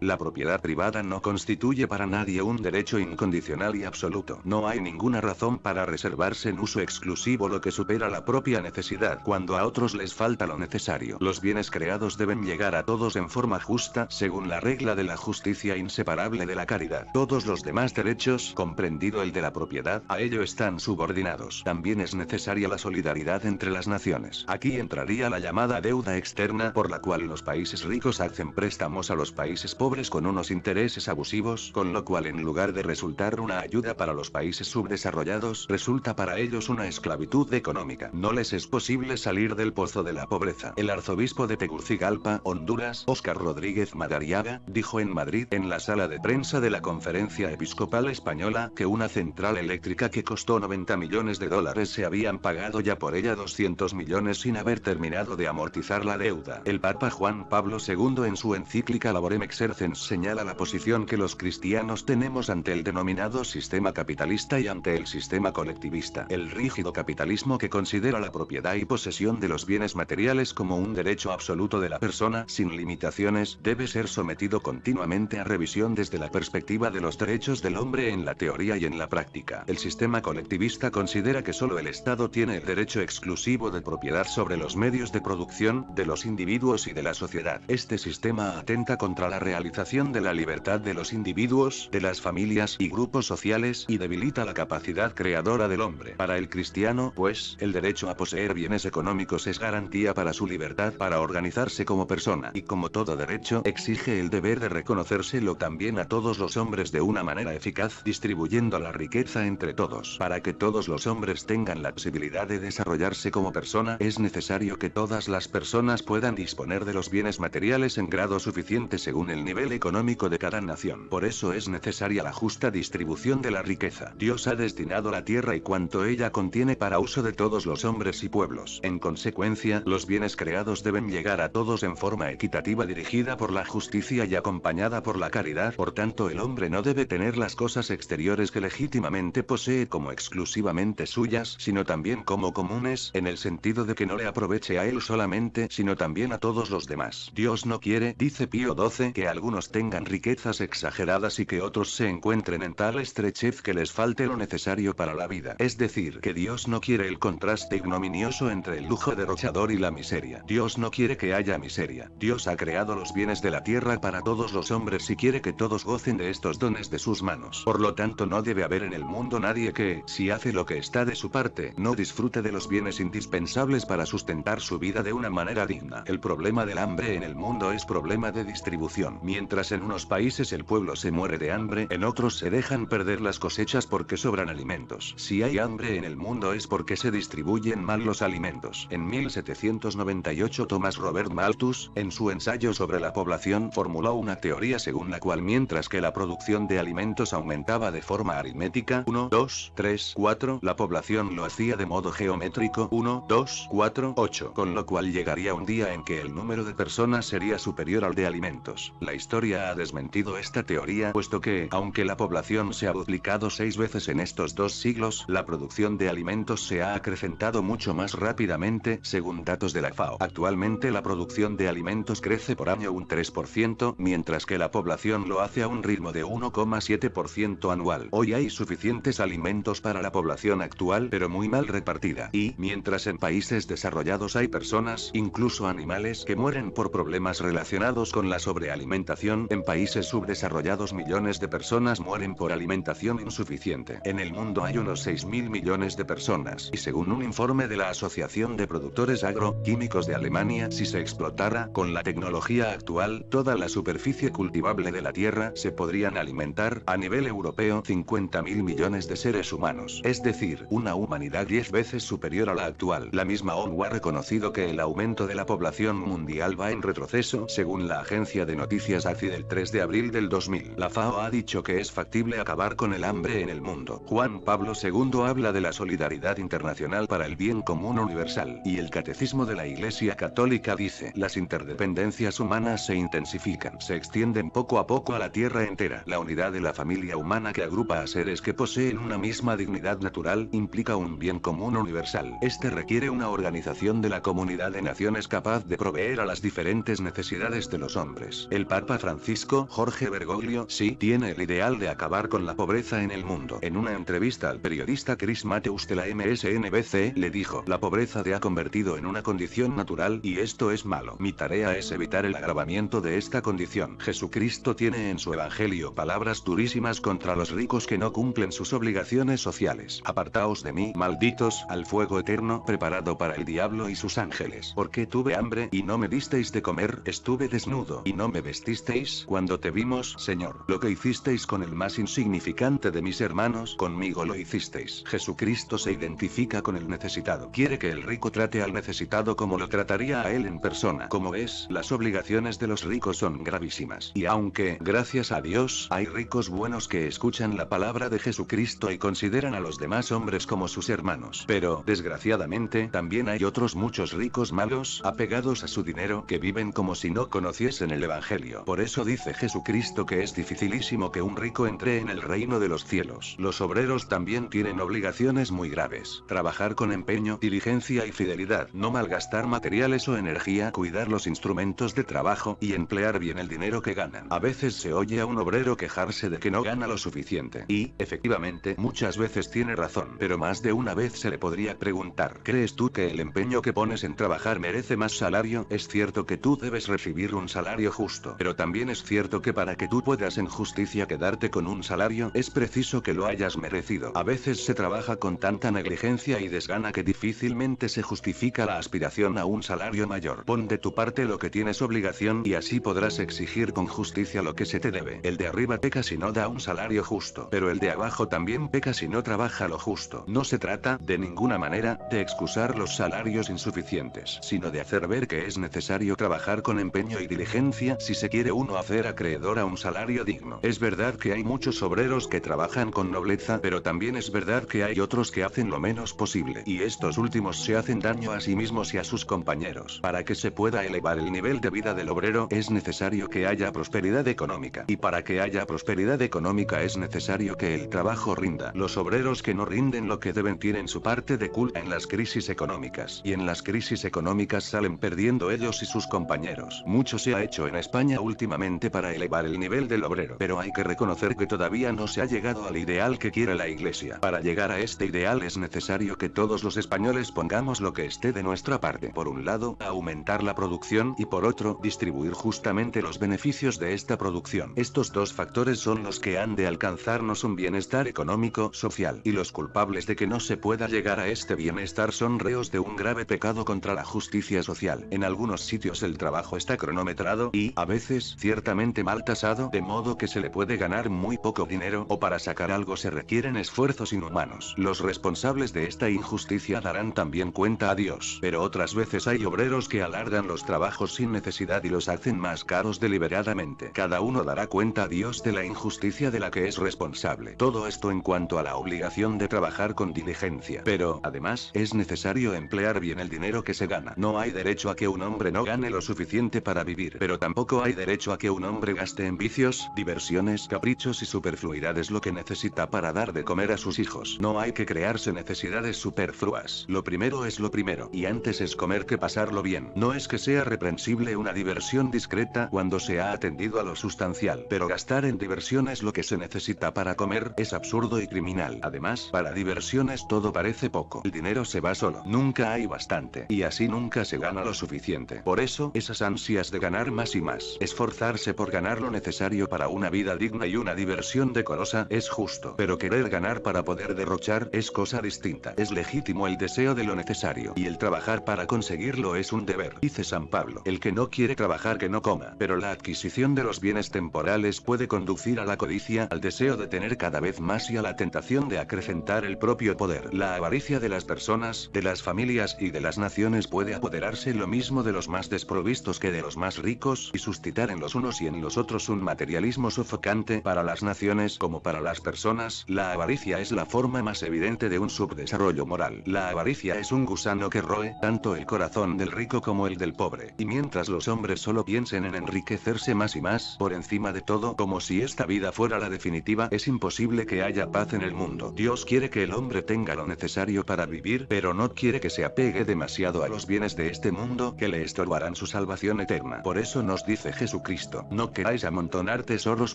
la propiedad privada no constituye para nadie un derecho incondicional y absoluto. No hay ninguna razón para reservarse en uso exclusivo lo que supera la propia necesidad cuando a otros les falta lo necesario. Los bienes creados deben llegar a todos en forma justa según la regla de la justicia inseparable de la caridad. Todos los demás derechos, comprendido el de la propiedad, a ello están subordinados. También es necesaria la solidaridad entre las naciones. Aquí entraría la llamada deuda externa por la cual los países ricos hacen préstamos a los países países pobres con unos intereses abusivos, con lo cual en lugar de resultar una ayuda para los países subdesarrollados, resulta para ellos una esclavitud económica. No les es posible salir del pozo de la pobreza. El arzobispo de Tegucigalpa, Honduras, Óscar Rodríguez Madariaga, dijo en Madrid en la sala de prensa de la Conferencia Episcopal Española que una central eléctrica que costó 90 millones de dólares se habían pagado ya por ella 200 millones sin haber terminado de amortizar la deuda. El Papa Juan Pablo II en su encíclica laboral teorema señala la posición que los cristianos tenemos ante el denominado sistema capitalista y ante el sistema colectivista. El rígido capitalismo que considera la propiedad y posesión de los bienes materiales como un derecho absoluto de la persona sin limitaciones debe ser sometido continuamente a revisión desde la perspectiva de los derechos del hombre en la teoría y en la práctica. El sistema colectivista considera que solo el Estado tiene el derecho exclusivo de propiedad sobre los medios de producción, de los individuos y de la sociedad. Este sistema atenta con contra la realización de la libertad de los individuos, de las familias y grupos sociales y debilita la capacidad creadora del hombre. Para el cristiano, pues, el derecho a poseer bienes económicos es garantía para su libertad para organizarse como persona y como todo derecho exige el deber de reconocérselo también a todos los hombres de una manera eficaz distribuyendo la riqueza entre todos. Para que todos los hombres tengan la posibilidad de desarrollarse como persona es necesario que todas las personas puedan disponer de los bienes materiales en grados suficientes según el nivel económico de cada nación. Por eso es necesaria la justa distribución de la riqueza. Dios ha destinado la tierra y cuanto ella contiene para uso de todos los hombres y pueblos. En consecuencia, los bienes creados deben llegar a todos en forma equitativa dirigida por la justicia y acompañada por la caridad. Por tanto, el hombre no debe tener las cosas exteriores que legítimamente posee como exclusivamente suyas, sino también como comunes, en el sentido de que no le aproveche a él solamente, sino también a todos los demás. Dios no quiere, dice Pío XII, que algunos tengan riquezas exageradas y que otros se encuentren en tal estrechez que les falte lo necesario para la vida. Es decir, que Dios no quiere el contraste ignominioso entre el lujo derrochador y la miseria. Dios no quiere que haya miseria. Dios ha creado los bienes de la tierra para todos los hombres y quiere que todos gocen de estos dones de sus manos. Por lo tanto, no debe haber en el mundo nadie que, si hace lo que está de su parte, no disfrute de los bienes indispensables para sustentar su vida de una manera digna. El problema del hambre en el mundo es problema de distribución Mientras en unos países el pueblo se muere de hambre, en otros se dejan perder las cosechas porque sobran alimentos. Si hay hambre en el mundo es porque se distribuyen mal los alimentos. En 1798 Thomas Robert Malthus, en su ensayo sobre la población, formuló una teoría según la cual mientras que la producción de alimentos aumentaba de forma aritmética 1, 2, 3, 4, la población lo hacía de modo geométrico 1, 2, 4, 8, con lo cual llegaría un día en que el número de personas sería superior al de alimentos la historia ha desmentido esta teoría puesto que, aunque la población se ha duplicado seis veces en estos dos siglos, la producción de alimentos se ha acrecentado mucho más rápidamente, según datos de la FAO. Actualmente la producción de alimentos crece por año un 3%, mientras que la población lo hace a un ritmo de 1,7% anual. Hoy hay suficientes alimentos para la población actual, pero muy mal repartida. Y, mientras en países desarrollados hay personas, incluso animales, que mueren por problemas relacionados con la sobrevivencia alimentación en países subdesarrollados millones de personas mueren por alimentación insuficiente. En el mundo hay unos mil millones de personas y según un informe de la Asociación de Productores Agroquímicos de Alemania, si se explotara con la tecnología actual, toda la superficie cultivable de la Tierra se podrían alimentar a nivel europeo 50.000 millones de seres humanos, es decir, una humanidad 10 veces superior a la actual. La misma ONU ha reconocido que el aumento de la población mundial va en retroceso según la Agencia de Noticias ACI del 3 de abril del 2000. La FAO ha dicho que es factible acabar con el hambre en el mundo. Juan Pablo II habla de la solidaridad internacional para el bien común universal. Y el Catecismo de la Iglesia Católica dice, las interdependencias humanas se intensifican, se extienden poco a poco a la tierra entera. La unidad de la familia humana que agrupa a seres que poseen una misma dignidad natural implica un bien común universal. Este requiere una organización de la comunidad de naciones capaz de proveer a las diferentes necesidades de los hombres el Papa Francisco Jorge Bergoglio sí tiene el ideal de acabar con la pobreza en el mundo. En una entrevista al periodista Chris Mateus de la MSNBC, le dijo, la pobreza te ha convertido en una condición natural y esto es malo. Mi tarea es evitar el agravamiento de esta condición. Jesucristo tiene en su evangelio palabras durísimas contra los ricos que no cumplen sus obligaciones sociales. Apartaos de mí, malditos, al fuego eterno preparado para el diablo y sus ángeles. Porque tuve hambre y no me disteis de comer, estuve desnudo y no no me vestisteis cuando te vimos, Señor. Lo que hicisteis con el más insignificante de mis hermanos, conmigo lo hicisteis. Jesucristo se identifica con el necesitado. Quiere que el rico trate al necesitado como lo trataría a él en persona. Como es, las obligaciones de los ricos son gravísimas. Y aunque, gracias a Dios, hay ricos buenos que escuchan la palabra de Jesucristo y consideran a los demás hombres como sus hermanos. Pero, desgraciadamente, también hay otros muchos ricos malos, apegados a su dinero, que viven como si no conociesen el Evangelio. Por eso dice Jesucristo que es dificilísimo que un rico entre en el reino de los cielos. Los obreros también tienen obligaciones muy graves. Trabajar con empeño, diligencia y fidelidad. No malgastar materiales o energía. Cuidar los instrumentos de trabajo y emplear bien el dinero que ganan. A veces se oye a un obrero quejarse de que no gana lo suficiente. Y, efectivamente, muchas veces tiene razón. Pero más de una vez se le podría preguntar, ¿crees tú que el empeño que pones en trabajar merece más salario? Es cierto que tú debes recibir un salario justo pero también es cierto que para que tú puedas en justicia quedarte con un salario es preciso que lo hayas merecido. A veces se trabaja con tanta negligencia y desgana que difícilmente se justifica la aspiración a un salario mayor. Pon de tu parte lo que tienes obligación y así podrás exigir con justicia lo que se te debe. El de arriba peca si no da un salario justo, pero el de abajo también peca si no trabaja lo justo. No se trata, de ninguna manera, de excusar los salarios insuficientes, sino de hacer ver que es necesario trabajar con empeño y diligencia si se quiere uno hacer acreedor a un salario digno. Es verdad que hay muchos obreros que trabajan con nobleza, pero también es verdad que hay otros que hacen lo menos posible. Y estos últimos se hacen daño a sí mismos y a sus compañeros. Para que se pueda elevar el nivel de vida del obrero es necesario que haya prosperidad económica. Y para que haya prosperidad económica es necesario que el trabajo rinda. Los obreros que no rinden lo que deben tienen su parte de culpa en las crisis económicas. Y en las crisis económicas salen perdiendo ellos y sus compañeros. Mucho se ha hecho en España últimamente para elevar el nivel del obrero, pero hay que reconocer que todavía no se ha llegado al ideal que quiere la Iglesia. Para llegar a este ideal es necesario que todos los españoles pongamos lo que esté de nuestra parte. Por un lado, aumentar la producción y por otro, distribuir justamente los beneficios de esta producción. Estos dos factores son los que han de alcanzarnos un bienestar económico, social, y los culpables de que no se pueda llegar a este bienestar son reos de un grave pecado contra la justicia social. En algunos sitios el trabajo está cronometrado y, a veces, ciertamente mal tasado de modo que se le puede ganar muy poco dinero o para sacar algo se requieren esfuerzos inhumanos. Los responsables de esta injusticia darán también cuenta a Dios. Pero otras veces hay obreros que alargan los trabajos sin necesidad y los hacen más caros deliberadamente. Cada uno dará cuenta a Dios de la injusticia de la que es responsable. Todo esto en cuanto a la obligación de trabajar con diligencia. Pero, además, es necesario emplear bien el dinero que se gana. No hay derecho a que un hombre no gane lo suficiente para vivir, pero tampoco poco hay derecho a que un hombre gaste en vicios, diversiones, caprichos y superfluidades lo que necesita para dar de comer a sus hijos. No hay que crearse necesidades superfluas. Lo primero es lo primero, y antes es comer que pasarlo bien. No es que sea reprensible una diversión discreta cuando se ha atendido a lo sustancial, pero gastar en diversiones lo que se necesita para comer es absurdo y criminal. Además, para diversiones todo parece poco. El dinero se va solo, nunca hay bastante, y así nunca se gana lo suficiente. Por eso, esas ansias de ganar más y más Esforzarse por ganar lo necesario para una vida digna y una diversión decorosa es justo, pero querer ganar para poder derrochar es cosa distinta. Es legítimo el deseo de lo necesario y el trabajar para conseguirlo es un deber, dice San Pablo. El que no quiere trabajar que no coma, pero la adquisición de los bienes temporales puede conducir a la codicia, al deseo de tener cada vez más y a la tentación de acrecentar el propio poder. La avaricia de las personas, de las familias y de las naciones puede apoderarse lo mismo de los más desprovistos que de los más ricos, y suscitar en los unos y en los otros un materialismo sofocante para las naciones como para las personas, la avaricia es la forma más evidente de un subdesarrollo moral. La avaricia es un gusano que roe tanto el corazón del rico como el del pobre, y mientras los hombres solo piensen en enriquecerse más y más por encima de todo como si esta vida fuera la definitiva, es imposible que haya paz en el mundo. Dios quiere que el hombre tenga lo necesario para vivir, pero no quiere que se apegue demasiado a los bienes de este mundo que le estorbarán su salvación eterna. Por eso nos dice Jesucristo, no queráis amontonar tesoros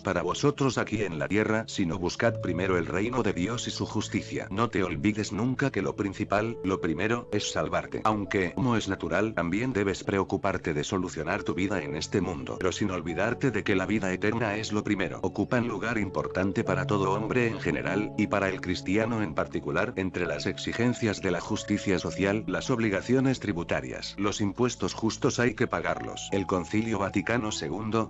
para vosotros aquí en la tierra, sino buscad primero el reino de Dios y su justicia. No te olvides nunca que lo principal, lo primero, es salvarte. Aunque, como es natural, también debes preocuparte de solucionar tu vida en este mundo, pero sin olvidarte de que la vida eterna es lo primero. Ocupa un lugar importante para todo hombre en general, y para el cristiano en particular, entre las exigencias de la justicia social, las obligaciones tributarias. Los impuestos justos hay que pagarlos. El concilio Vaticano Vaticano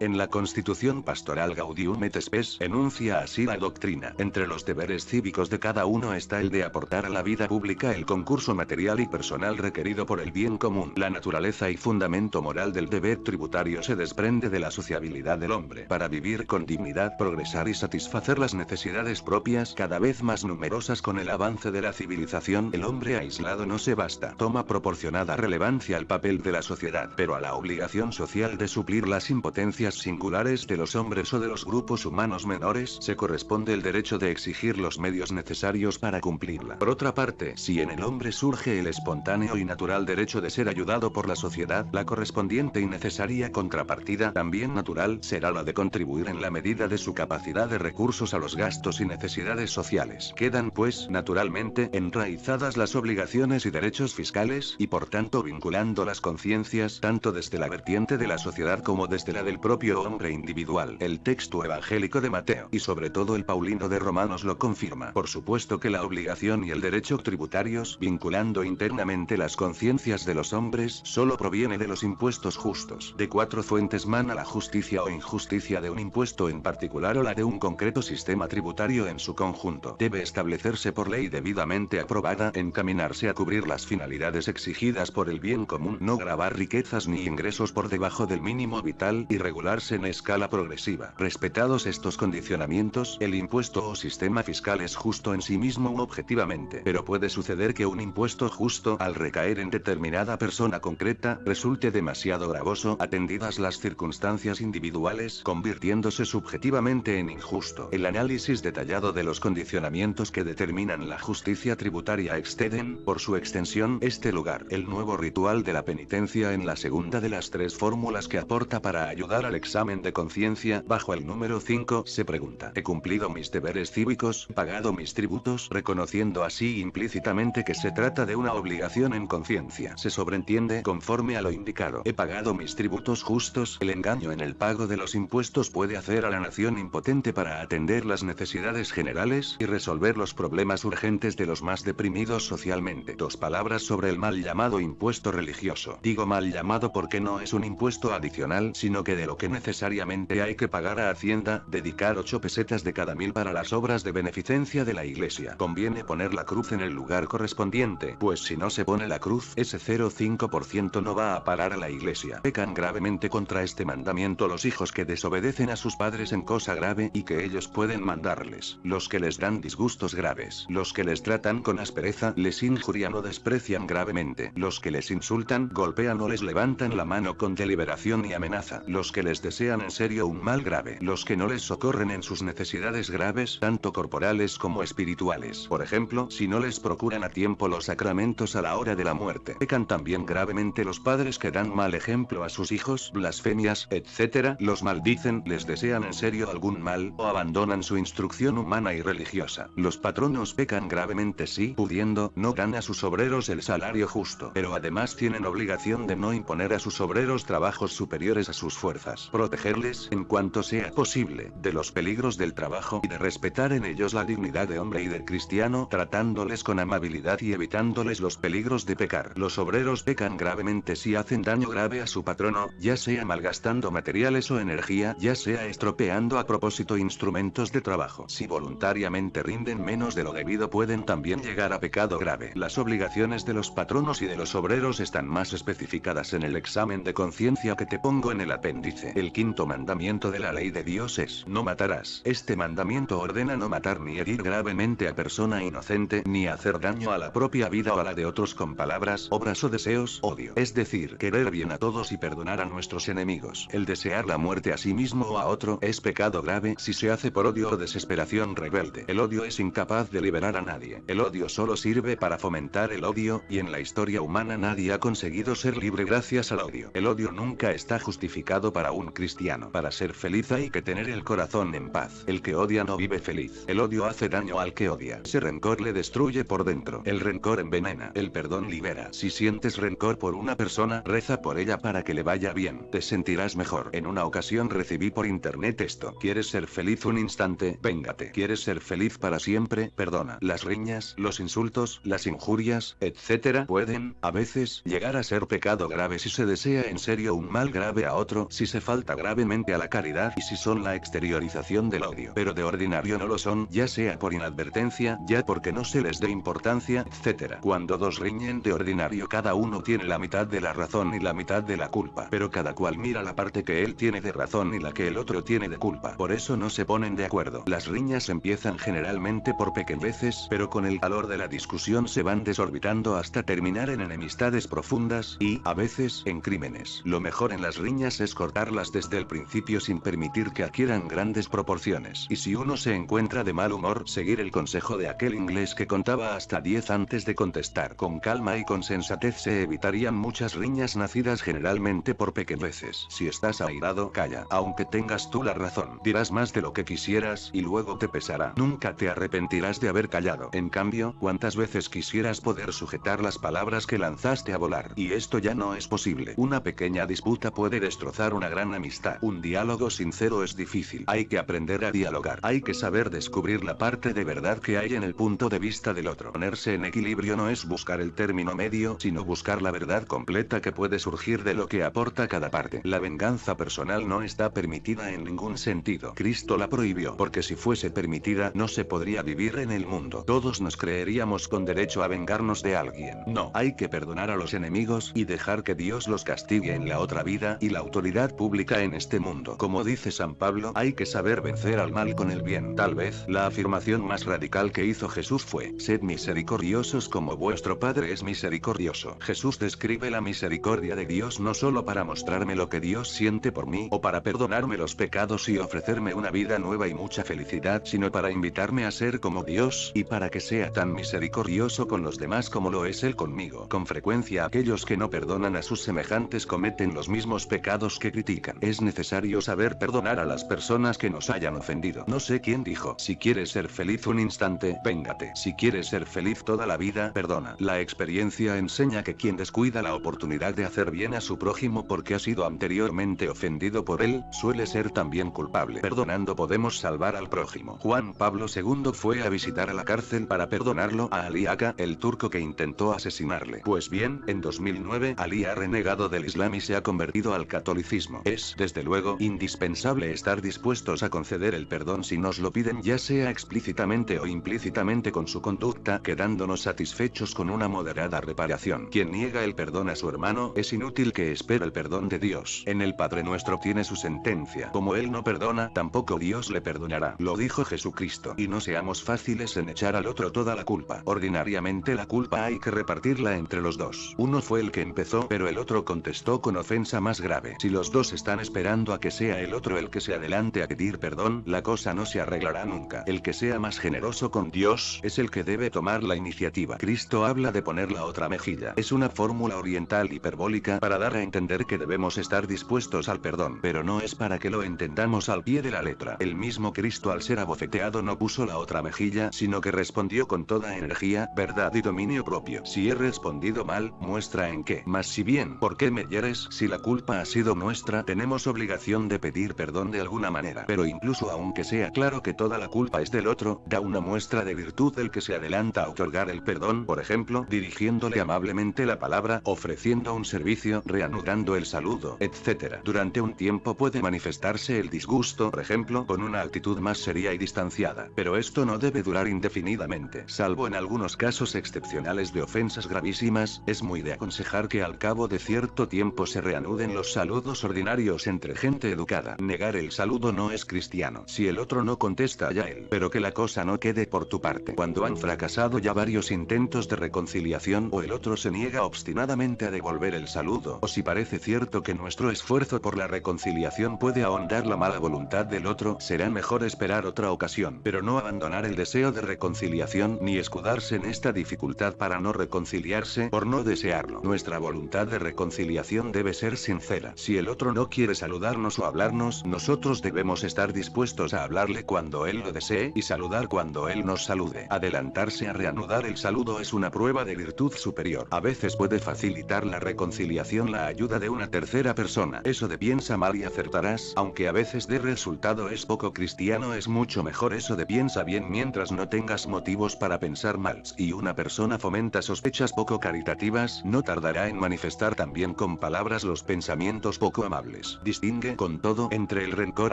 en la Constitución Pastoral Gaudium et Spes enuncia así la doctrina. Entre los deberes cívicos de cada uno está el de aportar a la vida pública el concurso material y personal requerido por el bien común. La naturaleza y fundamento moral del deber tributario se desprende de la sociabilidad del hombre. Para vivir con dignidad, progresar y satisfacer las necesidades propias cada vez más numerosas con el avance de la civilización, el hombre aislado no se basta. Toma proporcionada relevancia al papel de la sociedad, pero a la obligación social de suplir las impotencias singulares de los hombres o de los grupos humanos menores se corresponde el derecho de exigir los medios necesarios para cumplirla. Por otra parte, si en el hombre surge el espontáneo y natural derecho de ser ayudado por la sociedad, la correspondiente y necesaria contrapartida, también natural, será la de contribuir en la medida de su capacidad de recursos a los gastos y necesidades sociales. Quedan, pues, naturalmente, enraizadas las obligaciones y derechos fiscales, y por tanto vinculando las conciencias tanto desde la vertiente de la sociedad como desde la del propio hombre individual. El texto evangélico de Mateo y sobre todo el Paulino de Romanos lo confirma. Por supuesto que la obligación y el derecho tributarios vinculando internamente las conciencias de los hombres solo proviene de los impuestos justos. De cuatro fuentes mana la justicia o injusticia de un impuesto en particular o la de un concreto sistema tributario en su conjunto. Debe establecerse por ley debidamente aprobada, encaminarse a cubrir las finalidades exigidas por el bien común, no grabar riquezas ni ingresos por debajo del mínimo vital y regularse en escala progresiva. Respetados estos condicionamientos, el impuesto o sistema fiscal es justo en sí mismo objetivamente, pero puede suceder que un impuesto justo al recaer en determinada persona concreta resulte demasiado gravoso atendidas las circunstancias individuales, convirtiéndose subjetivamente en injusto. El análisis detallado de los condicionamientos que determinan la justicia tributaria exceden, por su extensión, este lugar. El nuevo ritual de la penitencia en la segunda de las tres fórmulas que aporta para ayudar al examen de conciencia bajo el número 5 se pregunta, ¿he cumplido mis deberes cívicos, pagado mis tributos, reconociendo así implícitamente que se trata de una obligación en conciencia? Se sobreentiende conforme a lo indicado, ¿he pagado mis tributos justos? El engaño en el pago de los impuestos puede hacer a la nación impotente para atender las necesidades generales y resolver los problemas urgentes de los más deprimidos socialmente. Dos palabras sobre el mal llamado impuesto religioso. Digo mal llamado porque no es un impuesto adicional sino que de lo que necesariamente hay que pagar a Hacienda, dedicar 8 pesetas de cada mil para las obras de beneficencia de la iglesia. Conviene poner la cruz en el lugar correspondiente, pues si no se pone la cruz, ese 0,5% no va a parar a la iglesia. Pecan gravemente contra este mandamiento los hijos que desobedecen a sus padres en cosa grave y que ellos pueden mandarles, los que les dan disgustos graves, los que les tratan con aspereza, les injurian o desprecian gravemente, los que les insultan, golpean o les levantan la mano con deliberación y amenaza los que les desean en serio un mal grave, los que no les socorren en sus necesidades graves, tanto corporales como espirituales. Por ejemplo, si no les procuran a tiempo los sacramentos a la hora de la muerte. Pecan también gravemente los padres que dan mal ejemplo a sus hijos, blasfemias, etc. Los maldicen, les desean en serio algún mal, o abandonan su instrucción humana y religiosa. Los patronos pecan gravemente si, pudiendo, no dan a sus obreros el salario justo, pero además tienen obligación de no imponer a sus obreros trabajos superiores a sus fuerzas, protegerles en cuanto sea posible de los peligros del trabajo y de respetar en ellos la dignidad de hombre y de cristiano, tratándoles con amabilidad y evitándoles los peligros de pecar. Los obreros pecan gravemente si hacen daño grave a su patrono, ya sea malgastando materiales o energía, ya sea estropeando a propósito instrumentos de trabajo. Si voluntariamente rinden menos de lo debido pueden también llegar a pecado grave. Las obligaciones de los patronos y de los obreros están más especificadas en el examen de conciencia que te pongo en el apéndice. El quinto mandamiento de la ley de Dios es, no matarás. Este mandamiento ordena no matar ni herir gravemente a persona inocente, ni hacer daño a la propia vida o a la de otros con palabras, obras o deseos, odio. Es decir, querer bien a todos y perdonar a nuestros enemigos. El desear la muerte a sí mismo o a otro es pecado grave si se hace por odio o desesperación rebelde. El odio es incapaz de liberar a nadie. El odio solo sirve para fomentar el odio, y en la historia humana nadie ha conseguido ser libre gracias al odio. El odio nunca está justificado para un cristiano. Para ser feliz hay que tener el corazón en paz. El que odia no vive feliz. El odio hace daño al que odia. Ese rencor le destruye por dentro. El rencor envenena. El perdón libera. Si sientes rencor por una persona, reza por ella para que le vaya bien. Te sentirás mejor. En una ocasión recibí por internet esto. ¿Quieres ser feliz un instante? Véngate. ¿Quieres ser feliz para siempre? Perdona. Las riñas, los insultos, las injurias, etcétera, pueden, a veces, llegar a ser pecado grave si se desea en serio un mal grave a otro si se falta gravemente a la caridad y si son la exteriorización del odio. Pero de ordinario no lo son, ya sea por inadvertencia, ya porque no se les dé importancia, etc. Cuando dos riñen de ordinario cada uno tiene la mitad de la razón y la mitad de la culpa. Pero cada cual mira la parte que él tiene de razón y la que el otro tiene de culpa. Por eso no se ponen de acuerdo. Las riñas empiezan generalmente por pequeñeces, pero con el calor de la discusión se van desorbitando hasta terminar en enemistades profundas y, a veces, en crímenes. Lo mejor en las riñas es cortarlas desde el principio sin permitir que adquieran grandes proporciones. Y si uno se encuentra de mal humor, seguir el consejo de aquel inglés que contaba hasta 10 antes de contestar con calma y con sensatez se evitarían muchas riñas nacidas generalmente por pequeñeces. Si estás airado, calla, aunque tengas tú la razón. Dirás más de lo que quisieras y luego te pesará. Nunca te arrepentirás de haber callado. En cambio, ¿cuántas veces quisieras poder sujetar las palabras que lanzaste a volar. Y esto ya no es posible. Una pequeña disputa puede destrozar una gran amistad. Un diálogo sincero es difícil. Hay que aprender a dialogar. Hay que saber descubrir la parte de verdad que hay en el punto de vista del otro. Ponerse en equilibrio no es buscar el término medio, sino buscar la verdad completa que puede surgir de lo que aporta cada parte. La venganza personal no está permitida en ningún sentido. Cristo la prohibió, porque si fuese permitida no se podría vivir en el mundo. Todos nos creeríamos con derecho a vengarnos de alguien. No, hay que perdonar a los enemigos y dejar que Dios los castigue en la otra vida la autoridad pública en este mundo. Como dice San Pablo, hay que saber vencer al mal con el bien. Tal vez la afirmación más radical que hizo Jesús fue, sed misericordiosos como vuestro Padre es misericordioso. Jesús describe la misericordia de Dios no solo para mostrarme lo que Dios siente por mí o para perdonarme los pecados y ofrecerme una vida nueva y mucha felicidad, sino para invitarme a ser como Dios y para que sea tan misericordioso con los demás como lo es Él conmigo. Con frecuencia aquellos que no perdonan a sus semejantes cometen los mismos pecados pecados que critican. Es necesario saber perdonar a las personas que nos hayan ofendido. No sé quién dijo, si quieres ser feliz un instante, véngate. Si quieres ser feliz toda la vida, perdona. La experiencia enseña que quien descuida la oportunidad de hacer bien a su prójimo porque ha sido anteriormente ofendido por él, suele ser también culpable. Perdonando podemos salvar al prójimo. Juan Pablo II fue a visitar a la cárcel para perdonarlo a Ali el turco que intentó asesinarle. Pues bien, en 2009 Ali ha renegado del Islam y se ha convertido a al catolicismo. Es, desde luego, indispensable estar dispuestos a conceder el perdón si nos lo piden, ya sea explícitamente o implícitamente con su conducta, quedándonos satisfechos con una moderada reparación. Quien niega el perdón a su hermano es inútil que espera el perdón de Dios. En el Padre Nuestro tiene su sentencia. Como él no perdona, tampoco Dios le perdonará. Lo dijo Jesucristo. Y no seamos fáciles en echar al otro toda la culpa. Ordinariamente la culpa hay que repartirla entre los dos. Uno fue el que empezó, pero el otro contestó con ofensa más grande grave. Si los dos están esperando a que sea el otro el que se adelante a pedir perdón, la cosa no se arreglará nunca. El que sea más generoso con Dios es el que debe tomar la iniciativa. Cristo habla de poner la otra mejilla. Es una fórmula oriental hiperbólica para dar a entender que debemos estar dispuestos al perdón, pero no es para que lo entendamos al pie de la letra. El mismo Cristo al ser abofeteado no puso la otra mejilla, sino que respondió con toda energía, verdad y dominio propio. Si he respondido mal, muestra en qué. Mas si bien, ¿por qué me hieres? Si la culpa ha sido nuestra, tenemos obligación de pedir perdón de alguna manera. Pero incluso aunque sea claro que toda la culpa es del otro, da una muestra de virtud el que se adelanta a otorgar el perdón, por ejemplo, dirigiéndole amablemente la palabra, ofreciendo un servicio, reanudando el saludo, etc. Durante un tiempo puede manifestarse el disgusto, por ejemplo, con una actitud más seria y distanciada. Pero esto no debe durar indefinidamente. Salvo en algunos casos excepcionales de ofensas gravísimas, es muy de aconsejar que al cabo de cierto tiempo se reanuden los saludos ordinarios entre gente educada. Negar el saludo no es cristiano. Si el otro no contesta ya él. Pero que la cosa no quede por tu parte. Cuando han fracasado ya varios intentos de reconciliación o el otro se niega obstinadamente a devolver el saludo. O si parece cierto que nuestro esfuerzo por la reconciliación puede ahondar la mala voluntad del otro, será mejor esperar otra ocasión. Pero no abandonar el deseo de reconciliación ni escudarse en esta dificultad para no reconciliarse por no desearlo. Nuestra voluntad de reconciliación debe ser sincera si el otro no quiere saludarnos o hablarnos, nosotros debemos estar dispuestos a hablarle cuando él lo desee y saludar cuando él nos salude. Adelantarse a reanudar el saludo es una prueba de virtud superior. A veces puede facilitar la reconciliación la ayuda de una tercera persona. Eso de piensa mal y acertarás, aunque a veces de resultado es poco cristiano, es mucho mejor eso de piensa bien mientras no tengas motivos para pensar mal. Y una persona fomenta sospechas poco caritativas, no tardará en manifestar también con palabras los pensamientos poco amables. Distingue con todo entre el rencor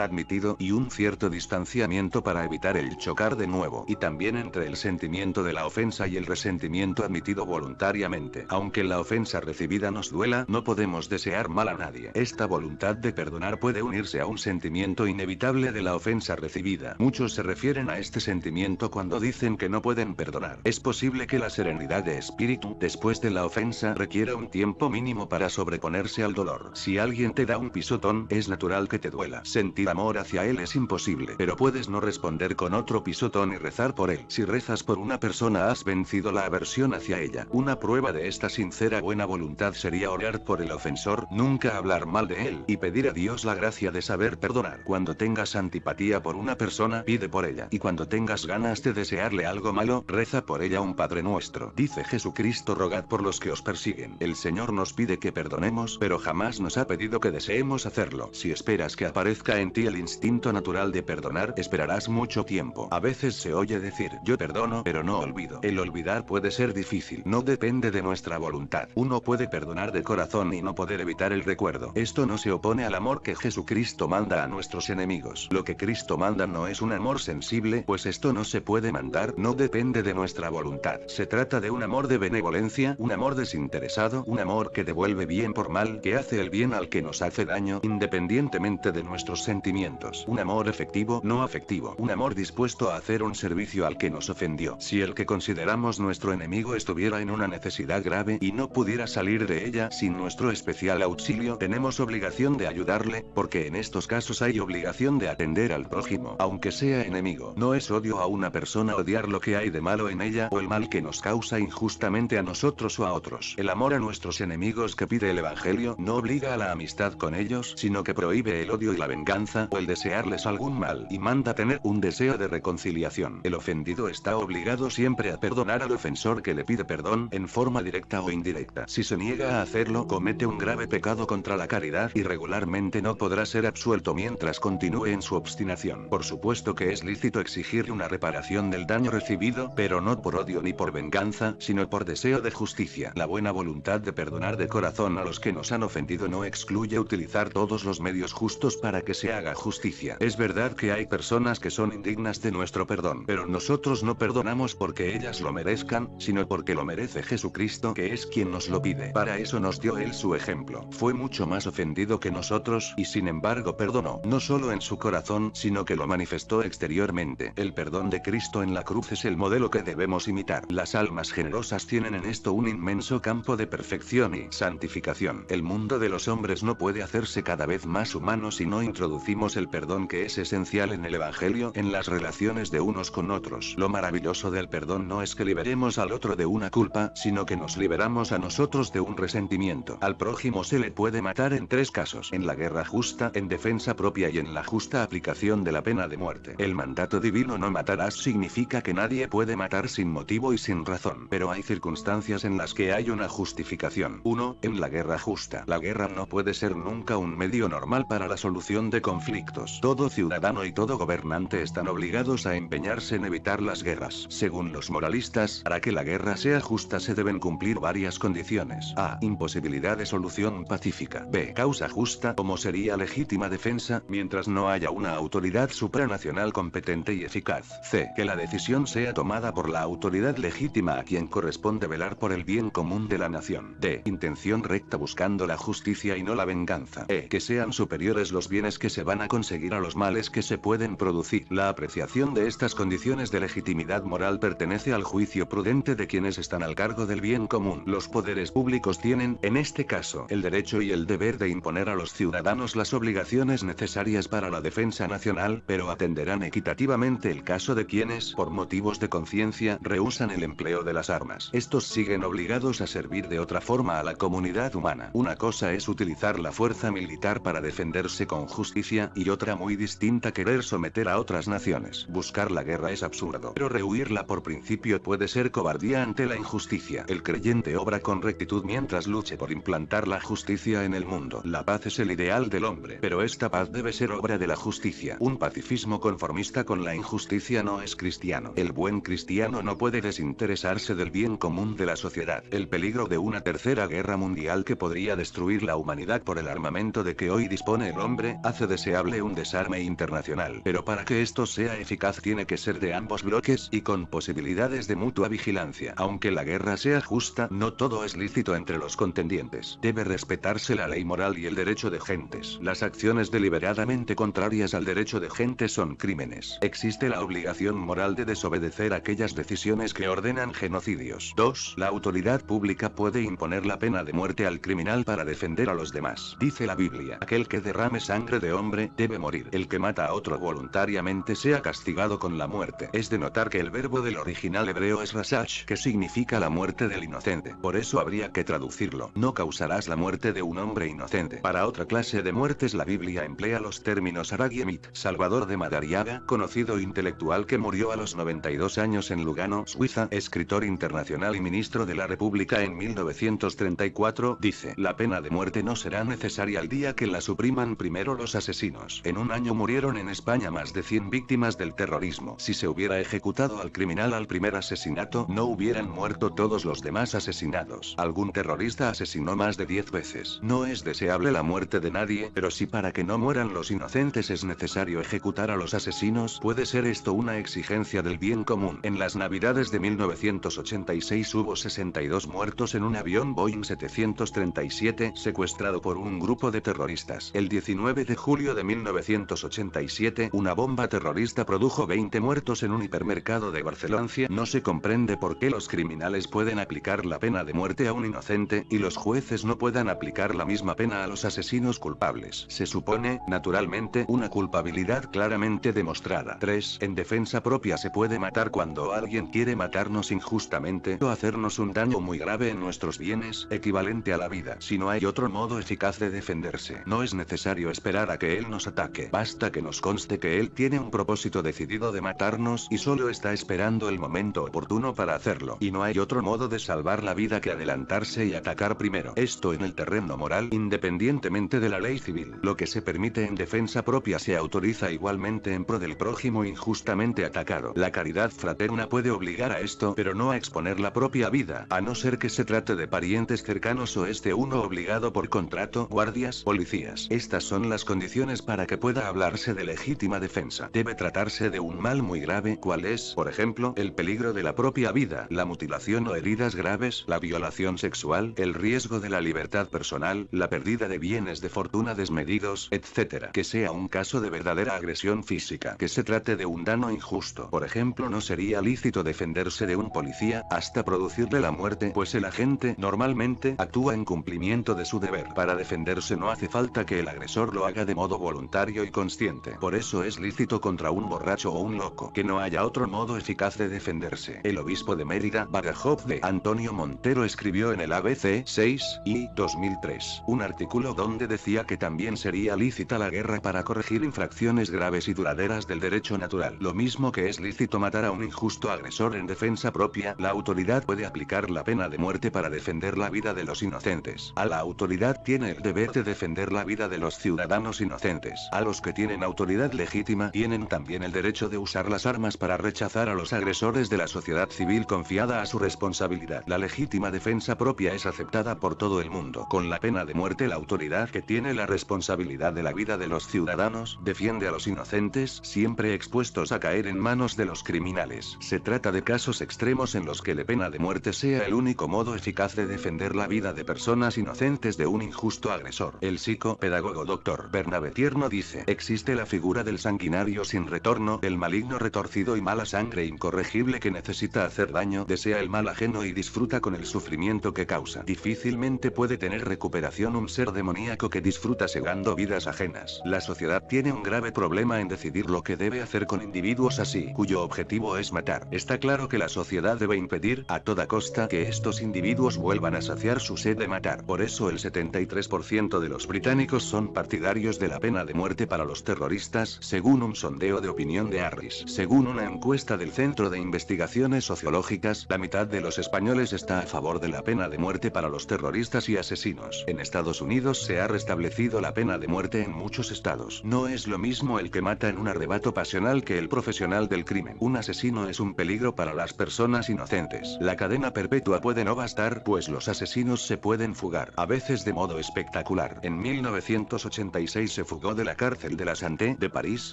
admitido y un cierto distanciamiento para evitar el chocar de nuevo y también entre el sentimiento de la ofensa y el resentimiento admitido voluntariamente. Aunque la ofensa recibida nos duela, no podemos desear mal a nadie. Esta voluntad de perdonar puede unirse a un sentimiento inevitable de la ofensa recibida. Muchos se refieren a este sentimiento cuando dicen que no pueden perdonar. Es posible que la serenidad de espíritu después de la ofensa requiera un tiempo mínimo para sobreponerse al dolor. Si alguien te da un pisotón, es natural que te duela. Sentir amor hacia él es imposible, pero puedes no responder con otro pisotón y rezar por él. Si rezas por una persona, has vencido la aversión hacia ella. Una prueba de esta sincera buena voluntad sería orar por el ofensor, nunca hablar mal de él y pedir a Dios la gracia de saber perdonar. Cuando tengas antipatía por una persona, pide por ella. Y cuando tengas ganas de desearle algo malo, reza por ella un Padre nuestro. Dice Jesucristo, rogad por los que os persiguen. El Señor nos pide que perdonemos, pero jamás nos ha pedido que deseemos hacerlo. Si esperas que aparezca en ti el instinto natural de perdonar, esperarás mucho tiempo. A veces se oye decir, yo perdono, pero no olvido. El olvidar puede ser difícil, no depende de nuestra voluntad. Uno puede perdonar de corazón y no poder evitar el recuerdo. Esto no se opone al amor que Jesucristo manda a nuestros enemigos. Lo que Cristo manda no es un amor sensible, pues esto no se puede mandar, no depende de nuestra voluntad. Se trata de un amor de benevolencia, un amor desinteresado, un amor que devuelve bien por mal, que hace el bien al que nos hace daño independientemente de nuestros sentimientos. Un amor efectivo, no afectivo. Un amor dispuesto a hacer un servicio al que nos ofendió. Si el que consideramos nuestro enemigo estuviera en una necesidad grave y no pudiera salir de ella sin nuestro especial auxilio, tenemos obligación de ayudarle, porque en estos casos hay obligación de atender al prójimo, aunque sea enemigo. No es odio a una persona odiar lo que hay de malo en ella o el mal que nos causa injustamente a nosotros o a otros. El amor a nuestros enemigos que pide el Evangelio no obliga a la amistad con ellos, sino que prohíbe el odio y la venganza o el desearles algún mal y manda tener un deseo de reconciliación. El ofendido está obligado siempre a perdonar al ofensor que le pide perdón en forma directa o indirecta. Si se niega a hacerlo, comete un grave pecado contra la caridad y regularmente no podrá ser absuelto mientras continúe en su obstinación. Por supuesto que es lícito exigir una reparación del daño recibido, pero no por odio ni por venganza, sino por deseo de justicia. La buena voluntad de perdonar de corazón a los que nos han ofendido no no excluye utilizar todos los medios justos para que se haga justicia. Es verdad que hay personas que son indignas de nuestro perdón, pero nosotros no perdonamos porque ellas lo merezcan, sino porque lo merece Jesucristo que es quien nos lo pide. Para eso nos dio él su ejemplo. Fue mucho más ofendido que nosotros y sin embargo perdonó, no solo en su corazón, sino que lo manifestó exteriormente. El perdón de Cristo en la cruz es el modelo que debemos imitar. Las almas generosas tienen en esto un inmenso campo de perfección y santificación. El mundo de los hombres no puede hacerse cada vez más humano si no introducimos el perdón que es esencial en el Evangelio en las relaciones de unos con otros. Lo maravilloso del perdón no es que liberemos al otro de una culpa, sino que nos liberamos a nosotros de un resentimiento. Al prójimo se le puede matar en tres casos, en la guerra justa, en defensa propia y en la justa aplicación de la pena de muerte. El mandato divino no matarás significa que nadie puede matar sin motivo y sin razón, pero hay circunstancias en las que hay una justificación. 1. En la guerra justa. La guerra no puede ser nunca un medio normal para la solución de conflictos. Todo ciudadano y todo gobernante están obligados a empeñarse en evitar las guerras. Según los moralistas, para que la guerra sea justa se deben cumplir varias condiciones. A. Imposibilidad de solución pacífica. B. Causa justa como sería legítima defensa, mientras no haya una autoridad supranacional competente y eficaz. C. Que la decisión sea tomada por la autoridad legítima a quien corresponde velar por el bien común de la nación. D. Intención recta buscando la justicia y no la venganza. E. Que sean superiores los bienes que se van a conseguir a los males que se pueden producir. La apreciación de estas condiciones de legitimidad moral pertenece al juicio prudente de quienes están al cargo del bien común. Los poderes públicos tienen, en este caso, el derecho y el deber de imponer a los ciudadanos las obligaciones necesarias para la defensa nacional, pero atenderán equitativamente el caso de quienes, por motivos de conciencia, rehusan el empleo de las armas. Estos siguen obligados a servir de otra forma a la comunidad humana. Una cosa es utilizar la fuerza militar para defenderse con justicia y otra muy distinta querer someter a otras naciones. Buscar la guerra es absurdo, pero rehuirla por principio puede ser cobardía ante la injusticia. El creyente obra con rectitud mientras luche por implantar la justicia en el mundo. La paz es el ideal del hombre, pero esta paz debe ser obra de la justicia. Un pacifismo conformista con la injusticia no es cristiano. El buen cristiano no puede desinteresarse del bien común de la sociedad. El peligro de una tercera guerra mundial que podría destruir la humanidad por el armamento de que hoy dispone el hombre, hace deseable un desarme internacional. Pero para que esto sea eficaz tiene que ser de ambos bloques y con posibilidades de mutua vigilancia. Aunque la guerra sea justa, no todo es lícito entre los contendientes. Debe respetarse la ley moral y el derecho de gentes. Las acciones deliberadamente contrarias al derecho de gentes son crímenes. Existe la obligación moral de desobedecer aquellas decisiones que ordenan genocidios. 2. La autoridad pública puede imponer la pena de muerte al criminal para defender a los demás. Dice la Biblia, aquel que derrame sangre de hombre debe morir. El que mata a otro voluntariamente sea castigado con la muerte. Es de notar que el verbo del original hebreo es rasach, que significa la muerte del inocente. Por eso habría que traducirlo. No causarás la muerte de un hombre inocente. Para otra clase de muertes la Biblia emplea los términos Aragiemit, Salvador de Madariaga, conocido intelectual que murió a los 92 años en Lugano, Suiza, escritor internacional y ministro de la República en 1934, dice, la pena de muerte no será necesaria el día que la supriman primero los asesinos. En un año murieron en España más de 100 víctimas del terrorismo. Si se hubiera ejecutado al criminal al primer asesinato, no hubieran muerto todos los demás asesinados. Algún terrorista asesinó más de 10 veces. No es deseable la muerte de nadie, pero si para que no mueran los inocentes es necesario ejecutar a los asesinos, puede ser esto una exigencia del bien común. En las navidades de 1986 hubo 62 muertos en un avión Boeing 737 secuestrado por un grupo de terroristas. El 19 de julio de 1987, una bomba terrorista produjo 20 muertos en un hipermercado de Barcelona. No se comprende por qué los criminales pueden aplicar la pena de muerte a un inocente y los jueces no puedan aplicar la misma pena a los asesinos culpables. Se supone, naturalmente, una culpabilidad claramente demostrada. 3. En defensa propia se puede matar cuando alguien quiere matarnos injustamente o hacernos un daño muy grave en nuestros bienes, equivalente a la vida. Si no hay otro modo eficaz de defenderse. No es necesario esperar a que él nos ataque. Basta que nos conste que él tiene un propósito decidido de matarnos y solo está esperando el momento oportuno para hacerlo. Y no hay otro modo de salvar la vida que adelantarse y atacar primero. Esto en el terreno moral independientemente de la ley civil. Lo que se permite en defensa propia se autoriza igualmente en pro del prójimo injustamente atacado. La caridad fraterna puede obligar a esto, pero no a exponer la propia vida, a no ser que se trate de parientes cercanos o este uno obligado por contrato guardias policías. Estas son las condiciones para que pueda hablarse de legítima defensa. Debe tratarse de un mal muy grave, cual es, por ejemplo, el peligro de la propia vida, la mutilación o heridas graves, la violación sexual, el riesgo de la libertad personal, la pérdida de bienes de fortuna desmedidos, etc. Que sea un caso de verdadera agresión física, que se trate de un dano injusto. Por ejemplo, no sería lícito defenderse de un policía hasta producirle la muerte, pues el agente normalmente actúa en cumplimiento de su deber para defenderse no hace falta que el agresor lo haga de modo voluntario y consciente. Por eso es lícito contra un borracho o un loco que no haya otro modo eficaz de defenderse. El obispo de Mérida, Badajoz de Antonio Montero escribió en el ABC 6 y 2003 un artículo donde decía que también sería lícita la guerra para corregir infracciones graves y duraderas del derecho natural. Lo mismo que es lícito matar a un injusto agresor en defensa propia, la autoridad puede aplicar la pena de muerte para defender la vida de los inocentes. A la autoridad tiene el deber de defender la vida de los ciudadanos inocentes. A los que tienen autoridad legítima tienen también el derecho de usar las armas para rechazar a los agresores de la sociedad civil confiada a su responsabilidad. La legítima defensa propia es aceptada por todo el mundo. Con la pena de muerte la autoridad que tiene la responsabilidad de la vida de los ciudadanos defiende a los inocentes siempre expuestos a caer en manos de los criminales. Se trata de casos extremos en los que la pena de muerte sea el único modo eficaz de defender la vida de personas inocentes de un un injusto agresor. El psicopedagogo Dr. bernabé Tierno dice, existe la figura del sanguinario sin retorno, el maligno retorcido y mala sangre incorregible que necesita hacer daño, desea el mal ajeno y disfruta con el sufrimiento que causa. Difícilmente puede tener recuperación un ser demoníaco que disfruta segando vidas ajenas. La sociedad tiene un grave problema en decidir lo que debe hacer con individuos así, cuyo objetivo es matar. Está claro que la sociedad debe impedir, a toda costa, que estos individuos vuelvan a saciar su sed de matar. Por eso el 70 43% de los británicos son partidarios de la pena de muerte para los terroristas, según un sondeo de opinión de Harris. Según una encuesta del Centro de Investigaciones Sociológicas, la mitad de los españoles está a favor de la pena de muerte para los terroristas y asesinos. En Estados Unidos se ha restablecido la pena de muerte en muchos estados. No es lo mismo el que mata en un arrebato pasional que el profesional del crimen. Un asesino es un peligro para las personas inocentes. La cadena perpetua puede no bastar, pues los asesinos se pueden fugar. A veces de modo espectacular. En 1986 se fugó de la cárcel de la Santé de París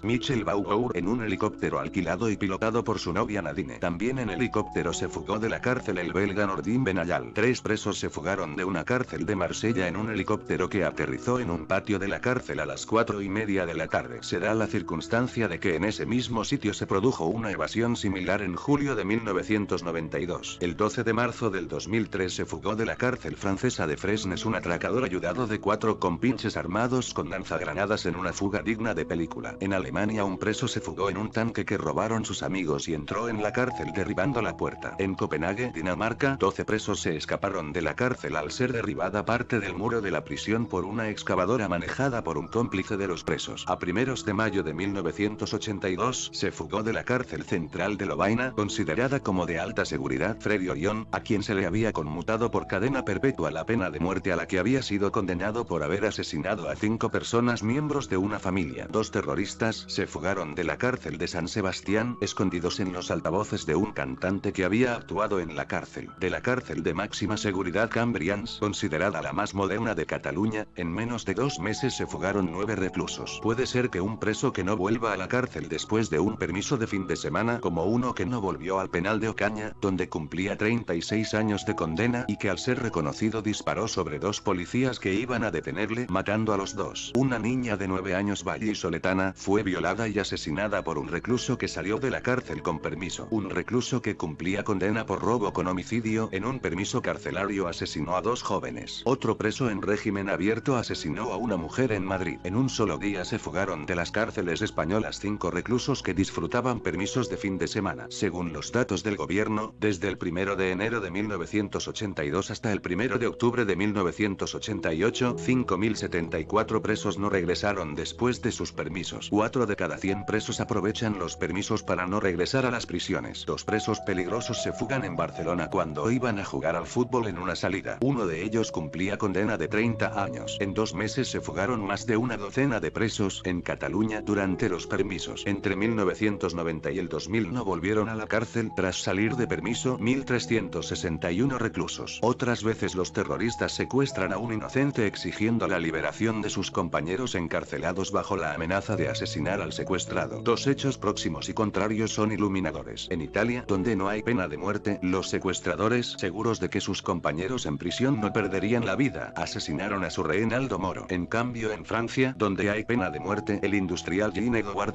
Michel Baugour en un helicóptero alquilado y pilotado por su novia Nadine. También en helicóptero se fugó de la cárcel el belga Nordin Benayal. Tres presos se fugaron de una cárcel de Marsella en un helicóptero que aterrizó en un patio de la cárcel a las cuatro y media de la tarde. Se da la circunstancia de que en ese mismo sitio se produjo una evasión similar en julio de 1992. El 12 de marzo del 2003 se fugó de la cárcel francesa de Fresnes un atracador ayudado de cuatro compinches armados con lanzagranadas en una fuga digna de película. En Alemania un preso se fugó en un tanque que robaron sus amigos y entró en la cárcel derribando la puerta. En Copenhague, Dinamarca, 12 presos se escaparon de la cárcel al ser derribada parte del muro de la prisión por una excavadora manejada por un cómplice de los presos. A primeros de mayo de 1982 se fugó de la cárcel central de Lovaina, considerada como de alta seguridad Freddy Orión, a quien se le había conmutado por cadena perpetua la pena de muerte a la que había sido condenado por haber asesinado a cinco personas miembros de una familia. Dos terroristas se fugaron de la cárcel de San Sebastián, escondidos en los altavoces de un cantante que había actuado en la cárcel. De la cárcel de máxima seguridad Cambrians, considerada la más moderna de Cataluña, en menos de dos meses se fugaron nueve reclusos. Puede ser que un preso que no vuelva a la cárcel después de un permiso de fin de semana como uno que no volvió al penal de Ocaña, donde cumplía 36 años de condena y que al ser reconocido disparó sobre dos policías policías que iban a detenerle matando a los dos. Una niña de 9 años Soletana, fue violada y asesinada por un recluso que salió de la cárcel con permiso. Un recluso que cumplía condena por robo con homicidio en un permiso carcelario asesinó a dos jóvenes. Otro preso en régimen abierto asesinó a una mujer en Madrid. En un solo día se fugaron de las cárceles españolas cinco reclusos que disfrutaban permisos de fin de semana. Según los datos del gobierno, desde el 1 de enero de 1982 hasta el 1 de octubre de 1982 1988 5.074 presos no regresaron después de sus permisos. 4 de cada 100 presos aprovechan los permisos para no regresar a las prisiones. Dos presos peligrosos se fugan en Barcelona cuando iban a jugar al fútbol en una salida. Uno de ellos cumplía condena de 30 años. En dos meses se fugaron más de una docena de presos en Cataluña durante los permisos. Entre 1990 y el 2000 no volvieron a la cárcel tras salir de permiso 1.361 reclusos. Otras veces los terroristas secuestran a un inocente exigiendo la liberación de sus compañeros encarcelados bajo la amenaza de asesinar al secuestrado. Dos hechos próximos y contrarios son iluminadores. En Italia, donde no hay pena de muerte, los secuestradores, seguros de que sus compañeros en prisión no perderían la vida, asesinaron a su rehén Aldo Moro. En cambio, en Francia, donde hay pena de muerte, el industrial Jean-Edouard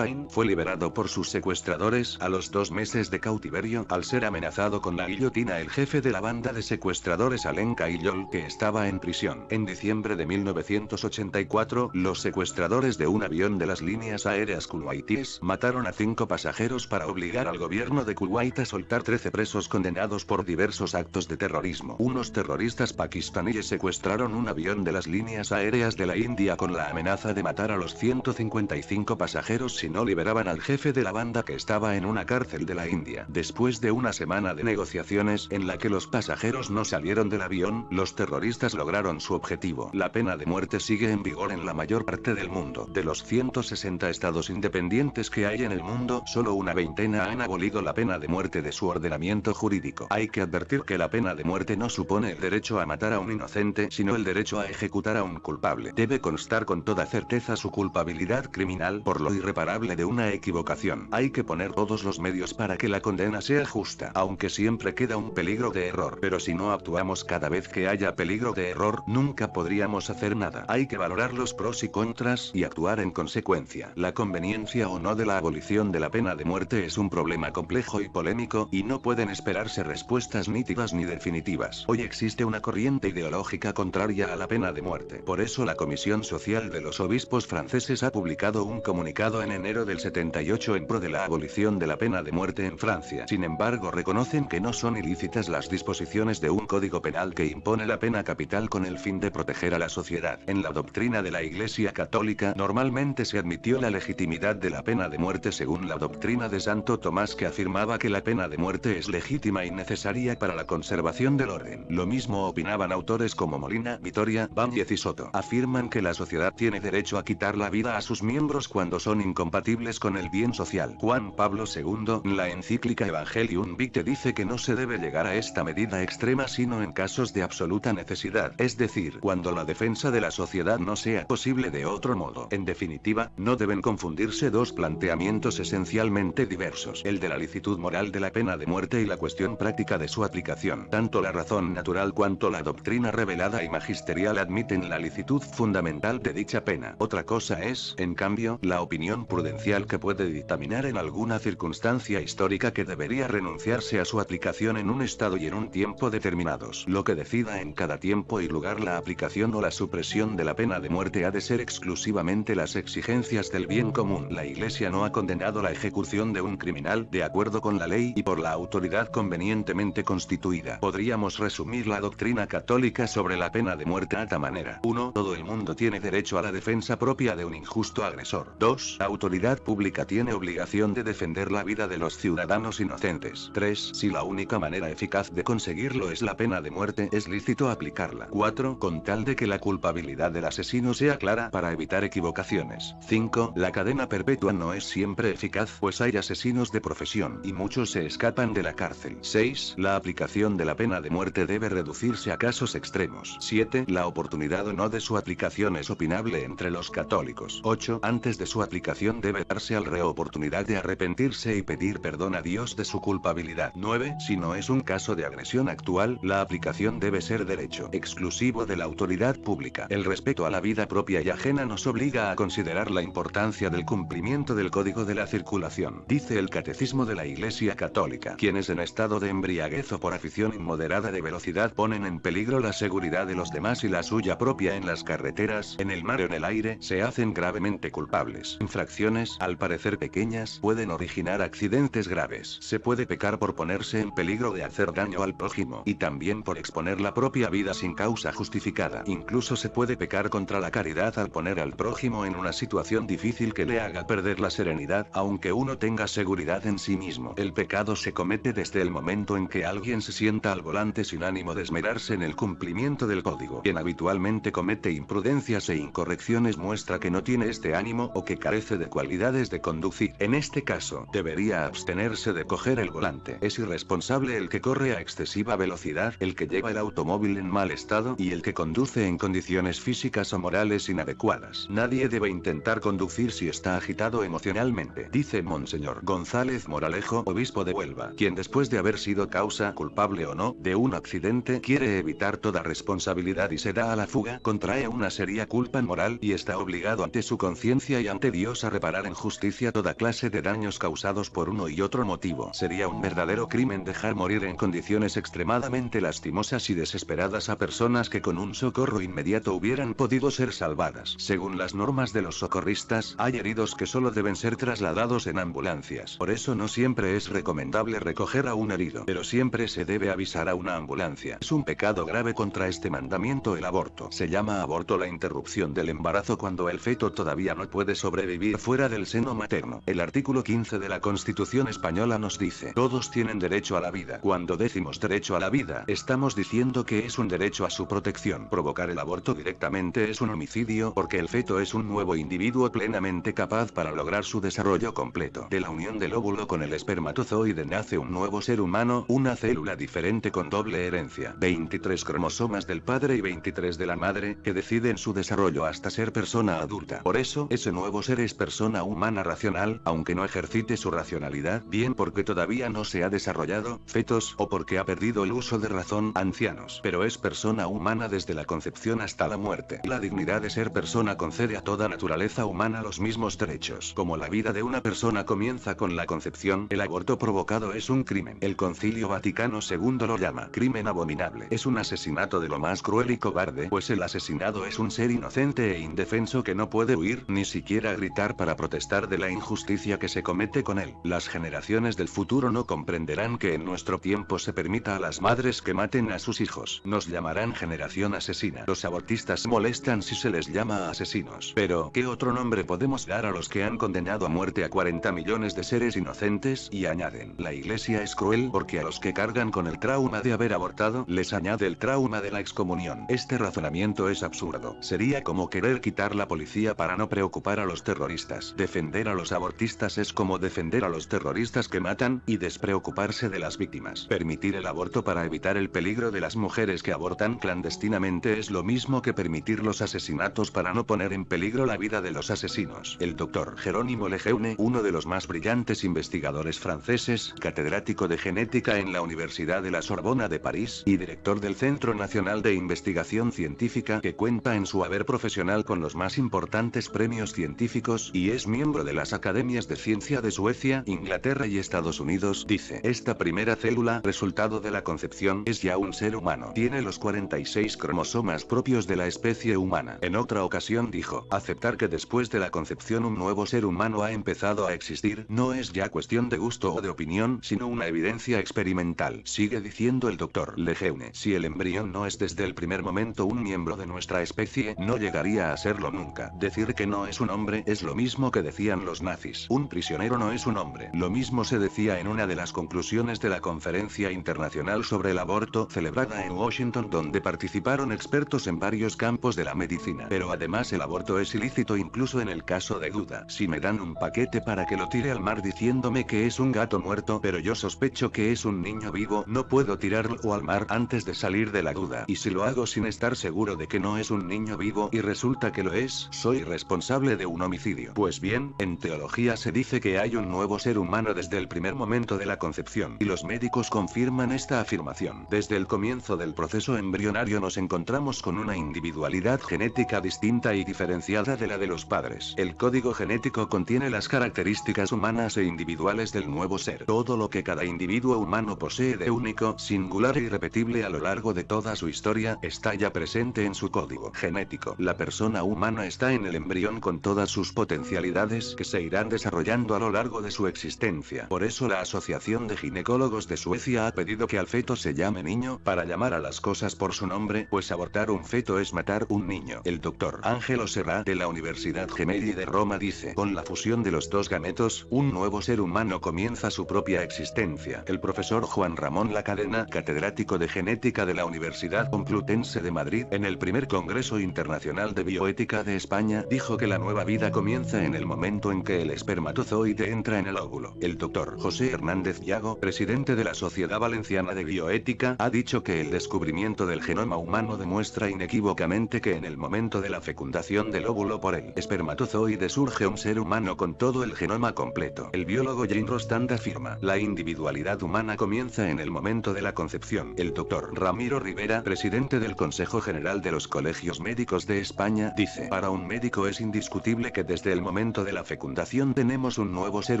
fue liberado por sus secuestradores a los dos meses de cautiverio al ser amenazado con la guillotina el jefe de la banda de secuestradores y Yol, que estaba en prisión en diciembre de 1984, los secuestradores de un avión de las líneas aéreas kulwaitíes mataron a cinco pasajeros para obligar al gobierno de Kuwait a soltar 13 presos condenados por diversos actos de terrorismo. Unos terroristas pakistaníes secuestraron un avión de las líneas aéreas de la India con la amenaza de matar a los 155 pasajeros si no liberaban al jefe de la banda que estaba en una cárcel de la India. Después de una semana de negociaciones en la que los pasajeros no salieron del avión, los terroristas lograron su objetivo. La pena de muerte sigue en vigor en la mayor parte del mundo. De los 160 estados independientes que hay en el mundo, solo una veintena han abolido la pena de muerte de su ordenamiento jurídico. Hay que advertir que la pena de muerte no supone el derecho a matar a un inocente, sino el derecho a ejecutar a un culpable. Debe constar con toda certeza su culpabilidad criminal por lo irreparable de una equivocación. Hay que poner todos los medios para que la condena sea justa, aunque siempre queda un peligro de error. Pero si no actuamos cada vez que haya peligro de error, nunca podríamos hacer nada. Hay que valorar los pros y contras y actuar en consecuencia. La conveniencia o no de la abolición de la pena de muerte es un problema complejo y polémico, y no pueden esperarse respuestas nítidas ni definitivas. Hoy existe una corriente ideológica contraria a la pena de muerte. Por eso la Comisión Social de los Obispos Franceses ha publicado un comunicado en enero del 78 en pro de la abolición de la pena de muerte en Francia. Sin embargo, reconocen que no son ilícitas las disposiciones de un código penal que impone la pena capital con el fin de proteger a la sociedad. En la doctrina de la Iglesia Católica normalmente se admitió la legitimidad de la pena de muerte según la doctrina de Santo Tomás que afirmaba que la pena de muerte es legítima y necesaria para la conservación del orden. Lo mismo opinaban autores como Molina, Vitoria, Báñez y Soto. Afirman que la sociedad tiene derecho a quitar la vida a sus miembros cuando son incompatibles con el bien social. Juan Pablo II, en la encíclica Evangelium Vitae dice que no se debe llegar a esta medida extrema sino en casos de absoluta necesidad es decir, cuando la defensa de la sociedad no sea posible de otro modo. En definitiva, no deben confundirse dos planteamientos esencialmente diversos, el de la licitud moral de la pena de muerte y la cuestión práctica de su aplicación. Tanto la razón natural cuanto la doctrina revelada y magisterial admiten la licitud fundamental de dicha pena. Otra cosa es, en cambio, la opinión prudencial que puede dictaminar en alguna circunstancia histórica que debería renunciarse a su aplicación en un estado y en un tiempo determinados. Lo que decida en cada tiempo y lugar la aplicación o la supresión de la pena de muerte ha de ser exclusivamente las exigencias del bien común. La Iglesia no ha condenado la ejecución de un criminal de acuerdo con la ley y por la autoridad convenientemente constituida. Podríamos resumir la doctrina católica sobre la pena de muerte a esta manera. 1. Todo el mundo tiene derecho a la defensa propia de un injusto agresor. 2. La autoridad pública tiene obligación de defender la vida de los ciudadanos inocentes. 3. Si la única manera eficaz de conseguirlo es la pena de muerte, es lícito aplicarla. 4. Con tal de que la culpabilidad del asesino sea clara para evitar equivocaciones. 5. La cadena perpetua no es siempre eficaz pues hay asesinos de profesión y muchos se escapan de la cárcel. 6. La aplicación de la pena de muerte debe reducirse a casos extremos. 7. La oportunidad o no de su aplicación es opinable entre los católicos. 8. Antes de su aplicación debe darse al reo oportunidad de arrepentirse y pedir perdón a Dios de su culpabilidad. 9. Si no es un caso de agresión actual, la aplicación debe ser derecho exclusivo de la autoridad pública. El respeto a la vida propia y ajena nos obliga a considerar la importancia del cumplimiento del código de la circulación, dice el Catecismo de la Iglesia Católica. Quienes en estado de embriaguez o por afición inmoderada de velocidad ponen en peligro la seguridad de los demás y la suya propia en las carreteras, en el mar o en el aire, se hacen gravemente culpables. Infracciones, al parecer pequeñas, pueden originar accidentes graves. Se puede pecar por ponerse en peligro de hacer daño al prójimo y también por exponer la propia vida sin causa justificada. Incluso se puede pecar contra la caridad al poner al prójimo en una situación difícil que le haga perder la serenidad, aunque uno tenga seguridad en sí mismo. El pecado se comete desde el momento en que alguien se sienta al volante sin ánimo de esmerarse en el cumplimiento del código. Quien habitualmente comete imprudencias e incorrecciones muestra que no tiene este ánimo o que carece de cualidades de conducir. En este caso, debería abstenerse de coger el volante. Es irresponsable el que corre a excesiva velocidad, el que lleva el automóvil en mal estado, y el que conduce en condiciones físicas o morales inadecuadas. Nadie debe intentar conducir si está agitado emocionalmente, dice Monseñor González Moralejo, obispo de Huelva, quien después de haber sido causa culpable o no de un accidente quiere evitar toda responsabilidad y se da a la fuga, contrae una seria culpa moral y está obligado ante su conciencia y ante Dios a reparar en justicia toda clase de daños causados por uno y otro motivo. Sería un verdadero crimen dejar morir en condiciones extremadamente lastimosas y desesperadas a personas que con un socorro inmediato hubieran podido ser salvadas. Según las normas de los socorristas, hay heridos que solo deben ser trasladados en ambulancias. Por eso no siempre es recomendable recoger a un herido, pero siempre se debe avisar a una ambulancia. Es un pecado grave contra este mandamiento el aborto. Se llama aborto la interrupción del embarazo cuando el feto todavía no puede sobrevivir fuera del seno materno. El artículo 15 de la Constitución española nos dice, todos tienen derecho a la vida. Cuando decimos derecho a la vida, estamos diciendo que es un derecho a su protección. Provocar el aborto directamente es un homicidio porque el feto es un nuevo individuo plenamente capaz para lograr su desarrollo completo. De la unión del óvulo con el espermatozoide nace un nuevo ser humano, una célula diferente con doble herencia. 23 cromosomas del padre y 23 de la madre, que deciden su desarrollo hasta ser persona adulta. Por eso, ese nuevo ser es persona humana racional, aunque no ejercite su racionalidad, bien porque todavía no se ha desarrollado, fetos, o porque ha perdido el uso de razón, ancianos. Pero es persona humana humana desde la concepción hasta la muerte. La dignidad de ser persona concede a toda naturaleza humana los mismos derechos. Como la vida de una persona comienza con la concepción, el aborto provocado es un crimen. El Concilio Vaticano II lo llama crimen abominable. Es un asesinato de lo más cruel y cobarde, pues el asesinado es un ser inocente e indefenso que no puede huir, ni siquiera gritar para protestar de la injusticia que se comete con él. Las generaciones del futuro no comprenderán que en nuestro tiempo se permita a las madres que maten a sus hijos. Nos llamarán generación asesina. Los abortistas molestan si se les llama asesinos. Pero, ¿qué otro nombre podemos dar a los que han condenado a muerte a 40 millones de seres inocentes? Y añaden, la iglesia es cruel porque a los que cargan con el trauma de haber abortado, les añade el trauma de la excomunión. Este razonamiento es absurdo. Sería como querer quitar la policía para no preocupar a los terroristas. Defender a los abortistas es como defender a los terroristas que matan, y despreocuparse de las víctimas. Permitir el aborto para evitar el peligro de las mujeres que abortan clandestinamente es lo mismo que permitir los asesinatos para no poner en peligro la vida de los asesinos. El doctor Jerónimo Lejeune, uno de los más brillantes investigadores franceses, catedrático de genética en la Universidad de la Sorbona de París y director del Centro Nacional de Investigación Científica que cuenta en su haber profesional con los más importantes premios científicos y es miembro de las Academias de Ciencia de Suecia, Inglaterra y Estados Unidos, dice, esta primera célula, resultado de la concepción, es ya un ser humano. Tiene los 40 seis cromosomas propios de la especie humana. En otra ocasión dijo, aceptar que después de la concepción un nuevo ser humano ha empezado a existir no es ya cuestión de gusto o de opinión, sino una evidencia experimental. Sigue diciendo el doctor Lejeune, si el embrión no es desde el primer momento un miembro de nuestra especie, no llegaría a serlo nunca. Decir que no es un hombre es lo mismo que decían los nazis. Un prisionero no es un hombre. Lo mismo se decía en una de las conclusiones de la Conferencia Internacional sobre el Aborto celebrada en Washington donde participaron expertos en varios campos de la medicina. Pero además el aborto es ilícito incluso en el caso de duda. Si me dan un paquete para que lo tire al mar diciéndome que es un gato muerto pero yo sospecho que es un niño vivo, no puedo tirarlo al mar antes de salir de la duda. Y si lo hago sin estar seguro de que no es un niño vivo y resulta que lo es, soy responsable de un homicidio. Pues bien, en teología se dice que hay un nuevo ser humano desde el primer momento de la concepción. Y los médicos confirman esta afirmación. Desde el comienzo del proceso embrional nos encontramos con una individualidad genética distinta y diferenciada de la de los padres. El código genético contiene las características humanas e individuales del nuevo ser. Todo lo que cada individuo humano posee de único, singular e irrepetible a lo largo de toda su historia, está ya presente en su código genético. La persona humana está en el embrión con todas sus potencialidades que se irán desarrollando a lo largo de su existencia. Por eso la Asociación de Ginecólogos de Suecia ha pedido que al feto se llame niño, para llamar a las cosas por su nombre hombre pues abortar un feto es matar un niño. El doctor Ángelo Serra de la Universidad Gemelli de Roma dice, con la fusión de los dos gametos, un nuevo ser humano comienza su propia existencia. El profesor Juan Ramón la cadena catedrático de genética de la Universidad Complutense de Madrid, en el primer Congreso Internacional de Bioética de España, dijo que la nueva vida comienza en el momento en que el espermatozoide entra en el óvulo. El doctor José Hernández llago presidente de la Sociedad Valenciana de Bioética, ha dicho que el descubrimiento del gen genoma humano demuestra inequívocamente que en el momento de la fecundación del óvulo por el espermatozoide surge un ser humano con todo el genoma completo. El biólogo Jean Rostand afirma, la individualidad humana comienza en el momento de la concepción. El doctor Ramiro Rivera, presidente del Consejo General de los Colegios Médicos de España, dice, para un médico es indiscutible que desde el momento de la fecundación tenemos un nuevo ser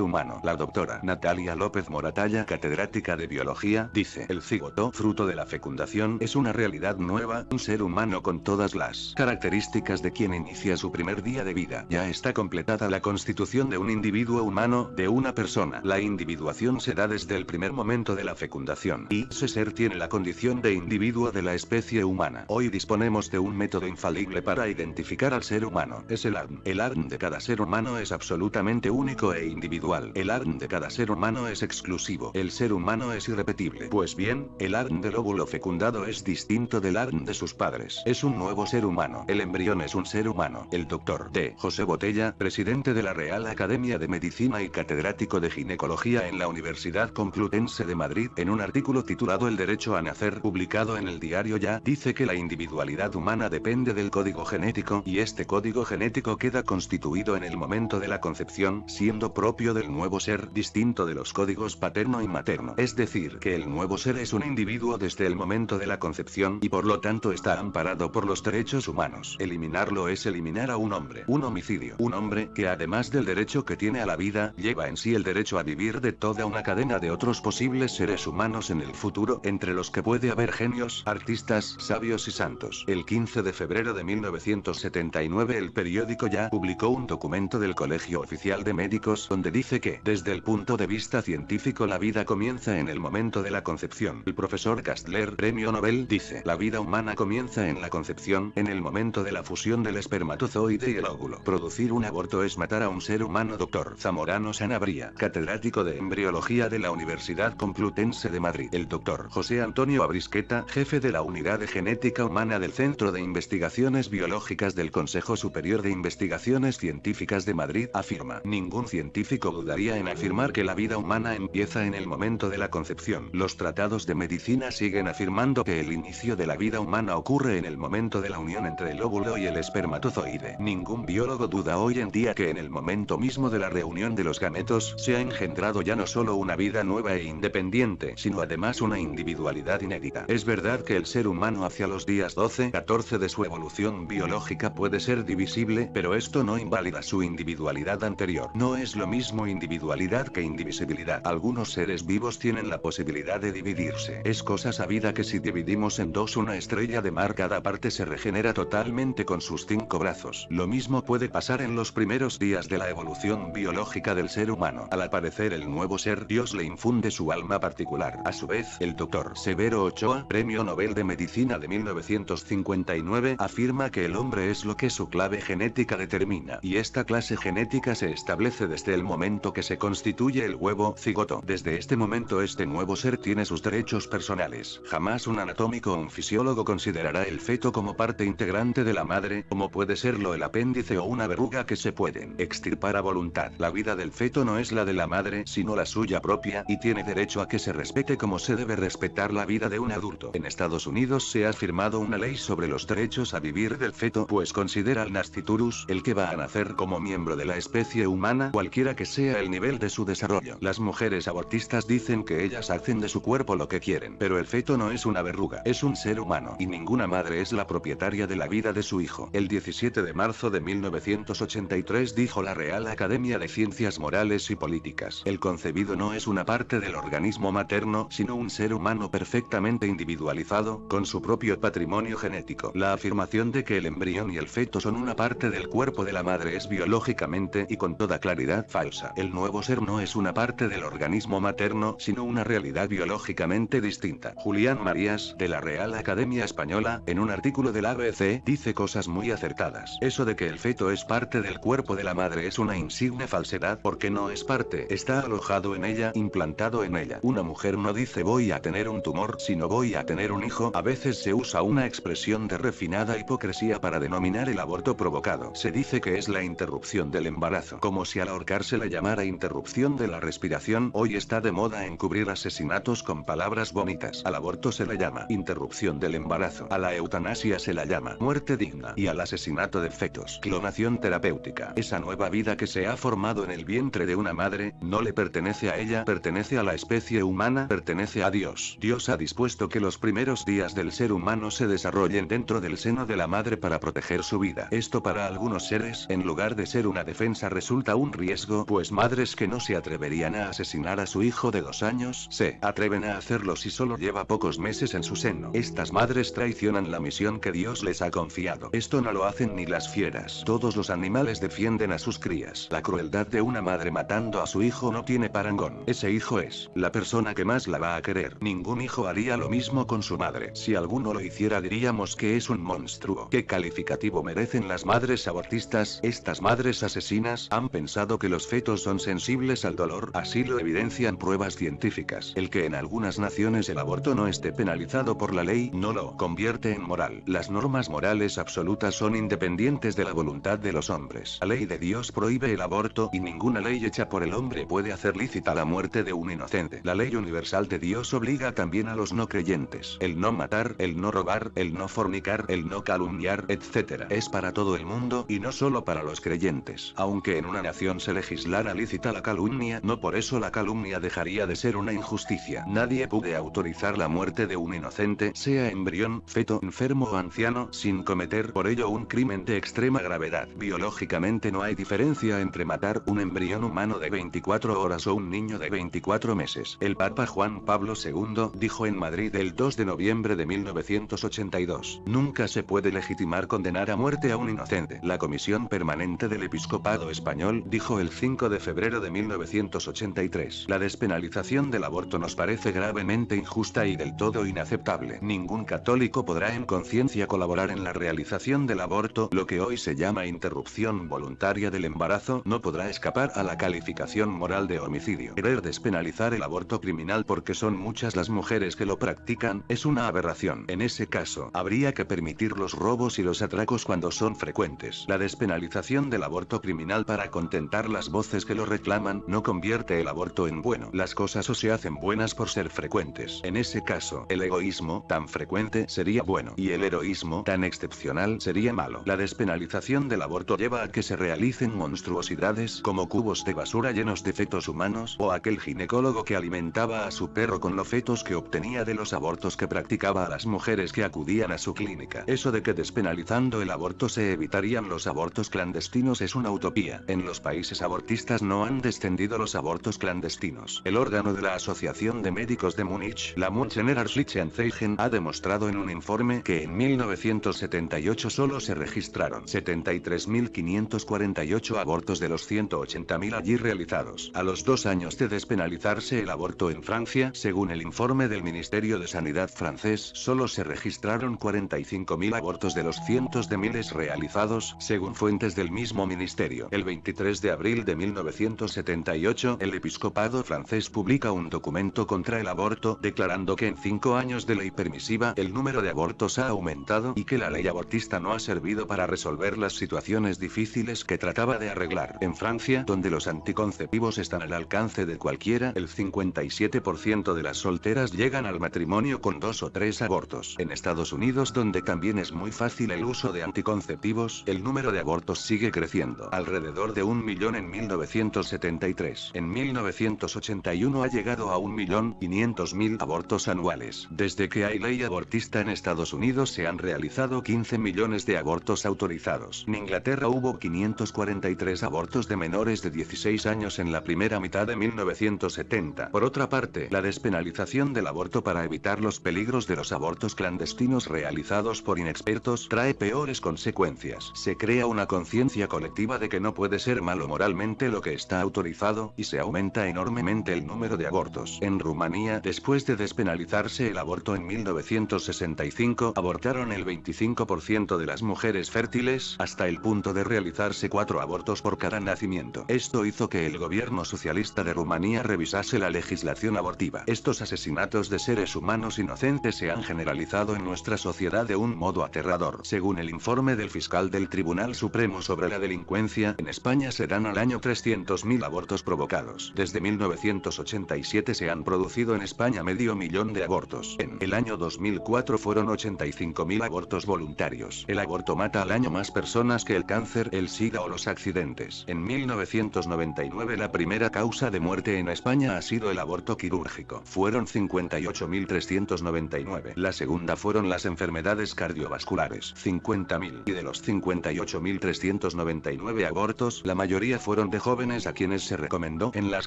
humano. La doctora Natalia López Moratalla, catedrática de biología, dice, el cigoto, fruto de la fecundación, es una realidad nueva, un ser humano con todas las características de quien inicia su primer día de vida. Ya está completada la constitución de un individuo humano, de una persona. La individuación se da desde el primer momento de la fecundación, y ese ser tiene la condición de individuo de la especie humana. Hoy disponemos de un método infalible para identificar al ser humano. Es el ARN El ARN de cada ser humano es absolutamente único e individual. El ARN de cada ser humano es exclusivo. El ser humano es irrepetible. Pues bien, el ARN del óvulo fecundado es distinto del ARN de sus padres. Es un nuevo ser humano. El embrión es un ser humano. El doctor D. José Botella, presidente de la Real Academia de Medicina y catedrático de ginecología en la Universidad Complutense de Madrid, en un artículo titulado El derecho a nacer, publicado en el diario Ya, dice que la individualidad humana depende del código genético y este código genético queda constituido en el momento de la concepción, siendo propio del nuevo ser distinto de los códigos paterno y materno. Es decir, que el nuevo ser es un individuo desde el momento de la concepción, y por lo tanto está amparado por los derechos humanos. Eliminarlo es eliminar a un hombre, un homicidio, un hombre que además del derecho que tiene a la vida, lleva en sí el derecho a vivir de toda una cadena de otros posibles seres humanos en el futuro, entre los que puede haber genios, artistas, sabios y santos. El 15 de febrero de 1979 el periódico ya publicó un documento del Colegio Oficial de Médicos donde dice que, desde el punto de vista científico, la vida comienza en el momento de la concepción. El profesor Kastler, premio Nobel, dice, la vida humana comienza en la concepción, en el momento de la fusión del espermatozoide y el óvulo. Producir un aborto es matar a un ser humano. Doctor Zamorano Sanabria, catedrático de embriología de la Universidad Complutense de Madrid. El doctor José Antonio Abrisqueta, jefe de la unidad de genética humana del Centro de Investigaciones Biológicas del Consejo Superior de Investigaciones Científicas de Madrid, afirma, ningún científico dudaría en afirmar que la vida humana empieza en el momento de la concepción. Los tratados de medicina siguen afirmando que el inicio de la vida humana ocurre en el momento de la unión entre el óvulo y el espermatozoide. Ningún biólogo duda hoy en día que en el momento mismo de la reunión de los gametos se ha engendrado ya no solo una vida nueva e independiente, sino además una individualidad inédita. Es verdad que el ser humano hacia los días 12-14 de su evolución biológica puede ser divisible, pero esto no invalida su individualidad anterior. No es lo mismo individualidad que indivisibilidad. Algunos seres vivos tienen la posibilidad de dividirse. Es cosa sabida que si dividimos en dos una estrella de mar cada parte se regenera totalmente con sus cinco brazos. Lo mismo puede pasar en los primeros días de la evolución biológica del ser humano. Al aparecer el nuevo ser, Dios le infunde su alma particular. A su vez, el doctor Severo Ochoa, Premio Nobel de Medicina de 1959, afirma que el hombre es lo que su clave genética determina. Y esta clase genética se establece desde el momento que se constituye el huevo cigoto. Desde este momento este nuevo ser tiene sus derechos personales. Jamás un anatómico o un físico fisiólogo considerará el feto como parte integrante de la madre, como puede serlo el apéndice o una verruga que se pueden extirpar a voluntad. La vida del feto no es la de la madre, sino la suya propia, y tiene derecho a que se respete como se debe respetar la vida de un adulto. En Estados Unidos se ha firmado una ley sobre los derechos a vivir del feto, pues considera al nasciturus, el que va a nacer como miembro de la especie humana, cualquiera que sea el nivel de su desarrollo. Las mujeres abortistas dicen que ellas hacen de su cuerpo lo que quieren, pero el feto no es una verruga, es un ser humano y ninguna madre es la propietaria de la vida de su hijo. El 17 de marzo de 1983 dijo la Real Academia de Ciencias Morales y Políticas. El concebido no es una parte del organismo materno, sino un ser humano perfectamente individualizado, con su propio patrimonio genético. La afirmación de que el embrión y el feto son una parte del cuerpo de la madre es biológicamente y con toda claridad falsa. El nuevo ser no es una parte del organismo materno, sino una realidad biológicamente distinta. Julián Marías, de la Real la Academia Española, en un artículo del ABC, dice cosas muy acertadas. Eso de que el feto es parte del cuerpo de la madre es una insigne falsedad porque no es parte, está alojado en ella, implantado en ella. Una mujer no dice voy a tener un tumor, sino voy a tener un hijo. A veces se usa una expresión de refinada hipocresía para denominar el aborto provocado. Se dice que es la interrupción del embarazo, como si al ahorcarse la llamara interrupción de la respiración. Hoy está de moda encubrir asesinatos con palabras bonitas. Al aborto se le llama interrupción del embarazo. A la eutanasia se la llama muerte digna y al asesinato de fetos. Clonación terapéutica. Esa nueva vida que se ha formado en el vientre de una madre, no le pertenece a ella, pertenece a la especie humana, pertenece a Dios. Dios ha dispuesto que los primeros días del ser humano se desarrollen dentro del seno de la madre para proteger su vida. Esto para algunos seres, en lugar de ser una defensa, resulta un riesgo, pues madres que no se atreverían a asesinar a su hijo de dos años, se atreven a hacerlo si solo lleva pocos meses en su seno. Este estas madres traicionan la misión que Dios les ha confiado. Esto no lo hacen ni las fieras. Todos los animales defienden a sus crías. La crueldad de una madre matando a su hijo no tiene parangón. Ese hijo es la persona que más la va a querer. Ningún hijo haría lo mismo con su madre. Si alguno lo hiciera diríamos que es un monstruo. ¿Qué calificativo merecen las madres abortistas? Estas madres asesinas han pensado que los fetos son sensibles al dolor. Así lo evidencian pruebas científicas. El que en algunas naciones el aborto no esté penalizado por la ley no lo convierte en moral. Las normas morales absolutas son independientes de la voluntad de los hombres. La ley de Dios prohíbe el aborto y ninguna ley hecha por el hombre puede hacer lícita la muerte de un inocente. La ley universal de Dios obliga también a los no creyentes. El no matar, el no robar, el no fornicar, el no calumniar, etc. Es para todo el mundo y no solo para los creyentes. Aunque en una nación se legislara lícita la calumnia, no por eso la calumnia dejaría de ser una injusticia. Nadie puede autorizar la muerte de un inocente, embrión, feto enfermo o anciano sin cometer por ello un crimen de extrema gravedad. Biológicamente no hay diferencia entre matar un embrión humano de 24 horas o un niño de 24 meses. El Papa Juan Pablo II dijo en Madrid el 2 de noviembre de 1982, nunca se puede legitimar condenar a muerte a un inocente. La Comisión Permanente del Episcopado Español dijo el 5 de febrero de 1983, la despenalización del aborto nos parece gravemente injusta y del todo inaceptable ningún católico podrá en conciencia colaborar en la realización del aborto, lo que hoy se llama interrupción voluntaria del embarazo, no podrá escapar a la calificación moral de homicidio. Querer despenalizar el aborto criminal porque son muchas las mujeres que lo practican, es una aberración. En ese caso, habría que permitir los robos y los atracos cuando son frecuentes. La despenalización del aborto criminal para contentar las voces que lo reclaman, no convierte el aborto en bueno. Las cosas o se hacen buenas por ser frecuentes. En ese caso, el egoísmo, tan frecuente sería bueno y el heroísmo tan excepcional sería malo. La despenalización del aborto lleva a que se realicen monstruosidades como cubos de basura llenos de fetos humanos o aquel ginecólogo que alimentaba a su perro con los fetos que obtenía de los abortos que practicaba a las mujeres que acudían a su clínica. Eso de que despenalizando el aborto se evitarían los abortos clandestinos es una utopía. En los países abortistas no han descendido los abortos clandestinos. El órgano de la Asociación de Médicos de Múnich, la Münchener en ha demostrado mostrado en un informe que en 1978 solo se registraron 73.548 abortos de los 180.000 allí realizados. A los dos años de despenalizarse el aborto en Francia, según el informe del Ministerio de Sanidad francés, solo se registraron 45.000 abortos de los cientos de miles realizados, según fuentes del mismo ministerio. El 23 de abril de 1978, el episcopado francés publica un documento contra el aborto, declarando que en cinco años de ley permisiva el número de abortos ha aumentado y que la ley abortista no ha servido para resolver las situaciones difíciles que trataba de arreglar. En Francia, donde los anticonceptivos están al alcance de cualquiera, el 57% de las solteras llegan al matrimonio con dos o tres abortos. En Estados Unidos, donde también es muy fácil el uso de anticonceptivos, el número de abortos sigue creciendo, alrededor de un millón en 1973. En 1981 ha llegado a un millón 500 mil abortos anuales. Desde que hay ley abortista en Estados Unidos se han realizado 15 millones de abortos autorizados. En Inglaterra hubo 543 abortos de menores de 16 años en la primera mitad de 1970. Por otra parte, la despenalización del aborto para evitar los peligros de los abortos clandestinos realizados por inexpertos trae peores consecuencias. Se crea una conciencia colectiva de que no puede ser malo moralmente lo que está autorizado, y se aumenta enormemente el número de abortos. En Rumanía, después de despenalizarse el aborto en 1970, 1965 abortaron el 25% de las mujeres fértiles hasta el punto de realizarse cuatro abortos por cada nacimiento. Esto hizo que el gobierno socialista de Rumanía revisase la legislación abortiva. Estos asesinatos de seres humanos inocentes se han generalizado en nuestra sociedad de un modo aterrador. Según el informe del fiscal del Tribunal Supremo sobre la delincuencia, en España se dan al año 300.000 abortos provocados. Desde 1987 se han producido en España medio millón de abortos. En el año 2000 2004 fueron 85.000 abortos voluntarios. El aborto mata al año más personas que el cáncer, el SIDA o los accidentes. En 1999 la primera causa de muerte en España ha sido el aborto quirúrgico. Fueron 58.399. La segunda fueron las enfermedades cardiovasculares, 50.000. Y de los 58.399 abortos, la mayoría fueron de jóvenes a quienes se recomendó en las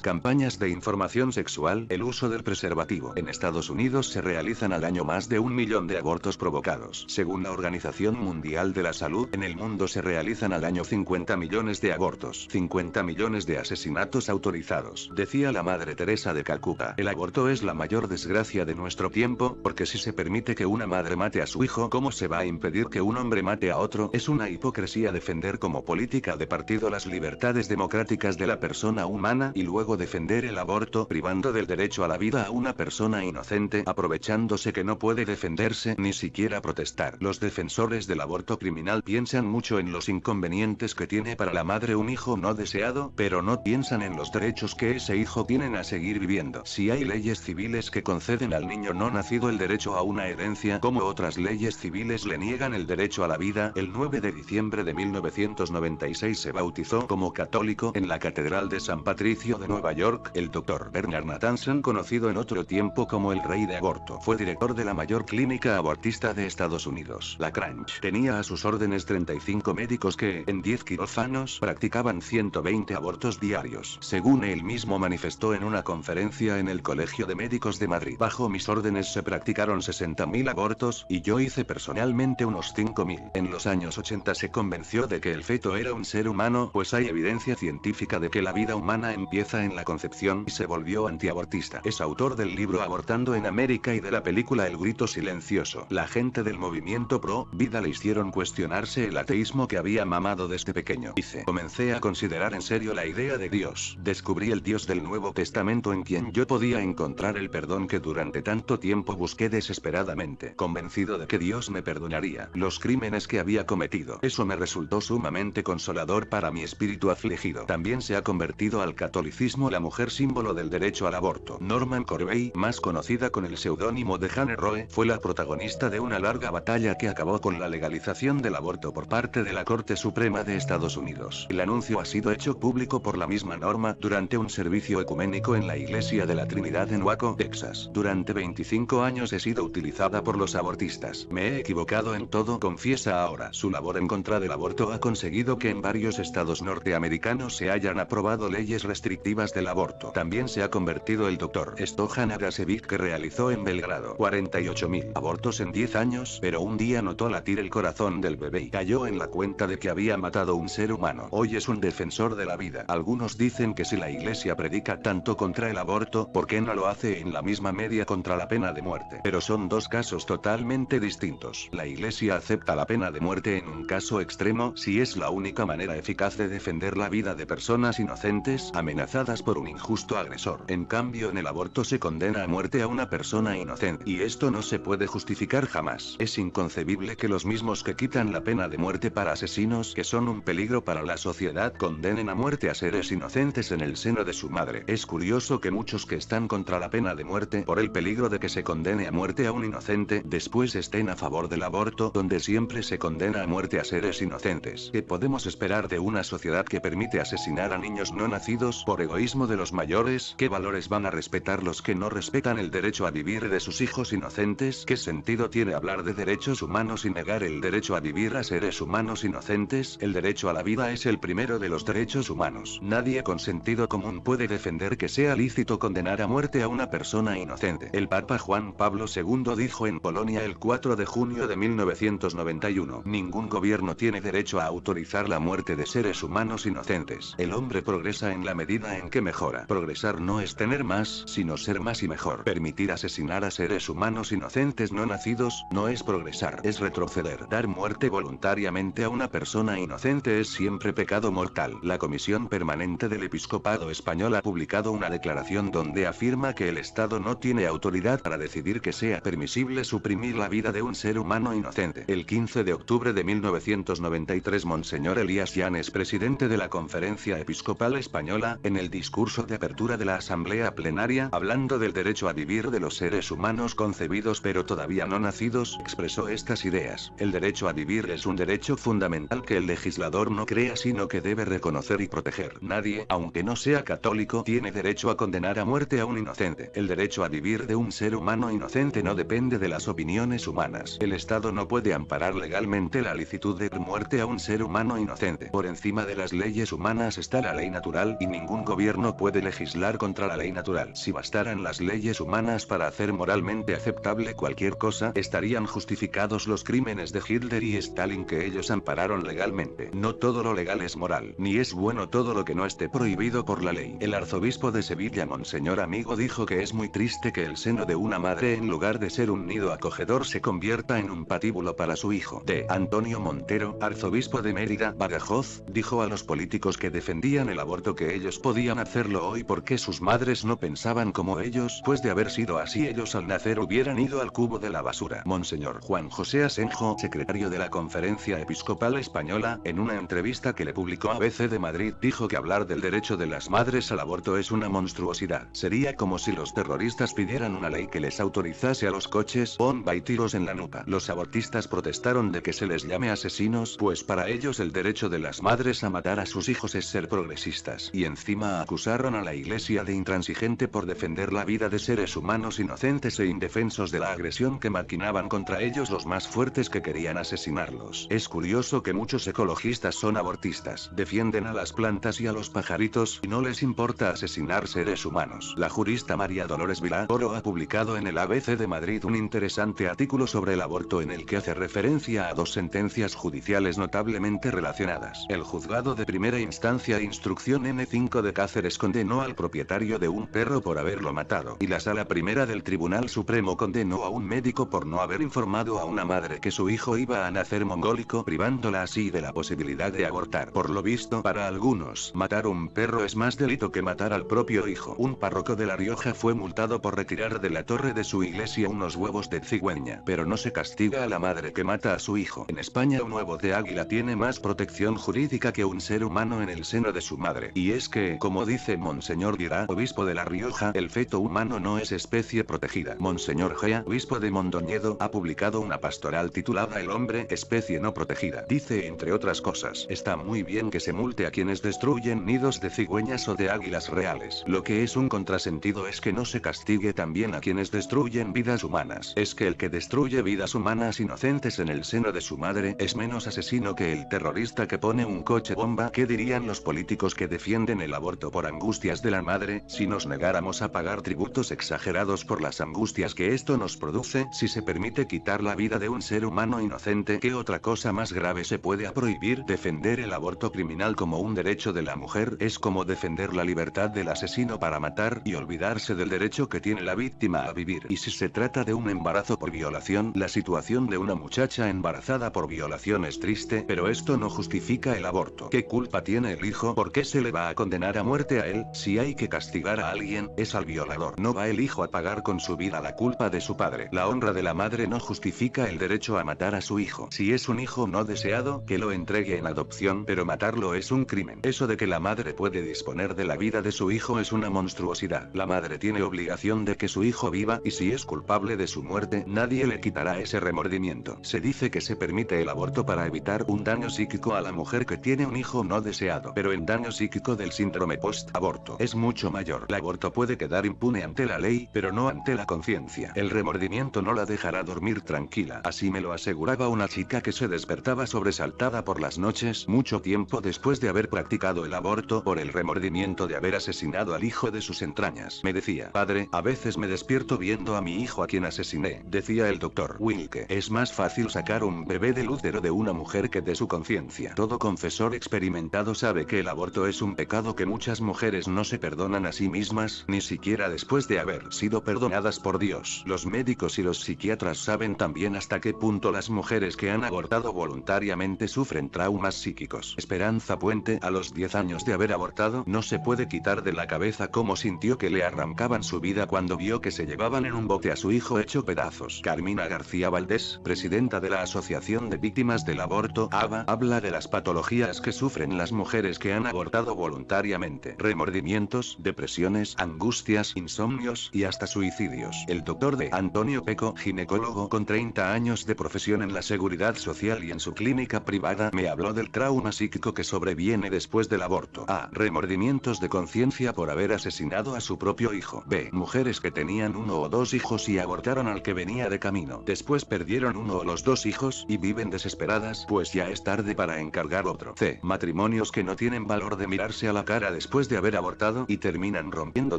campañas de información sexual el uso del preservativo. En Estados Unidos se realizan al año más de un millón de abortos provocados. Según la Organización Mundial de la Salud, en el mundo se realizan al año 50 millones de abortos, 50 millones de asesinatos autorizados. Decía la Madre Teresa de Calcuta, el aborto es la mayor desgracia de nuestro tiempo, porque si se permite que una madre mate a su hijo, ¿cómo se va a impedir que un hombre mate a otro? Es una hipocresía defender como política de partido las libertades democráticas de la persona humana y luego defender el aborto privando del derecho a la vida a una persona inocente aprovechándose que no puede puede defenderse ni siquiera protestar. Los defensores del aborto criminal piensan mucho en los inconvenientes que tiene para la madre un hijo no deseado, pero no piensan en los derechos que ese hijo tienen a seguir viviendo. Si hay leyes civiles que conceden al niño no nacido el derecho a una herencia como otras leyes civiles le niegan el derecho a la vida, el 9 de diciembre de 1996 se bautizó como católico en la Catedral de San Patricio de Nueva York, el doctor Bernard Nathanson conocido en otro tiempo como el rey de aborto, fue director de la mayor clínica abortista de Estados Unidos. La Crunch tenía a sus órdenes 35 médicos que, en 10 quirófanos, practicaban 120 abortos diarios, según él mismo manifestó en una conferencia en el Colegio de Médicos de Madrid. Bajo mis órdenes se practicaron 60.000 abortos, y yo hice personalmente unos 5.000. En los años 80 se convenció de que el feto era un ser humano, pues hay evidencia científica de que la vida humana empieza en la concepción y se volvió antiabortista. Es autor del libro Abortando en América y de la película El silencioso. La gente del movimiento pro vida le hicieron cuestionarse el ateísmo que había mamado desde pequeño. Hice. Comencé a considerar en serio la idea de Dios. Descubrí el Dios del Nuevo Testamento en quien yo podía encontrar el perdón que durante tanto tiempo busqué desesperadamente, convencido de que Dios me perdonaría los crímenes que había cometido. Eso me resultó sumamente consolador para mi espíritu afligido. También se ha convertido al catolicismo la mujer símbolo del derecho al aborto. Norman corbey más conocida con el seudónimo de Hannah fue la protagonista de una larga batalla que acabó con la legalización del aborto por parte de la Corte Suprema de Estados Unidos. El anuncio ha sido hecho público por la misma norma durante un servicio ecuménico en la Iglesia de la Trinidad en Waco, Texas. Durante 25 años he sido utilizada por los abortistas. Me he equivocado en todo, confiesa ahora. Su labor en contra del aborto ha conseguido que en varios estados norteamericanos se hayan aprobado leyes restrictivas del aborto. También se ha convertido el doctor Stojan Agasevic que realizó en Belgrado 40 8.000 abortos en 10 años, pero un día notó latir el corazón del bebé y cayó en la cuenta de que había matado un ser humano. Hoy es un defensor de la vida. Algunos dicen que si la iglesia predica tanto contra el aborto, ¿por qué no lo hace en la misma media contra la pena de muerte? Pero son dos casos totalmente distintos. La iglesia acepta la pena de muerte en un caso extremo si es la única manera eficaz de defender la vida de personas inocentes amenazadas por un injusto agresor. En cambio en el aborto se condena a muerte a una persona inocente y esto no se puede justificar jamás. Es inconcebible que los mismos que quitan la pena de muerte para asesinos que son un peligro para la sociedad condenen a muerte a seres inocentes en el seno de su madre. Es curioso que muchos que están contra la pena de muerte por el peligro de que se condene a muerte a un inocente después estén a favor del aborto donde siempre se condena a muerte a seres inocentes. ¿Qué podemos esperar de una sociedad que permite asesinar a niños no nacidos por egoísmo de los mayores? ¿Qué valores van a respetar los que no respetan el derecho a vivir de sus hijos inocentes? ¿Qué sentido tiene hablar de derechos humanos y negar el derecho a vivir a seres humanos inocentes? El derecho a la vida es el primero de los derechos humanos. Nadie con sentido común puede defender que sea lícito condenar a muerte a una persona inocente. El Papa Juan Pablo II dijo en Polonia el 4 de junio de 1991, ningún gobierno tiene derecho a autorizar la muerte de seres humanos inocentes. El hombre progresa en la medida en que mejora. Progresar no es tener más, sino ser más y mejor. Permitir asesinar a seres humanos inocentes no nacidos, no es progresar, es retroceder. Dar muerte voluntariamente a una persona inocente es siempre pecado mortal. La Comisión Permanente del Episcopado Español ha publicado una declaración donde afirma que el Estado no tiene autoridad para decidir que sea permisible suprimir la vida de un ser humano inocente. El 15 de octubre de 1993 Monseñor Elías Llanes, presidente de la Conferencia Episcopal Española, en el discurso de apertura de la Asamblea Plenaria, hablando del derecho a vivir de los seres humanos concebidos pero todavía no nacidos, expresó estas ideas. El derecho a vivir es un derecho fundamental que el legislador no crea sino que debe reconocer y proteger. Nadie, aunque no sea católico, tiene derecho a condenar a muerte a un inocente. El derecho a vivir de un ser humano inocente no depende de las opiniones humanas. El Estado no puede amparar legalmente la licitud de muerte a un ser humano inocente. Por encima de las leyes humanas está la ley natural y ningún gobierno puede legislar contra la ley natural. Si bastaran las leyes humanas para hacer moralmente aceptable cualquier cosa, estarían justificados los crímenes de Hitler y Stalin que ellos ampararon legalmente. No todo lo legal es moral, ni es bueno todo lo que no esté prohibido por la ley. El arzobispo de Sevilla, Monseñor Amigo, dijo que es muy triste que el seno de una madre, en lugar de ser un nido acogedor, se convierta en un patíbulo para su hijo. De Antonio Montero, arzobispo de Mérida, Badajoz, dijo a los políticos que defendían el aborto que ellos podían hacerlo hoy porque sus madres no pensaban como ellos, pues de haber sido así ellos al nacer hubieran al cubo de la basura. Monseñor Juan José Asenjo, secretario de la Conferencia Episcopal Española, en una entrevista que le publicó ABC de Madrid, dijo que hablar del derecho de las madres al aborto es una monstruosidad. Sería como si los terroristas pidieran una ley que les autorizase a los coches bomba y tiros en la nupa. Los abortistas protestaron de que se les llame asesinos, pues para ellos el derecho de las madres a matar a sus hijos es ser progresistas. Y encima acusaron a la iglesia de intransigente por defender la vida de seres humanos inocentes e indefensos de la agresión que maquinaban contra ellos los más fuertes que querían asesinarlos. Es curioso que muchos ecologistas son abortistas, defienden a las plantas y a los pajaritos y no les importa asesinar seres humanos. La jurista María Dolores vila Oro ha publicado en el ABC de Madrid un interesante artículo sobre el aborto en el que hace referencia a dos sentencias judiciales notablemente relacionadas. El juzgado de primera instancia instrucción N5 de Cáceres condenó al propietario de un perro por haberlo matado y la sala primera del Tribunal Supremo condenó condenó a un médico por no haber informado a una madre que su hijo iba a nacer mongólico privándola así de la posibilidad de abortar. Por lo visto para algunos, matar un perro es más delito que matar al propio hijo. Un párroco de La Rioja fue multado por retirar de la torre de su iglesia unos huevos de cigüeña, pero no se castiga a la madre que mata a su hijo. En España un huevo de águila tiene más protección jurídica que un ser humano en el seno de su madre. Y es que, como dice Monseñor Dirá, obispo de La Rioja, el feto humano no es especie protegida. Monseñor obispo de Mondoñedo, ha publicado una pastoral titulada El hombre, especie no protegida. Dice, entre otras cosas, está muy bien que se multe a quienes destruyen nidos de cigüeñas o de águilas reales. Lo que es un contrasentido es que no se castigue también a quienes destruyen vidas humanas. Es que el que destruye vidas humanas inocentes en el seno de su madre es menos asesino que el terrorista que pone un coche bomba. ¿Qué dirían los políticos que defienden el aborto por angustias de la madre si nos negáramos a pagar tributos exagerados por las angustias que es? nos produce si se permite quitar la vida de un ser humano inocente? ¿Qué otra cosa más grave se puede prohibir? Defender el aborto criminal como un derecho de la mujer es como defender la libertad del asesino para matar y olvidarse del derecho que tiene la víctima a vivir. Y si se trata de un embarazo por violación, la situación de una muchacha embarazada por violación es triste, pero esto no justifica el aborto. ¿Qué culpa tiene el hijo? ¿Por qué se le va a condenar a muerte a él? Si hay que castigar a alguien, es al violador. No va el hijo a pagar con su vida la culpa de su padre. La honra de la madre no justifica el derecho a matar a su hijo. Si es un hijo no deseado, que lo entregue en adopción, pero matarlo es un crimen. Eso de que la madre puede disponer de la vida de su hijo es una monstruosidad. La madre tiene obligación de que su hijo viva, y si es culpable de su muerte, nadie le quitará ese remordimiento. Se dice que se permite el aborto para evitar un daño psíquico a la mujer que tiene un hijo no deseado, pero el daño psíquico del síndrome post-aborto es mucho mayor. El aborto puede quedar impune ante la ley, pero no ante la conciencia. El el remordimiento no la dejará dormir tranquila. Así me lo aseguraba una chica que se despertaba sobresaltada por las noches mucho tiempo después de haber practicado el aborto por el remordimiento de haber asesinado al hijo de sus entrañas. Me decía, padre, a veces me despierto viendo a mi hijo a quien asesiné, decía el doctor Wilke. Es más fácil sacar un bebé del útero de una mujer que de su conciencia. Todo confesor experimentado sabe que el aborto es un pecado que muchas mujeres no se perdonan a sí mismas, ni siquiera después de haber sido perdonadas por Dios los médicos y los psiquiatras saben también hasta qué punto las mujeres que han abortado voluntariamente sufren traumas psíquicos. Esperanza Puente a los 10 años de haber abortado no se puede quitar de la cabeza cómo sintió que le arrancaban su vida cuando vio que se llevaban en un bote a su hijo hecho pedazos. Carmina García Valdés, presidenta de la Asociación de Víctimas del Aborto, ABA, habla de las patologías que sufren las mujeres que han abortado voluntariamente. Remordimientos, depresiones, angustias, insomnios y hasta suicidios. El doctor de Antonio Peco, ginecólogo con 30 años de profesión en la seguridad social y en su clínica privada, me habló del trauma psíquico que sobreviene después del aborto. A. Remordimientos de conciencia por haber asesinado a su propio hijo. B. Mujeres que tenían uno o dos hijos y abortaron al que venía de camino. Después perdieron uno o los dos hijos y viven desesperadas, pues ya es tarde para encargar otro. C. Matrimonios que no tienen valor de mirarse a la cara después de haber abortado y terminan rompiendo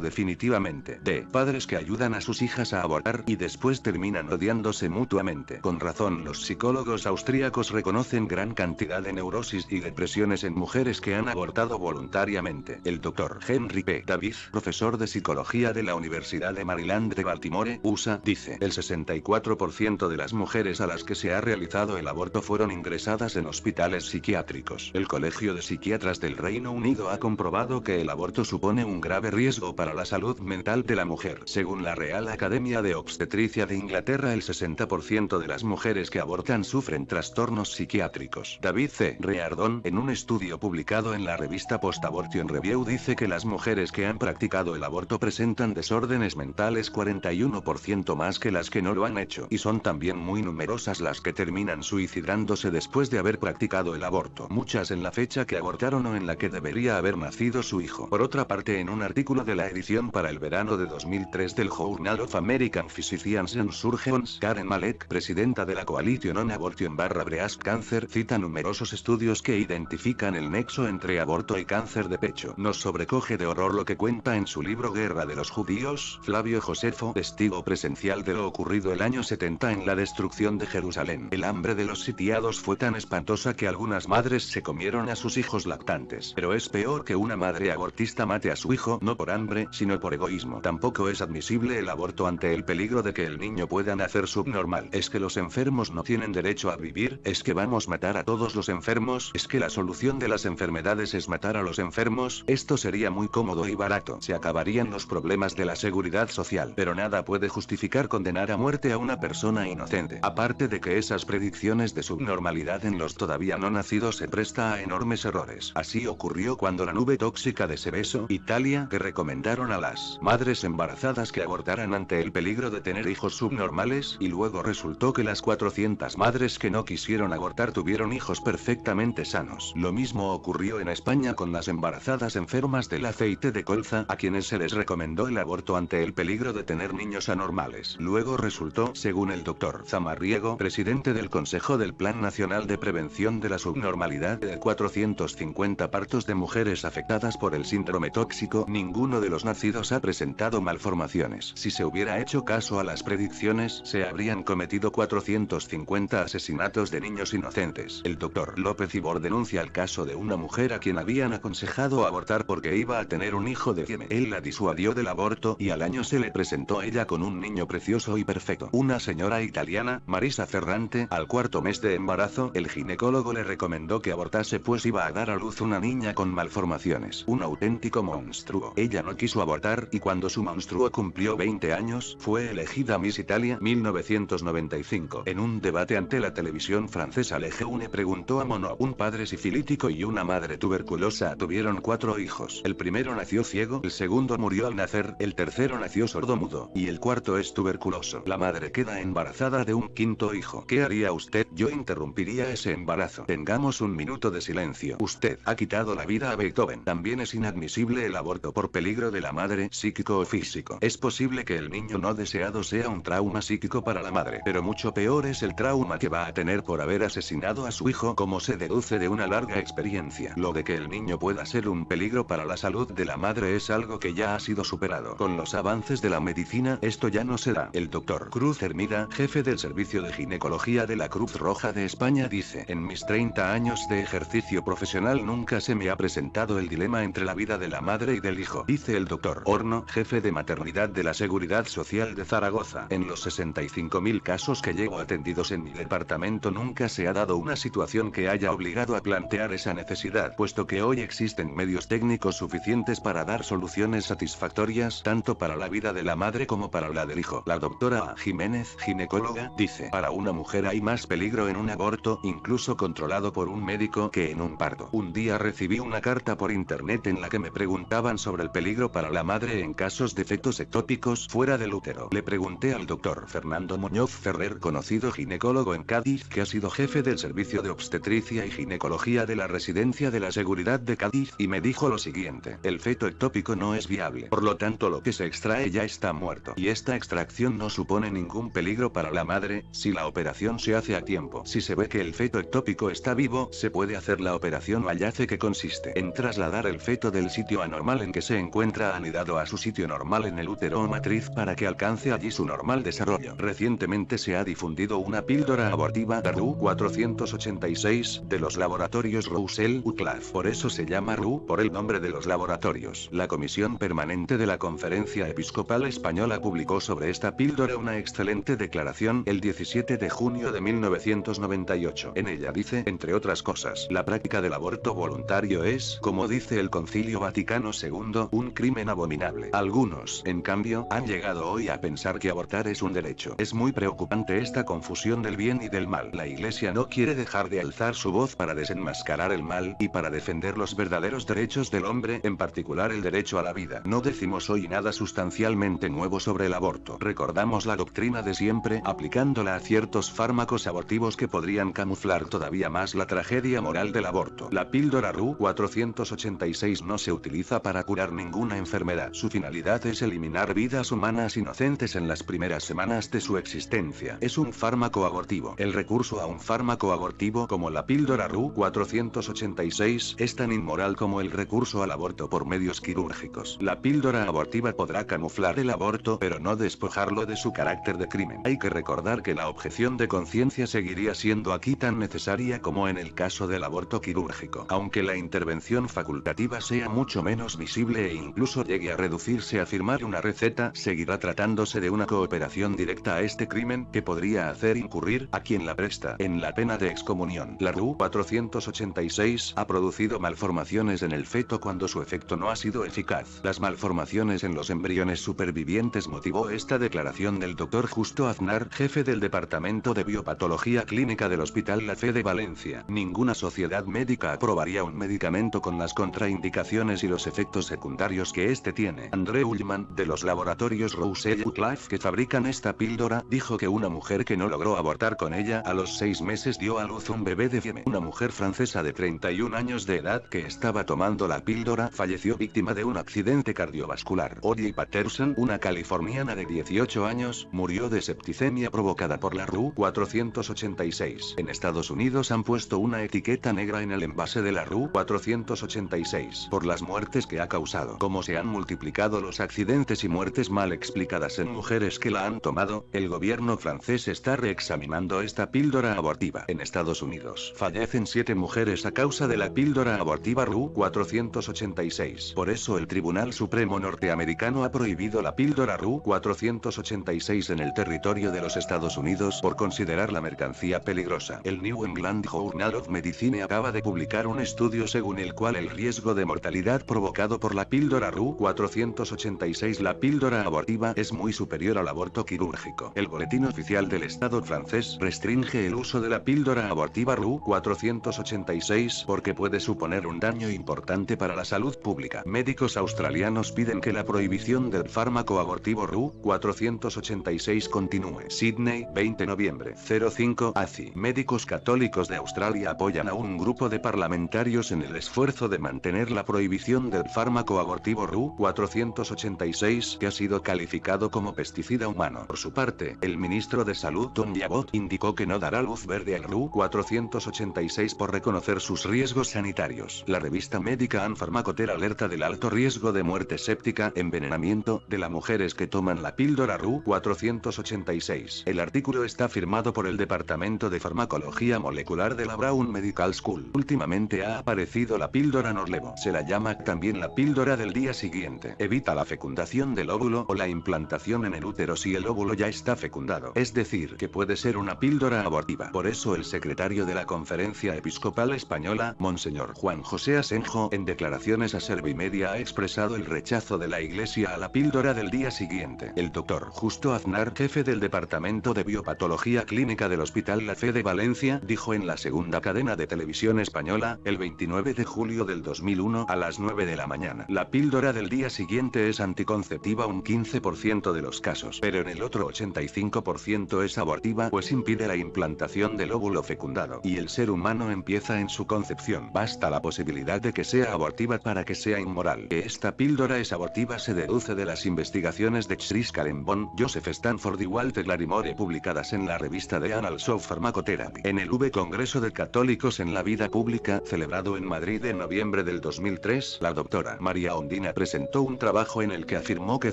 definitivamente. D. Padres que ayudan a sus hijas a abortar y después terminan odiándose mutuamente. Con razón los psicólogos austríacos reconocen gran cantidad de neurosis y depresiones en mujeres que han abortado voluntariamente. El doctor Henry P. Davis, profesor de psicología de la Universidad de Maryland de Baltimore, USA, dice, el 64% de las mujeres a las que se ha realizado el aborto fueron ingresadas en hospitales psiquiátricos. El Colegio de Psiquiatras del Reino Unido ha comprobado que el aborto supone un grave riesgo para la salud mental de la mujer. Según la Real Academia de obstetricia de Inglaterra el 60% de las mujeres que abortan sufren trastornos psiquiátricos. David C. Reardon, en un estudio publicado en la revista Post Abortion Review, dice que las mujeres que han practicado el aborto presentan desórdenes mentales 41% más que las que no lo han hecho y son también muy numerosas las que terminan suicidándose después de haber practicado el aborto. Muchas en la fecha que abortaron o en la que debería haber nacido su hijo. Por otra parte, en un artículo de la edición para el verano de 2003 del Journal of American Fisician and Surgeons Karen Malek, presidenta de la coalición on Abortion barra Breast Cancer, cita numerosos estudios que identifican el nexo entre aborto y cáncer de pecho. Nos sobrecoge de horror lo que cuenta en su libro Guerra de los Judíos, Flavio Josefo, testigo presencial de lo ocurrido el año 70 en la destrucción de Jerusalén. El hambre de los sitiados fue tan espantosa que algunas madres se comieron a sus hijos lactantes. Pero es peor que una madre abortista mate a su hijo, no por hambre, sino por egoísmo. Tampoco es admisible el aborto ante el peligro peligro de que el niño pueda nacer subnormal, es que los enfermos no tienen derecho a vivir, es que vamos a matar a todos los enfermos, es que la solución de las enfermedades es matar a los enfermos, esto sería muy cómodo y barato, se acabarían los problemas de la seguridad social, pero nada puede justificar condenar a muerte a una persona inocente, aparte de que esas predicciones de subnormalidad en los todavía no nacidos se presta a enormes errores, así ocurrió cuando la nube tóxica de Seveso, Italia, que recomendaron a las madres embarazadas que abortaran ante el peligro de tener hijos subnormales y luego resultó que las 400 madres que no quisieron abortar tuvieron hijos perfectamente sanos. Lo mismo ocurrió en España con las embarazadas enfermas del aceite de colza a quienes se les recomendó el aborto ante el peligro de tener niños anormales. Luego resultó, según el doctor Zamarriego, presidente del Consejo del Plan Nacional de Prevención de la Subnormalidad, de 450 partos de mujeres afectadas por el síndrome tóxico, ninguno de los nacidos ha presentado malformaciones. Si se hubiera hecho caso a las predicciones, se habrían cometido 450 asesinatos de niños inocentes. El doctor López Ibor denuncia el caso de una mujer a quien habían aconsejado abortar porque iba a tener un hijo de 100. Él la disuadió del aborto y al año se le presentó ella con un niño precioso y perfecto. Una señora italiana, Marisa Ferrante, al cuarto mes de embarazo, el ginecólogo le recomendó que abortase pues iba a dar a luz una niña con malformaciones. Un auténtico monstruo. Ella no quiso abortar y cuando su monstruo cumplió 20 años, fue elegida Miss Italia 1995. En un debate ante la televisión francesa, Lejeune preguntó a Mono, un padre sifilítico y una madre tuberculosa tuvieron cuatro hijos. El primero nació ciego, el segundo murió al nacer, el tercero nació sordomudo, y el cuarto es tuberculoso. La madre queda embarazada de un quinto hijo. ¿Qué haría usted? Yo interrumpiría ese embarazo. Tengamos un minuto de silencio. Usted ha quitado la vida a Beethoven. También es inadmisible el aborto por peligro de la madre, psíquico o físico. Es posible que el niño no desee sea un trauma psíquico para la madre, pero mucho peor es el trauma que va a tener por haber asesinado a su hijo como se deduce de una larga experiencia. Lo de que el niño pueda ser un peligro para la salud de la madre es algo que ya ha sido superado. Con los avances de la medicina, esto ya no será, El doctor Cruz Hermida, jefe del servicio de ginecología de la Cruz Roja de España, dice, en mis 30 años de ejercicio profesional nunca se me ha presentado el dilema entre la vida de la madre y del hijo, dice el doctor Horno, jefe de maternidad de la Seguridad Social de Zaragoza. En los 65.000 casos que llevo atendidos en mi departamento nunca se ha dado una situación que haya obligado a plantear esa necesidad, puesto que hoy existen medios técnicos suficientes para dar soluciones satisfactorias tanto para la vida de la madre como para la del hijo. La doctora Jiménez, ginecóloga, dice, para una mujer hay más peligro en un aborto, incluso controlado por un médico, que en un parto. Un día recibí una carta por internet en la que me preguntaban sobre el peligro para la madre en casos de efectos ectópicos fuera del útero le pregunté al doctor Fernando Muñoz Ferrer, conocido ginecólogo en Cádiz, que ha sido jefe del servicio de obstetricia y ginecología de la residencia de la seguridad de Cádiz, y me dijo lo siguiente, el feto ectópico no es viable, por lo tanto lo que se extrae ya está muerto, y esta extracción no supone ningún peligro para la madre, si la operación se hace a tiempo. Si se ve que el feto ectópico está vivo, se puede hacer la operación hallace que consiste en trasladar el feto del sitio anormal en que se encuentra anidado a su sitio normal en el útero o matriz para que alcance allí su normal desarrollo. Recientemente se ha difundido una píldora abortiva RU-486 de los laboratorios Russell-Uclaf. Por eso se llama RU por el nombre de los laboratorios. La Comisión Permanente de la Conferencia Episcopal Española publicó sobre esta píldora una excelente declaración el 17 de junio de 1998. En ella dice, entre otras cosas, la práctica del aborto voluntario es, como dice el Concilio Vaticano II, un crimen abominable. Algunos, en cambio, han llegado hoy a pensar pensar que abortar es un derecho. Es muy preocupante esta confusión del bien y del mal. La Iglesia no quiere dejar de alzar su voz para desenmascarar el mal y para defender los verdaderos derechos del hombre, en particular el derecho a la vida. No decimos hoy nada sustancialmente nuevo sobre el aborto. Recordamos la doctrina de siempre, aplicándola a ciertos fármacos abortivos que podrían camuflar todavía más la tragedia moral del aborto. La píldora RU 486 no se utiliza para curar ninguna enfermedad. Su finalidad es eliminar vidas humanas inocentes en las primeras semanas de su existencia. Es un fármaco abortivo. El recurso a un fármaco abortivo como la píldora RU 486 es tan inmoral como el recurso al aborto por medios quirúrgicos. La píldora abortiva podrá camuflar el aborto pero no despojarlo de su carácter de crimen. Hay que recordar que la objeción de conciencia seguiría siendo aquí tan necesaria como en el caso del aborto quirúrgico. Aunque la intervención facultativa sea mucho menos visible e incluso llegue a reducirse a firmar una receta, seguirá tratándose de una cooperación directa a este crimen que podría hacer incurrir a quien la presta en la pena de excomunión. La RU 486 ha producido malformaciones en el feto cuando su efecto no ha sido eficaz. Las malformaciones en los embriones supervivientes motivó esta declaración del doctor Justo Aznar, jefe del Departamento de Biopatología Clínica del Hospital La Fe de Valencia. Ninguna sociedad médica aprobaría un medicamento con las contraindicaciones y los efectos secundarios que este tiene. André Ullman, de los laboratorios Rousseau que fabrican esta píldora, dijo que una mujer que no logró abortar con ella a los seis meses dio a luz un bebé de fieme. Una mujer francesa de 31 años de edad que estaba tomando la píldora falleció víctima de un accidente cardiovascular. Odie Patterson, una californiana de 18 años, murió de septicemia provocada por la RU 486. En Estados Unidos han puesto una etiqueta negra en el envase de la RU 486 por las muertes que ha causado. Como se han multiplicado los accidentes y muertes mal explicadas en mujeres que la han tomado, el gobierno francés está reexaminando esta píldora abortiva. En Estados Unidos fallecen siete mujeres a causa de la píldora abortiva RU 486. Por eso el Tribunal Supremo norteamericano ha prohibido la píldora RU 486 en el territorio de los Estados Unidos por considerar la mercancía peligrosa. El New England Journal of Medicine acaba de publicar un estudio según el cual el riesgo de mortalidad provocado por la píldora RU 486 la píldora abortiva es muy superior al aborto quirúrgico. El Boletín Oficial del Estado francés restringe el uso de la píldora abortiva RU 486 porque puede suponer un daño importante para la salud pública. Médicos australianos piden que la prohibición del fármaco abortivo RU 486 continúe. Sydney, 20 noviembre. 05 ACI. Médicos católicos de Australia apoyan a un grupo de parlamentarios en el esfuerzo de mantener la prohibición del fármaco abortivo RU 486 que ha sido calificado como como pesticida humano. Por su parte, el ministro de Salud Tom Yabot indicó que no dará luz verde al RU 486 por reconocer sus riesgos sanitarios. La revista médica Pharmacoter alerta del alto riesgo de muerte séptica, envenenamiento, de las mujeres que toman la píldora RU 486. El artículo está firmado por el Departamento de Farmacología Molecular de la Brown Medical School. Últimamente ha aparecido la píldora Norlevo. Se la llama también la píldora del día siguiente. Evita la fecundación del óvulo o la implantación en el útero si el óvulo ya está fecundado. Es decir, que puede ser una píldora abortiva. Por eso el secretario de la Conferencia Episcopal Española, Monseñor Juan José Asenjo, en declaraciones a Servimedia ha expresado el rechazo de la Iglesia a la píldora del día siguiente. El doctor Justo Aznar, jefe del Departamento de Biopatología Clínica del Hospital La Fe de Valencia, dijo en la segunda cadena de televisión española, el 29 de julio del 2001 a las 9 de la mañana. La píldora del día siguiente es anticonceptiva un 15% de los casos, pero en el otro 85% es abortiva pues impide la implantación del óvulo fecundado y el ser humano empieza en su concepción. Basta la posibilidad de que sea abortiva para que sea inmoral. Que esta píldora es abortiva se deduce de las investigaciones de Chris Kalembon, Joseph Stanford y Walter Larimore publicadas en la revista de Annals of Pharmacotherapy. En el V Congreso de Católicos en la Vida Pública celebrado en Madrid en noviembre del 2003, la doctora María Ondina presentó un trabajo en el que afirmó que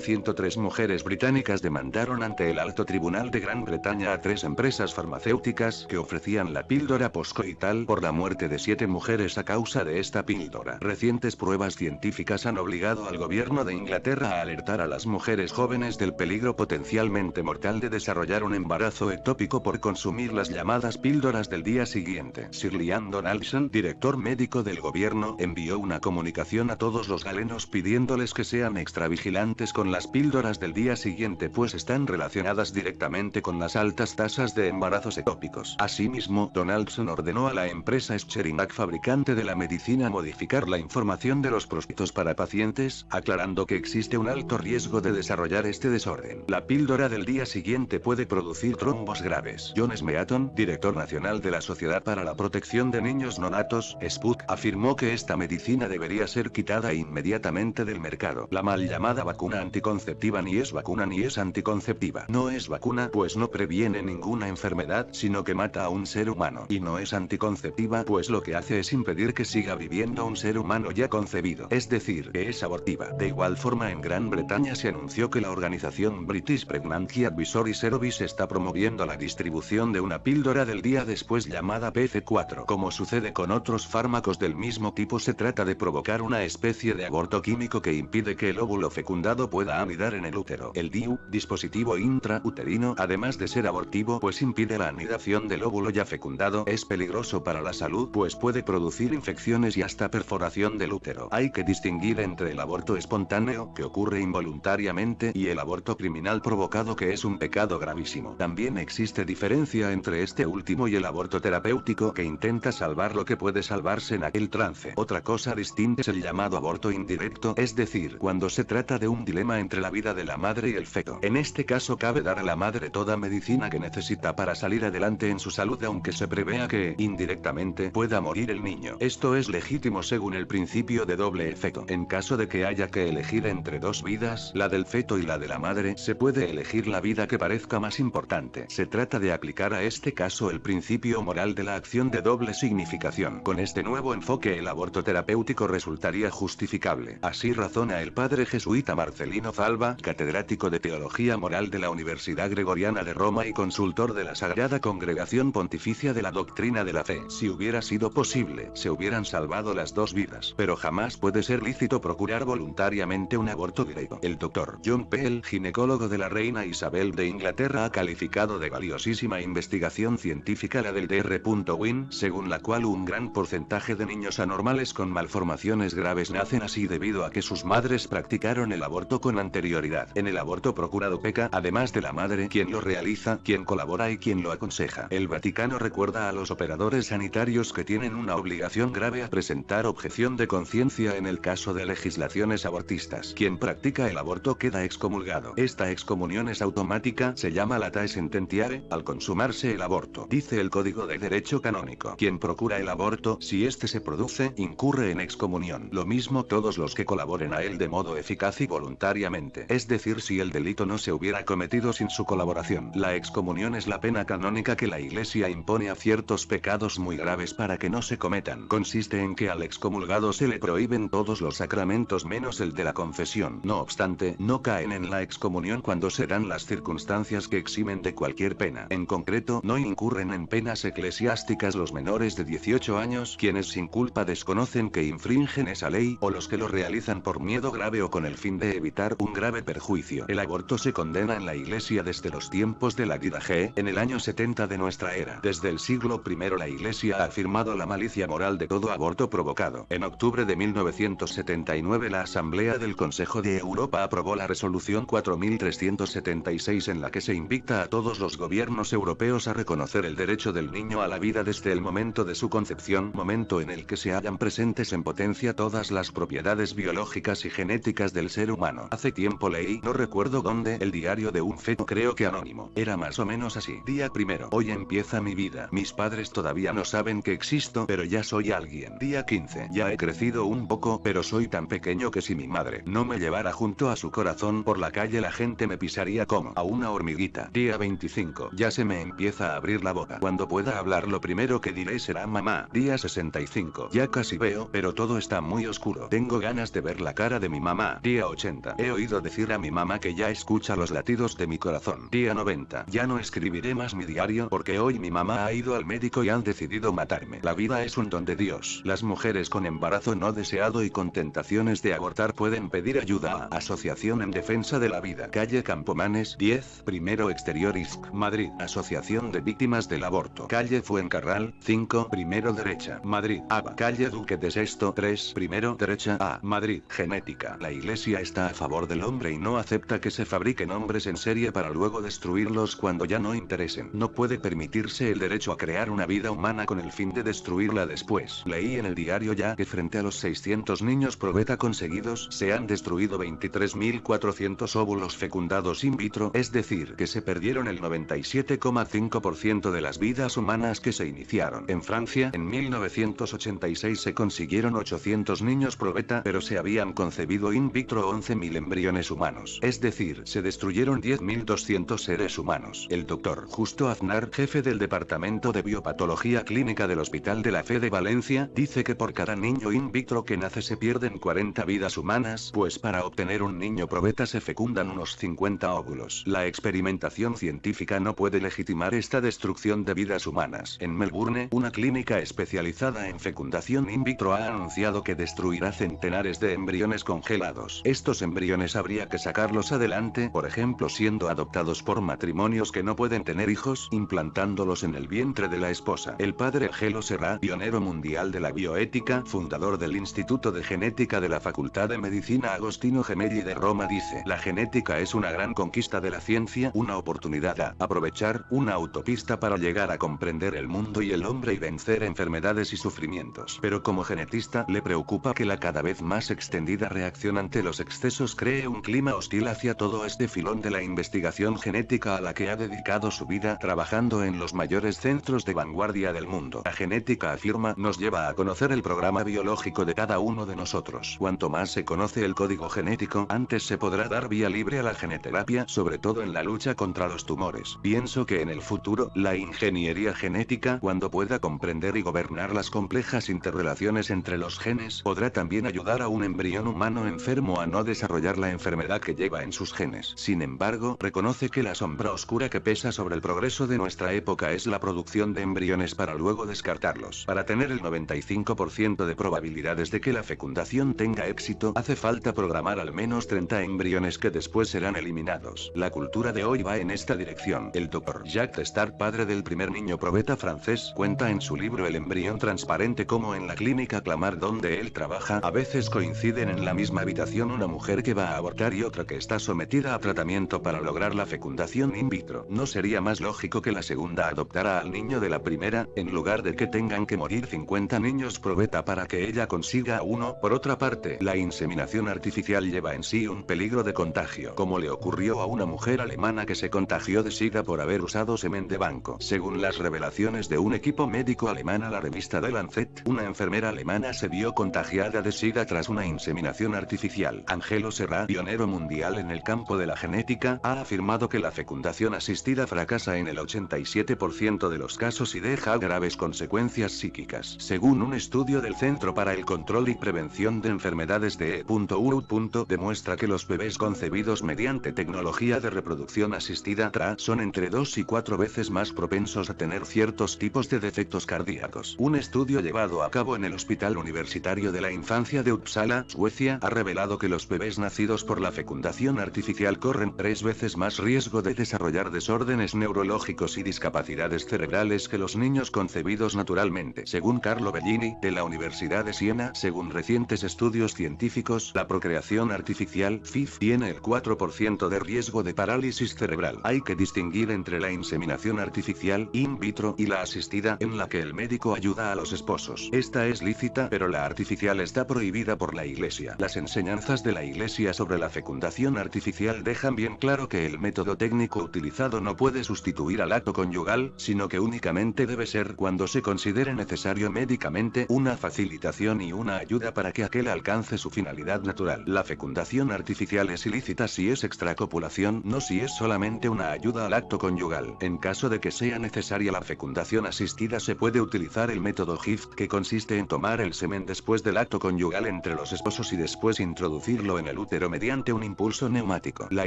103 mujeres británicas británicas demandaron ante el Alto Tribunal de Gran Bretaña a tres empresas farmacéuticas que ofrecían la píldora poscoital por la muerte de siete mujeres a causa de esta píldora. Recientes pruebas científicas han obligado al gobierno de Inglaterra a alertar a las mujeres jóvenes del peligro potencialmente mortal de desarrollar un embarazo ectópico por consumir las llamadas píldoras del día siguiente. Sir Liam Donaldson, director médico del gobierno, envió una comunicación a todos los galenos pidiéndoles que sean extravigilantes con las píldoras del día siguiente siguiente pues están relacionadas directamente con las altas tasas de embarazos etópicos Asimismo, Donaldson ordenó a la empresa Scheringac fabricante de la medicina modificar la información de los prospectos para pacientes, aclarando que existe un alto riesgo de desarrollar este desorden. La píldora del día siguiente puede producir trombos graves. jones Meaton, director nacional de la Sociedad para la Protección de Niños Nonatos, Natos, afirmó que esta medicina debería ser quitada inmediatamente del mercado. La mal llamada vacuna anticonceptiva ni es vacuna ni es anticonceptiva. No es vacuna pues no previene ninguna enfermedad sino que mata a un ser humano. Y no es anticonceptiva pues lo que hace es impedir que siga viviendo un ser humano ya concebido. Es decir, que es abortiva. De igual forma en Gran Bretaña se anunció que la organización British Pregnancy Advisory Service está promoviendo la distribución de una píldora del día después llamada PC4. Como sucede con otros fármacos del mismo tipo se trata de provocar una especie de aborto químico que impide que el óvulo fecundado pueda anidar en el útero. DIU, dispositivo intrauterino, además de ser abortivo pues impide la anidación del óvulo ya fecundado, es peligroso para la salud pues puede producir infecciones y hasta perforación del útero. Hay que distinguir entre el aborto espontáneo, que ocurre involuntariamente, y el aborto criminal provocado que es un pecado gravísimo. También existe diferencia entre este último y el aborto terapéutico que intenta salvar lo que puede salvarse en aquel trance. Otra cosa distinta es el llamado aborto indirecto, es decir, cuando se trata de un dilema entre la vida de la madre y feto. En este caso cabe dar a la madre toda medicina que necesita para salir adelante en su salud aunque se prevea que, indirectamente, pueda morir el niño. Esto es legítimo según el principio de doble efecto. En caso de que haya que elegir entre dos vidas, la del feto y la de la madre, se puede elegir la vida que parezca más importante. Se trata de aplicar a este caso el principio moral de la acción de doble significación. Con este nuevo enfoque el aborto terapéutico resultaría justificable. Así razona el padre jesuita Marcelino Zalba, catedrático de Teología Moral de la Universidad Gregoriana de Roma y consultor de la Sagrada Congregación Pontificia de la Doctrina de la Fe. Si hubiera sido posible, se hubieran salvado las dos vidas, pero jamás puede ser lícito procurar voluntariamente un aborto directo. El doctor John Pell, ginecólogo de la reina Isabel de Inglaterra, ha calificado de valiosísima investigación científica la del Dr. Wynne, según la cual un gran porcentaje de niños anormales con malformaciones graves nacen así debido a que sus madres practicaron el aborto con anterioridad. En el aborto procurado peca además de la madre quien lo realiza, quien colabora y quien lo aconseja. El Vaticano recuerda a los operadores sanitarios que tienen una obligación grave a presentar objeción de conciencia en el caso de legislaciones abortistas. Quien practica el aborto queda excomulgado. Esta excomunión es automática, se llama la latae sententiare, al consumarse el aborto. Dice el Código de Derecho Canónico. Quien procura el aborto, si éste se produce, incurre en excomunión. Lo mismo todos los que colaboren a él de modo eficaz y voluntariamente. Es decir, si el delito no se hubiera cometido sin su colaboración. La excomunión es la pena canónica que la Iglesia impone a ciertos pecados muy graves para que no se cometan. Consiste en que al excomulgado se le prohíben todos los sacramentos menos el de la confesión. No obstante, no caen en la excomunión cuando se dan las circunstancias que eximen de cualquier pena. En concreto, no incurren en penas eclesiásticas los menores de 18 años quienes sin culpa desconocen que infringen esa ley o los que lo realizan por miedo grave o con el fin de evitar un grave perjuicio el aborto se condena en la Iglesia desde los tiempos de la G, en el año 70 de nuestra era. Desde el siglo I la Iglesia ha afirmado la malicia moral de todo aborto provocado. En octubre de 1979 la Asamblea del Consejo de Europa aprobó la resolución 4376 en la que se invita a todos los gobiernos europeos a reconocer el derecho del niño a la vida desde el momento de su concepción, momento en el que se hallan presentes en potencia todas las propiedades biológicas y genéticas del ser humano. Hace tiempo leí, no recuerdo recuerdo dónde, el diario de un feto creo que anónimo. Era más o menos así. Día primero. Hoy empieza mi vida. Mis padres todavía no saben que existo, pero ya soy alguien. Día 15. Ya he crecido un poco, pero soy tan pequeño que si mi madre no me llevara junto a su corazón por la calle la gente me pisaría como a una hormiguita. Día 25. Ya se me empieza a abrir la boca. Cuando pueda hablar lo primero que diré será mamá. Día 65. Ya casi veo, pero todo está muy oscuro. Tengo ganas de ver la cara de mi mamá. Día 80. He oído decir a mi mamá que ya escucha los latidos de mi corazón. Día 90. Ya no escribiré más mi diario porque hoy mi mamá ha ido al médico y han decidido matarme. La vida es un don de Dios. Las mujeres con embarazo no deseado y con tentaciones de abortar pueden pedir ayuda a Asociación en Defensa de la Vida. Calle Campomanes 10, Primero Exterior ISC, Madrid. Asociación de Víctimas del Aborto. Calle Fuencarral 5, Primero Derecha, Madrid. ABA. Calle Duque de Sexto 3, Primero Derecha A, Madrid. Genética. La iglesia está a favor del hombre y no acepta que se fabriquen hombres en serie para luego destruirlos cuando ya no interesen. No puede permitirse el derecho a crear una vida humana con el fin de destruirla después. Leí en el diario ya que frente a los 600 niños probeta conseguidos se han destruido 23.400 óvulos fecundados in vitro, es decir, que se perdieron el 97,5% de las vidas humanas que se iniciaron. En Francia, en 1986 se consiguieron 800 niños probeta pero se habían concebido in vitro 11.000 embriones humanos. Es decir, decir, se destruyeron 10.200 seres humanos. El doctor Justo Aznar, jefe del Departamento de Biopatología Clínica del Hospital de la Fe de Valencia, dice que por cada niño in vitro que nace se pierden 40 vidas humanas, pues para obtener un niño probeta se fecundan unos 50 óvulos. La experimentación científica no puede legitimar esta destrucción de vidas humanas. En Melbourne, una clínica especializada en fecundación in vitro ha anunciado que destruirá centenares de embriones congelados. Estos embriones habría que sacarlos a adelante, por ejemplo siendo adoptados por matrimonios que no pueden tener hijos, implantándolos en el vientre de la esposa. El padre Gelo Serra, pionero mundial de la bioética, fundador del Instituto de Genética de la Facultad de Medicina Agostino Gemelli de Roma dice, la genética es una gran conquista de la ciencia, una oportunidad a aprovechar, una autopista para llegar a comprender el mundo y el hombre y vencer enfermedades y sufrimientos. Pero como genetista le preocupa que la cada vez más extendida reacción ante los excesos cree un clima hostil a todo este filón de la investigación genética a la que ha dedicado su vida trabajando en los mayores centros de vanguardia del mundo. La genética afirma nos lleva a conocer el programa biológico de cada uno de nosotros. Cuanto más se conoce el código genético, antes se podrá dar vía libre a la geneterapia, sobre todo en la lucha contra los tumores. Pienso que en el futuro, la ingeniería genética, cuando pueda comprender y gobernar las complejas interrelaciones entre los genes, podrá también ayudar a un embrión humano enfermo a no desarrollar la enfermedad que lleva en sus genes. Sin embargo, reconoce que la sombra oscura que pesa sobre el progreso de nuestra época es la producción de embriones para luego descartarlos. Para tener el 95% de probabilidades de que la fecundación tenga éxito, hace falta programar al menos 30 embriones que después serán eliminados. La cultura de hoy va en esta dirección. El doctor Jacques Star, padre del primer niño probeta francés, cuenta en su libro El embrión transparente como en la clínica Clamar donde él trabaja, a veces coinciden en la misma habitación una mujer que va a abortar y otra que está sometida a tratamiento para lograr la fecundación in vitro. No sería más lógico que la segunda adoptara al niño de la primera, en lugar de que tengan que morir 50 niños probeta para que ella consiga uno. Por otra parte, la inseminación artificial lleva en sí un peligro de contagio, como le ocurrió a una mujer alemana que se contagió de SIDA por haber usado semen de banco. Según las revelaciones de un equipo médico alemán a la revista The Lancet, una enfermera alemana se vio contagiada de SIDA tras una inseminación artificial. Angelo serra pionero mundial en en el campo de la genética ha afirmado que la fecundación asistida fracasa en el 87% de los casos y deja graves consecuencias psíquicas, según un estudio del Centro para el Control y Prevención de Enfermedades de E.U. demuestra que los bebés concebidos mediante tecnología de reproducción asistida son entre dos y cuatro veces más propensos a tener ciertos tipos de defectos cardíacos. Un estudio llevado a cabo en el Hospital Universitario de la Infancia de Uppsala, Suecia, ha revelado que los bebés nacidos por la fecundación artificial corren tres veces más riesgo de desarrollar desórdenes neurológicos y discapacidades cerebrales que los niños concebidos naturalmente. Según Carlo Bellini, de la Universidad de Siena, según recientes estudios científicos, la procreación artificial FIF tiene el 4% de riesgo de parálisis cerebral. Hay que distinguir entre la inseminación artificial in vitro y la asistida en la que el médico ayuda a los esposos. Esta es lícita, pero la artificial está prohibida por la Iglesia. Las enseñanzas de la Iglesia sobre la fecundación artificial dejan bien claro que el método técnico utilizado no puede sustituir al acto conyugal, sino que únicamente debe ser cuando se considere necesario médicamente una facilitación y una ayuda para que aquel alcance su finalidad natural. La fecundación artificial es ilícita si es extracopulación, no si es solamente una ayuda al acto conyugal. En caso de que sea necesaria la fecundación asistida se puede utilizar el método GIFT que consiste en tomar el semen después del acto conyugal entre los esposos y después introducirlo en el útero mediante un impulso neumático. La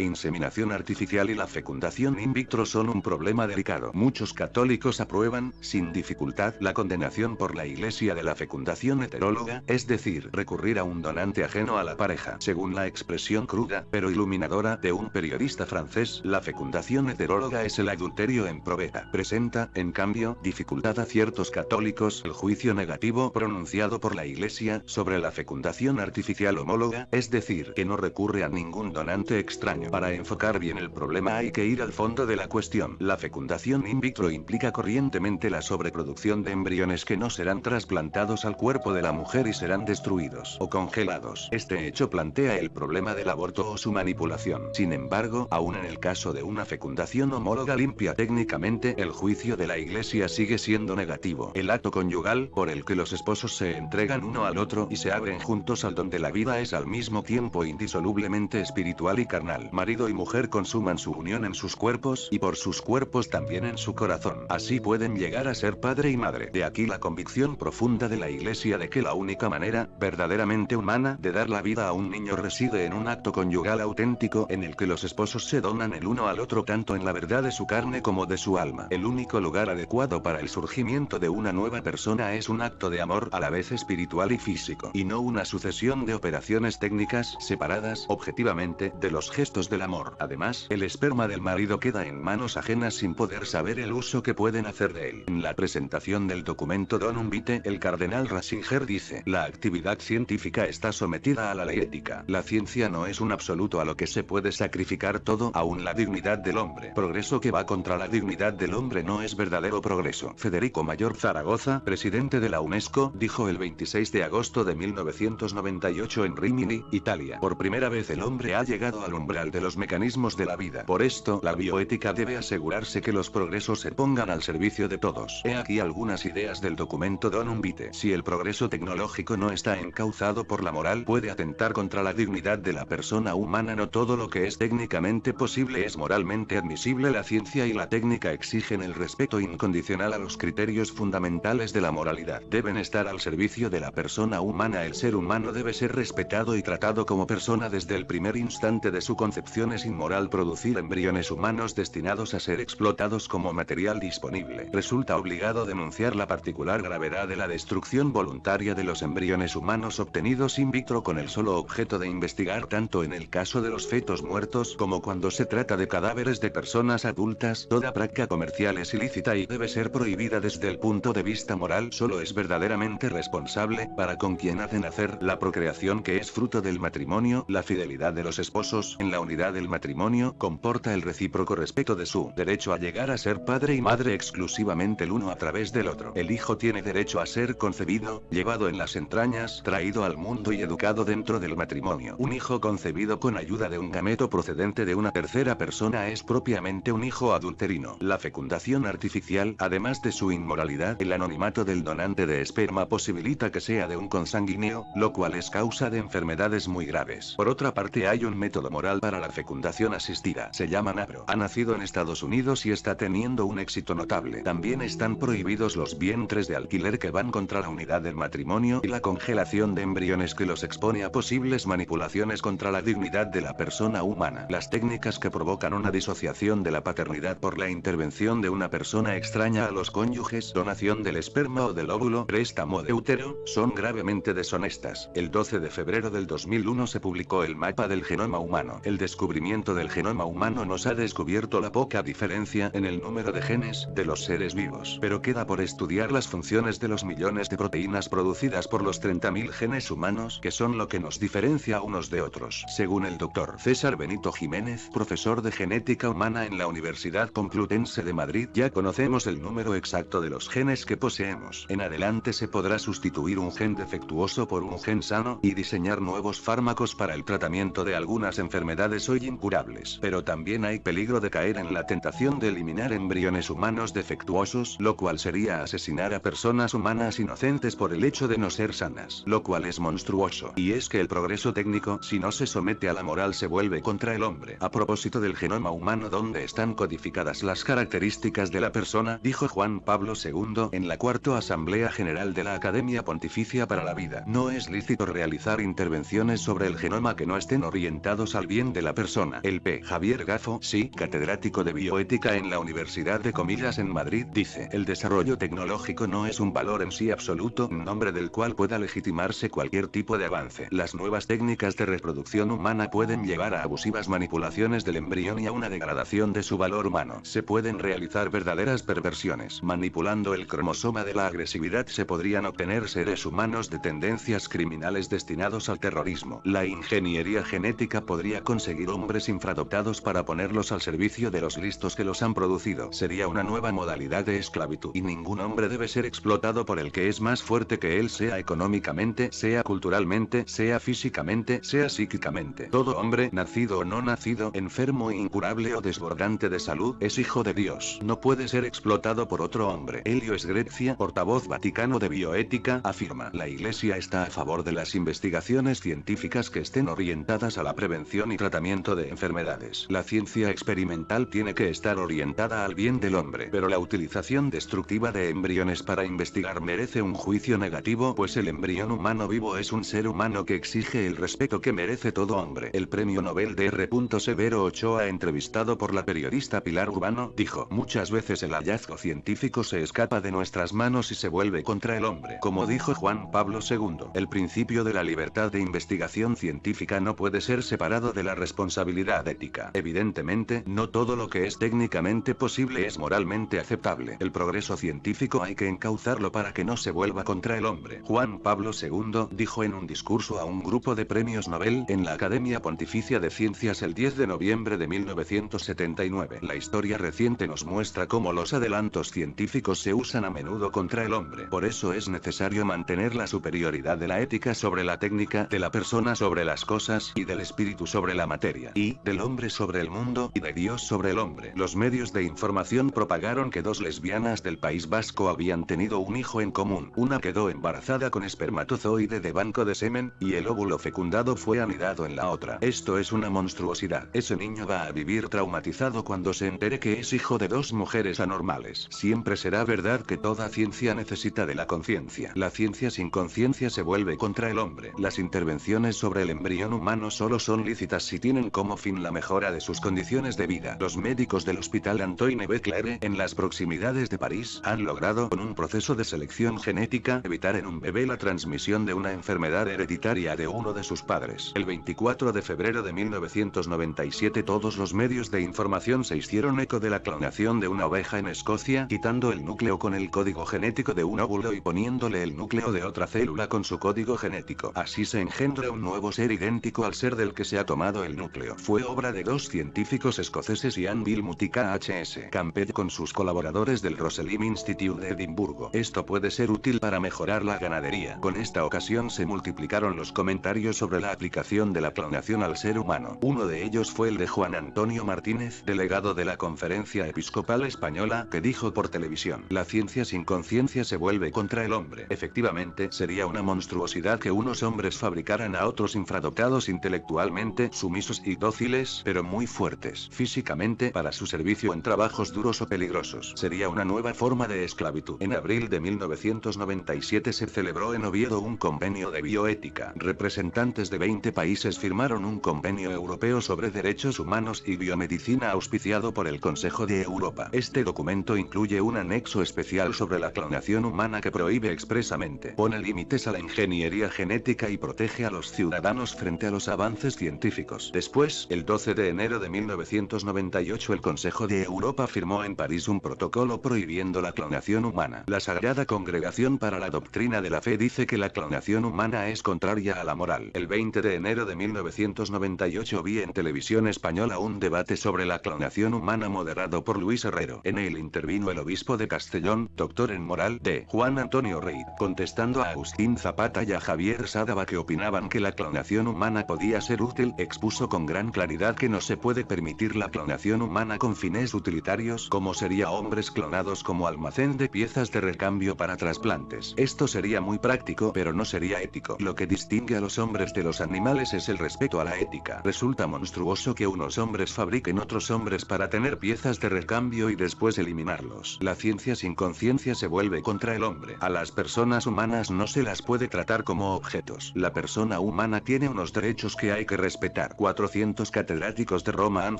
inseminación artificial y la fecundación in vitro son un problema delicado. Muchos católicos aprueban, sin dificultad, la condenación por la Iglesia de la fecundación heteróloga, es decir, recurrir a un donante ajeno a la pareja. Según la expresión cruda, pero iluminadora, de un periodista francés, la fecundación heteróloga es el adulterio en probeta. Presenta, en cambio, dificultad a ciertos católicos el juicio negativo pronunciado por la Iglesia sobre la fecundación artificial homóloga, es decir, que no recurre a ningún donante extraño. Para enfocar bien el problema hay que ir al fondo de la cuestión. La fecundación in vitro implica corrientemente la sobreproducción de embriones que no serán trasplantados al cuerpo de la mujer y serán destruidos o congelados. Este hecho plantea el problema del aborto o su manipulación. Sin embargo, aún en el caso de una fecundación homóloga limpia técnicamente, el juicio de la iglesia sigue siendo negativo. El acto conyugal, por el que los esposos se entregan uno al otro y se abren juntos al donde la vida es al mismo tiempo indisolublemente espiritual y carnal. Marido y mujer consuman su unión en sus cuerpos y por sus cuerpos también en su corazón. Así pueden llegar a ser padre y madre. De aquí la convicción profunda de la Iglesia de que la única manera, verdaderamente humana, de dar la vida a un niño reside en un acto conyugal auténtico en el que los esposos se donan el uno al otro tanto en la verdad de su carne como de su alma. El único lugar adecuado para el surgimiento de una nueva persona es un acto de amor a la vez espiritual y físico, y no una sucesión de operaciones técnicas separadas objetivamente de los gestos del amor. Además, el esperma del marido queda en manos ajenas sin poder saber el uso que pueden hacer de él. En la presentación del documento Don Vitae, el cardenal Rasinger dice, la actividad científica está sometida a la ley ética. La ciencia no es un absoluto a lo que se puede sacrificar todo, aún la dignidad del hombre. Progreso que va contra la dignidad del hombre no es verdadero progreso. Federico Mayor Zaragoza, presidente de la UNESCO, dijo el 26 de agosto de 1998 en Rimini, Italia. Por primera vez el hombre ha llegado al umbral de los mecanismos de la vida. Por esto, la bioética debe asegurarse que los progresos se pongan al servicio de todos. He aquí algunas ideas del documento don Vitae. Si el progreso tecnológico no está encauzado por la moral, puede atentar contra la dignidad de la persona humana. No todo lo que es técnicamente posible es moralmente admisible. La ciencia y la técnica exigen el respeto incondicional a los criterios fundamentales de la moralidad. Deben estar al servicio de la persona humana. El ser humano debe ser respetado y tratado como persona desde el primer instante de su concepción es inmoral producir embriones humanos destinados a ser explotados como material disponible. Resulta obligado denunciar la particular gravedad de la destrucción voluntaria de los embriones humanos obtenidos in vitro con el solo objeto de investigar tanto en el caso de los fetos muertos como cuando se trata de cadáveres de personas adultas. Toda práctica comercial es ilícita y debe ser prohibida desde el punto de vista moral. Solo es verdaderamente responsable para con quien hacen hacer la procreación que es fruto del matrimonio, la fidelidad de los esposos en la unidad del matrimonio comporta el recíproco respeto de su derecho a llegar a ser padre y madre exclusivamente el uno a través del otro. El hijo tiene derecho a ser concebido, llevado en las entrañas, traído al mundo y educado dentro del matrimonio. Un hijo concebido con ayuda de un gameto procedente de una tercera persona es propiamente un hijo adulterino. La fecundación artificial, además de su inmoralidad, el anonimato del donante de esperma posibilita que sea de un consanguíneo, lo cual es causa de enfermedades muy graves. Por otra parte hay un medio método moral para la fecundación asistida. Se llama Nabro. Ha nacido en Estados Unidos y está teniendo un éxito notable. También están prohibidos los vientres de alquiler que van contra la unidad del matrimonio y la congelación de embriones que los expone a posibles manipulaciones contra la dignidad de la persona humana. Las técnicas que provocan una disociación de la paternidad por la intervención de una persona extraña a los cónyuges, donación del esperma o del óvulo, préstamo de útero, son gravemente deshonestas. El 12 de febrero del 2001 se publicó el mapa del genoma humano. El descubrimiento del genoma humano nos ha descubierto la poca diferencia en el número de genes de los seres vivos. Pero queda por estudiar las funciones de los millones de proteínas producidas por los 30.000 genes humanos que son lo que nos diferencia unos de otros. Según el doctor César Benito Jiménez, profesor de genética humana en la Universidad Complutense de Madrid, ya conocemos el número exacto de los genes que poseemos. En adelante se podrá sustituir un gen defectuoso por un gen sano y diseñar nuevos fármacos para el tratamiento de algunas enfermedades hoy incurables, pero también hay peligro de caer en la tentación de eliminar embriones humanos defectuosos, lo cual sería asesinar a personas humanas inocentes por el hecho de no ser sanas, lo cual es monstruoso. Y es que el progreso técnico, si no se somete a la moral, se vuelve contra el hombre. A propósito del genoma humano donde están codificadas las características de la persona, dijo Juan Pablo II en la Cuarta Asamblea General de la Academia Pontificia para la Vida. No es lícito realizar intervenciones sobre el genoma que no estén orientados al bien de la persona. El P. Javier Gafo, sí, catedrático de bioética en la Universidad de Comillas en Madrid, dice, el desarrollo tecnológico no es un valor en sí absoluto, en nombre del cual pueda legitimarse cualquier tipo de avance. Las nuevas técnicas de reproducción humana pueden llevar a abusivas manipulaciones del embrión y a una degradación de su valor humano. Se pueden realizar verdaderas perversiones. Manipulando el cromosoma de la agresividad se podrían obtener seres humanos de tendencias criminales destinados al terrorismo. La ingeniería genética podría conseguir hombres infradotados para ponerlos al servicio de los listos que los han producido. Sería una nueva modalidad de esclavitud y ningún hombre debe ser explotado por el que es más fuerte que él, sea económicamente, sea culturalmente, sea físicamente, sea psíquicamente. Todo hombre, nacido o no nacido, enfermo, e incurable o desbordante de salud, es hijo de Dios. No puede ser explotado por otro hombre. es Grecia, portavoz vaticano de bioética, afirma. La Iglesia está a favor de las investigaciones científicas que estén orientadas a la prevención prevención y tratamiento de enfermedades. La ciencia experimental tiene que estar orientada al bien del hombre, pero la utilización destructiva de embriones para investigar merece un juicio negativo, pues el embrión humano vivo es un ser humano que exige el respeto que merece todo hombre. El premio Nobel de R. Severo Ochoa, entrevistado por la periodista Pilar Urbano, dijo: Muchas veces el hallazgo científico se escapa de nuestras manos y se vuelve contra el hombre. Como dijo Juan Pablo II, el principio de la libertad de investigación científica no puede ser parado de la responsabilidad ética. Evidentemente, no todo lo que es técnicamente posible es moralmente aceptable. El progreso científico hay que encauzarlo para que no se vuelva contra el hombre. Juan Pablo II dijo en un discurso a un grupo de premios Nobel en la Academia Pontificia de Ciencias el 10 de noviembre de 1979. La historia reciente nos muestra cómo los adelantos científicos se usan a menudo contra el hombre. Por eso es necesario mantener la superioridad de la ética sobre la técnica, de la persona sobre las cosas y del espíritu sobre la materia y del hombre sobre el mundo y de Dios sobre el hombre. Los medios de información propagaron que dos lesbianas del País Vasco habían tenido un hijo en común. Una quedó embarazada con espermatozoide de banco de semen, y el óvulo fecundado fue anidado en la otra. Esto es una monstruosidad. Ese niño va a vivir traumatizado cuando se entere que es hijo de dos mujeres anormales. Siempre será verdad que toda ciencia necesita de la conciencia. La ciencia sin conciencia se vuelve contra el hombre. Las intervenciones sobre el embrión humano solo son lícitas si tienen como fin la mejora de sus condiciones de vida. Los médicos del hospital Antoine becler en las proximidades de París han logrado con un proceso de selección genética evitar en un bebé la transmisión de una enfermedad hereditaria de uno de sus padres. El 24 de febrero de 1997 todos los medios de información se hicieron eco de la clonación de una oveja en Escocia quitando el núcleo con el código genético de un óvulo y poniéndole el núcleo de otra célula con su código genético. Así se engendra un nuevo ser idéntico al ser del que se se ha tomado el núcleo fue obra de dos científicos escoceses Ian Mutica H.S. Campbell con sus colaboradores del Roselim Institute de Edimburgo. Esto puede ser útil para mejorar la ganadería. Con esta ocasión se multiplicaron los comentarios sobre la aplicación de la clonación al ser humano. Uno de ellos fue el de Juan Antonio Martínez, delegado de la Conferencia Episcopal Española, que dijo por televisión, la ciencia sin conciencia se vuelve contra el hombre. Efectivamente, sería una monstruosidad que unos hombres fabricaran a otros infradotados intelectualmente sumisos y dóciles pero muy fuertes físicamente para su servicio en trabajos duros o peligrosos. Sería una nueva forma de esclavitud. En abril de 1997 se celebró en Oviedo un convenio de bioética. Representantes de 20 países firmaron un convenio europeo sobre derechos humanos y biomedicina auspiciado por el Consejo de Europa. Este documento incluye un anexo especial sobre la clonación humana que prohíbe expresamente, pone límites a la ingeniería genética y protege a los ciudadanos frente a los avances científicos científicos. Después, el 12 de enero de 1998 el Consejo de Europa firmó en París un protocolo prohibiendo la clonación humana. La Sagrada Congregación para la Doctrina de la Fe dice que la clonación humana es contraria a la moral. El 20 de enero de 1998 vi en televisión española un debate sobre la clonación humana moderado por Luis Herrero. En él intervino el obispo de Castellón, doctor en moral de Juan Antonio Rey, contestando a Agustín Zapata y a Javier Sádava que opinaban que la clonación humana podía ser expuso con gran claridad que no se puede permitir la clonación humana con fines utilitarios como sería hombres clonados como almacén de piezas de recambio para trasplantes. Esto sería muy práctico pero no sería ético. Lo que distingue a los hombres de los animales es el respeto a la ética. Resulta monstruoso que unos hombres fabriquen otros hombres para tener piezas de recambio y después eliminarlos. La ciencia sin conciencia se vuelve contra el hombre. A las personas humanas no se las puede tratar como objetos. La persona humana tiene unos derechos que hay que respetar. 400 catedráticos de Roma han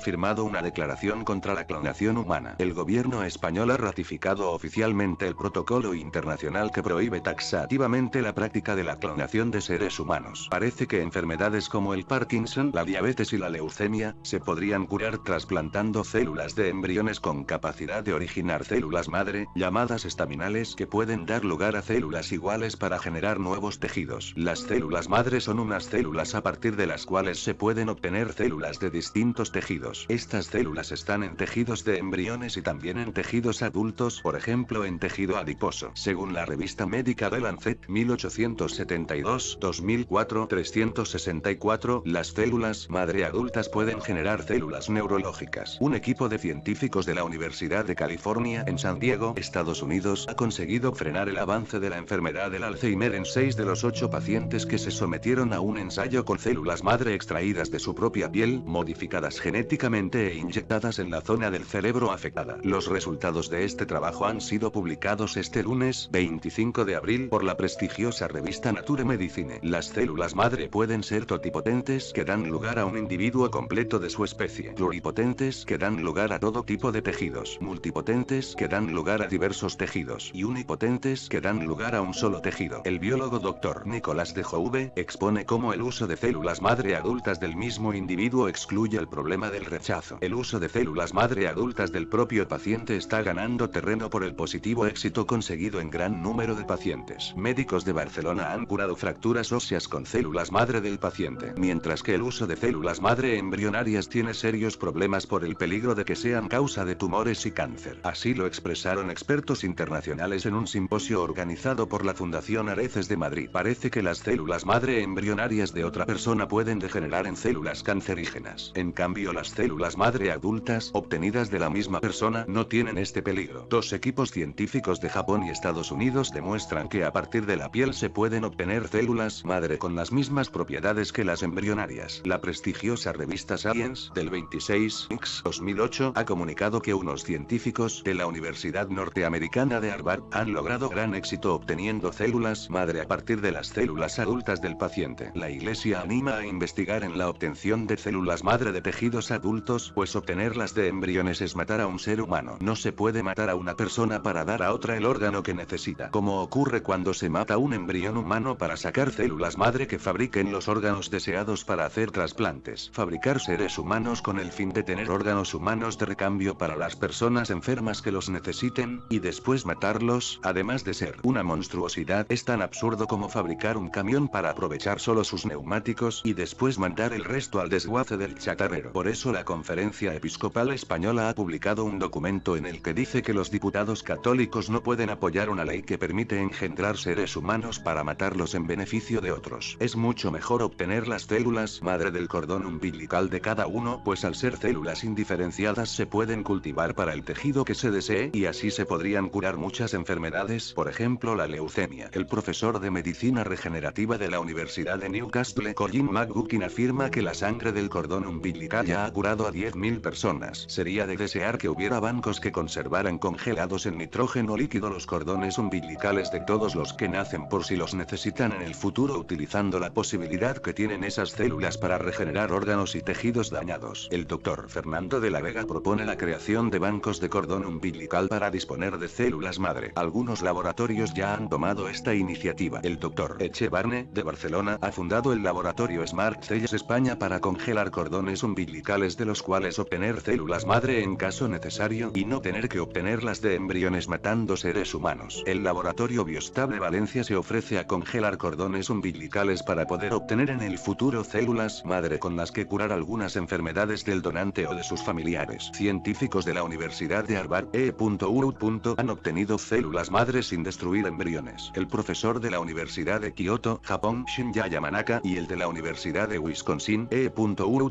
firmado una declaración contra la clonación humana. El gobierno español ha ratificado oficialmente el protocolo internacional que prohíbe taxativamente la práctica de la clonación de seres humanos. Parece que enfermedades como el Parkinson, la diabetes y la leucemia, se podrían curar trasplantando células de embriones con capacidad de originar células madre, llamadas estaminales que pueden dar lugar a células iguales para generar nuevos tejidos. Las células madre son unas células a partir de las cuales pues se pueden obtener células de distintos tejidos. Estas células están en tejidos de embriones y también en tejidos adultos, por ejemplo en tejido adiposo. Según la revista médica de Lancet 1872-2004 364, las células madre adultas pueden generar células neurológicas. Un equipo de científicos de la Universidad de California en San Diego, Estados Unidos, ha conseguido frenar el avance de la enfermedad del Alzheimer en 6 de los 8 pacientes que se sometieron a un ensayo con células madre extraídas de su propia piel, modificadas genéticamente e inyectadas en la zona del cerebro afectada. Los resultados de este trabajo han sido publicados este lunes 25 de abril por la prestigiosa revista Nature Medicine. Las células madre pueden ser totipotentes que dan lugar a un individuo completo de su especie, pluripotentes que dan lugar a todo tipo de tejidos, multipotentes que dan lugar a diversos tejidos y unipotentes que dan lugar a un solo tejido. El biólogo Dr. Nicolás de Jouve expone cómo el uso de células madre adultas del mismo individuo excluye el problema del rechazo. El uso de células madre adultas del propio paciente está ganando terreno por el positivo éxito conseguido en gran número de pacientes. Médicos de Barcelona han curado fracturas óseas con células madre del paciente, mientras que el uso de células madre embrionarias tiene serios problemas por el peligro de que sean causa de tumores y cáncer. Así lo expresaron expertos internacionales en un simposio organizado por la Fundación Areces de Madrid. Parece que las células madre embrionarias de otra persona pueden dejar en células cancerígenas. En cambio las células madre adultas obtenidas de la misma persona no tienen este peligro. Dos equipos científicos de Japón y Estados Unidos demuestran que a partir de la piel se pueden obtener células madre con las mismas propiedades que las embrionarias. La prestigiosa revista Science del 26X 2008 ha comunicado que unos científicos de la Universidad Norteamericana de Harvard han logrado gran éxito obteniendo células madre a partir de las células adultas del paciente. La iglesia anima a investigar en la obtención de células madre de tejidos adultos, pues obtenerlas de embriones es matar a un ser humano. No se puede matar a una persona para dar a otra el órgano que necesita, como ocurre cuando se mata un embrión humano para sacar células madre que fabriquen los órganos deseados para hacer trasplantes. Fabricar seres humanos con el fin de tener órganos humanos de recambio para las personas enfermas que los necesiten, y después matarlos, además de ser una monstruosidad, es tan absurdo como fabricar un camión para aprovechar solo sus neumáticos y después mandar el resto al desguace del chatarrero. Por eso la Conferencia Episcopal Española ha publicado un documento en el que dice que los diputados católicos no pueden apoyar una ley que permite engendrar seres humanos para matarlos en beneficio de otros. Es mucho mejor obtener las células madre del cordón umbilical de cada uno, pues al ser células indiferenciadas se pueden cultivar para el tejido que se desee y así se podrían curar muchas enfermedades, por ejemplo la leucemia. El profesor de medicina regenerativa de la Universidad de Newcastle, Colin McGuckin, afirma que la sangre del cordón umbilical ya ha curado a 10.000 personas. Sería de desear que hubiera bancos que conservaran congelados en nitrógeno líquido los cordones umbilicales de todos los que nacen por si los necesitan en el futuro utilizando la posibilidad que tienen esas células para regenerar órganos y tejidos dañados. El doctor Fernando de la Vega propone la creación de bancos de cordón umbilical para disponer de células madre. Algunos laboratorios ya han tomado esta iniciativa. El doctor Echevarne, de Barcelona, ha fundado el laboratorio Smart España para congelar cordones umbilicales de los cuales obtener células madre en caso necesario y no tener que obtenerlas de embriones matando seres humanos. El laboratorio Biostable Valencia se ofrece a congelar cordones umbilicales para poder obtener en el futuro células madre con las que curar algunas enfermedades del donante o de sus familiares. Científicos de la Universidad de Harvard E.U. han obtenido células madre sin destruir embriones. El profesor de la Universidad de Kioto, Japón, Shinya Yamanaka y el de la Universidad de Wisconsin E.U.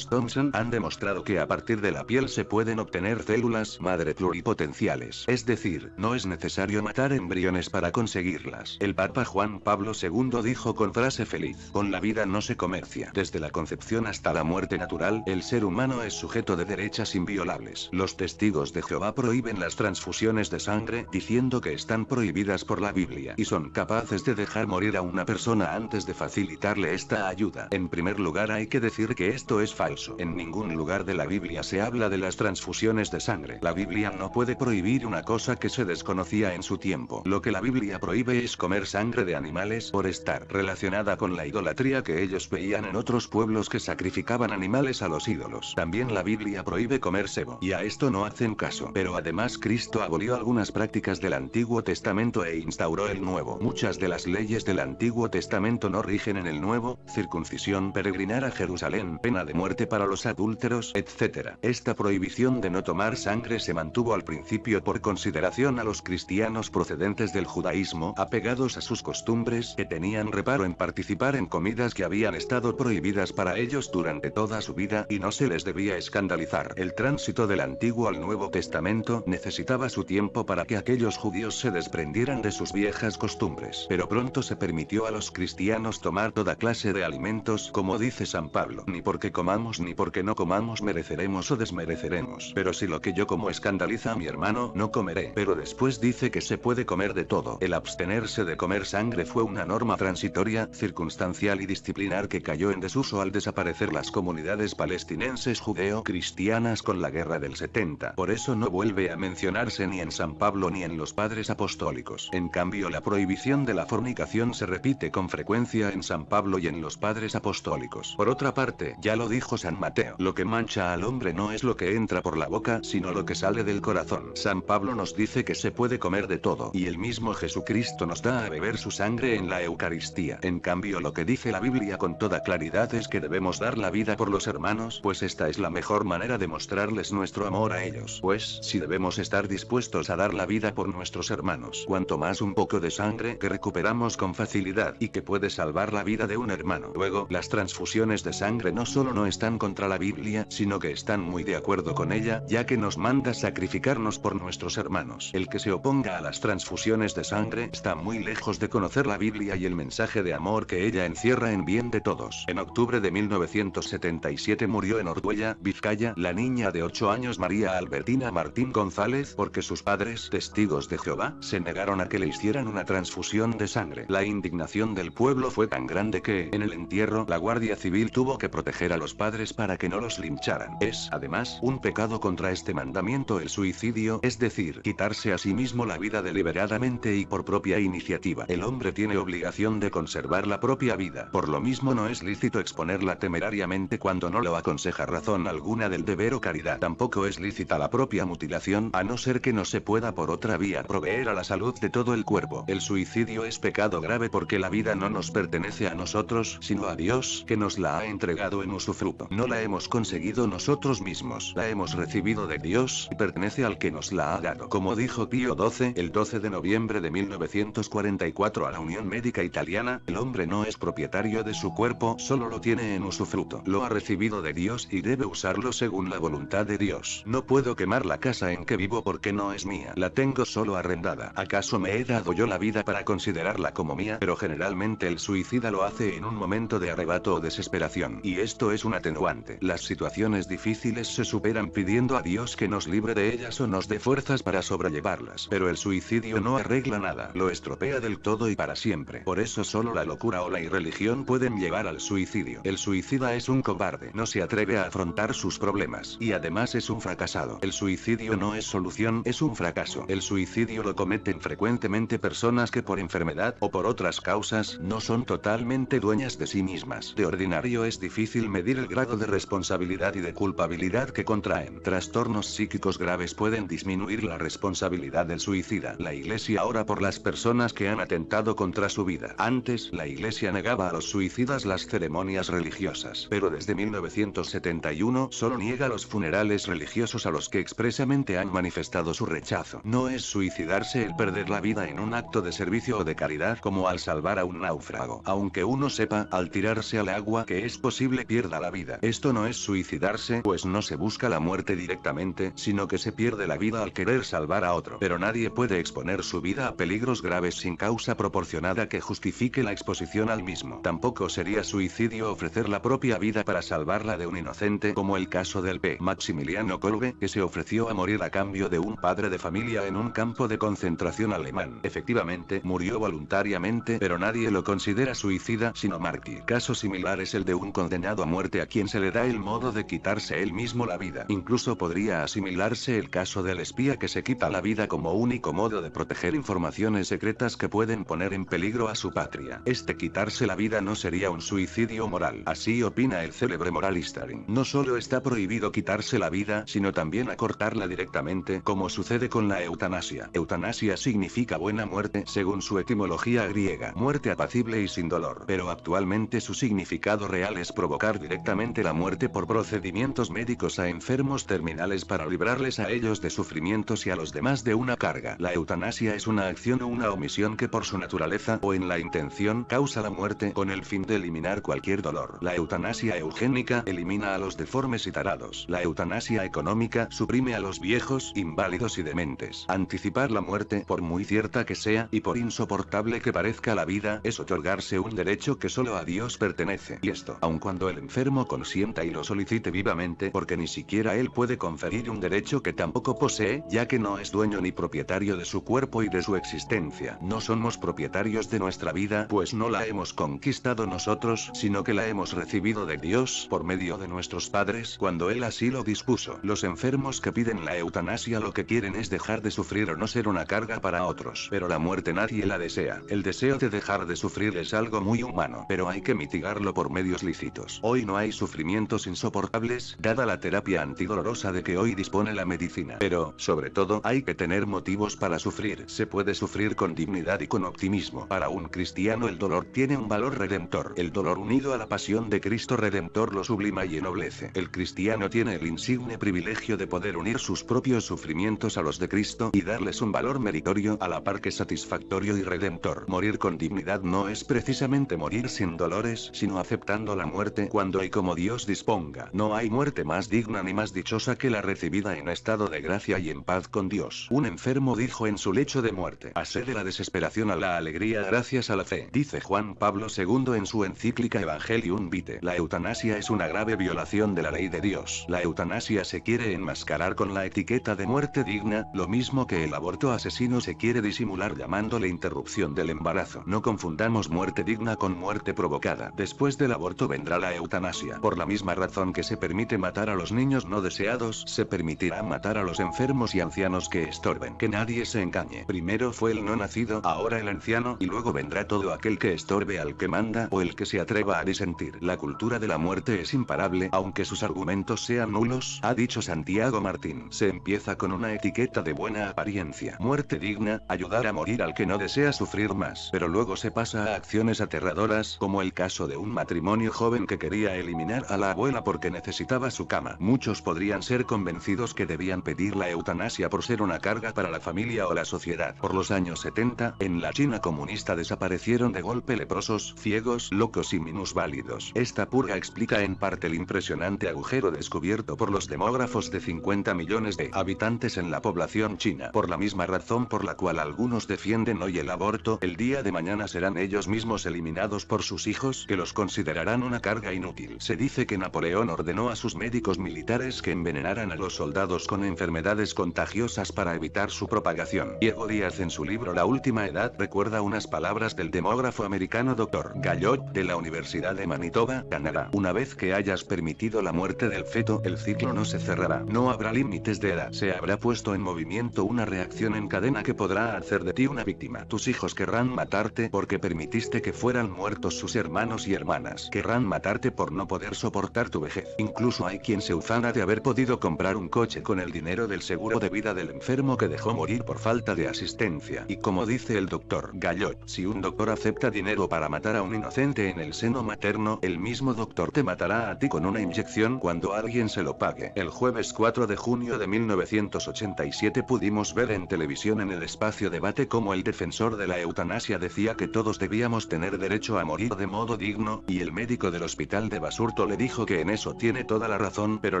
Thompson han demostrado que a partir de la piel se pueden obtener células madre pluripotenciales. Es decir, no es necesario matar embriones para conseguirlas. El Papa Juan Pablo II dijo con frase feliz, con la vida no se comercia. Desde la concepción hasta la muerte natural, el ser humano es sujeto de derechas inviolables. Los testigos de Jehová prohíben las transfusiones de sangre, diciendo que están prohibidas por la Biblia y son capaces de dejar morir a una persona antes de facilitarle esta ayuda. En primer lugar hay que decir que esto es falso. En ningún lugar de la Biblia se habla de las transfusiones de sangre. La Biblia no puede prohibir una cosa que se desconocía en su tiempo. Lo que la Biblia prohíbe es comer sangre de animales por estar relacionada con la idolatría que ellos veían en otros pueblos que sacrificaban animales a los ídolos. También la Biblia prohíbe comer sebo. Y a esto no hacen caso. Pero además Cristo abolió algunas prácticas del Antiguo Testamento e instauró el Nuevo. Muchas de las leyes del Antiguo Testamento no rigen en el Nuevo, circuncisión peregrinar a Jerusalén, pena de muerte para los adúlteros, etc. Esta prohibición de no tomar sangre se mantuvo al principio por consideración a los cristianos procedentes del judaísmo, apegados a sus costumbres, que tenían reparo en participar en comidas que habían estado prohibidas para ellos durante toda su vida y no se les debía escandalizar. El tránsito del Antiguo al Nuevo Testamento necesitaba su tiempo para que aquellos judíos se desprendieran de sus viejas costumbres, pero pronto se permitió a los cristianos tomar toda clase de alimentos como dice San Pablo, ni porque comamos ni porque no comamos mereceremos o desmereceremos. Pero si lo que yo como escandaliza a mi hermano, no comeré. Pero después dice que se puede comer de todo. El abstenerse de comer sangre fue una norma transitoria, circunstancial y disciplinar que cayó en desuso al desaparecer las comunidades palestinenses judeo-cristianas con la guerra del 70. Por eso no vuelve a mencionarse ni en San Pablo ni en los padres apostólicos. En cambio la prohibición de la fornicación se repite con frecuencia en San Pablo y en los padres apostólicos. Por otra parte, ya lo dijo San Mateo, lo que mancha al hombre no es lo que entra por la boca, sino lo que sale del corazón. San Pablo nos dice que se puede comer de todo, y el mismo Jesucristo nos da a beber su sangre en la Eucaristía. En cambio, lo que dice la Biblia con toda claridad es que debemos dar la vida por los hermanos, pues esta es la mejor manera de mostrarles nuestro amor a ellos. Pues, si debemos estar dispuestos a dar la vida por nuestros hermanos, cuanto más un poco de sangre que recuperamos con facilidad y que puede salvar la vida de un hermano. Luego, las transfusiones de sangre no solo no están contra la Biblia, sino que están muy de acuerdo con ella, ya que nos manda sacrificarnos por nuestros hermanos. El que se oponga a las transfusiones de sangre está muy lejos de conocer la Biblia y el mensaje de amor que ella encierra en bien de todos. En octubre de 1977 murió en Orduella, Vizcaya, la niña de 8 años María Albertina Martín González porque sus padres, testigos de Jehová, se negaron a que le hicieran una transfusión de sangre. La indignación del pueblo fue tan grande que, en el entierro la Guardia Civil tuvo que proteger a los padres para que no los lincharan. Es, además, un pecado contra este mandamiento el suicidio, es decir, quitarse a sí mismo la vida deliberadamente y por propia iniciativa. El hombre tiene obligación de conservar la propia vida. Por lo mismo no es lícito exponerla temerariamente cuando no lo aconseja razón alguna del deber o caridad. Tampoco es lícita la propia mutilación a no ser que no se pueda por otra vía proveer a la salud de todo el cuerpo. El suicidio es pecado grave porque la vida no nos pertenece a nosotros, sino a Dios que nos la ha entregado en usufruto. No la hemos conseguido nosotros mismos, la hemos recibido de Dios y pertenece al que nos la ha dado. Como dijo Pío XII el 12 de noviembre de 1944 a la Unión Médica Italiana, el hombre no es propietario de su cuerpo, solo lo tiene en usufruto. Lo ha recibido de Dios y debe usarlo según la voluntad de Dios. No puedo quemar la casa en que vivo porque no es mía. La tengo solo arrendada. ¿Acaso me he dado yo la vida para considerarla como mía? Pero generalmente el suicida lo hace en un momento de arrebato o desesperación. Y esto es un atenuante. Las situaciones difíciles se superan pidiendo a Dios que nos libre de ellas o nos dé fuerzas para sobrellevarlas. Pero el suicidio no arregla nada, lo estropea del todo y para siempre. Por eso solo la locura o la irreligión pueden llevar al suicidio. El suicida es un cobarde, no se atreve a afrontar sus problemas. Y además es un fracasado. El suicidio no es solución, es un fracaso. El suicidio lo cometen frecuentemente personas que por enfermedad o por otras causas no son totalmente dueñas de sí mismos de ordinario es difícil medir el grado de responsabilidad y de culpabilidad que contraen. Trastornos psíquicos graves pueden disminuir la responsabilidad del suicida. La iglesia ora por las personas que han atentado contra su vida. Antes, la iglesia negaba a los suicidas las ceremonias religiosas. Pero desde 1971 solo niega los funerales religiosos a los que expresamente han manifestado su rechazo. No es suicidarse el perder la vida en un acto de servicio o de caridad como al salvar a un náufrago. Aunque uno sepa, al tirar al agua que es posible pierda la vida. Esto no es suicidarse, pues no se busca la muerte directamente, sino que se pierde la vida al querer salvar a otro. Pero nadie puede exponer su vida a peligros graves sin causa proporcionada que justifique la exposición al mismo. Tampoco sería suicidio ofrecer la propia vida para salvarla de un inocente, como el caso del P. Maximiliano Kolbe, que se ofreció a morir a cambio de un padre de familia en un campo de concentración alemán. Efectivamente, murió voluntariamente, pero nadie lo considera suicida, sino mártir caso similar es el de un condenado a muerte a quien se le da el modo de quitarse él mismo la vida. Incluso podría asimilarse el caso del espía que se quita la vida como único modo de proteger informaciones secretas que pueden poner en peligro a su patria. Este quitarse la vida no sería un suicidio moral. Así opina el célebre moralista. No solo está prohibido quitarse la vida, sino también acortarla directamente, como sucede con la eutanasia. Eutanasia significa buena muerte según su etimología griega, muerte apacible y sin dolor, pero actualmente su significado real es provocar directamente la muerte por procedimientos médicos a enfermos terminales para librarles a ellos de sufrimientos y a los demás de una carga. La eutanasia es una acción o una omisión que por su naturaleza o en la intención causa la muerte con el fin de eliminar cualquier dolor. La eutanasia eugénica elimina a los deformes y tarados. La eutanasia económica suprime a los viejos, inválidos y dementes. Anticipar la muerte, por muy cierta que sea y por insoportable que parezca la vida, es otorgarse un derecho que solo a Dios pertenece. Y esto, aun cuando el enfermo consienta y lo solicite vivamente porque ni siquiera él puede conferir un derecho que tampoco posee, ya que no es dueño ni propietario de su cuerpo y de su existencia. No somos propietarios de nuestra vida, pues no la hemos conquistado nosotros, sino que la hemos recibido de Dios por medio de nuestros padres cuando Él así lo dispuso. Los enfermos que piden la eutanasia lo que quieren es dejar de sufrir o no ser una carga para otros. Pero la muerte nadie la desea. El deseo de dejar de sufrir es algo muy humano, pero hay que mirar mitigarlo por medios lícitos. Hoy no hay sufrimientos insoportables, dada la terapia antidolorosa de que hoy dispone la medicina. Pero, sobre todo, hay que tener motivos para sufrir. Se puede sufrir con dignidad y con optimismo. Para un cristiano el dolor tiene un valor redentor. El dolor unido a la pasión de Cristo redentor lo sublima y ennoblece. El cristiano tiene el insigne privilegio de poder unir sus propios sufrimientos a los de Cristo y darles un valor meritorio a la par que satisfactorio y redentor. Morir con dignidad no es precisamente morir sin dolor sino aceptando la muerte cuando y como Dios disponga. No hay muerte más digna ni más dichosa que la recibida en estado de gracia y en paz con Dios. Un enfermo dijo en su lecho de muerte, asede de la desesperación a la alegría gracias a la fe. Dice Juan Pablo II en su encíclica Evangelium Vitae, la eutanasia es una grave violación de la ley de Dios. La eutanasia se quiere enmascarar con la etiqueta de muerte digna, lo mismo que el aborto asesino se quiere disimular llamándole interrupción del embarazo. No confundamos muerte digna con muerte provocada. Después del aborto vendrá la eutanasia. Por la misma razón que se permite matar a los niños no deseados, se permitirá matar a los enfermos y ancianos que estorben. Que nadie se engañe. Primero fue el no nacido, ahora el anciano, y luego vendrá todo aquel que estorbe al que manda o el que se atreva a disentir. La cultura de la muerte es imparable, aunque sus argumentos sean nulos, ha dicho Santiago Martín. Se empieza con una etiqueta de buena apariencia. Muerte digna, ayudar a morir al que no desea sufrir más. Pero luego se pasa a acciones aterradoras como el caso caso de un matrimonio joven que quería eliminar a la abuela porque necesitaba su cama. Muchos podrían ser convencidos que debían pedir la eutanasia por ser una carga para la familia o la sociedad. Por los años 70, en la China comunista desaparecieron de golpe leprosos, ciegos, locos y minusválidos. Esta purga explica en parte el impresionante agujero descubierto por los demógrafos de 50 millones de habitantes en la población china. Por la misma razón por la cual algunos defienden hoy el aborto, el día de mañana serán ellos mismos eliminados por sus hijos que los considerarán una carga inútil. Se dice que Napoleón ordenó a sus médicos militares que envenenaran a los soldados con enfermedades contagiosas para evitar su propagación. Diego Díaz en su libro La Última Edad recuerda unas palabras del demógrafo americano Dr. Gallot de la Universidad de Manitoba, Canadá. Una vez que hayas permitido la muerte del feto, el ciclo no se cerrará. No habrá límites de edad. Se habrá puesto en movimiento una reacción en cadena que podrá hacer de ti una víctima. Tus hijos querrán matarte porque permitiste que fueran muertos sus hermanos hermanos y hermanas querrán matarte por no poder soportar tu vejez. Incluso hay quien se ufana de haber podido comprar un coche con el dinero del seguro de vida del enfermo que dejó morir por falta de asistencia. Y como dice el doctor Gallot, si un doctor acepta dinero para matar a un inocente en el seno materno, el mismo doctor te matará a ti con una inyección cuando alguien se lo pague. El jueves 4 de junio de 1987 pudimos ver en televisión en el espacio debate cómo el defensor de la eutanasia decía que todos debíamos tener derecho a morir de modo digno, y el médico del hospital de Basurto le dijo que en eso tiene toda la razón, pero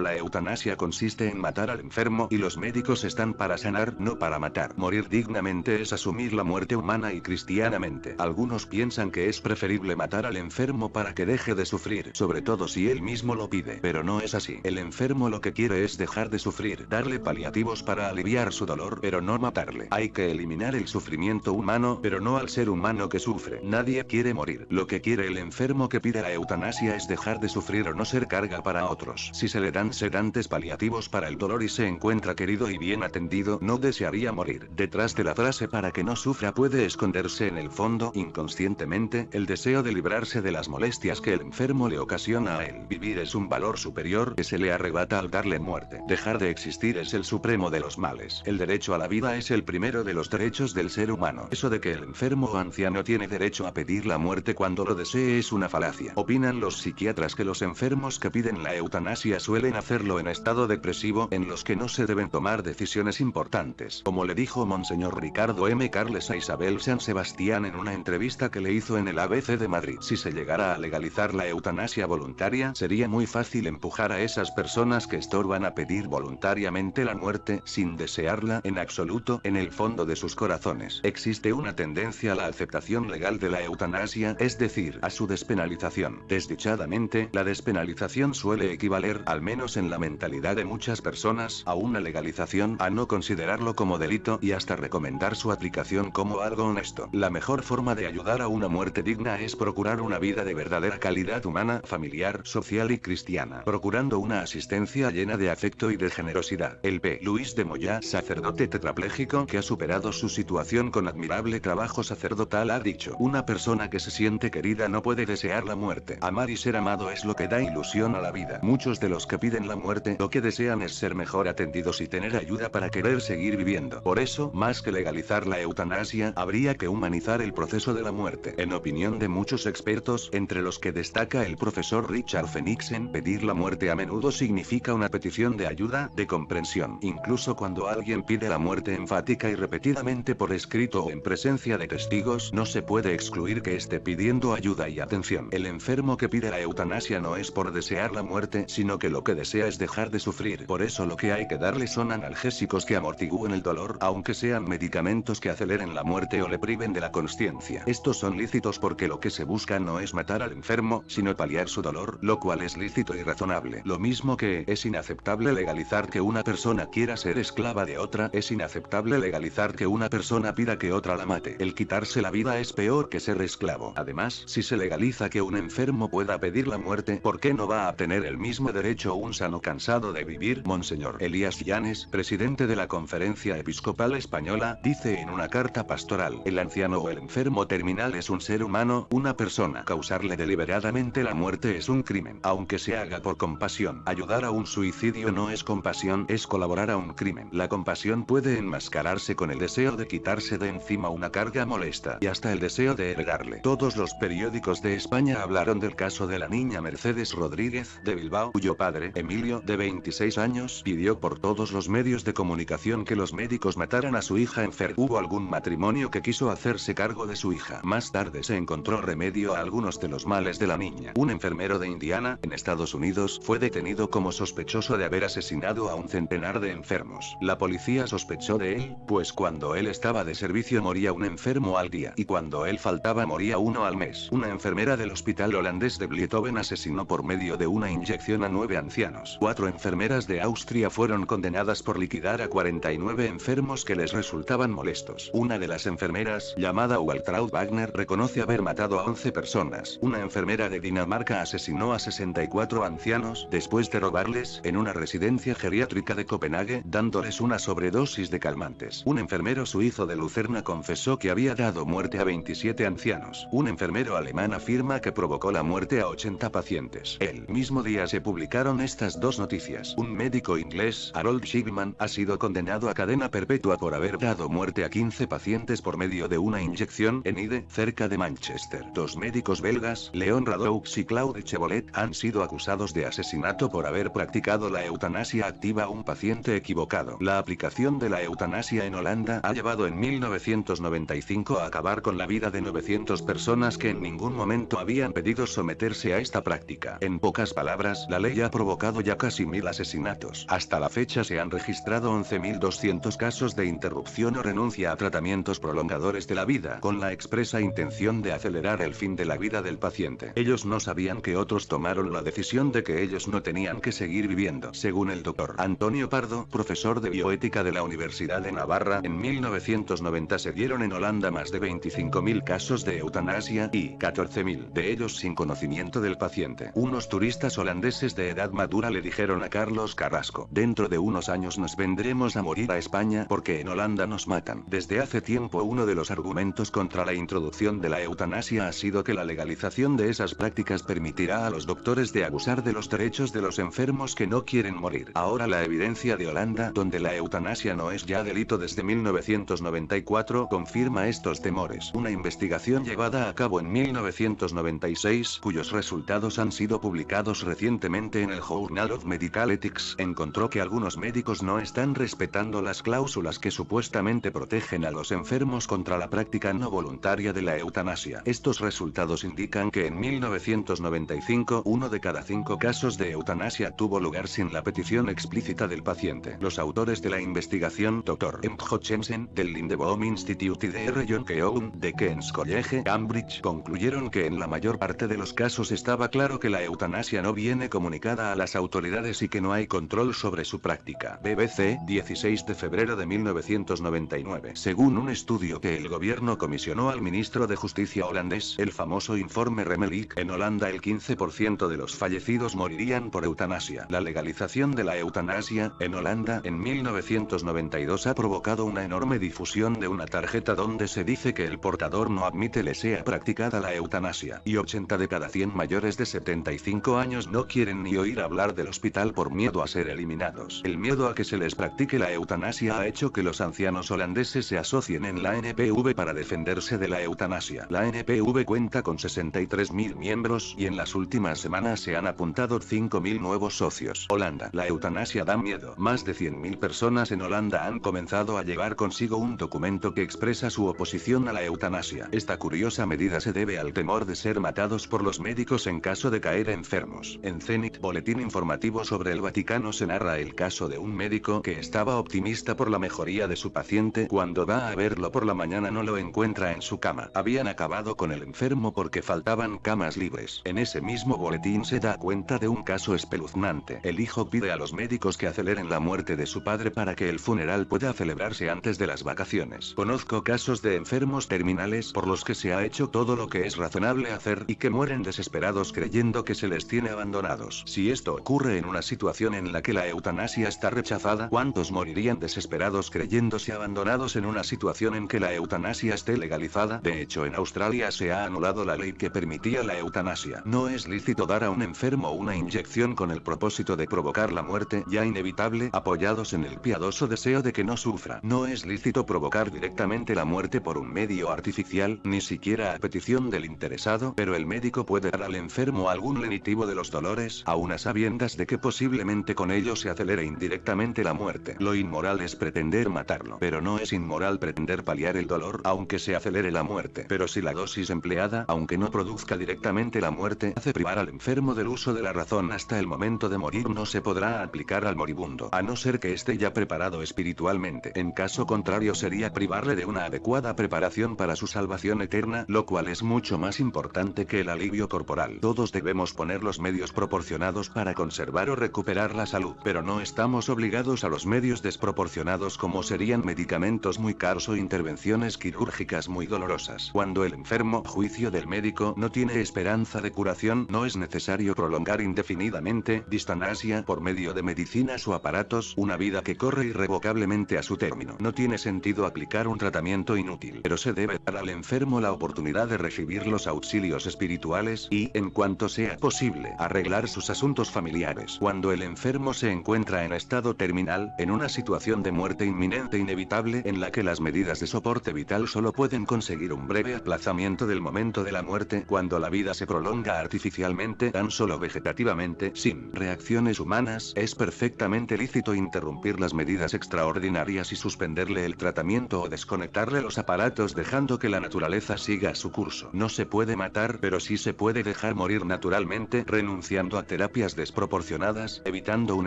la eutanasia consiste en matar al enfermo y los médicos están para sanar, no para matar. Morir dignamente es asumir la muerte humana y cristianamente. Algunos piensan que es preferible matar al enfermo para que deje de sufrir, sobre todo si él mismo lo pide, pero no es así. El enfermo lo que quiere es dejar de sufrir, darle paliativos para aliviar su dolor, pero no matarle. Hay que eliminar el sufrimiento humano, pero no al ser humano que sufre. Nadie quiere morir. Lo que quiere el enfermo que pide la eutanasia es dejar de sufrir o no ser carga para otros. Si se le dan sedantes paliativos para el dolor y se encuentra querido y bien atendido, no desearía morir. Detrás de la frase para que no sufra puede esconderse en el fondo, inconscientemente, el deseo de librarse de las molestias que el enfermo le ocasiona a él. Vivir es un valor superior que se le arrebata al darle muerte. Dejar de existir es el supremo de los males. El derecho a la vida es el primero de los derechos del ser humano. Eso de que el enfermo o anciano tiene derecho a pedir la muerte cuando lo desee es una falacia. Opinan los psiquiatras que los enfermos que piden la eutanasia suelen hacerlo en estado depresivo en los que no se deben tomar decisiones importantes. Como le dijo Monseñor Ricardo M. Carles a Isabel San Sebastián en una entrevista que le hizo en el ABC de Madrid. Si se llegara a legalizar la eutanasia voluntaria, sería muy fácil empujar a esas personas que estorban a pedir voluntariamente la muerte sin desearla en absoluto en el fondo de sus corazones. Existe una tendencia a la aceptación legal de la eutanasia, es decir, a su despenalización. Desdichadamente, la despenalización suele equivaler, al menos en la mentalidad de muchas personas, a una legalización, a no considerarlo como delito y hasta recomendar su aplicación como algo honesto. La mejor forma de ayudar a una muerte digna es procurar una vida de verdadera calidad humana, familiar, social y cristiana, procurando una asistencia llena de afecto y de generosidad. El P. Luis de Moya, sacerdote tetrapléjico que ha superado su situación con admirable trabajo sacerdotal, ha dicho, una persona que se siente querida no puede desear la muerte. Amar y ser amado es lo que da ilusión a la vida. Muchos de los que piden la muerte lo que desean es ser mejor atendidos y tener ayuda para querer seguir viviendo. Por eso, más que legalizar la eutanasia, habría que humanizar el proceso de la muerte. En opinión de muchos expertos, entre los que destaca el profesor Richard Fenixen, pedir la muerte a menudo significa una petición de ayuda, de comprensión. Incluso cuando alguien pide la muerte enfática y repetidamente por escrito o en presencia de testigos, no se puede excluir que esté pidiendo ayuda y y atención. El enfermo que pide la eutanasia no es por desear la muerte, sino que lo que desea es dejar de sufrir. Por eso lo que hay que darle son analgésicos que amortigúen el dolor, aunque sean medicamentos que aceleren la muerte o le priven de la consciencia Estos son lícitos porque lo que se busca no es matar al enfermo, sino paliar su dolor, lo cual es lícito y razonable. Lo mismo que es inaceptable legalizar que una persona quiera ser esclava de otra, es inaceptable legalizar que una persona pida que otra la mate. El quitarse la vida es peor que ser esclavo. Además, si se le legaliza que un enfermo pueda pedir la muerte, ¿por qué no va a tener el mismo derecho un sano cansado de vivir? Monseñor Elías Llanes, presidente de la Conferencia Episcopal Española, dice en una carta pastoral, el anciano o el enfermo terminal es un ser humano, una persona. Causarle deliberadamente la muerte es un crimen, aunque se haga por compasión. Ayudar a un suicidio no es compasión, es colaborar a un crimen. La compasión puede enmascararse con el deseo de quitarse de encima una carga molesta y hasta el deseo de heredarle. Todos los periódicos de España hablaron del caso de la niña Mercedes Rodríguez de Bilbao, cuyo padre, Emilio, de 26 años, pidió por todos los medios de comunicación que los médicos mataran a su hija enferma. Hubo algún matrimonio que quiso hacerse cargo de su hija. Más tarde se encontró remedio a algunos de los males de la niña. Un enfermero de Indiana, en Estados Unidos, fue detenido como sospechoso de haber asesinado a un centenar de enfermos. La policía sospechó de él, pues cuando él estaba de servicio moría un enfermo al día y cuando él faltaba moría uno al mes. Una enfermera del hospital holandés de Beethoven asesinó por medio de una inyección a nueve ancianos. Cuatro enfermeras de Austria fueron condenadas por liquidar a 49 enfermos que les resultaban molestos. Una de las enfermeras, llamada Waltraud Wagner, reconoce haber matado a 11 personas. Una enfermera de Dinamarca asesinó a 64 ancianos después de robarles en una residencia geriátrica de Copenhague, dándoles una sobredosis de calmantes. Un enfermero suizo de Lucerna confesó que había dado muerte a 27 ancianos. Un enfermero alemán afirma que provocó la muerte a 80 pacientes. El mismo día se publicaron estas dos noticias. Un médico inglés, Harold Shipman, ha sido condenado a cadena perpetua por haber dado muerte a 15 pacientes por medio de una inyección en IDE, cerca de Manchester. Dos médicos belgas, Leon Radoux y Claude chevolet han sido acusados de asesinato por haber practicado la eutanasia activa a un paciente equivocado. La aplicación de la eutanasia en Holanda ha llevado en 1995 a acabar con la vida de 900 personas que en ningún momento momento habían pedido someterse a esta práctica. En pocas palabras, la ley ha provocado ya casi mil asesinatos. Hasta la fecha se han registrado 11.200 casos de interrupción o renuncia a tratamientos prolongadores de la vida, con la expresa intención de acelerar el fin de la vida del paciente. Ellos no sabían que otros tomaron la decisión de que ellos no tenían que seguir viviendo, según el doctor Antonio Pardo, profesor de bioética de la Universidad de Navarra. En 1990 se dieron en Holanda más de 25.000 casos de eutanasia y 14 Mil de ellos sin conocimiento del paciente. Unos turistas holandeses de edad madura le dijeron a Carlos Carrasco, dentro de unos años nos vendremos a morir a España porque en Holanda nos matan. Desde hace tiempo uno de los argumentos contra la introducción de la eutanasia ha sido que la legalización de esas prácticas permitirá a los doctores de abusar de los derechos de los enfermos que no quieren morir. Ahora la evidencia de Holanda, donde la eutanasia no es ya delito desde 1994, confirma estos temores. Una investigación llevada a cabo en 1994 1996, cuyos resultados han sido publicados recientemente en el Journal of Medical Ethics, encontró que algunos médicos no están respetando las cláusulas que supuestamente protegen a los enfermos contra la práctica no voluntaria de la eutanasia. Estos resultados indican que en 1995 uno de cada cinco casos de eutanasia tuvo lugar sin la petición explícita del paciente. Los autores de la investigación, Dr. M. Hutchinson, del Lindebohm Institute y Dr. John Keown, de King's College, Cambridge, concluyeron que en la mayor parte de los casos estaba claro que la eutanasia no viene comunicada a las autoridades y que no hay control sobre su práctica. BBC, 16 de febrero de 1999. Según un estudio que el gobierno comisionó al ministro de Justicia holandés, el famoso informe Remelik, en Holanda el 15% de los fallecidos morirían por eutanasia. La legalización de la eutanasia, en Holanda, en 1992 ha provocado una enorme difusión de una tarjeta donde se dice que el portador no admite le sea practicada la eutanasia eutanasia, y 80 de cada 100 mayores de 75 años no quieren ni oír hablar del hospital por miedo a ser eliminados. El miedo a que se les practique la eutanasia ha hecho que los ancianos holandeses se asocien en la NPV para defenderse de la eutanasia. La NPV cuenta con 63.000 miembros y en las últimas semanas se han apuntado 5.000 nuevos socios. Holanda. La eutanasia da miedo. Más de 100.000 personas en Holanda han comenzado a llevar consigo un documento que expresa su oposición a la eutanasia. Esta curiosa medida se debe al temor de ser matados por los médicos en caso de caer enfermos. En cenit Boletín Informativo sobre el Vaticano se narra el caso de un médico que estaba optimista por la mejoría de su paciente cuando va a verlo por la mañana no lo encuentra en su cama. Habían acabado con el enfermo porque faltaban camas libres. En ese mismo boletín se da cuenta de un caso espeluznante. El hijo pide a los médicos que aceleren la muerte de su padre para que el funeral pueda celebrarse antes de las vacaciones. Conozco casos de enfermos terminales por los que se ha hecho todo lo que es razonable hacer y que mueren desesperados creyendo que se les tiene abandonados. Si esto ocurre en una situación en la que la eutanasia está rechazada, ¿cuántos morirían desesperados creyéndose abandonados en una situación en que la eutanasia esté legalizada? De hecho, en Australia se ha anulado la ley que permitía la eutanasia. No es lícito dar a un enfermo una inyección con el propósito de provocar la muerte ya inevitable, apoyados en el piadoso deseo de que no sufra. No es lícito provocar directamente la muerte por un medio artificial, ni siquiera a petición del interesado, pero el médico puede dar al enfermo algún lenitivo de los dolores, a sabiendo sabiendas de que posiblemente con ello se acelere indirectamente la muerte. Lo inmoral es pretender matarlo, pero no es inmoral pretender paliar el dolor aunque se acelere la muerte. Pero si la dosis empleada, aunque no produzca directamente la muerte, hace privar al enfermo del uso de la razón hasta el momento de morir, no se podrá aplicar al moribundo, a no ser que esté ya preparado espiritualmente. En caso contrario sería privarle de una adecuada preparación para su salvación eterna, lo cual es mucho más importante que el alivio corporal. Todos debemos poner los medios proporcionados para conservar o recuperar la salud, pero no estamos obligados a los medios desproporcionados como serían medicamentos muy caros o intervenciones quirúrgicas muy dolorosas. Cuando el enfermo juicio del médico no tiene esperanza de curación, no es necesario prolongar indefinidamente, distanasia por medio de medicinas o aparatos, una vida que corre irrevocablemente a su término. No tiene sentido aplicar un tratamiento inútil, pero se debe dar al enfermo la oportunidad de recibir los auxilios espirituales y, en cuanto sea posible, arreglar sus asuntos familiares. Cuando el enfermo se encuentra en estado terminal, en una situación de muerte inminente inevitable en la que las medidas de soporte vital solo pueden conseguir un breve aplazamiento del momento de la muerte cuando la vida se prolonga artificialmente tan solo vegetativamente sin reacciones humanas, es perfectamente lícito interrumpir las medidas extraordinarias y suspenderle el tratamiento o desconectarle los aparatos dejando que la naturaleza siga su curso. No se puede matar pero sí se puede dejar morir naturalmente renunciando a terapias desproporcionadas, evitando un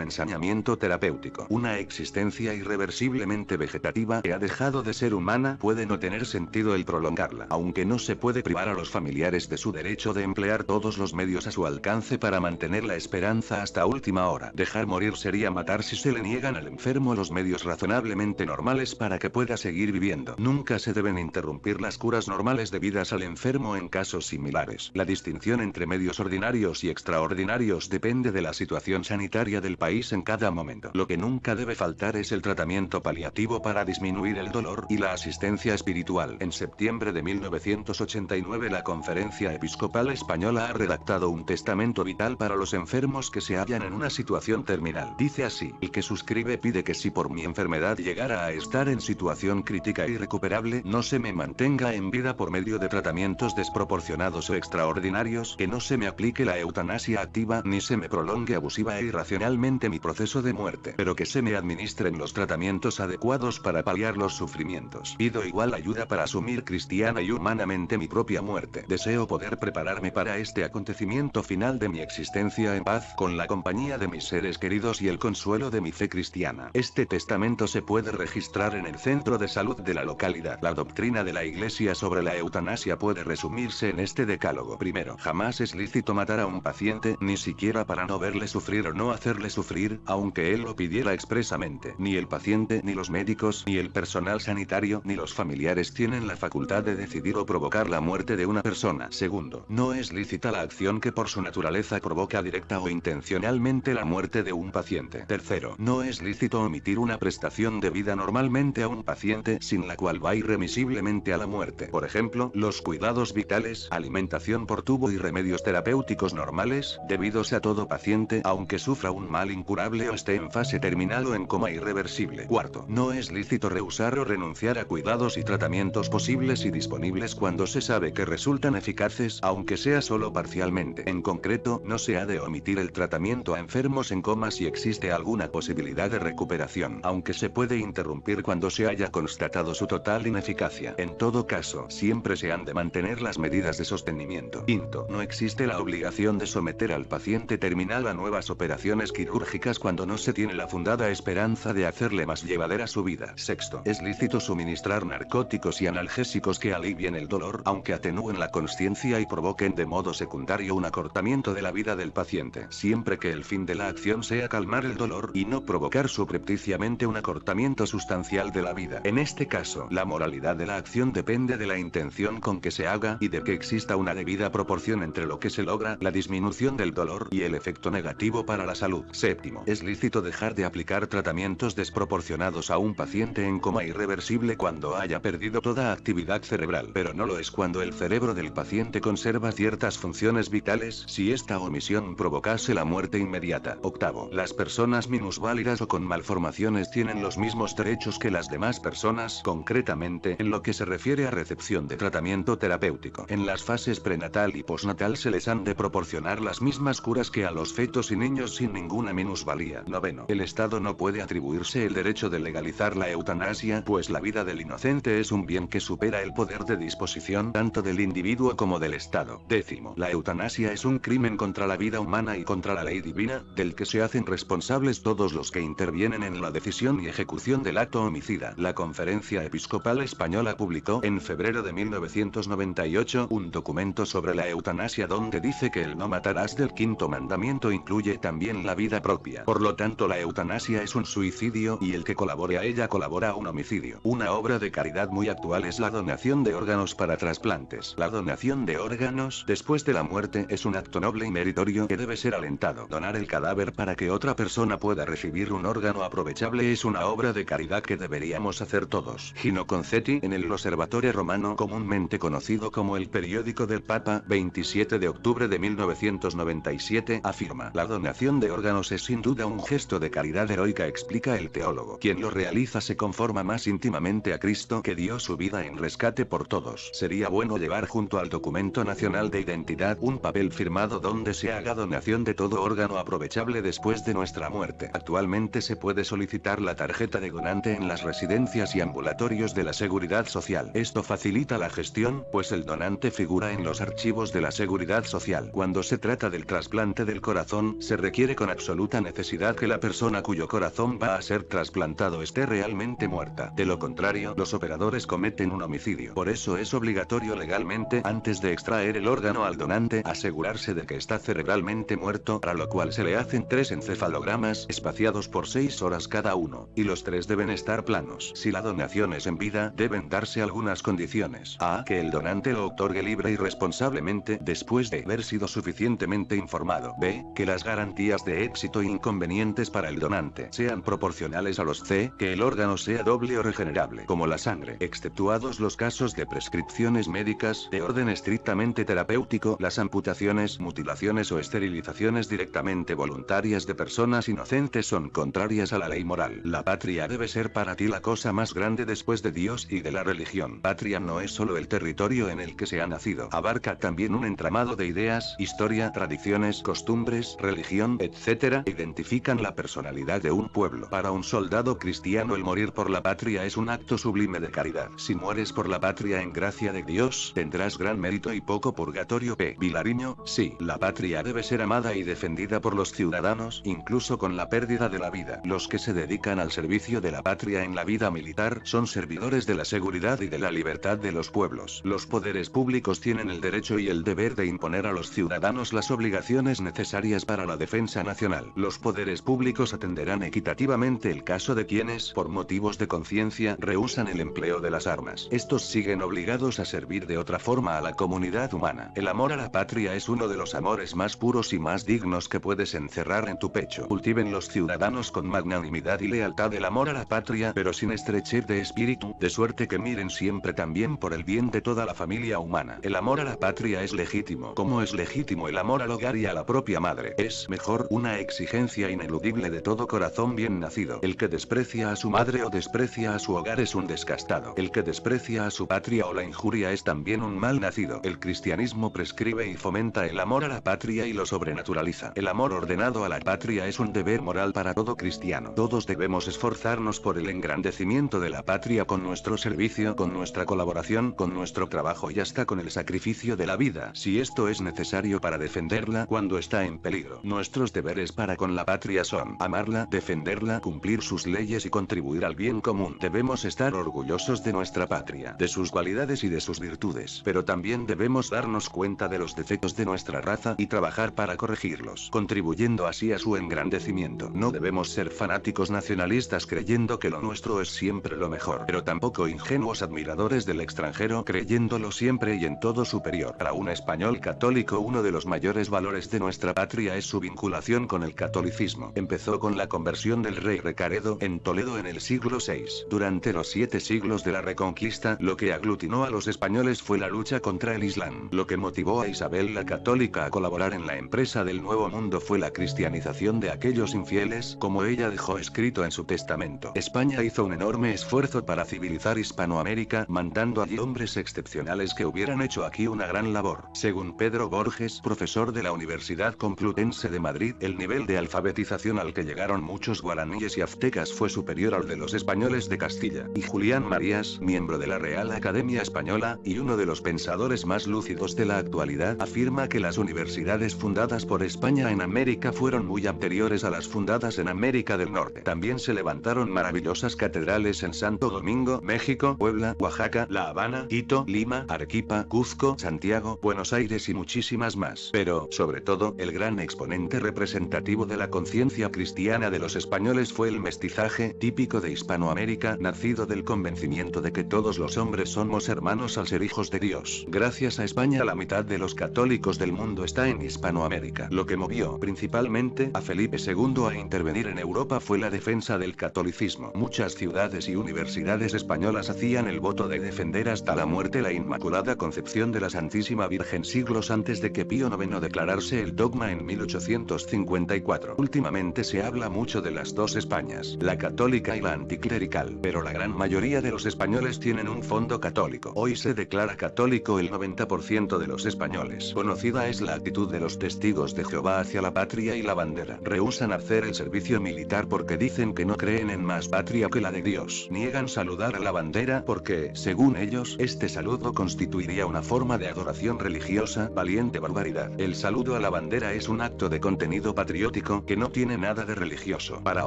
ensañamiento terapéutico. Una existencia irreversiblemente vegetativa que ha dejado de ser humana puede no tener sentido el prolongarla, aunque no se puede privar a los familiares de su derecho de emplear todos los medios a su alcance para mantener la esperanza hasta última hora. Dejar morir sería matar si se le niegan al enfermo los medios razonablemente normales para que pueda seguir viviendo. Nunca se deben interrumpir las curas normales debidas al enfermo en casos similares. La distinción entre medios ordinarios y extraordinarios depende de la situación sanitaria del país en cada momento. Lo que nunca debe faltar es el tratamiento paliativo para disminuir el dolor y la asistencia espiritual. En septiembre de 1989 la Conferencia Episcopal Española ha redactado un testamento vital para los enfermos que se hallan en una situación terminal. Dice así, el que suscribe pide que si por mi enfermedad llegara a estar en situación crítica y recuperable no se me mantenga en vida por medio de tratamientos después proporcionados o extraordinarios que no se me aplique la eutanasia activa ni se me prolongue abusiva e irracionalmente mi proceso de muerte, pero que se me administren los tratamientos adecuados para paliar los sufrimientos. Pido igual ayuda para asumir cristiana y humanamente mi propia muerte. Deseo poder prepararme para este acontecimiento final de mi existencia en paz con la compañía de mis seres queridos y el consuelo de mi fe cristiana. Este testamento se puede registrar en el centro de salud de la localidad. La doctrina de la iglesia sobre la eutanasia puede resumir en este decálogo primero. Jamás es lícito matar a un paciente, ni siquiera para no verle sufrir o no hacerle sufrir, aunque él lo pidiera expresamente. Ni el paciente, ni los médicos, ni el personal sanitario, ni los familiares tienen la facultad de decidir o provocar la muerte de una persona. Segundo, no es lícita la acción que por su naturaleza provoca directa o intencionalmente la muerte de un paciente. Tercero, no es lícito omitir una prestación de vida normalmente a un paciente sin la cual va irremisiblemente a la muerte. Por ejemplo, los cuidados vitales alimentación por tubo y remedios terapéuticos normales, debidos a todo paciente aunque sufra un mal incurable o esté en fase terminal o en coma irreversible. Cuarto, no es lícito rehusar o renunciar a cuidados y tratamientos posibles y disponibles cuando se sabe que resultan eficaces aunque sea solo parcialmente. En concreto, no se ha de omitir el tratamiento a enfermos en coma si existe alguna posibilidad de recuperación, aunque se puede interrumpir cuando se haya constatado su total ineficacia. En todo caso, siempre se han de mantener las medidas medidas de sostenimiento. Quinto, no existe la obligación de someter al paciente terminal a nuevas operaciones quirúrgicas cuando no se tiene la fundada esperanza de hacerle más llevadera su vida. Sexto, es lícito suministrar narcóticos y analgésicos que alivien el dolor, aunque atenúen la conciencia y provoquen de modo secundario un acortamiento de la vida del paciente, siempre que el fin de la acción sea calmar el dolor y no provocar suprepticiamente un acortamiento sustancial de la vida. En este caso, la moralidad de la acción depende de la intención con que se haga y de que exista una debida proporción entre lo que se logra, la disminución del dolor y el efecto negativo para la salud. Séptimo, es lícito dejar de aplicar tratamientos desproporcionados a un paciente en coma irreversible cuando haya perdido toda actividad cerebral, pero no lo es cuando el cerebro del paciente conserva ciertas funciones vitales si esta omisión provocase la muerte inmediata. Octavo, las personas minusválidas o con malformaciones tienen los mismos derechos que las demás personas, concretamente en lo que se refiere a recepción de tratamiento terapéutico. En las fases prenatal y postnatal se les han de proporcionar las mismas curas que a los fetos y niños sin ninguna minusvalía. Noveno. El Estado no puede atribuirse el derecho de legalizar la eutanasia, pues la vida del inocente es un bien que supera el poder de disposición tanto del individuo como del Estado. Décimo. La eutanasia es un crimen contra la vida humana y contra la ley divina, del que se hacen responsables todos los que intervienen en la decisión y ejecución del acto homicida. La Conferencia Episcopal Española publicó en febrero de 1998 un documento sobre la eutanasia donde dice que el no matarás del quinto mandamiento incluye también la vida propia. Por lo tanto la eutanasia es un suicidio y el que colabore a ella colabora a un homicidio. Una obra de caridad muy actual es la donación de órganos para trasplantes. La donación de órganos después de la muerte es un acto noble y meritorio que debe ser alentado. Donar el cadáver para que otra persona pueda recibir un órgano aprovechable es una obra de caridad que deberíamos hacer todos. Gino Concetti en el Observatorio Romano comúnmente conocido como el periódico del Papa, 27 de octubre de 1997, afirma, la donación de órganos es sin duda un gesto de caridad heroica, explica el teólogo. Quien lo realiza se conforma más íntimamente a Cristo que dio su vida en rescate por todos. Sería bueno llevar junto al documento nacional de identidad un papel firmado donde se haga donación de todo órgano aprovechable después de nuestra muerte. Actualmente se puede solicitar la tarjeta de donante en las residencias y ambulatorios de la seguridad social. Esto facilita la gestión, pues el donante figura en los archivos de la Seguridad Social. Cuando se trata del trasplante del corazón, se requiere con absoluta necesidad que la persona cuyo corazón va a ser trasplantado esté realmente muerta. De lo contrario, los operadores cometen un homicidio. Por eso es obligatorio legalmente, antes de extraer el órgano al donante, asegurarse de que está cerebralmente muerto, para lo cual se le hacen tres encefalogramas espaciados por seis horas cada uno, y los tres deben estar planos. Si la donación es en vida, deben darse algunas condiciones. A. Que el donante o otorgue libre y responsablemente después de haber sido suficientemente informado. B. Que las garantías de éxito e inconvenientes para el donante sean proporcionales a los C. Que el órgano sea doble o regenerable como la sangre, exceptuados los casos de prescripciones médicas de orden estrictamente terapéutico, las amputaciones, mutilaciones o esterilizaciones directamente voluntarias de personas inocentes son contrarias a la ley moral. La patria debe ser para ti la cosa más grande después de Dios y de la religión. Patria no es solo el territorio en el que se ha nacido. Abarca también un entramado de ideas, historia, tradiciones, costumbres, religión, etc. Identifican la personalidad de un pueblo. Para un soldado cristiano el morir por la patria es un acto sublime de caridad. Si mueres por la patria en gracia de Dios, tendrás gran mérito y poco purgatorio. P. Vilariño, sí, la patria debe ser amada y defendida por los ciudadanos, incluso con la pérdida de la vida. Los que se dedican al servicio de la patria en la vida militar son servidores de la seguridad y de la libertad de los pueblos. Los poderes públicos tienen el derecho y el deber de imponer a los ciudadanos las obligaciones necesarias para la defensa nacional. Los poderes públicos atenderán equitativamente el caso de quienes, por motivos de conciencia, rehusan el empleo de las armas. Estos siguen obligados a servir de otra forma a la comunidad humana. El amor a la patria es uno de los amores más puros y más dignos que puedes encerrar en tu pecho. Cultiven los ciudadanos con magnanimidad y lealtad el amor a la patria, pero sin estrechez de espíritu, de suerte que miren siempre también por el bien de toda la familia humana el amor a la patria es legítimo como es legítimo el amor al hogar y a la propia madre. Es mejor una exigencia ineludible de todo corazón bien nacido. El que desprecia a su madre o desprecia a su hogar es un descastado. El que desprecia a su patria o la injuria es también un mal nacido. El cristianismo prescribe y fomenta el amor a la patria y lo sobrenaturaliza. El amor ordenado a la patria es un deber moral para todo cristiano. Todos debemos esforzarnos por el engrandecimiento de la patria con nuestro servicio, con nuestra colaboración, con nuestro trabajo y hasta con el sacrificio de la vida si esto es necesario para defenderla cuando está en peligro. Nuestros deberes para con la patria son amarla, defenderla, cumplir sus leyes y contribuir al bien común. Debemos estar orgullosos de nuestra patria, de sus cualidades y de sus virtudes, pero también debemos darnos cuenta de los defectos de nuestra raza y trabajar para corregirlos, contribuyendo así a su engrandecimiento. No debemos ser fanáticos nacionalistas creyendo que lo nuestro es siempre lo mejor, pero tampoco ingenuos admiradores del extranjero creyéndolo siempre y en todo superior. Para un español católico uno de los mayores valores de nuestra patria es su vinculación con el catolicismo. Empezó con la conversión del rey Recaredo en Toledo en el siglo VI. Durante los siete siglos de la Reconquista, lo que aglutinó a los españoles fue la lucha contra el Islam. Lo que motivó a Isabel la Católica a colaborar en la empresa del Nuevo Mundo fue la cristianización de aquellos infieles, como ella dejó escrito en su testamento. España hizo un enorme esfuerzo para civilizar Hispanoamérica, mandando allí hombres excepcionales que hubieran hecho aquí una gran labor. Según Pedro Borges, profesor de la Universidad Complutense de Madrid, el nivel de alfabetización al que llegaron muchos guaraníes y aztecas fue superior al de los españoles de Castilla. Y Julián Marías, miembro de la Real Academia Española, y uno de los pensadores más lúcidos de la actualidad, afirma que las universidades fundadas por España en América fueron muy anteriores a las fundadas en América del Norte. También se levantaron maravillosas catedrales en Santo Domingo, México, Puebla, Oaxaca, La Habana, Quito, Lima, Arquí. Cuzco, Santiago, Buenos Aires y muchísimas más. Pero, sobre todo, el gran exponente representativo de la conciencia cristiana de los españoles fue el mestizaje, típico de Hispanoamérica, nacido del convencimiento de que todos los hombres somos hermanos al ser hijos de Dios. Gracias a España la mitad de los católicos del mundo está en Hispanoamérica. Lo que movió principalmente a Felipe II a intervenir en Europa fue la defensa del catolicismo. Muchas ciudades y universidades españolas hacían el voto de defender hasta la muerte la Inmaculada Concepción de la Santísima Virgen siglos antes de que Pío IX declarase el dogma en 1854. Últimamente se habla mucho de las dos Españas, la católica y la anticlerical, pero la gran mayoría de los españoles tienen un fondo católico. Hoy se declara católico el 90% de los españoles. Conocida es la actitud de los testigos de Jehová hacia la patria y la bandera. Rehusan hacer el servicio militar porque dicen que no creen en más patria que la de Dios. Niegan saludar a la bandera porque, según ellos, este saludo constituye iría una forma de adoración religiosa, valiente barbaridad. El saludo a la bandera es un acto de contenido patriótico que no tiene nada de religioso. Para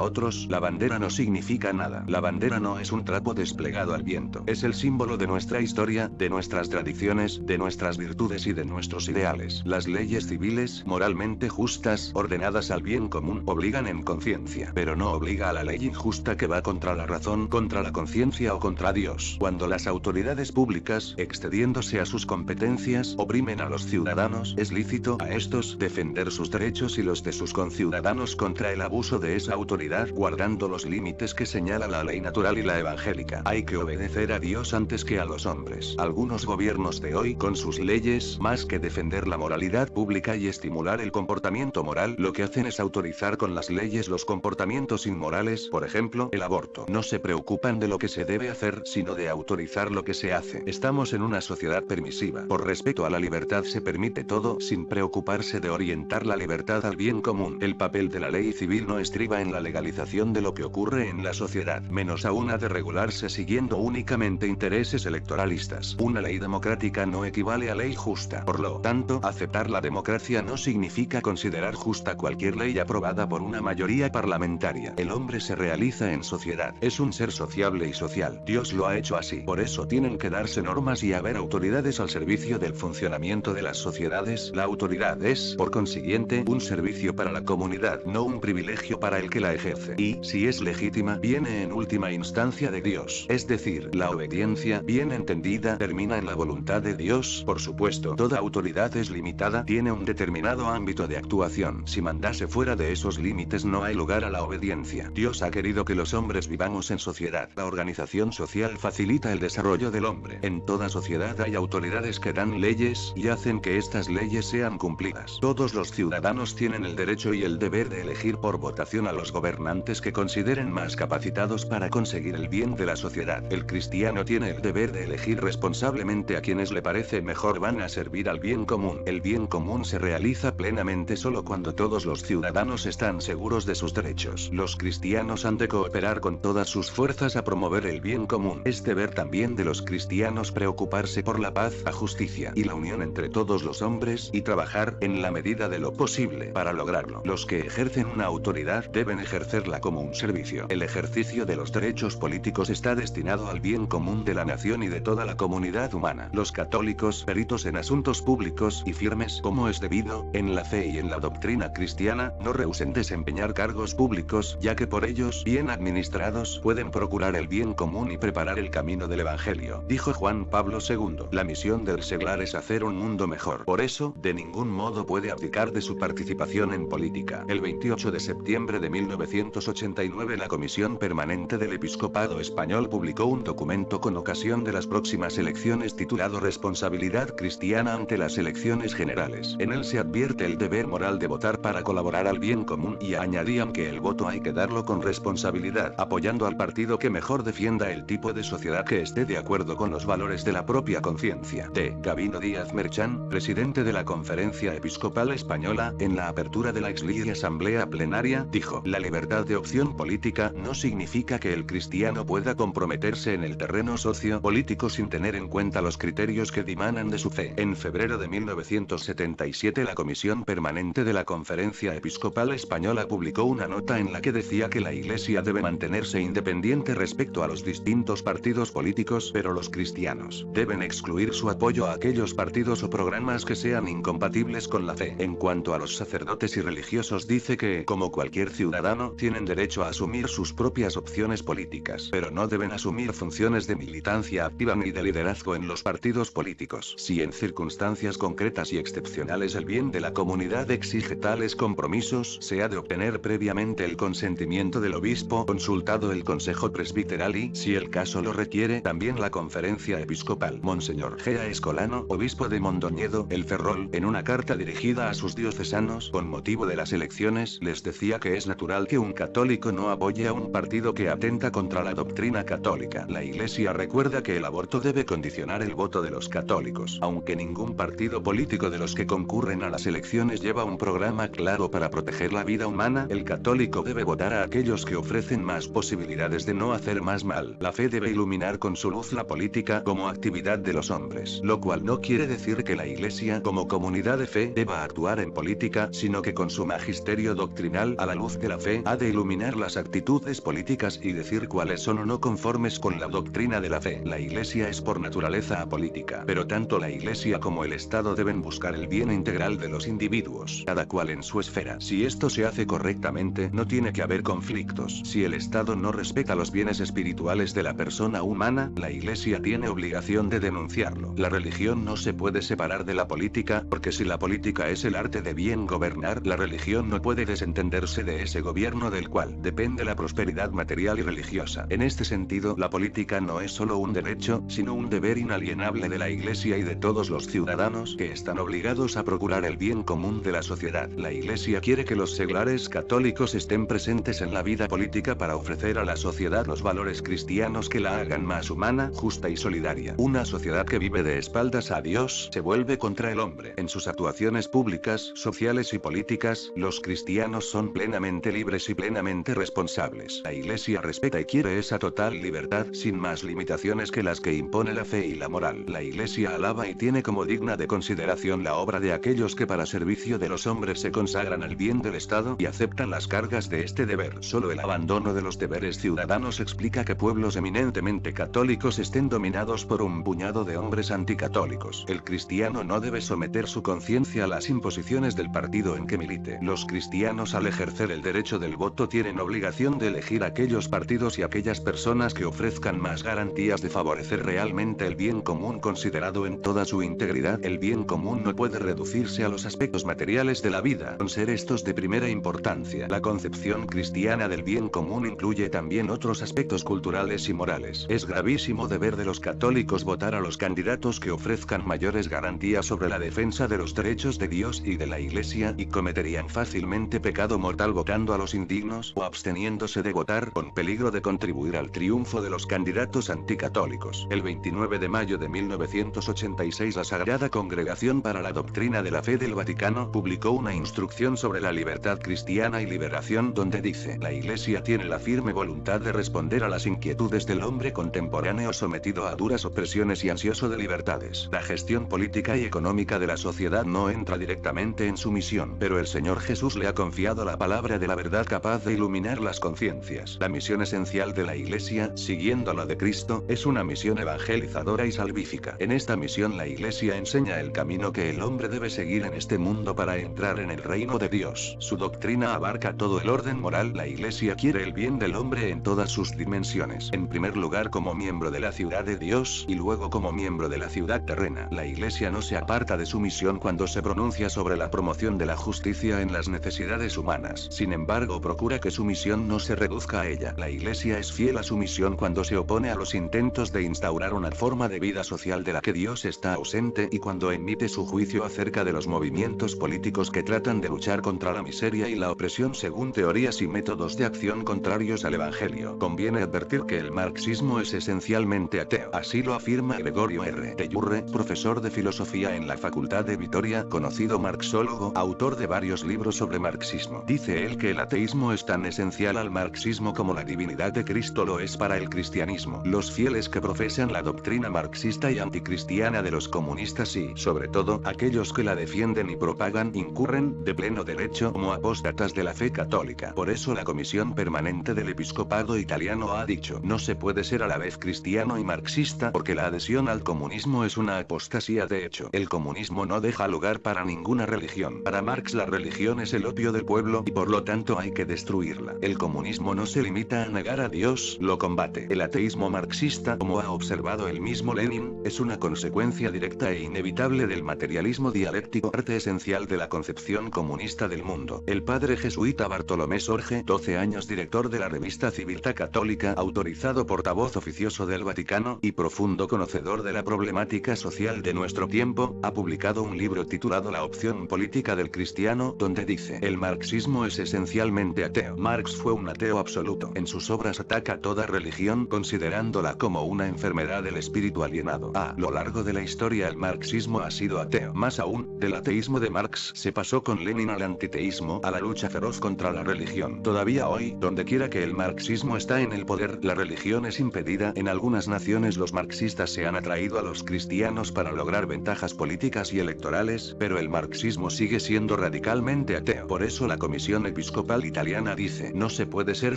otros, la bandera no significa nada. La bandera no es un trapo desplegado al viento. Es el símbolo de nuestra historia, de nuestras tradiciones, de nuestras virtudes y de nuestros ideales. Las leyes civiles, moralmente justas, ordenadas al bien común, obligan en conciencia, pero no obliga a la ley injusta que va contra la razón, contra la conciencia o contra Dios. Cuando las autoridades públicas, excediendo sea sus competencias oprimen a los ciudadanos, es lícito a estos defender sus derechos y los de sus conciudadanos contra el abuso de esa autoridad guardando los límites que señala la ley natural y la evangélica. Hay que obedecer a Dios antes que a los hombres. Algunos gobiernos de hoy con sus leyes, más que defender la moralidad pública y estimular el comportamiento moral, lo que hacen es autorizar con las leyes los comportamientos inmorales, por ejemplo, el aborto. No se preocupan de lo que se debe hacer, sino de autorizar lo que se hace. Estamos en una sociedad permisiva. Por respeto a la libertad se permite todo sin preocuparse de orientar la libertad al bien común. El papel de la ley civil no estriba en la legalización de lo que ocurre en la sociedad, menos aún ha de regularse siguiendo únicamente intereses electoralistas. Una ley democrática no equivale a ley justa. Por lo tanto, aceptar la democracia no significa considerar justa cualquier ley aprobada por una mayoría parlamentaria. El hombre se realiza en sociedad. Es un ser sociable y social. Dios lo ha hecho así. Por eso tienen que darse normas y haber autoridad autoridades al servicio del funcionamiento de las sociedades. La autoridad es, por consiguiente, un servicio para la comunidad, no un privilegio para el que la ejerce. Y, si es legítima, viene en última instancia de Dios. Es decir, la obediencia, bien entendida, termina en la voluntad de Dios. Por supuesto, toda autoridad es limitada, tiene un determinado ámbito de actuación. Si mandase fuera de esos límites no hay lugar a la obediencia. Dios ha querido que los hombres vivamos en sociedad. La organización social facilita el desarrollo del hombre. En toda sociedad hay autoridades que dan leyes y hacen que estas leyes sean cumplidas. Todos los ciudadanos tienen el derecho y el deber de elegir por votación a los gobernantes que consideren más capacitados para conseguir el bien de la sociedad. El cristiano tiene el deber de elegir responsablemente a quienes le parece mejor van a servir al bien común. El bien común se realiza plenamente solo cuando todos los ciudadanos están seguros de sus derechos. Los cristianos han de cooperar con todas sus fuerzas a promover el bien común. Es deber también de los cristianos preocuparse por la paz, a justicia y la unión entre todos los hombres y trabajar, en la medida de lo posible, para lograrlo. Los que ejercen una autoridad deben ejercerla como un servicio. El ejercicio de los derechos políticos está destinado al bien común de la nación y de toda la comunidad humana. Los católicos, peritos en asuntos públicos y firmes como es debido, en la fe y en la doctrina cristiana, no rehusen desempeñar cargos públicos, ya que por ellos, bien administrados, pueden procurar el bien común y preparar el camino del Evangelio, dijo Juan Pablo II. La misión del seglar es hacer un mundo mejor. Por eso, de ningún modo puede abdicar de su participación en política. El 28 de septiembre de 1989 la Comisión Permanente del Episcopado Español publicó un documento con ocasión de las próximas elecciones titulado Responsabilidad Cristiana ante las elecciones generales. En él se advierte el deber moral de votar para colaborar al bien común y añadían que el voto hay que darlo con responsabilidad, apoyando al partido que mejor defienda el tipo de sociedad que esté de acuerdo con los valores de la propia conciencia de Gabino Díaz Merchán, presidente de la Conferencia Episcopal Española, en la apertura de la exli Asamblea Plenaria, dijo, la libertad de opción política no significa que el cristiano pueda comprometerse en el terreno sociopolítico sin tener en cuenta los criterios que dimanan de su fe. En febrero de 1977 la Comisión Permanente de la Conferencia Episcopal Española publicó una nota en la que decía que la Iglesia debe mantenerse independiente respecto a los distintos partidos políticos, pero los cristianos deben ex Incluir su apoyo a aquellos partidos o programas que sean incompatibles con la fe. En cuanto a los sacerdotes y religiosos dice que, como cualquier ciudadano, tienen derecho a asumir sus propias opciones políticas, pero no deben asumir funciones de militancia activa ni de liderazgo en los partidos políticos. Si en circunstancias concretas y excepcionales el bien de la comunidad exige tales compromisos, se ha de obtener previamente el consentimiento del obispo, consultado el consejo presbiteral y, si el caso lo requiere, también la conferencia episcopal. Señor Gea Escolano, obispo de Mondoñedo, el Ferrol, en una carta dirigida a sus diocesanos con motivo de las elecciones, les decía que es natural que un católico no apoye a un partido que atenta contra la doctrina católica. La Iglesia recuerda que el aborto debe condicionar el voto de los católicos, aunque ningún partido político de los que concurren a las elecciones lleva un programa claro para proteger la vida humana, el católico debe votar a aquellos que ofrecen más posibilidades de no hacer más mal. La fe debe iluminar con su luz la política como actividad de los hombres. Lo cual no quiere decir que la Iglesia como comunidad de fe deba actuar en política, sino que con su magisterio doctrinal a la luz de la fe ha de iluminar las actitudes políticas y decir cuáles son o no conformes con la doctrina de la fe. La Iglesia es por naturaleza apolítica, pero tanto la Iglesia como el Estado deben buscar el bien integral de los individuos, cada cual en su esfera. Si esto se hace correctamente, no tiene que haber conflictos. Si el Estado no respeta los bienes espirituales de la persona humana, la Iglesia tiene obligación de denunciar la religión no se puede separar de la política, porque si la política es el arte de bien gobernar, la religión no puede desentenderse de ese gobierno del cual depende la prosperidad material y religiosa. En este sentido, la política no es solo un derecho, sino un deber inalienable de la Iglesia y de todos los ciudadanos que están obligados a procurar el bien común de la sociedad. La Iglesia quiere que los seglares católicos estén presentes en la vida política para ofrecer a la sociedad los valores cristianos que la hagan más humana, justa y solidaria. Una sociedad que vive de espaldas a Dios se vuelve contra el hombre. En sus actuaciones públicas, sociales y políticas, los cristianos son plenamente libres y plenamente responsables. La Iglesia respeta y quiere esa total libertad sin más limitaciones que las que impone la fe y la moral. La Iglesia alaba y tiene como digna de consideración la obra de aquellos que para servicio de los hombres se consagran al bien del Estado y aceptan las cargas de este deber. Solo el abandono de los deberes ciudadanos explica que pueblos eminentemente católicos estén dominados por un puñado de hombres anticatólicos. El cristiano no debe someter su conciencia a las imposiciones del partido en que milite. Los cristianos al ejercer el derecho del voto tienen obligación de elegir aquellos partidos y aquellas personas que ofrezcan más garantías de favorecer realmente el bien común considerado en toda su integridad. El bien común no puede reducirse a los aspectos materiales de la vida, con ser estos de primera importancia. La concepción cristiana del bien común incluye también otros aspectos culturales y morales. Es gravísimo deber de los católicos votar a los candidatos que ofrezcan mayores garantías sobre la defensa de los derechos de Dios y de la Iglesia y cometerían fácilmente pecado mortal votando a los indignos o absteniéndose de votar con peligro de contribuir al triunfo de los candidatos anticatólicos. El 29 de mayo de 1986 la Sagrada Congregación para la Doctrina de la Fe del Vaticano publicó una instrucción sobre la libertad cristiana y liberación donde dice la Iglesia tiene la firme voluntad de responder a las inquietudes del hombre contemporáneo sometido a duras opresiones y ansiedades de libertades. La gestión política y económica de la sociedad no entra directamente en su misión, pero el Señor Jesús le ha confiado la palabra de la verdad capaz de iluminar las conciencias. La misión esencial de la Iglesia, siguiendo la de Cristo, es una misión evangelizadora y salvífica. En esta misión la Iglesia enseña el camino que el hombre debe seguir en este mundo para entrar en el reino de Dios. Su doctrina abarca todo el orden moral. La Iglesia quiere el bien del hombre en todas sus dimensiones. En primer lugar como miembro de la ciudad de Dios y luego como miembro de la ciudad terrena. La Iglesia no se aparta de su misión cuando se pronuncia sobre la promoción de la justicia en las necesidades humanas. Sin embargo, procura que su misión no se reduzca a ella. La Iglesia es fiel a su misión cuando se opone a los intentos de instaurar una forma de vida social de la que Dios está ausente y cuando emite su juicio acerca de los movimientos políticos que tratan de luchar contra la miseria y la opresión según teorías y métodos de acción contrarios al Evangelio. Conviene advertir que el marxismo es esencialmente ateo. Así lo afirma Gregor R. Tellurre, profesor de filosofía en la Facultad de Vitoria, conocido marxólogo, autor de varios libros sobre marxismo. Dice él que el ateísmo es tan esencial al marxismo como la divinidad de Cristo lo es para el cristianismo. Los fieles que profesan la doctrina marxista y anticristiana de los comunistas y, sobre todo, aquellos que la defienden y propagan incurren, de pleno derecho, como apóstatas de la fe católica. Por eso la Comisión Permanente del Episcopado Italiano ha dicho, no se puede ser a la vez cristiano y marxista porque la adhesión a al comunismo es una apostasía de hecho. El comunismo no deja lugar para ninguna religión. Para Marx la religión es el opio del pueblo y por lo tanto hay que destruirla. El comunismo no se limita a negar a Dios, lo combate. El ateísmo marxista, como ha observado el mismo Lenin, es una consecuencia directa e inevitable del materialismo dialéctico, parte esencial de la concepción comunista del mundo. El padre jesuita Bartolomé Sorge, 12 años director de la revista Civilta Católica, autorizado portavoz oficioso del Vaticano y profundo conocedor de la problemática social de nuestro tiempo, ha publicado un libro titulado La opción política del cristiano, donde dice, el marxismo es esencialmente ateo. Marx fue un ateo absoluto. En sus obras ataca toda religión considerándola como una enfermedad del espíritu alienado. A lo largo de la historia el marxismo ha sido ateo. Más aún, del ateísmo de Marx se pasó con Lenin al antiteísmo, a la lucha feroz contra la religión. Todavía hoy, donde quiera que el marxismo está en el poder, la religión es impedida. En algunas naciones los marxistas se han atrapado ido a los cristianos para lograr ventajas políticas y electorales, pero el marxismo sigue siendo radicalmente ateo. Por eso la Comisión Episcopal Italiana dice, no se puede ser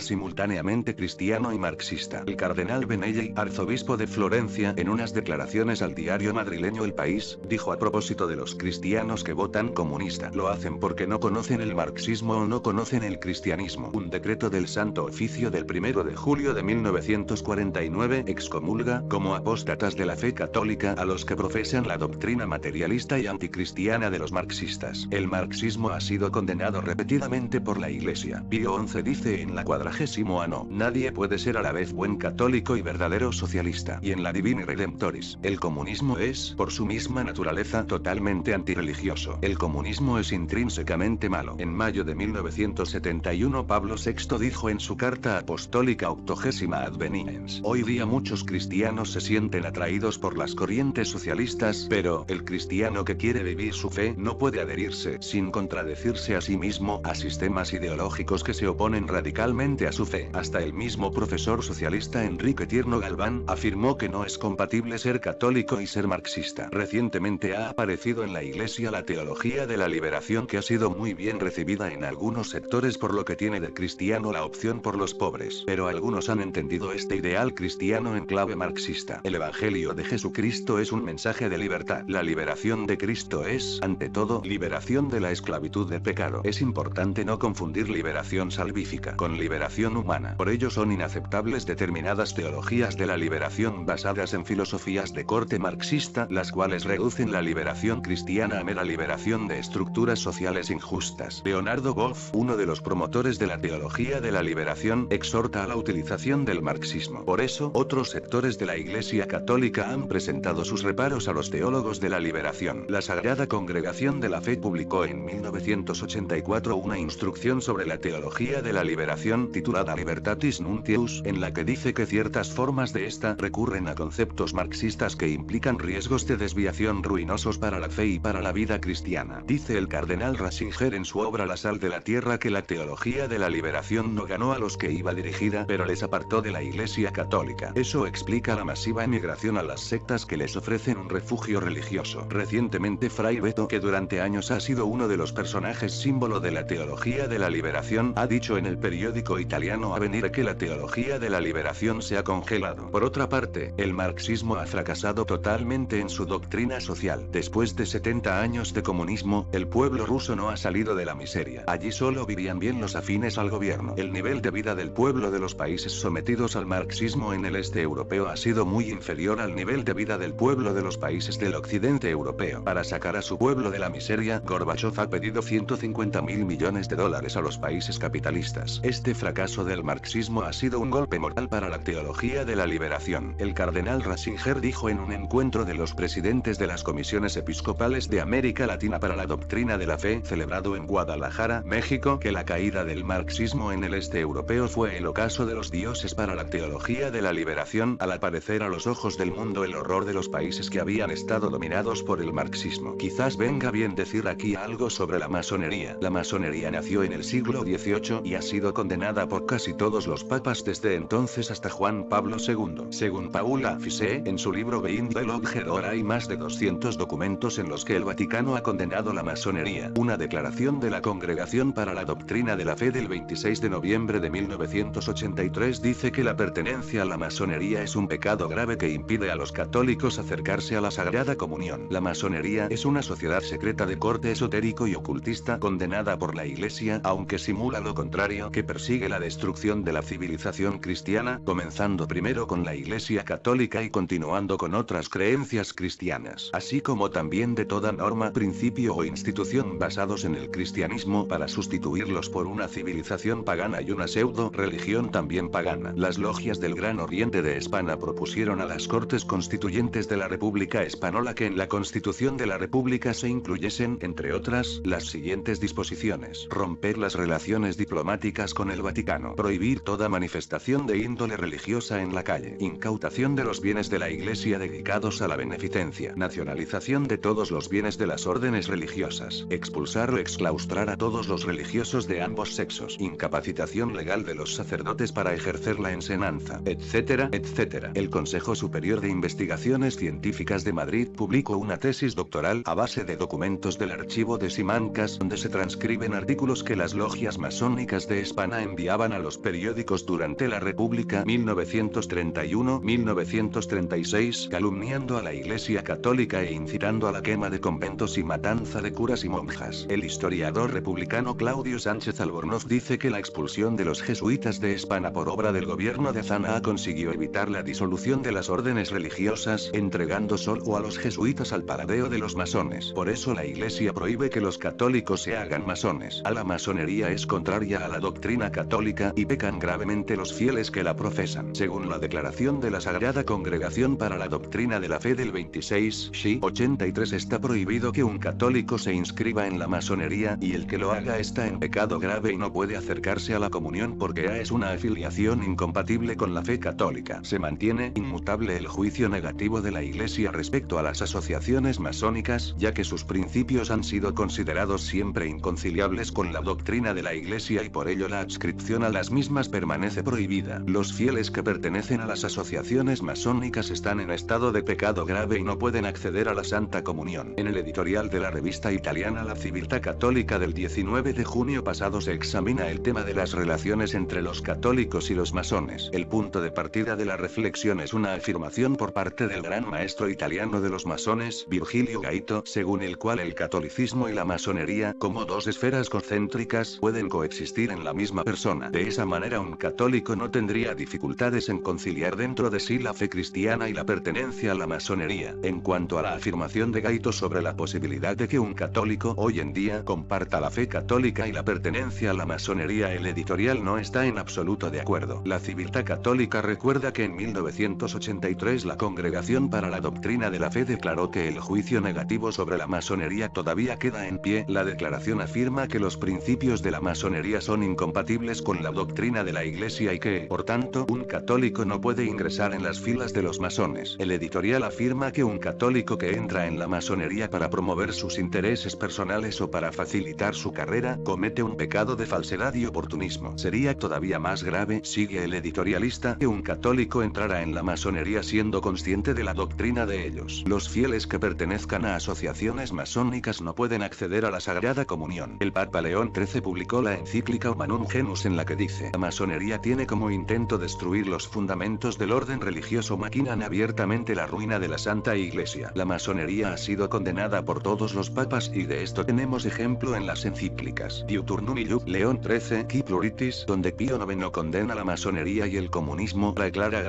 simultáneamente cristiano y marxista. El cardenal Benelli, arzobispo de Florencia, en unas declaraciones al diario madrileño El País, dijo a propósito de los cristianos que votan comunista, lo hacen porque no conocen el marxismo o no conocen el cristianismo. Un decreto del Santo Oficio del 1 de julio de 1949 excomulga como apóstatas de la fe católica a los que profesan la doctrina materialista y anticristiana de los marxistas. El marxismo ha sido condenado repetidamente por la Iglesia. Pío XI dice en la cuadragésimo ano, nadie puede ser a la vez buen católico y verdadero socialista. Y en la Divini Redemptoris, el comunismo es, por su misma naturaleza, totalmente antirreligioso. El comunismo es intrínsecamente malo. En mayo de 1971 Pablo VI dijo en su carta apostólica octogésima Adveniens, hoy día muchos cristianos se sienten atraídos por las corrientes socialistas, pero el cristiano que quiere vivir su fe no puede adherirse sin contradecirse a sí mismo a sistemas ideológicos que se oponen radicalmente a su fe. Hasta el mismo profesor socialista Enrique Tierno Galván afirmó que no es compatible ser católico y ser marxista. Recientemente ha aparecido en la Iglesia la teología de la liberación que ha sido muy bien recibida en algunos sectores por lo que tiene de cristiano la opción por los pobres. Pero algunos han entendido este ideal cristiano en clave marxista. El Evangelio de Jesucristo es un mensaje de libertad. La liberación de Cristo es, ante todo, liberación de la esclavitud de pecado. Es importante no confundir liberación salvífica con liberación humana. Por ello son inaceptables determinadas teologías de la liberación basadas en filosofías de corte marxista, las cuales reducen la liberación cristiana a mera liberación de estructuras sociales injustas. Leonardo Goff, uno de los promotores de la teología de la liberación, exhorta a la utilización del marxismo. Por eso, otros sectores de la Iglesia Católica han presentado sus reparos a los teólogos de la liberación. La Sagrada Congregación de la Fe publicó en 1984 una instrucción sobre la teología de la liberación titulada Libertatis Nuntius, en la que dice que ciertas formas de esta recurren a conceptos marxistas que implican riesgos de desviación ruinosos para la fe y para la vida cristiana. Dice el cardenal rasinger en su obra La sal de la tierra que la teología de la liberación no ganó a los que iba dirigida pero les apartó de la Iglesia Católica. Eso explica la masiva emigración a la sectas que les ofrecen un refugio religioso. Recientemente Fray Beto, que durante años ha sido uno de los personajes símbolo de la teología de la liberación, ha dicho en el periódico italiano Avenir que la teología de la liberación se ha congelado. Por otra parte, el marxismo ha fracasado totalmente en su doctrina social. Después de 70 años de comunismo, el pueblo ruso no ha salido de la miseria. Allí solo vivían bien los afines al gobierno. El nivel de vida del pueblo de los países sometidos al marxismo en el este europeo ha sido muy inferior al nivel nivel de vida del pueblo de los países del occidente europeo. Para sacar a su pueblo de la miseria, Gorbachev ha pedido 150 mil millones de dólares a los países capitalistas. Este fracaso del marxismo ha sido un golpe mortal para la teología de la liberación. El cardenal Ratzinger dijo en un encuentro de los presidentes de las comisiones episcopales de América Latina para la doctrina de la fe, celebrado en Guadalajara, México, que la caída del marxismo en el este europeo fue el ocaso de los dioses para la teología de la liberación al aparecer a los ojos del mundo el horror de los países que habían estado dominados por el marxismo. Quizás venga bien decir aquí algo sobre la masonería. La masonería nació en el siglo XVIII y ha sido condenada por casi todos los papas desde entonces hasta Juan Pablo II. Según Paula Fise, en su libro Behind the ahora hay más de 200 documentos en los que el Vaticano ha condenado la masonería. Una declaración de la Congregación para la Doctrina de la Fe del 26 de noviembre de 1983 dice que la pertenencia a la masonería es un pecado grave que impide a los católicos acercarse a la Sagrada Comunión. La masonería es una sociedad secreta de corte esotérico y ocultista condenada por la Iglesia, aunque simula lo contrario, que persigue la destrucción de la civilización cristiana, comenzando primero con la Iglesia católica y continuando con otras creencias cristianas, así como también de toda norma, principio o institución basados en el cristianismo para sustituirlos por una civilización pagana y una pseudo religión también pagana. Las logias del Gran Oriente de España propusieron a las cortes constituyentes de la República Española que en la Constitución de la República se incluyesen, entre otras, las siguientes disposiciones. Romper las relaciones diplomáticas con el Vaticano. Prohibir toda manifestación de índole religiosa en la calle. Incautación de los bienes de la Iglesia dedicados a la beneficencia. Nacionalización de todos los bienes de las órdenes religiosas. Expulsar o exclaustrar a todos los religiosos de ambos sexos. Incapacitación legal de los sacerdotes para ejercer la enseñanza, etcétera, etcétera. El Consejo Superior de Investigaciones Científicas de Madrid publicó una tesis doctoral a base de documentos del archivo de Simancas donde se transcriben artículos que las logias masónicas de España enviaban a los periódicos durante la República 1931-1936 calumniando a la Iglesia Católica e incitando a la quema de conventos y matanza de curas y monjas. El historiador republicano Claudio Sánchez Albornoz dice que la expulsión de los jesuitas de España por obra del gobierno de Zana consiguió evitar la disolución de las órdenes religiosas religiosas entregando o a los jesuitas al paradeo de los masones. Por eso la iglesia prohíbe que los católicos se hagan masones. A la masonería es contraria a la doctrina católica y pecan gravemente los fieles que la profesan. Según la declaración de la Sagrada Congregación para la Doctrina de la Fe del 26, Xi 83 está prohibido que un católico se inscriba en la masonería y el que lo haga está en pecado grave y no puede acercarse a la comunión porque es una afiliación incompatible con la fe católica. Se mantiene inmutable el juicio negativo de la Iglesia respecto a las asociaciones masónicas, ya que sus principios han sido considerados siempre inconciliables con la doctrina de la Iglesia y por ello la adscripción a las mismas permanece prohibida. Los fieles que pertenecen a las asociaciones masónicas están en estado de pecado grave y no pueden acceder a la Santa Comunión. En el editorial de la revista italiana La Civiltà Católica del 19 de junio pasado se examina el tema de las relaciones entre los católicos y los masones. El punto de partida de la reflexión es una afirmación por parte del gran maestro italiano de los masones Virgilio Gaito, según el cual el catolicismo y la masonería, como dos esferas concéntricas, pueden coexistir en la misma persona. De esa manera un católico no tendría dificultades en conciliar dentro de sí la fe cristiana y la pertenencia a la masonería. En cuanto a la afirmación de Gaito sobre la posibilidad de que un católico hoy en día comparta la fe católica y la pertenencia a la masonería, el editorial no está en absoluto de acuerdo. La civilta Católica recuerda que en 1983 la Congregación para la Doctrina de la Fe declaró que el juicio negativo sobre la masonería todavía queda en pie. La declaración afirma que los principios de la masonería son incompatibles con la doctrina de la Iglesia y que, por tanto, un católico no puede ingresar en las filas de los masones. El editorial afirma que un católico que entra en la masonería para promover sus intereses personales o para facilitar su carrera, comete un pecado de falsedad y oportunismo. Sería todavía más grave, sigue el editorialista, que un católico entrara en la masonería siendo consciente de la doctrina de ellos. Los fieles que pertenezcan a asociaciones masónicas no pueden acceder a la Sagrada Comunión. El Papa León XIII publicó la encíclica Humanum Genus en la que dice, la masonería tiene como intento destruir los fundamentos del orden religioso maquinan abiertamente la ruina de la Santa Iglesia. La masonería ha sido condenada por todos los papas y de esto tenemos ejemplo en las encíclicas Diuturnum León XIII Pluritis, donde Pío IX condena la masonería y el comunismo la Clara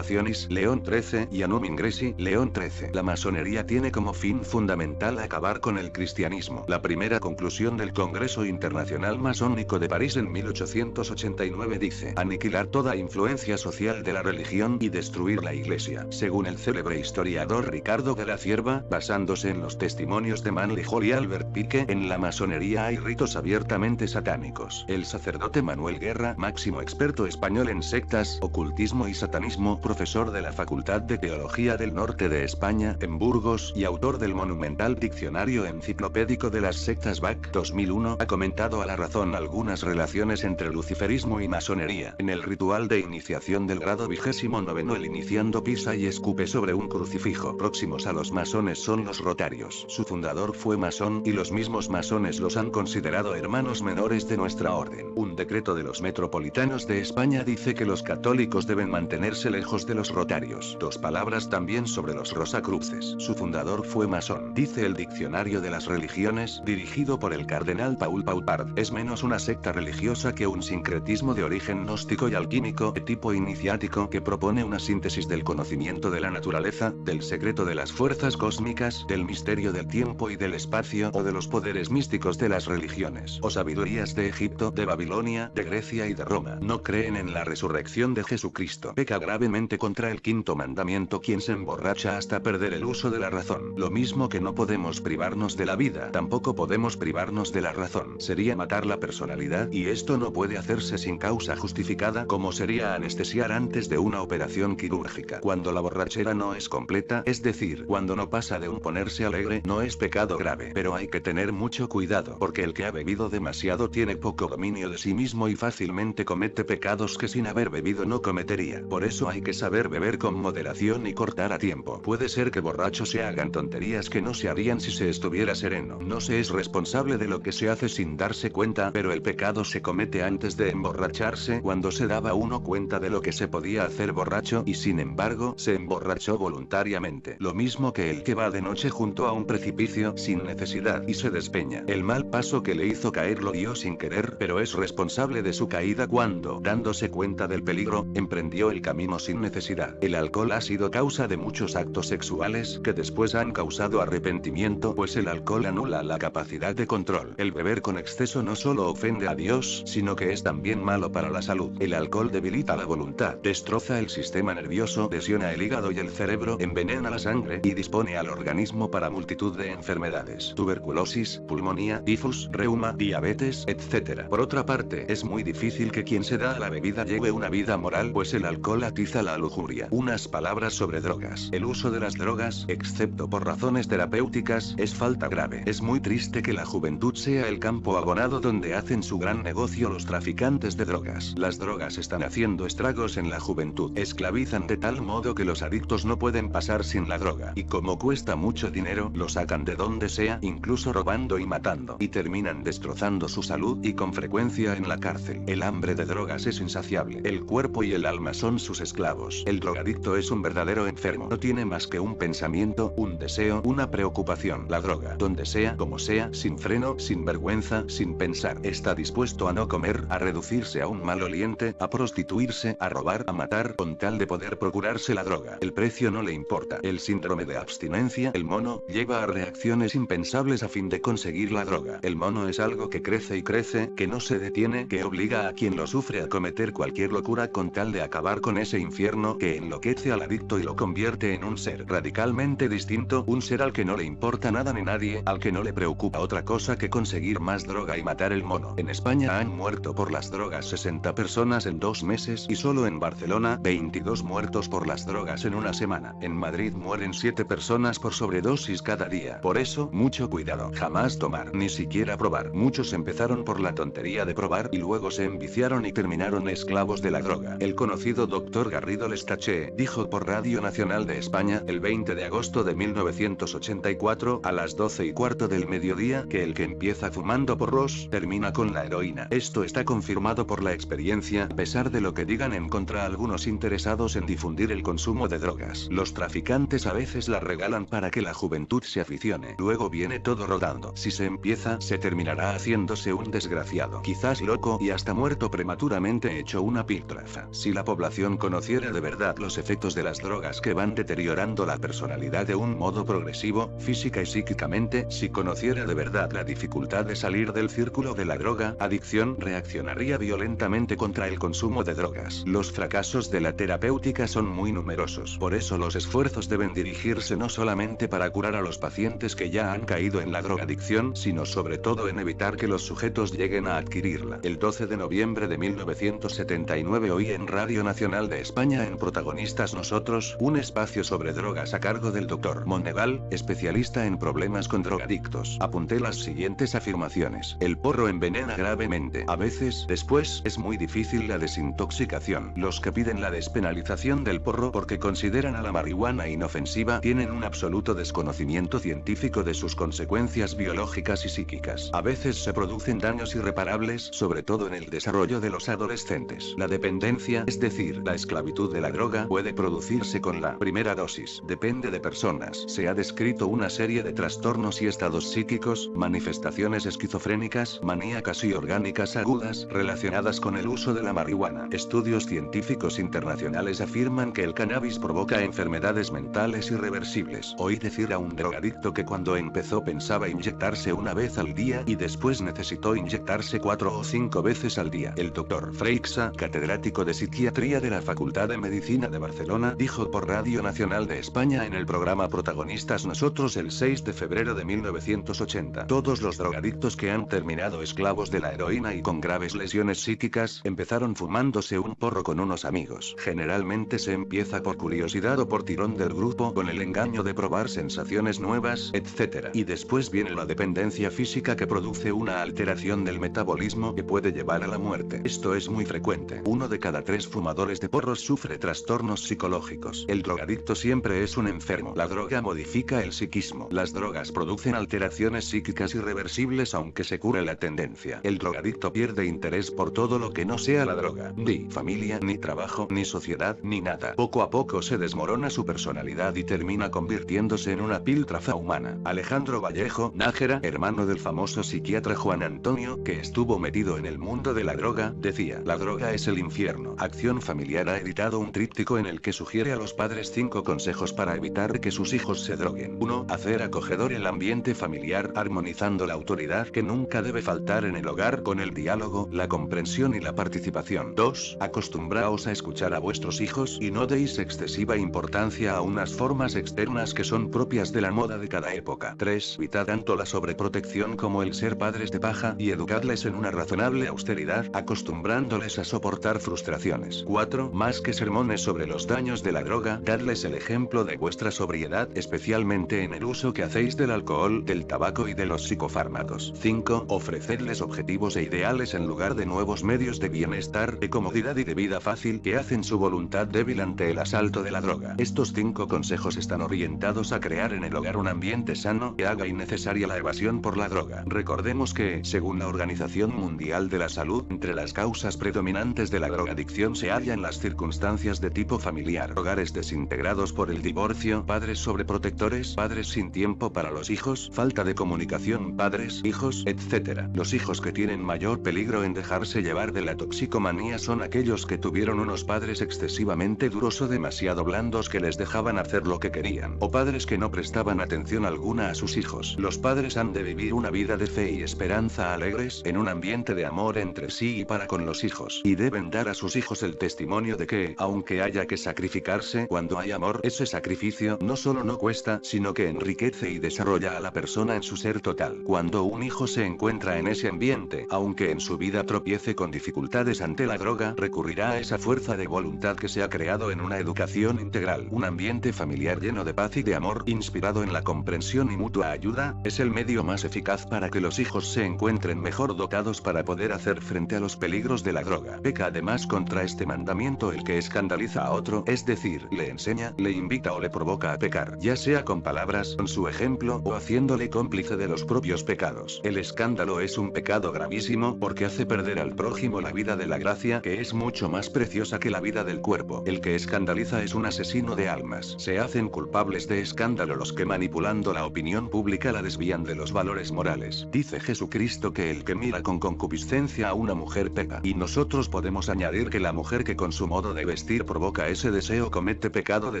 León XIII y Janum Ingresi, León 13. La masonería tiene como fin fundamental acabar con el cristianismo. La primera conclusión del Congreso Internacional Masónico de París en 1889 dice, aniquilar toda influencia social de la religión y destruir la iglesia. Según el célebre historiador Ricardo de la Cierva, basándose en los testimonios de Manly Hall y Albert Pique, en la masonería hay ritos abiertamente satánicos. El sacerdote Manuel Guerra, máximo experto español en sectas, ocultismo y satanismo, profesor de la Facultad de Teología Teología del Norte de España en Burgos y autor del monumental Diccionario Enciclopédico de las Sectas Bach 2001 ha comentado a la razón algunas relaciones entre luciferismo y masonería. En el ritual de iniciación del grado vigésimo noveno el iniciando pisa y escupe sobre un crucifijo. Próximos a los masones son los rotarios. Su fundador fue masón y los mismos masones los han considerado hermanos menores de nuestra orden. Un decreto de los metropolitanos de España dice que los católicos deben mantenerse lejos de los rotarios. Dos palabras también sobre los Rosacruces. Su fundador fue masón, dice el Diccionario de las Religiones, dirigido por el cardenal Paul Paupard. Es menos una secta religiosa que un sincretismo de origen gnóstico y alquímico de tipo iniciático que propone una síntesis del conocimiento de la naturaleza, del secreto de las fuerzas cósmicas, del misterio del tiempo y del espacio o de los poderes místicos de las religiones o sabidurías de Egipto, de Babilonia, de Grecia y de Roma. No creen en la resurrección de Jesucristo. Peca gravemente contra el quinto mandamiento quien se emborracha hasta perder el uso de la razón. Lo mismo que no podemos privarnos de la vida, tampoco podemos privarnos de la razón. Sería matar la personalidad y esto no puede hacerse sin causa justificada como sería anestesiar antes de una operación quirúrgica. Cuando la borrachera no es completa, es decir, cuando no pasa de un ponerse alegre, no es pecado grave. Pero hay que tener mucho cuidado porque el que ha bebido demasiado tiene poco dominio de sí mismo y fácilmente comete pecados que sin haber bebido no cometería. Por eso hay que saber beber con moderación ni cortar a tiempo. Puede ser que borrachos se hagan tonterías que no se harían si se estuviera sereno. No se es responsable de lo que se hace sin darse cuenta, pero el pecado se comete antes de emborracharse cuando se daba uno cuenta de lo que se podía hacer borracho y sin embargo se emborrachó voluntariamente. Lo mismo que el que va de noche junto a un precipicio sin necesidad y se despeña. El mal paso que le hizo caer lo dio sin querer, pero es responsable de su caída cuando, dándose cuenta del peligro, emprendió el camino sin necesidad. El alcohol ha sido causa de muchos actos sexuales que después han causado arrepentimiento pues el alcohol anula la capacidad de control. El beber con exceso no solo ofende a Dios, sino que es también malo para la salud. El alcohol debilita la voluntad, destroza el sistema nervioso, lesiona el hígado y el cerebro, envenena la sangre y dispone al organismo para multitud de enfermedades. Tuberculosis, pulmonía, difus, reuma, diabetes, etc. Por otra parte, es muy difícil que quien se da a la bebida lleve una vida moral pues el alcohol atiza la lujuria. Unas palabras sobre drogas. El uso de las drogas, excepto por razones terapéuticas, es falta grave. Es muy triste que la juventud sea el campo abonado donde hacen su gran negocio los traficantes de drogas. Las drogas están haciendo estragos en la juventud. Esclavizan de tal modo que los adictos no pueden pasar sin la droga. Y como cuesta mucho dinero, lo sacan de donde sea, incluso robando y matando. Y terminan destrozando su salud y con frecuencia en la cárcel. El hambre de drogas es insaciable. El cuerpo y el alma son sus esclavos. El drogadicto es un verdadero enfermo no tiene más que un pensamiento, un deseo, una preocupación. La droga, donde sea, como sea, sin freno, sin vergüenza, sin pensar, está dispuesto a no comer, a reducirse a un maloliente, a prostituirse, a robar, a matar, con tal de poder procurarse la droga. El precio no le importa. El síndrome de abstinencia, el mono, lleva a reacciones impensables a fin de conseguir la droga. El mono es algo que crece y crece, que no se detiene, que obliga a quien lo sufre a cometer cualquier locura con tal de acabar con ese infierno que enloquece la adicto y lo convierte en un ser radicalmente distinto, un ser al que no le importa nada ni nadie, al que no le preocupa otra cosa que conseguir más droga y matar el mono. En España han muerto por las drogas 60 personas en dos meses y solo en Barcelona 22 muertos por las drogas en una semana. En Madrid mueren 7 personas por sobredosis cada día. Por eso, mucho cuidado. Jamás tomar, ni siquiera probar. Muchos empezaron por la tontería de probar y luego se enviciaron y terminaron esclavos de la droga. El conocido doctor Garrido Lestache dijo por radio Radio Nacional de España el 20 de agosto de 1984 a las 12 y cuarto del mediodía que el que empieza fumando porros termina con la heroína. Esto está confirmado por la experiencia, a pesar de lo que digan en contra algunos interesados en difundir el consumo de drogas. Los traficantes a veces la regalan para que la juventud se aficione. Luego viene todo rodando. Si se empieza, se terminará haciéndose un desgraciado. Quizás loco y hasta muerto prematuramente hecho una piltrafa. Si la población conociera de verdad los efectos de las drogas, drogas que van deteriorando la personalidad de un modo progresivo, física y psíquicamente, si conociera de verdad la dificultad de salir del círculo de la droga, adicción, reaccionaría violentamente contra el consumo de drogas. Los fracasos de la terapéutica son muy numerosos, por eso los esfuerzos deben dirigirse no solamente para curar a los pacientes que ya han caído en la drogadicción, sino sobre todo en evitar que los sujetos lleguen a adquirirla. El 12 de noviembre de 1979 hoy en Radio Nacional de España en protagonistas nosotros un espacio sobre drogas a cargo del doctor Monegal, especialista en problemas con drogadictos. Apunté las siguientes afirmaciones. El porro envenena gravemente. A veces, después, es muy difícil la desintoxicación. Los que piden la despenalización del porro porque consideran a la marihuana inofensiva tienen un absoluto desconocimiento científico de sus consecuencias biológicas y psíquicas. A veces se producen daños irreparables, sobre todo en el desarrollo de los adolescentes. La dependencia, es decir, la esclavitud de la droga, puede producir con la primera dosis. Depende de personas. Se ha descrito una serie de trastornos y estados psíquicos, manifestaciones esquizofrénicas, maníacas y orgánicas agudas relacionadas con el uso de la marihuana. Estudios científicos internacionales afirman que el cannabis provoca enfermedades mentales irreversibles. Oí decir a un drogadicto que cuando empezó pensaba inyectarse una vez al día y después necesitó inyectarse cuatro o cinco veces al día. El doctor Freixa, catedrático de psiquiatría de la Facultad de Medicina de Barcelona, dijo por Radio Nacional de España en el programa Protagonistas Nosotros el 6 de febrero de 1980. Todos los drogadictos que han terminado esclavos de la heroína y con graves lesiones psíquicas empezaron fumándose un porro con unos amigos. Generalmente se empieza por curiosidad o por tirón del grupo con el engaño de probar sensaciones nuevas, etcétera Y después viene la dependencia física que produce una alteración del metabolismo que puede llevar a la muerte. Esto es muy frecuente. Uno de cada tres fumadores de porros sufre trastornos psicológicos. El drogadicto siempre es un enfermo. La droga modifica el psiquismo. Las drogas producen alteraciones psíquicas irreversibles aunque se cure la tendencia. El drogadicto pierde interés por todo lo que no sea la droga. Ni familia, ni trabajo, ni sociedad, ni nada. Poco a poco se desmorona su personalidad y termina convirtiéndose en una piltrafa humana. Alejandro Vallejo, Nájera, hermano del famoso psiquiatra Juan Antonio, que estuvo metido en el mundo de la droga, decía, la droga es el infierno. Acción familiar ha editado un tríptico en el que sugiere a los padres cinco consejos para evitar que sus hijos se droguen. 1. Hacer acogedor el ambiente familiar, armonizando la autoridad que nunca debe faltar en el hogar con el diálogo, la comprensión y la participación. 2. Acostumbraos a escuchar a vuestros hijos y no deis excesiva importancia a unas formas externas que son propias de la moda de cada época. 3. Evitad tanto la sobreprotección como el ser padres de paja y educadles en una razonable austeridad, acostumbrándoles a soportar frustraciones. 4. Más que sermones sobre los daños de la droga, darles el ejemplo de vuestra sobriedad especialmente en el uso que hacéis del alcohol, del tabaco y de los psicofármacos. 5. Ofrecerles objetivos e ideales en lugar de nuevos medios de bienestar, de comodidad y de vida fácil que hacen su voluntad débil ante el asalto de la droga. Estos cinco consejos están orientados a crear en el hogar un ambiente sano que haga innecesaria la evasión por la droga. Recordemos que, según la Organización Mundial de la Salud, entre las causas predominantes de la drogadicción se hallan las circunstancias de tipo familiar, desintegrados por el divorcio, padres sobreprotectores, padres sin tiempo para los hijos, falta de comunicación, padres, hijos, etc. Los hijos que tienen mayor peligro en dejarse llevar de la toxicomanía son aquellos que tuvieron unos padres excesivamente duros o demasiado blandos que les dejaban hacer lo que querían, o padres que no prestaban atención alguna a sus hijos. Los padres han de vivir una vida de fe y esperanza alegres, en un ambiente de amor entre sí y para con los hijos, y deben dar a sus hijos el testimonio de que, aunque haya que sacrificar cuando hay amor, ese sacrificio no solo no cuesta, sino que enriquece y desarrolla a la persona en su ser total. Cuando un hijo se encuentra en ese ambiente, aunque en su vida tropiece con dificultades ante la droga, recurrirá a esa fuerza de voluntad que se ha creado en una educación integral. Un ambiente familiar lleno de paz y de amor, inspirado en la comprensión y mutua ayuda, es el medio más eficaz para que los hijos se encuentren mejor dotados para poder hacer frente a los peligros de la droga. Peca además contra este mandamiento el que escandaliza a otro, es decir, decir, le enseña, le invita o le provoca a pecar, ya sea con palabras, con su ejemplo o haciéndole cómplice de los propios pecados. El escándalo es un pecado gravísimo porque hace perder al prójimo la vida de la gracia que es mucho más preciosa que la vida del cuerpo. El que escandaliza es un asesino de almas. Se hacen culpables de escándalo los que manipulando la opinión pública la desvían de los valores morales. Dice Jesucristo que el que mira con concupiscencia a una mujer peca. Y nosotros podemos añadir que la mujer que con su modo de vestir provoca ese deseo comete pecado de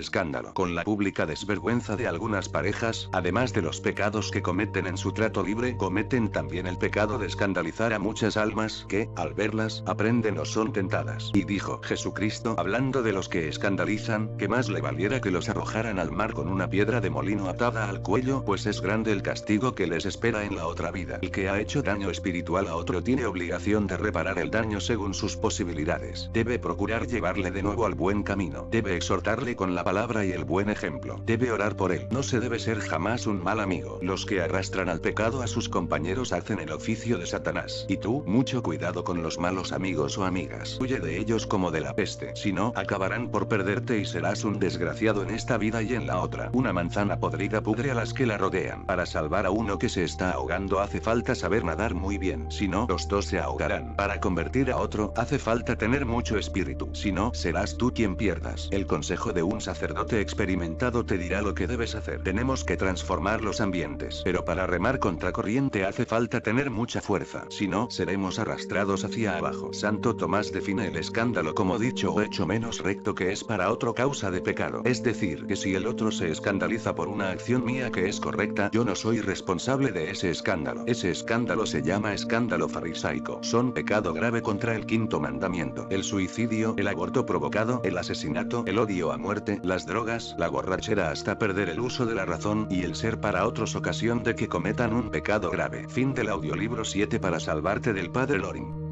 escándalo con la pública desvergüenza de algunas parejas, además de los pecados que cometen en su trato libre, cometen también el pecado de escandalizar a muchas almas que, al verlas, aprenden o son tentadas. Y dijo Jesucristo, hablando de los que escandalizan, que más le valiera que los arrojaran al mar con una piedra de molino atada al cuello, pues es grande el castigo que les espera en la otra vida. El que ha hecho daño espiritual a otro tiene obligación de reparar el daño según sus posibilidades. Debe procurar llevarle de nuevo al buen camino. Debe exhortarle con la palabra y el buen ejemplo. Debe orar por él. No se debe ser jamás un mal amigo. Los que arrastran al pecado a sus compañeros hacen el oficio de Satanás. Y tú, mucho cuidado con los malos amigos o amigas. Huye de ellos como de la peste. Si no, acabarán por perderte y serás un desgraciado en esta vida y en la otra. Una manzana podrida pudre a las que la rodean. Para salvar a uno que se está ahogando hace falta saber nadar muy bien. Si no, los dos se ahogarán. Para convertir a otro, hace falta tener mucho espíritu. Si no, serás tú quien pierdas. El consejo de un sacerdote experimentado te dirá lo que debes hacer. Tenemos que transformar los ambientes, pero para remar contra corriente hace falta tener mucha fuerza, si no, seremos arrastrados hacia abajo. Santo Tomás define el escándalo como dicho o hecho menos recto que es para otro causa de pecado. Es decir, que si el otro se escandaliza por una acción mía que es correcta, yo no soy responsable de ese escándalo. Ese escándalo se llama escándalo farisaico. Son pecado grave contra el quinto mandamiento. El suicidio, el aborto provocado, el asesinato, el odio a muerte, las drogas, la borrachera hasta perder el uso de la razón y el ser para otros ocasión de que cometan un pecado grave. Fin del audiolibro 7 para salvarte del padre Loring.